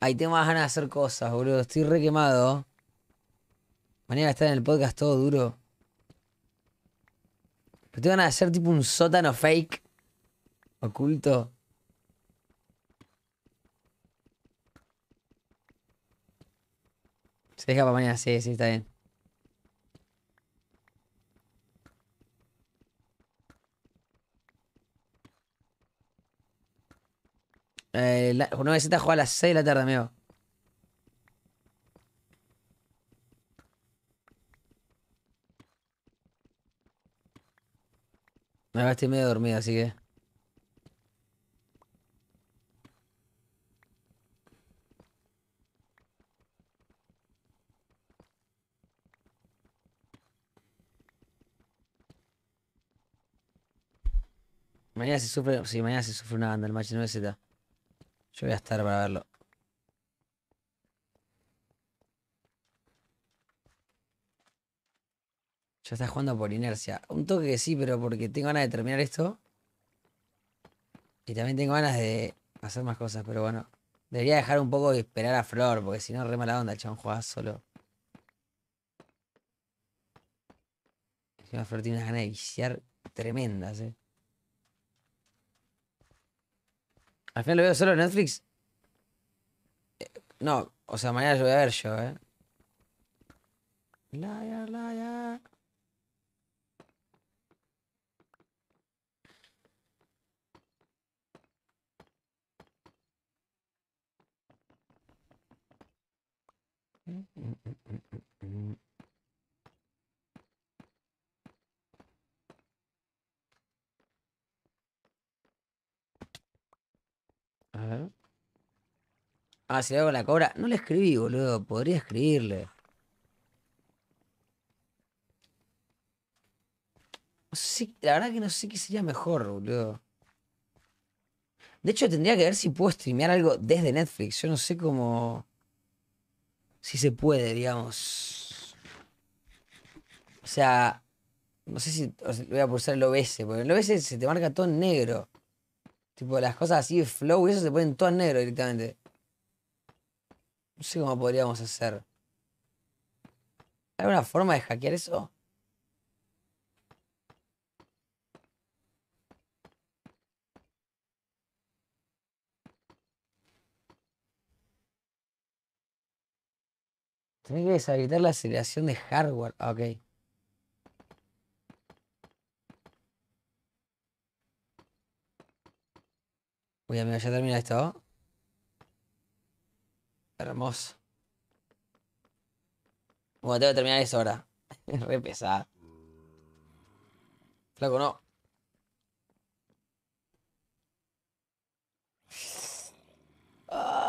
Speaker 1: Ahí tengo más ganas de hacer cosas, boludo. Estoy re quemado. de estar en el podcast todo duro. Pero tengo ganas de hacer tipo un sótano fake. Oculto. Se deja para mañana, sí, sí, está bien. Eh, la 9Z a las 6 de la tarde, amigo. Ahora estoy medio dormido, así que... Mañana se sufre, mañana se sufre una banda el match 9Z. Yo voy a estar para verlo. Ya está jugando por inercia. Un toque que sí, pero porque tengo ganas de terminar esto. Y también tengo ganas de hacer más cosas, pero bueno. Debería dejar un poco y esperar a Flor, porque si no, re mala onda, el chabón juega solo. Encima Flor tiene unas ganas de viciar tremendas, eh. Al final lo veo solo en Netflix. Eh, no, o sea, mañana yo voy a ver yo, eh. A ver. Ah, si le hago la cobra. No le escribí, boludo. Podría escribirle. la verdad que no sé qué sería mejor, boludo. De hecho, tendría que ver si puedo streamear algo desde Netflix. Yo no sé cómo. Si se puede, digamos. O sea. No sé si. voy a pulsar el OBS, porque el OBS se te marca todo en negro. Tipo, las cosas así de flow y eso se ponen todo en negro directamente. No sé cómo podríamos hacer. ¿Hay alguna forma de hackear eso? Tenés que deshabilitar la aceleración de hardware. Ah, ok. Uy, amigo, ya termina esto. Hermoso. Bueno, tengo que terminar eso ahora. <laughs> Es re pesado. Flaco, no. Ah.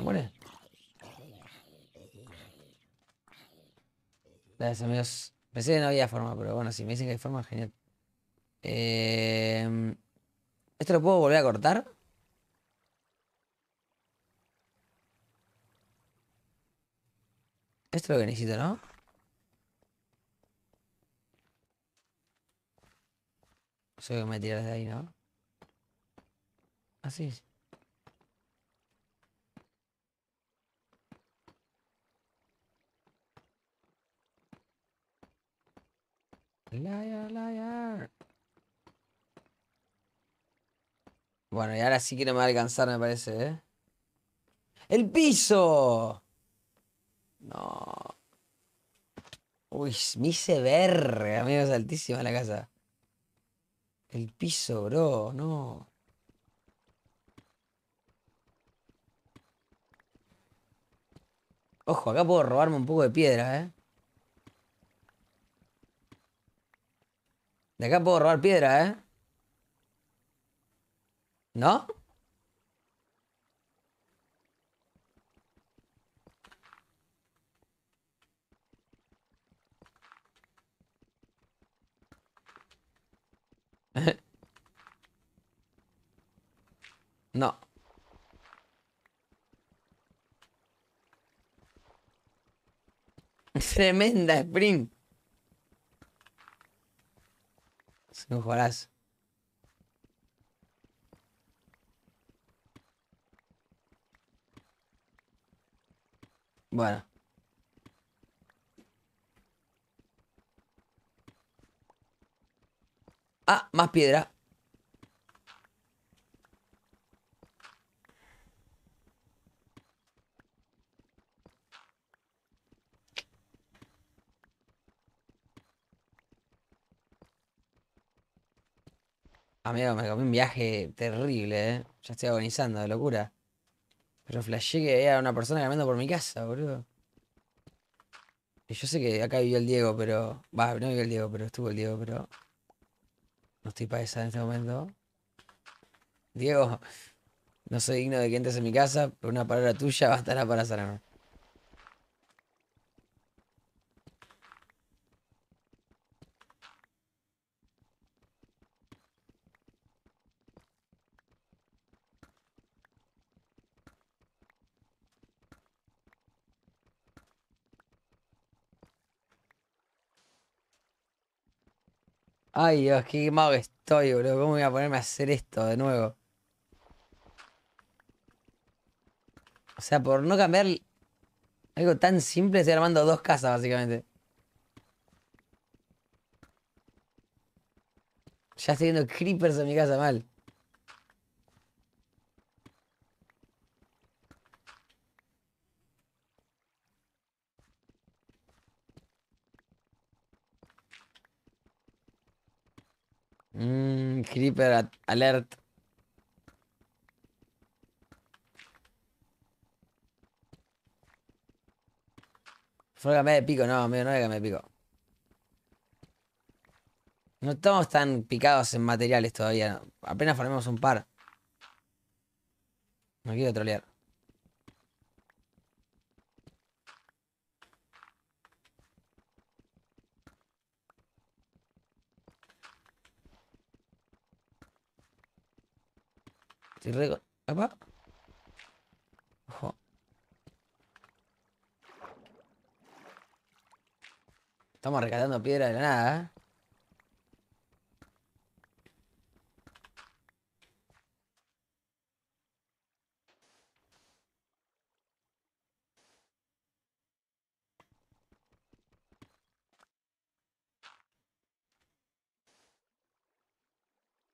Speaker 1: muere? Gracias, amigos. Pensé que no había forma, pero bueno, si me dicen que hay forma, genial. Eh, ¿Esto lo puedo volver a cortar? Esto es lo que necesito, ¿no? Soy me tiras de ahí, ¿no? Así es. Liar, liar. Bueno, y ahora sí que no me va a alcanzar, me parece, ¿eh? ¡El piso! No. Uy, me hice verga, es altísima la casa. El piso, bro, no. Ojo, acá puedo robarme un poco de piedra, ¿eh? De acá puedo robar piedra, ¿eh? ¿No? <laughs> no. <laughs> Tremenda sprint. No Bueno. Ah, más piedra. Amigo, me comí un viaje terrible, ¿eh? Ya estoy agonizando, de locura. Pero flashé que era una persona caminando por mi casa, boludo. Y yo sé que acá vivió el Diego, pero... Va, no vivió el Diego, pero estuvo el Diego, pero... No estoy para esa en este momento. Diego, <laughs> no soy digno de que entres en mi casa, pero una palabra tuya bastará para sanarme. Ay, Dios, qué quemado que estoy, boludo. ¿Cómo voy a ponerme a hacer esto de nuevo? O sea, por no cambiar algo tan simple, estoy armando dos casas, básicamente. Ya estoy viendo creepers en mi casa mal. Mmm, creeper alert. Fue de pico, no, amigo, no voy que pico. No estamos tan picados en materiales todavía. Apenas formemos un par. No quiero trolear. Si rego... Apa. Estamos recatando piedra de la nada, ¿eh?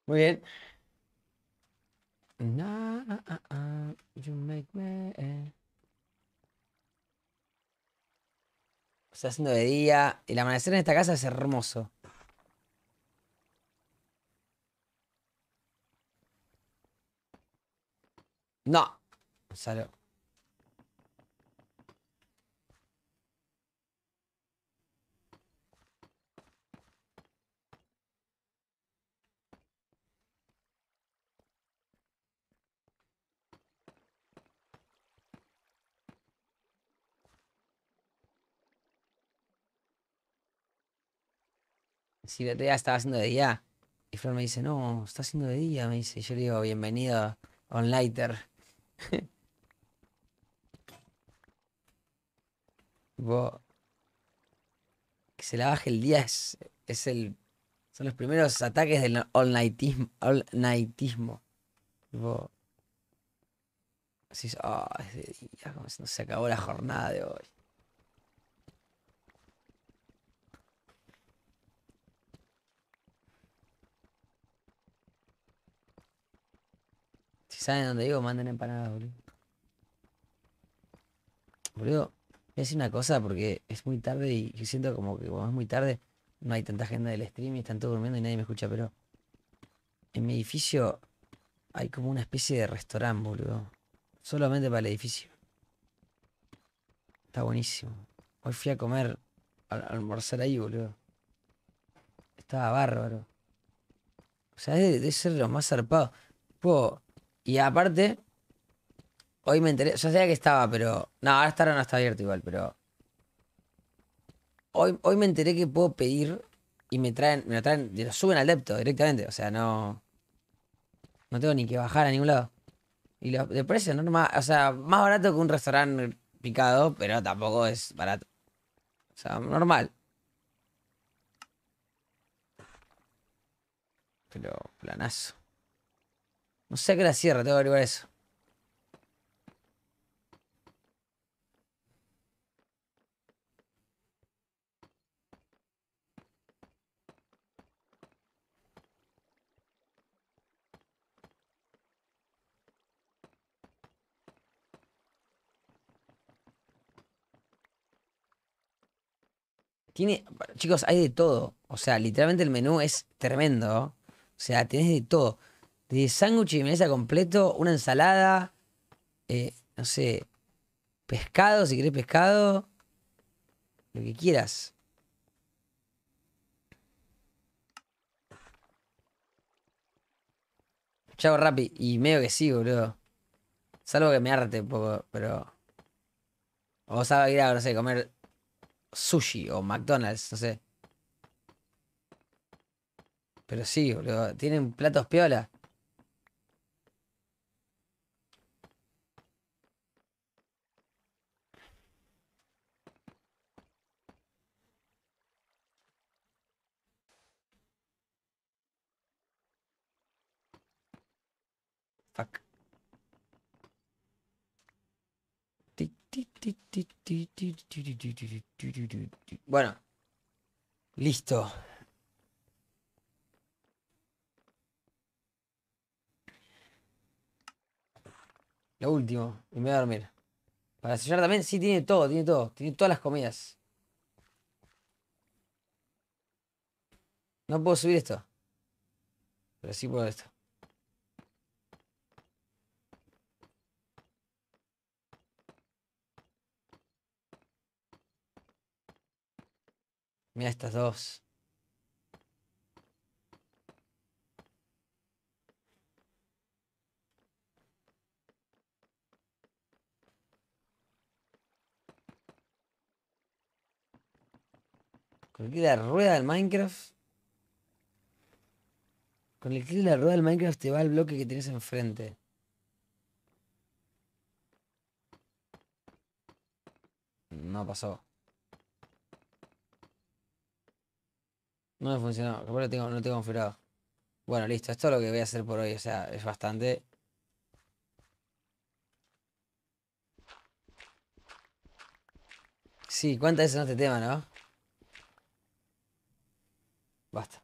Speaker 3: Muy bien. No,
Speaker 1: eh. haciendo de día. El amanecer en esta casa es hermoso. No. salió. si la día estaba haciendo de día. Y Flor me dice, no, está haciendo de día, me dice. Y yo le digo, bienvenido, onlighter. <laughs> que se la baje el día es, el son los primeros ataques del all-nightismo. así, oh, es de como si no se acabó la jornada de hoy. Si saben dónde digo, manden empanadas, boludo. Boludo, voy a decir una cosa porque es muy tarde y siento como que como es muy tarde, no hay tanta gente del stream y están todos durmiendo y nadie me escucha, pero en mi edificio hay como una especie de restaurante, boludo. Solamente para el edificio. Está buenísimo. Hoy fui a comer, a almorzar ahí, boludo. Estaba bárbaro. O sea, debe, de ser lo más zarpado. Puedo y aparte, hoy me enteré, ya sabía que estaba, pero... No, ahora está, no está abierto igual, pero... Hoy, hoy me enteré que puedo pedir y me traen, me lo traen, lo suben al depto directamente, o sea, no... No tengo ni que bajar a ningún lado. Y los de precio normal, o sea, más barato que un restaurante picado, pero tampoco es barato. O sea, normal. Pero planazo. No sé qué la sierra tengo que averiguar eso. Tiene, chicos, hay de todo. O sea, literalmente el menú es tremendo. O sea, tienes de todo de sándwich y mesa completo, una ensalada, eh, no sé, pescado, si querés pescado, lo que quieras. Chavo Rappi, y medio que sí, boludo. Salvo que me arte un poco, pero... O sabe ir a, no sé, comer sushi o McDonald's, no sé. Pero sí, boludo. Tienen platos piola. Bueno. Listo. Lo último. Y me voy a dormir. Para sellar también, sí, tiene todo, tiene todo. Tiene todas las comidas. No puedo subir esto. Pero sí puedo esto. Mira estas dos. Con el clic de la rueda del Minecraft. Con el clic de la rueda del Minecraft te va el bloque que tienes enfrente. No pasó. No me funcionó, capaz tengo, no tengo configurado. Bueno, listo, esto es lo que voy a hacer por hoy, o sea, es bastante. Sí, ¿cuántas veces no este tema, no? Basta.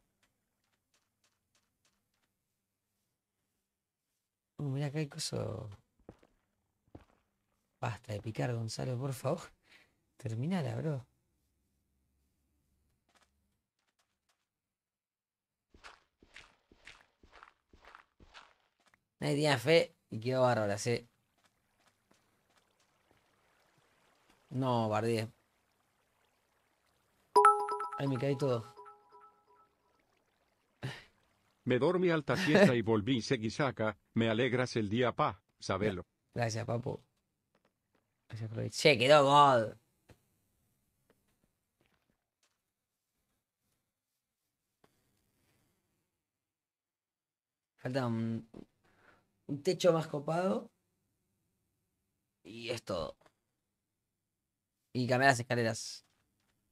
Speaker 1: Uh, mira, que hay cosas. Basta de picar, Gonzalo, por favor. Terminala, bro. Nadie tiene fe y quedó bárbara, sí. No, bardié. Ay, me caí todo.
Speaker 3: Me dormí alta siesta y volví <laughs> seguisaca. Me alegras el día, pa. Sabelo.
Speaker 1: Gracias, papu. Gracias, Che, quedó God. Falta un un techo más copado y es todo. Y cambiar las escaleras.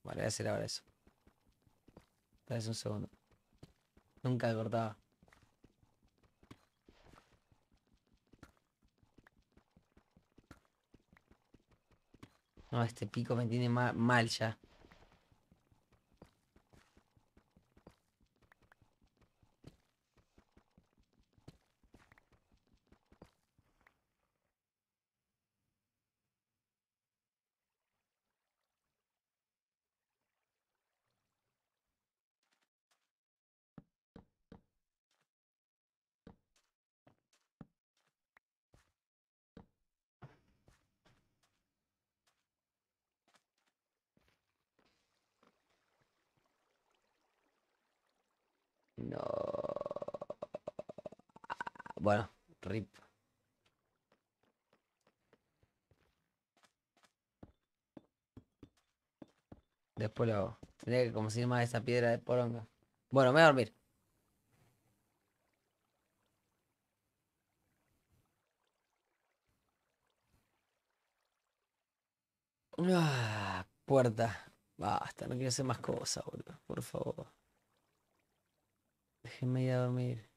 Speaker 1: Vale, voy a hacer ahora eso. Dale un segundo. Nunca cortaba. No, este pico me tiene mal ya. Tendría lo que conseguir más esa piedra de poronga. Bueno, me voy a dormir. Ah, puerta. Basta, no quiero hacer más cosas, boludo. Por favor. Déjenme ir a dormir.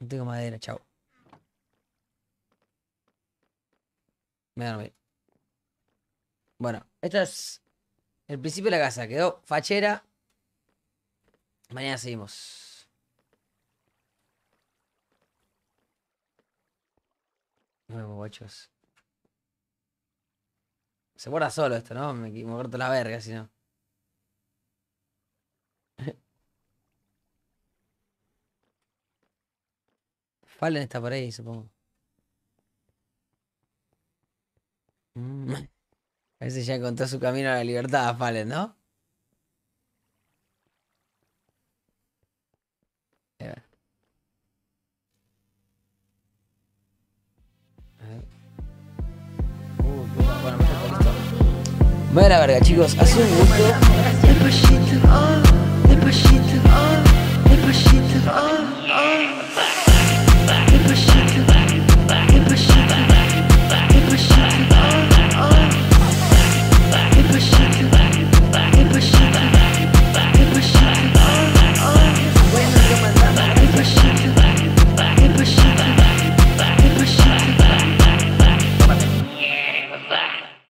Speaker 1: No tengo madera, chao. Me voy a dormir. Bueno, estas es el principio de la casa quedó fachera. Mañana seguimos. Nos Se borra solo esto, ¿no? Me, me corto la verga, si no. <laughs> Fallen está por ahí, supongo. Mm. A veces ya encontró su camino a la libertad, Fallen, ¿no? Bueno, Voy a la verga, chicos. Hace un gusto.